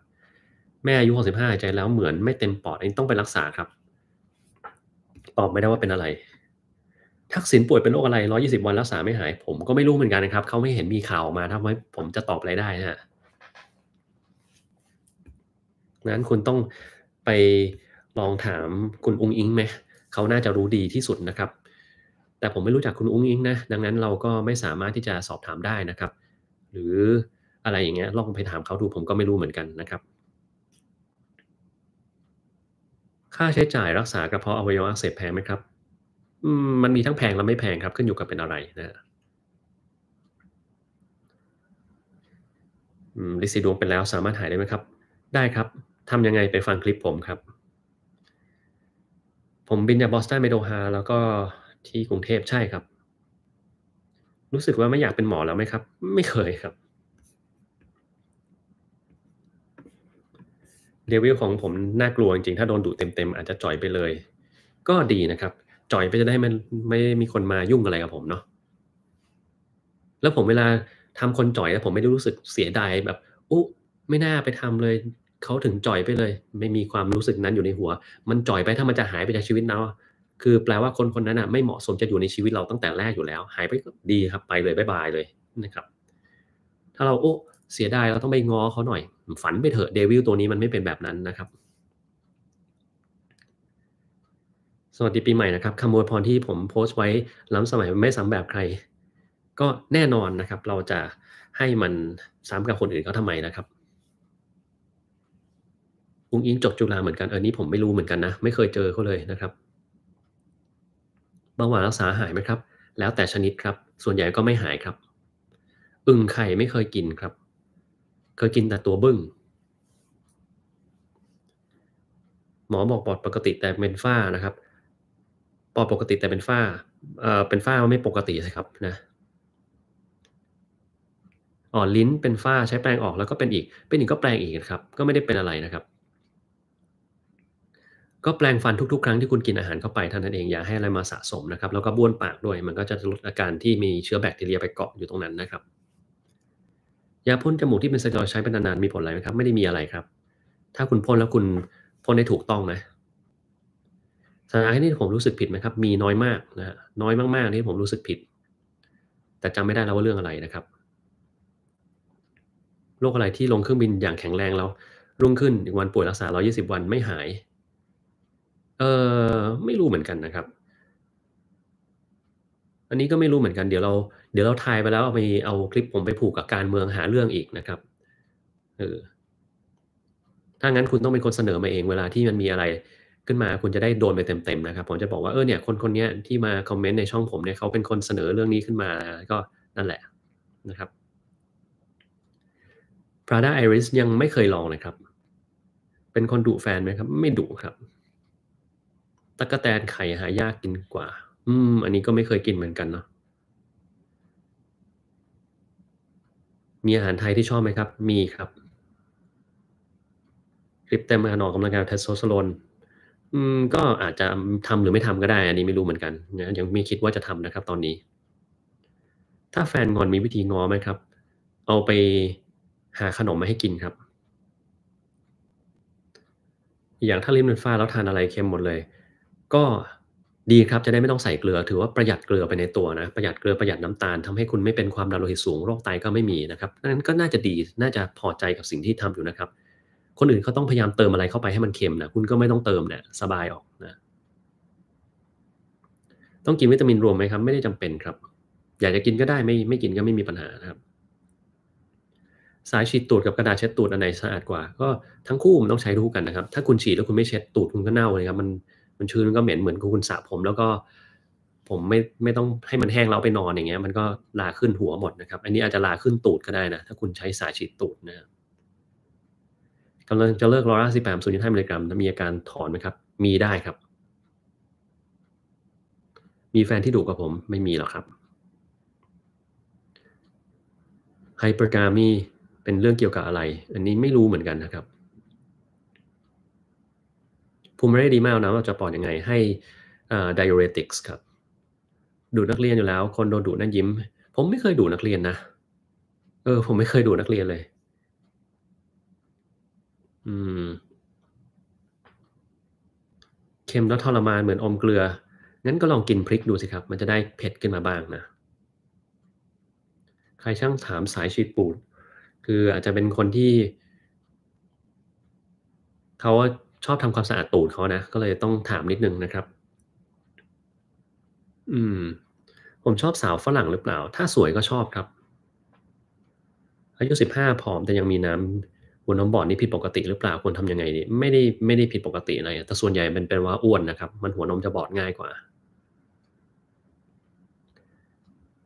แม่อายุหกสิบห้าใจแล้วเหมือนไม่เต็มปอดอันนี้ต้องไปรักษาครับ ตอบไม่ได้ว่าเป็นอะไร ทักษิณป่วยเป็นโรคอะไรร้อยี่สิบวันรักษาไม่หาย ผมก็ไม่รู้เหมือนกันนะครับเขาไม่เห็นมีข่าวมาทำให้ผมจะตอบอะไรได้ฮะนั้นคุณต้องไปลองถามคุณอุ้งอิงไหมเขาน่าจะรู้ดีที่สุดนะครับ แต่ผมไม่รู้จักคุณ อุ้งอิงนะ ดังนั้นเราก็ไม่สามารถที่จะสอบถามได้นะครับ หรืออะไรอย่างเงี้ยลองไปถามเขาดูผมก็ไม่รู้เหมือนกันนะครับ ค่าใช้จ่ายรักษากระเพาะอวัยวะเสพแพงไหมครับ มันมีทั้งแพงและไม่แพงครับขึ้นอยู่กับเป็นอะไรนะลิซิดวงเป็นแล้วสามารถหายได้ไหมครับ ได้ครับทำยังไงไปฟังคลิปผมครับผมบินจากบอสตันไปโดฮา แล้วก็ที่กรุงเทพใช่ครับ รู้สึกว่าไม่อยากเป็นหมอแล้วไหมครับ ไม่เคยครับเลเวลของผมน่ากลัวจริงๆถ้าโดนดุเต็มๆ อาจจะจ่อยไปเลย ก็ดีนะครับ จ่อยไปจะได้มันไม่มีคนมายุ่งอะไรกับผมเนาะแล้วผมเวลาทำคนจ่อยแล้วผมไม่ได้รู้สึกเสียดายแบบอุ๊ไม่น่าไปทำเลยเขาถึงจ่อยไปเลยไม่มีความรู้สึกนั้นอยู่ในหัว มันจ่อยไปถ้ามันจะหายไปจากชีวิตเราคือแปลว่าคนคนนั้นอ่ะไม่เหมาะสมจะอยู่ในชีวิตเราตั้งแต่แรกอยู่แล้ว หายไปดีครับไปเลยบายๆเลยนะครับ ถ้าเราโอ้เสียดายเราต้องไปงอเขาหน่อย ฝันไปเถอะเดวิลตัวนี้มันไม่เป็นแบบนั้นนะครับ สวัสดีปีใหม่นะครับคำโวยพรที่ผมโพสต์ไว้ล้ำสมัยไม่สำแบบใคร ก็แน่นอนนะครับ เราจะให้มันซ้ำกับคนอื่นเขาทำไมนะครับอุ้งอิงจบจุฬาเหมือนกันเออนี้ผมไม่รู้เหมือนกันนะไม่เคยเจอเขาเลยนะครับเบาหวานรักษาหายไหมครับ แล้วแต่ชนิดครับ ส่วนใหญ่ก็ไม่หายครับ อึ่งไข่ไม่เคยกินครับ เคยกินแต่ตัวบึ้งหมอบอกปอดปกติแต่เป็นฝ้านะครับปอดปกติแต่เป็นฝ้าเอ่อเป็นฝ้าไม่ปกติใช่ครับนะอ่อนลิ้นเป็นฝ้าใช้แปรงออก แล้วก็เป็นอีกเป็นอีกก็แปรงอีกครับ ก็ไม่ได้เป็นอะไรนะครับก็แปลงฟันทุกๆครั้งที่คุณกินอาหารเข้าไปท่านั้นเองอย่าให้อะไรมาสะสมนะครับแล้วก็บ้วนปากด้วย มันก็จะลดอาการที่มีเชื้อแบคทีเรียไปเกาะอยู่ตรงนั้นนะครับยาพ่นจมูกที่เป็นสเตียรอยใช้เป็นนานๆมีผลอะไรไหมครับไม่ได้มีอะไรครับ ถ้าคุณพ่นแล้วคุณพ่นได้ถูกต้องนะสารห้นี่ผมรู้สึกผิดไหมครับ มีน้อยมากนะะน้อยมากๆที่ผมรู้สึกผิด แต่จำไม่ได้แล้วว่าเรื่องอะไรนะครับโรคอะไรที่ลงเครื่องบินอย่างแข็งแรงแล้วรุ่งขึ้นอีกวันป่วยรักษา 120 วันไม่หายเออไม่รู้เหมือนกันนะครับ อันนี้ก็ไม่รู้เหมือนกันเดี๋ยวเรา เดี๋ยวเราทายไปแล้วเอาไปเอาคลิปผมไปผูกกับการเมืองหาเรื่องอีกนะครับเออถ้างั้น คุณต้องเป็นคนเสนอมาเองเวลาที่มันมีอะไรขึ้นมาคุณจะได้โดนไปเต็มๆนะครับผมจะบอกว่า เออเนี่ยคนคนนี้ที่มาคอมเมนต์ในช่องผมเนี่ยเขาเป็นคนเสนอเรื่องนี้ขึ้นมาก็นั่นแหละนะครับ Prada Iris ยังไม่เคยลองเลยครับ เป็นคนดุแฟนไหมครับไม่ดุครับตะกะแตนไข่หายากกินกว่าอืมอันนี้ก็ไม่เคยกินเหมือนกันเนาะ มีอาหารไทยที่ชอบไหมครับ มีครับคลิปเต็มอาหารออกกำลังกายเทสโทสเตอโรนอืมก็อาจจะทำหรือไม่ทำก็ได้ อันนี้ไม่รู้เหมือนกันนะยังมีคิดว่าจะทำนะครับตอนนี้ ถ้าแฟนงอนมีวิธีงอไหมครับ เอาไปหาขนมมาให้กินครับ อย่างถ้าลิ้เป็นฟ้าแล้วทานอะไรเค็มหมดเลยก็ดีครับ จะได้ไม่ต้องใส่เกลือ ถือว่าประหยัดเกลือไปในตัวนะ ประหยัดเกลือ ประหยัดน้ำตาลทำให้คุณไม่เป็นความดันโลหิตสูง โรคไตก็ไม่มีนะครับนั้นก็น่าจะดี น่าจะพอใจกับสิ่งที่ทำอยู่นะครับ คนอื่นเขาต้องพยายามเติมอะไรเข้าไปให้มันเค็มนะคุณก็ไม่ต้องเติมเนะี่ย สบายออกนะ ต้องกินวิตามินรวมไหมครับ ไม่ได้จำเป็นครับ อยากจะกินก็ได้ไม่ไม่กินก็ไม่มีปัญหานะครับ สายฉีดตูดกับกระดาษเช็ดตูดอันไหนสะอาดกว่า ก็ทั้งคู่มันต้องใช้รู้กันนะครับ ถ้าคุณฉีดแล้วคุณไม่เช็ดตูดคุณก็เน่าเลยครับมันมันชื้นมันก็เหม็นเหมือนคุณสระผม แล้วก็ผมไม่ไม่ต้องให้มันแห้งแล้วไปนอนอย่างเงี้ยมันก็ลาขึ้นหัวหมดนะครับ อันนี้อาจจะลาขึ้นตูดก็ได้นะ ถ้าคุณใช้สายฉีดตูดนะครับกำลังจะเลิกลอร่าสิบแปดศูนย์ห้ามิลลิกรัม้มีอาการถอนไหมครับ มีได้ครับ มีแฟนที่ดุกับผมไม่มีหรอกครับไฮเปอร์กามีเป็นเรื่องเกี่ยวกับอะไร อันนี้ไม่รู้เหมือนกันนะครับภูมิไม่ได้ดีมากนะว่าจะปลอดยังไงให้ด i โอเรติกส์ครับ ดูนักเรียนอยู่แล้วคนโดนดูนั่นยิ้ม ผมไม่เคยดูนักเรียนนะ เออ ผมไม่เคยดูนักเรียนเลย อืมเค็มแล้วทรมานเหมือนอมเกลือ งั้นก็ลองกินพริกดูสิครับ มันจะได้เผ็ดขึ้นมาบ้างนะ ใครช่างถามสายชีตปูด คืออาจจะเป็นคนที่เขาชอบทำความสะอาดตูดเขานะก็เลยต้องถามนิดนึงนะครับ อืมผมชอบสาวฝรั่งหรือเปล่า ถ้าสวยก็ชอบครับ อายุสิบห้าผอมแต่ยังมีน้ำวนน้ำบ่อนนี่ผิดปกติหรือเปล่าควรทำยังไงดีไม่ได้ไม่ได้ผิดปกติอะไรแต่ส่วนใหญ่มันเป็นว่าอ้วนนะครับ มันหัวนมจะบอดง่ายกว่า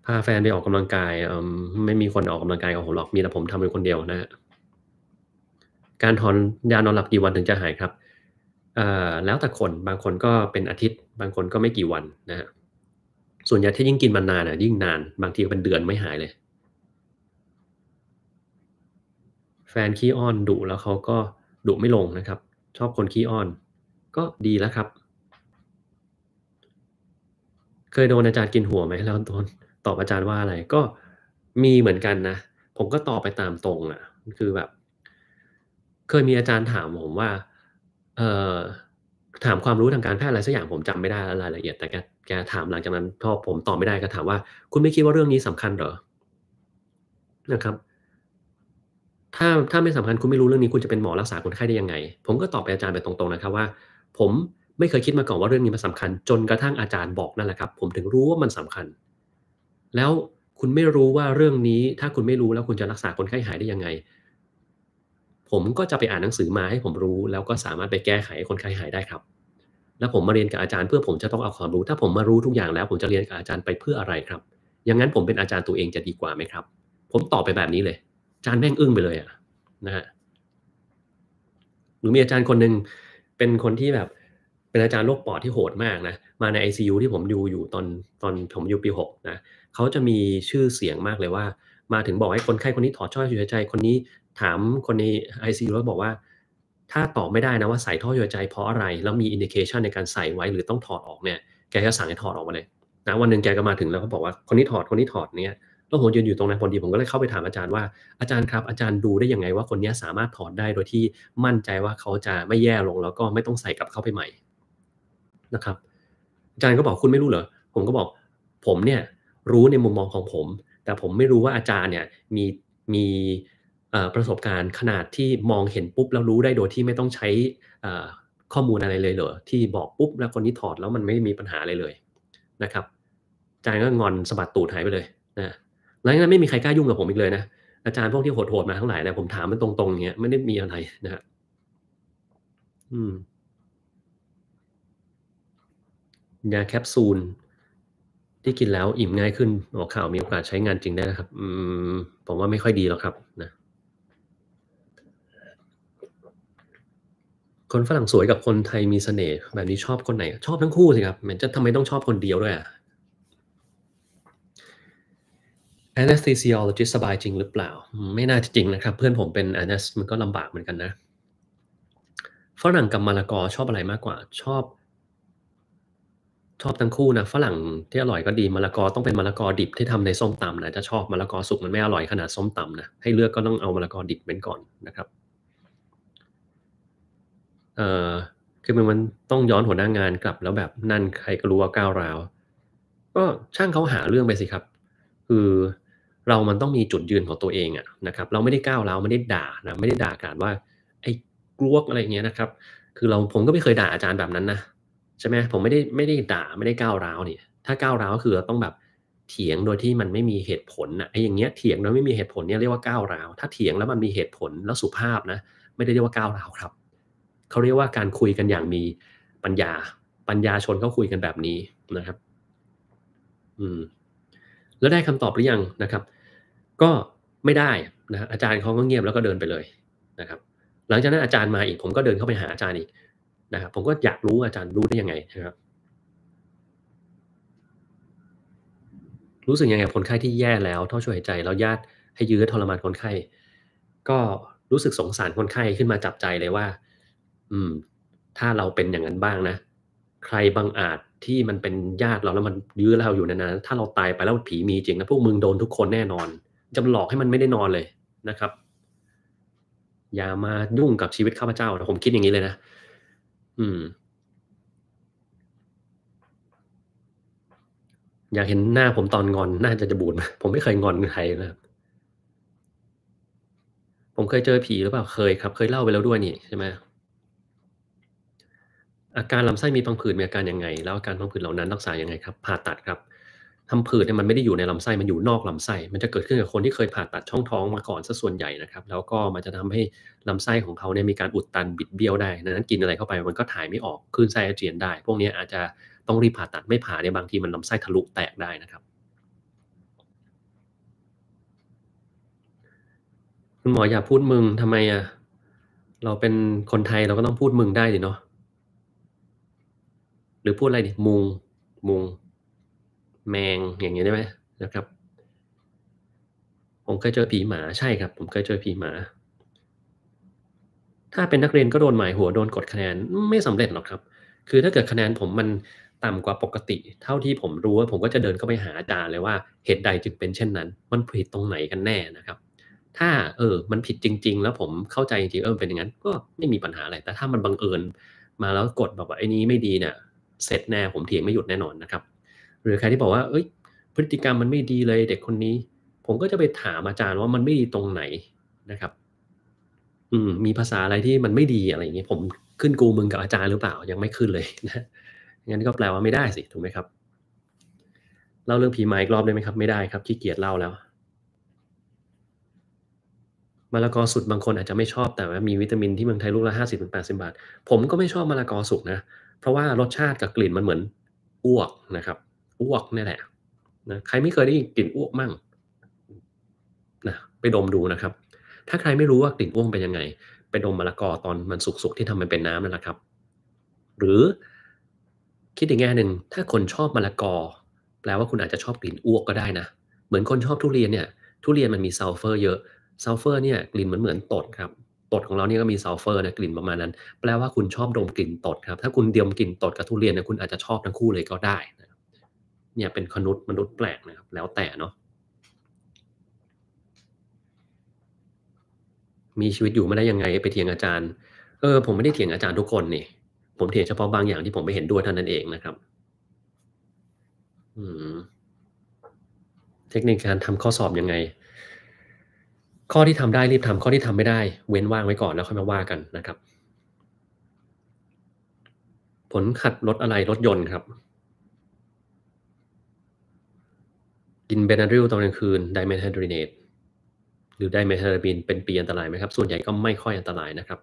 พาแฟนไปออกกำลังกาย ไม่มีคนออกกำลังกายกับผมหรอกมีแต่ผมทำเป็นคนเดียวนะการถอนยานอนหลับกี่วันถึงจะหายครับแล้วแต่คน บางคนก็เป็นอาทิตย์ บางคนก็ไม่กี่วันนะฮะ ส่วนใหญ่ถ้ายิ่งกินมานานอ่ะยิ่งนาน บางทีเป็นเดือนไม่หายเลย แฟนขี้อ้อนดุแล้วเขาก็ดุไม่ลงนะครับ ชอบคนขี้อ้อน ก็ดีแล้วครับ เคยโดนอาจารย์กินหัวไหมแล้วตอน ตอบอาจารย์ว่าอะไรก็มีเหมือนกันนะ ผมก็ตอบไปตามตรงอะ่ะ คือแบบ เคยมีอาจารย์ถามผมว่าเอ่อถามความรู้ทางการแพทย์อะไรสักอย่าง ผมจำไม่ได้รายละเอียด แต่แกแกถามหลังจากนั้นพอผมตอบไม่ได้ก็ถามว่าคุณไม่คิดว่าเรื่องนี้สำคัญเหรอนะครับ ถ้าถ้าไม่สำคัญ คุณไม่รู้เรื่องนี้คุณจะเป็นหมอรักษาคนไข้ได้ยังไง ผมก็ตอบไปอาจารย์ไปตรงๆนะครับว่าผมไม่เคยคิดมาก่อนว่าเรื่องนี้มันสาคัญ จนกระทั่งอาจารย์บอกนั่นแหละครับผมถึงรู้ว่ามันสำคัญ แล้วคุณไม่รู้ว่าเรื่องนี้ถ้าคุณไม่รู้แล้วคุณจะรักษาคนไข้หายได้ยังไงผมก็จะไปอ่านหนังสือมาให้ผมรู้ แล้วก็สามารถไปแก้ไขให้คนไข้หายได้ครับ แล้วผมมาเรียนกับอาจารย์เพื่อผมจะต้องเอาความรู้ ถ้าผมมารู้ทุกอย่างแล้วผมจะเรียนกับอาจารย์ไปเพื่ออะไรครับ อย่างนั้นผมเป็นอาจารย์ตัวเองจะดีกว่าไหมครับ ผมตอบไปแบบนี้เลยอาจารย์แม่งอึ้งไปเลยอะนะฮะหรือมีอาจารย์คนหนึ่งเป็นคนที่แบบเป็นอาจารย์โรคปอดที่โหดมากนะมาใน ICU ที่ผมดูอยู่ตอนตอนผมอยู่ปีหกนะเขาจะมีชื่อเสียงมากเลยว่า มาถึงบอกให้คนไข้คนนี้ถอดช่อช่วยใจคนนี้ถามคนใน i c ซีร้บอกว่า ถ้าตอบไม่ได้นะว่าใส่ท่อช่วยใจเพราะอะไร แล้วมีอินดิเคชันในการใส่ไว้หรือต้องถอดออกเนี่ยแกก็สั่งให้ถอดออกมาเลยนะวันหนึ่งแกก็มาถึงแล้วก็บอกว่าคนนี้ถอดคนนี้ถอดเนี่ยแล้วผมยืนอยู่ตรงนั้นพอดี ผมก็เลยเข้าไปถามอาจารย์ว่าอาจารย์ครับ อาจารย์ดูได้ยังไงว่าคนนี้สามารถถอดได้โดยที่มั่นใจว่าเขาจะไม่แย่ลงแล้วก็ไม่ต้องใส่กลับเข้าไปใหม่นะครับ อาจารย์ก็บอกคุณไม่รู้เหรอผมก็บอกผมเนี่ยรู้ในมุมมองของผม แต่ผมไม่รู้ว่าอาจารย์เนี่ยมีมีประสบการณ์ขนาดที่มองเห็นปุ๊บแล้วรู้ได้โดยที่ไม่ต้องใช้ข้อมูลอะไรเลยเหรอที่บอกปุ๊บแล้วคนนี้ถอดแล้วมันไม่มีปัญหาอะไรเลย นะครับอาจารย์ก็งอนสะบัดตูดหายไปเลยนะหลังจากนั้นไม่มีใครกล้ายุ่งกับผมอีกเลยนะอาจารย์พวกที่โหดๆมาทั้งหลายนะผมถามมันตรงๆอย่างเงี้ยไม่ได้มีอะไรนะฮะอืมยาแคปซูลที่กินแล้วอิ่มง่ายขึ้นหัวข่าวมีโอกาสใช้งานจริงได้นะครับ อืมผมว่าไม่ค่อยดีหรอกครับ นะคนฝรั่งสวยกับคนไทยมีเสน่ห์แบบนี้ชอบคนไหน ชอบทั้งคู่สิครับมันจะทำไมต้องชอบคนเดียวด้วยอะ anesthesiologist สบายจริงหรือเปล่า ไม่น่าจะจริงนะครับเพื่อนผมเป็น anes มันก็ลำบากเหมือนกันนะ ฝรั่งกับมาลากอชอบอะไรมากกว่า ชอบ ชอบทั้งคู่นะฝรั่งที่อร่อยก็ดีมาลากอต้องเป็นมาลากอดิบที่ทำในส้มตำนะจะชอบมาลากอสุกมันไม่อร่อยขนาดส้มตำนะให้เลือกก็ต้องเอามาลากอดิบเป็นก่อนนะครับเออคือมันมันต้องย้อนหัวหน้างงานกลับ แล้วแบบนั่นใครก็รู้ว่าก้าวร้าว ก็ช่างเขาหาเรื่องไปสิครับ คือเรามันต้องมีจุดยืนของตัวเองอะนะครับ เราไม่ได้ก้าวร้าวไม่ได้ด่านะไม่ได้ด่ากาดว่าไอ้กลวกอะไรเงี้ยนะครับ คือเราผมก็ไม่เคยด่าอาจารย์แบบนั้นนะใช่ไหมผมไม่ได้ไม่ได้ด่าไม่ได้ก้าวร้าวเนี่ยถ้าก้าวร้าวคือเราต้องแบบเถียงโดยที่มันไม่มีเหตุผลนะไอ้อย่างเงี้ยเถียงโดยไม่มีเหตุผลเนี่ยเรียกว่าก้าวร้าว ถ้าเถียงแล้วมันมีเหตุผลแล้วสุภาพนะ ไม่ได้เรียกว่าก้าวร้าวครับเขาเรียกว่าการคุยกันอย่างมีปัญญา ปัญญาชนเขาคุยกันแบบนี้นะครับ อืม แล้วได้คำตอบหรือยังนะครับ ก็ไม่ได้นะอาจารย์เขาก็เงียบแล้วก็เดินไปเลยนะครับ หลังจากนั้นอาจารย์มาอีก ผมก็เดินเข้าไปหาอาจารย์อีกนะครับ ผมก็อยากรู้อาจารย์รู้ได้ยังไงนะครับ รู้สึกยังไงคนไข้ที่แย่แล้วท่อช่วยหายใจแล้วญาติให้ยื้อทรมานคนไข้ ก็รู้สึกสงสารคนไข้ขึ้นมาจับใจเลยว่าืมถ้าเราเป็นอย่างนั้นบ้างนะ ใครบางอาจที่มันเป็นญาติเราแล้วมันยื้อเราอยู่นานๆถ้าเราตายไปแล้วผีมีจริงนะพวกมึงโดนทุกคนแน่นอนจำหลอกให้มันไม่ได้นอนเลยนะครับอย่ามายุ่งกับชีวิตข้าพเจ้านะผมคิดอย่างนี้เลยนะอืม อยากเห็นหน้าผมตอนงอนน่าจะจะบูดผมไม่เคยงอนใครนะยผมเคยเจอผีหรือเปล่าเคยครับเคยเล่าไปแล้วด้วยนี่ ใช่ไหมอาการลำไส้มีพังผืดมีอาการยังไง แล้วอาการพังผืดเหล่านั้นรักษายังไงครับผ่าตัดครับทำผืดเนี่ยมันไม่ได้อยู่ในลำไส้มันอยู่นอกลำไส้ มันจะเกิดขึ้นกับคนที่เคยผ่าตัดช่องท้องมาก่อนซะส่วนใหญ่นะครับ แล้วก็มันจะทำให้ลำไส้ของเขาเนี่ยมีการอุดตันบิดเบี้ยวได้ดังนั้นกินอะไรเข้าไปมันก็ถ่ายไม่ออกคลื่นไส้อาเจียนได้ พวกนี้อาจจะต้องรีบผ่าตัดไม่ผ่าเนี่ยบางทีมันลำไส้ทะลุแตกได้นะครับคุณหมออย่าพูดมึงทำไมอ่ะเราเป็นคนไทยเราก็ต้องพูดมึงได้ดิเนาะหรือพูดอะไรเนี่ยมุงมุง แมงอย่างเงี้ยได้ไหมนะครับ ผมเคยเจอผีหมาใช่ครับ ผมเคยเจอผีหมา ถ้าเป็นนักเรียนก็โดนหมายหัวโดนกดคะแนนไม่สำเร็จหรอกครับ คือถ้าเกิดคะแนนผมมันต่ำกว่าปกติ เท่าที่ผมรู้ว่าผมก็จะเดินเข้าไปหาอาจารย์เลยว่าเหตุใดจึงเป็นเช่นนั้น มันผิดตรงไหนกันแน่นะครับ ถ้าเออมันผิดจริง ๆ แล้วผมเข้าใจจริงๆเออเป็นอย่างนั้น ก็ไม่มีปัญหาอะไรแต่ถ้ามันบังเอิญมาแล้วกดแบบว่าไอ้นี้ไม่ดีเนี่ยเสร็จแน่ผมเถียงไม่หยุดแน่นอนนะครับหรือใครที่บอกว่าเอ้ยพฤติกรรมมันไม่ดีเลยเด็กคนนี้ ผมก็จะไปถามอาจารย์ว่ามันไม่ดีตรงไหนนะครับ อืมมีภาษาอะไรที่มันไม่ดีอะไรอย่างเงี้ยผมขึ้นกูมึงกับอาจารย์หรือเปล่า ยังไม่ขึ้นเลยนะงั้นก็แปลว่าไม่ได้สิถูกไหมครับเล่าเรื่องผีไม้อีกรอบได้ไหมครับ ไม่ได้ครับขี้เกียจเล่าแล้วมะละกอสุดบางคนอาจจะไม่ชอบแต่ ว่ามีวิตามินที่เมืองไทยลูกละห้าสิบถึงแปดสิบาท ผมก็ไม่ชอบมะละกอสุกนะเพราะว่ารสชาติกับกลิ่นมันเหมือนอ้วกนะครับอ้วกนี่แหละนะใครไม่เคยได้กลิ่นอ้วกมั่งนะไปดมดูนะครับ ถ้าใครไม่รู้ว่ากลิ่นอ้วกเป็นยังไงไปดมมะละกอตอนมันสุกๆที่ทำมันเป็นน้ำนั่นแหละครับ หรือคิดอีกแง่หนึ่งถ้าคนชอบมะละกอแปลว่าคุณอาจจะชอบกลิ่นอ้วกก็ได้นะเหมือนคนชอบทุเรียนเนี่ย ทุเรียนมันมีซัลเฟอร์เยอะซัลเฟอร์เนี่ย กลิ่นเหมือนเหมือนตดครับตดของเราเนี่ยก็มีซัลเฟอร์นะกลิ่นประมาณนั้น แปลว่าคุณชอบดมกลิ่นตด ครับ ถ้าคุณเดียมกลิ่นตดกับทุเรียนเนี่ยคุณอาจจะชอบทั้งคู่เลยก็ได้นะเนี่ยเป็นขนุษมนุษย์แปลกนะครับ แล้วแต่เนาะมีชีวิตอยู่ไม่ได้ยังไงไปเถียงอาจารย์ เออผมไม่ได้เถียงอาจารย์ทุกคนนี่ ผมเถียงเฉพาะบางอย่าง ที่ผมไม่เห็นด้วยเท่านั้นเองนะครับอืมเทคนิคการทำข้อสอบยังไงข้อที่ทำได้รีบทำข้อที่ทำไม่ได้ เว้นว่างไว้ก่อนแล้วค่อยมาว่ากันนะครับ ผลขัดรถอะไรรถยนต์ครับ กินเบนาริลตอนกลางคืนไดเมทไฮดริเนตหรือไดเมทไฮดรบินเป็นปีอันตรายไหมครับ ส่วนใหญ่ก็ไม่ค่อยอันตรายนะครับ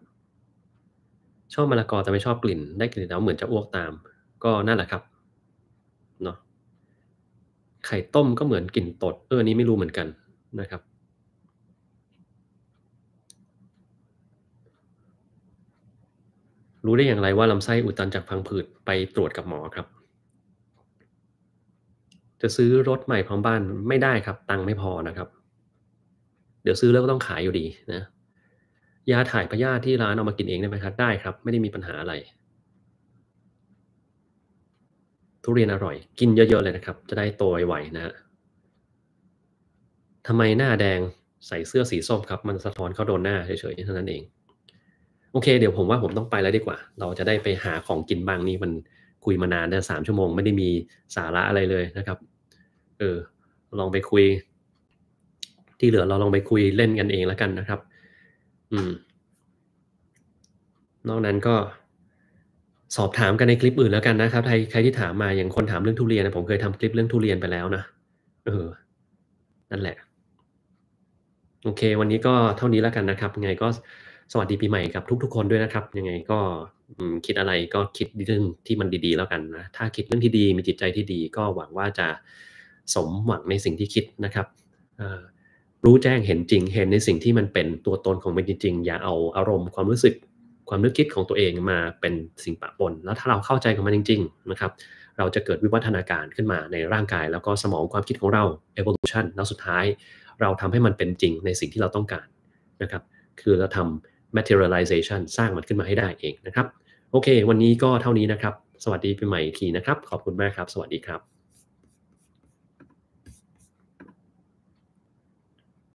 ชอบมะละกอแต่ไม่ชอบกลิ่นได้กลิ่นแล้วเหมือนจะอ้วกตาม ก็นั่นแหละครับเนาะไข่ต้มก็เหมือนกลิ่นตดเออนี้ไม่รู้เหมือนกันนะครับรู้ได้อย่างไรว่าลำไส้อุดตันจากพังผืด ไปตรวจกับหมอครับ จะซื้อรถใหม่พร้อมบ้านไม่ได้ครับ ตังค์ไม่พอนะครับ เดี๋ยวซื้อแล้วก็ต้องขายอยู่ดีนะยาถ่ายพยาธิที่ร้านเอามากินเองได้ไหมครับได้ครับ ไม่ได้มีปัญหาอะไร ทุเรียนอร่อย กินเยอะๆเลยนะครับ จะได้โตไวๆนะฮะทำไมหน้าแดงใส่เสื้อสีส้มครับมันสะท้อนเข้าโดนหน้าเฉยๆเท่านั้นเองโอเคเดี๋ยวผมว่าผมต้องไปแล้วดีกว่า เราจะได้ไปหาของกินบ้างนี่มันคุยมานานนะสามชั่วโมงไม่ได้มีสาระอะไรเลยนะครับ เออ ลองไปคุย ที่เหลือเราลองไปคุยเล่นกันเองแล้วกันนะครับอืมนอกนั้นก็สอบถามกันในคลิปอื่นแล้วกันนะครับใครใครที่ถามมาอย่างคนถามเรื่องทุเรียนนะผมเคยทำคลิปเรื่องทุเรียนไปแล้วนะเออนั่นแหละโอเค วันนี้ก็เท่านี้แล้วกันนะครับไงก็สวัสดีปีใหม่กับทุกๆคนด้วยนะครับ ยังไงก็คิดอะไรก็คิดเรื่องที่มันดีๆแล้วกันนะถ้าคิดเรื่องที่ดีมีจิตใจที่ดีก็หวังว่าจะสมหวังในสิ่งที่คิดนะครับรู้แจ้งเห็นจริง เห็นในสิ่งที่มันเป็นตัวตนของมันจริงๆ อย่าเอาอารมณ์ความรู้สึกความนึกคิดของตัวเองมาเป็นสิ่งปะปน แล้วถ้าเราเข้าใจกับมันจริง ๆ นะครับ เราจะเกิดวิวัฒนาการขึ้นมาในร่างกาย แล้วก็สมองความคิดของเรา evolution แล้วสุดท้าย เราทำให้มันเป็นจริง ในสิ่งที่เราต้องการนะครับ คือเราทำ materialization สร้างมันขึ้นมาให้ได้เองนะครับ โอเค วันนี้ก็เท่านี้นะครับ สวัสดีปีใหม่อีกทีนะครับ ขอบคุณมากครับ สวัสดีครับ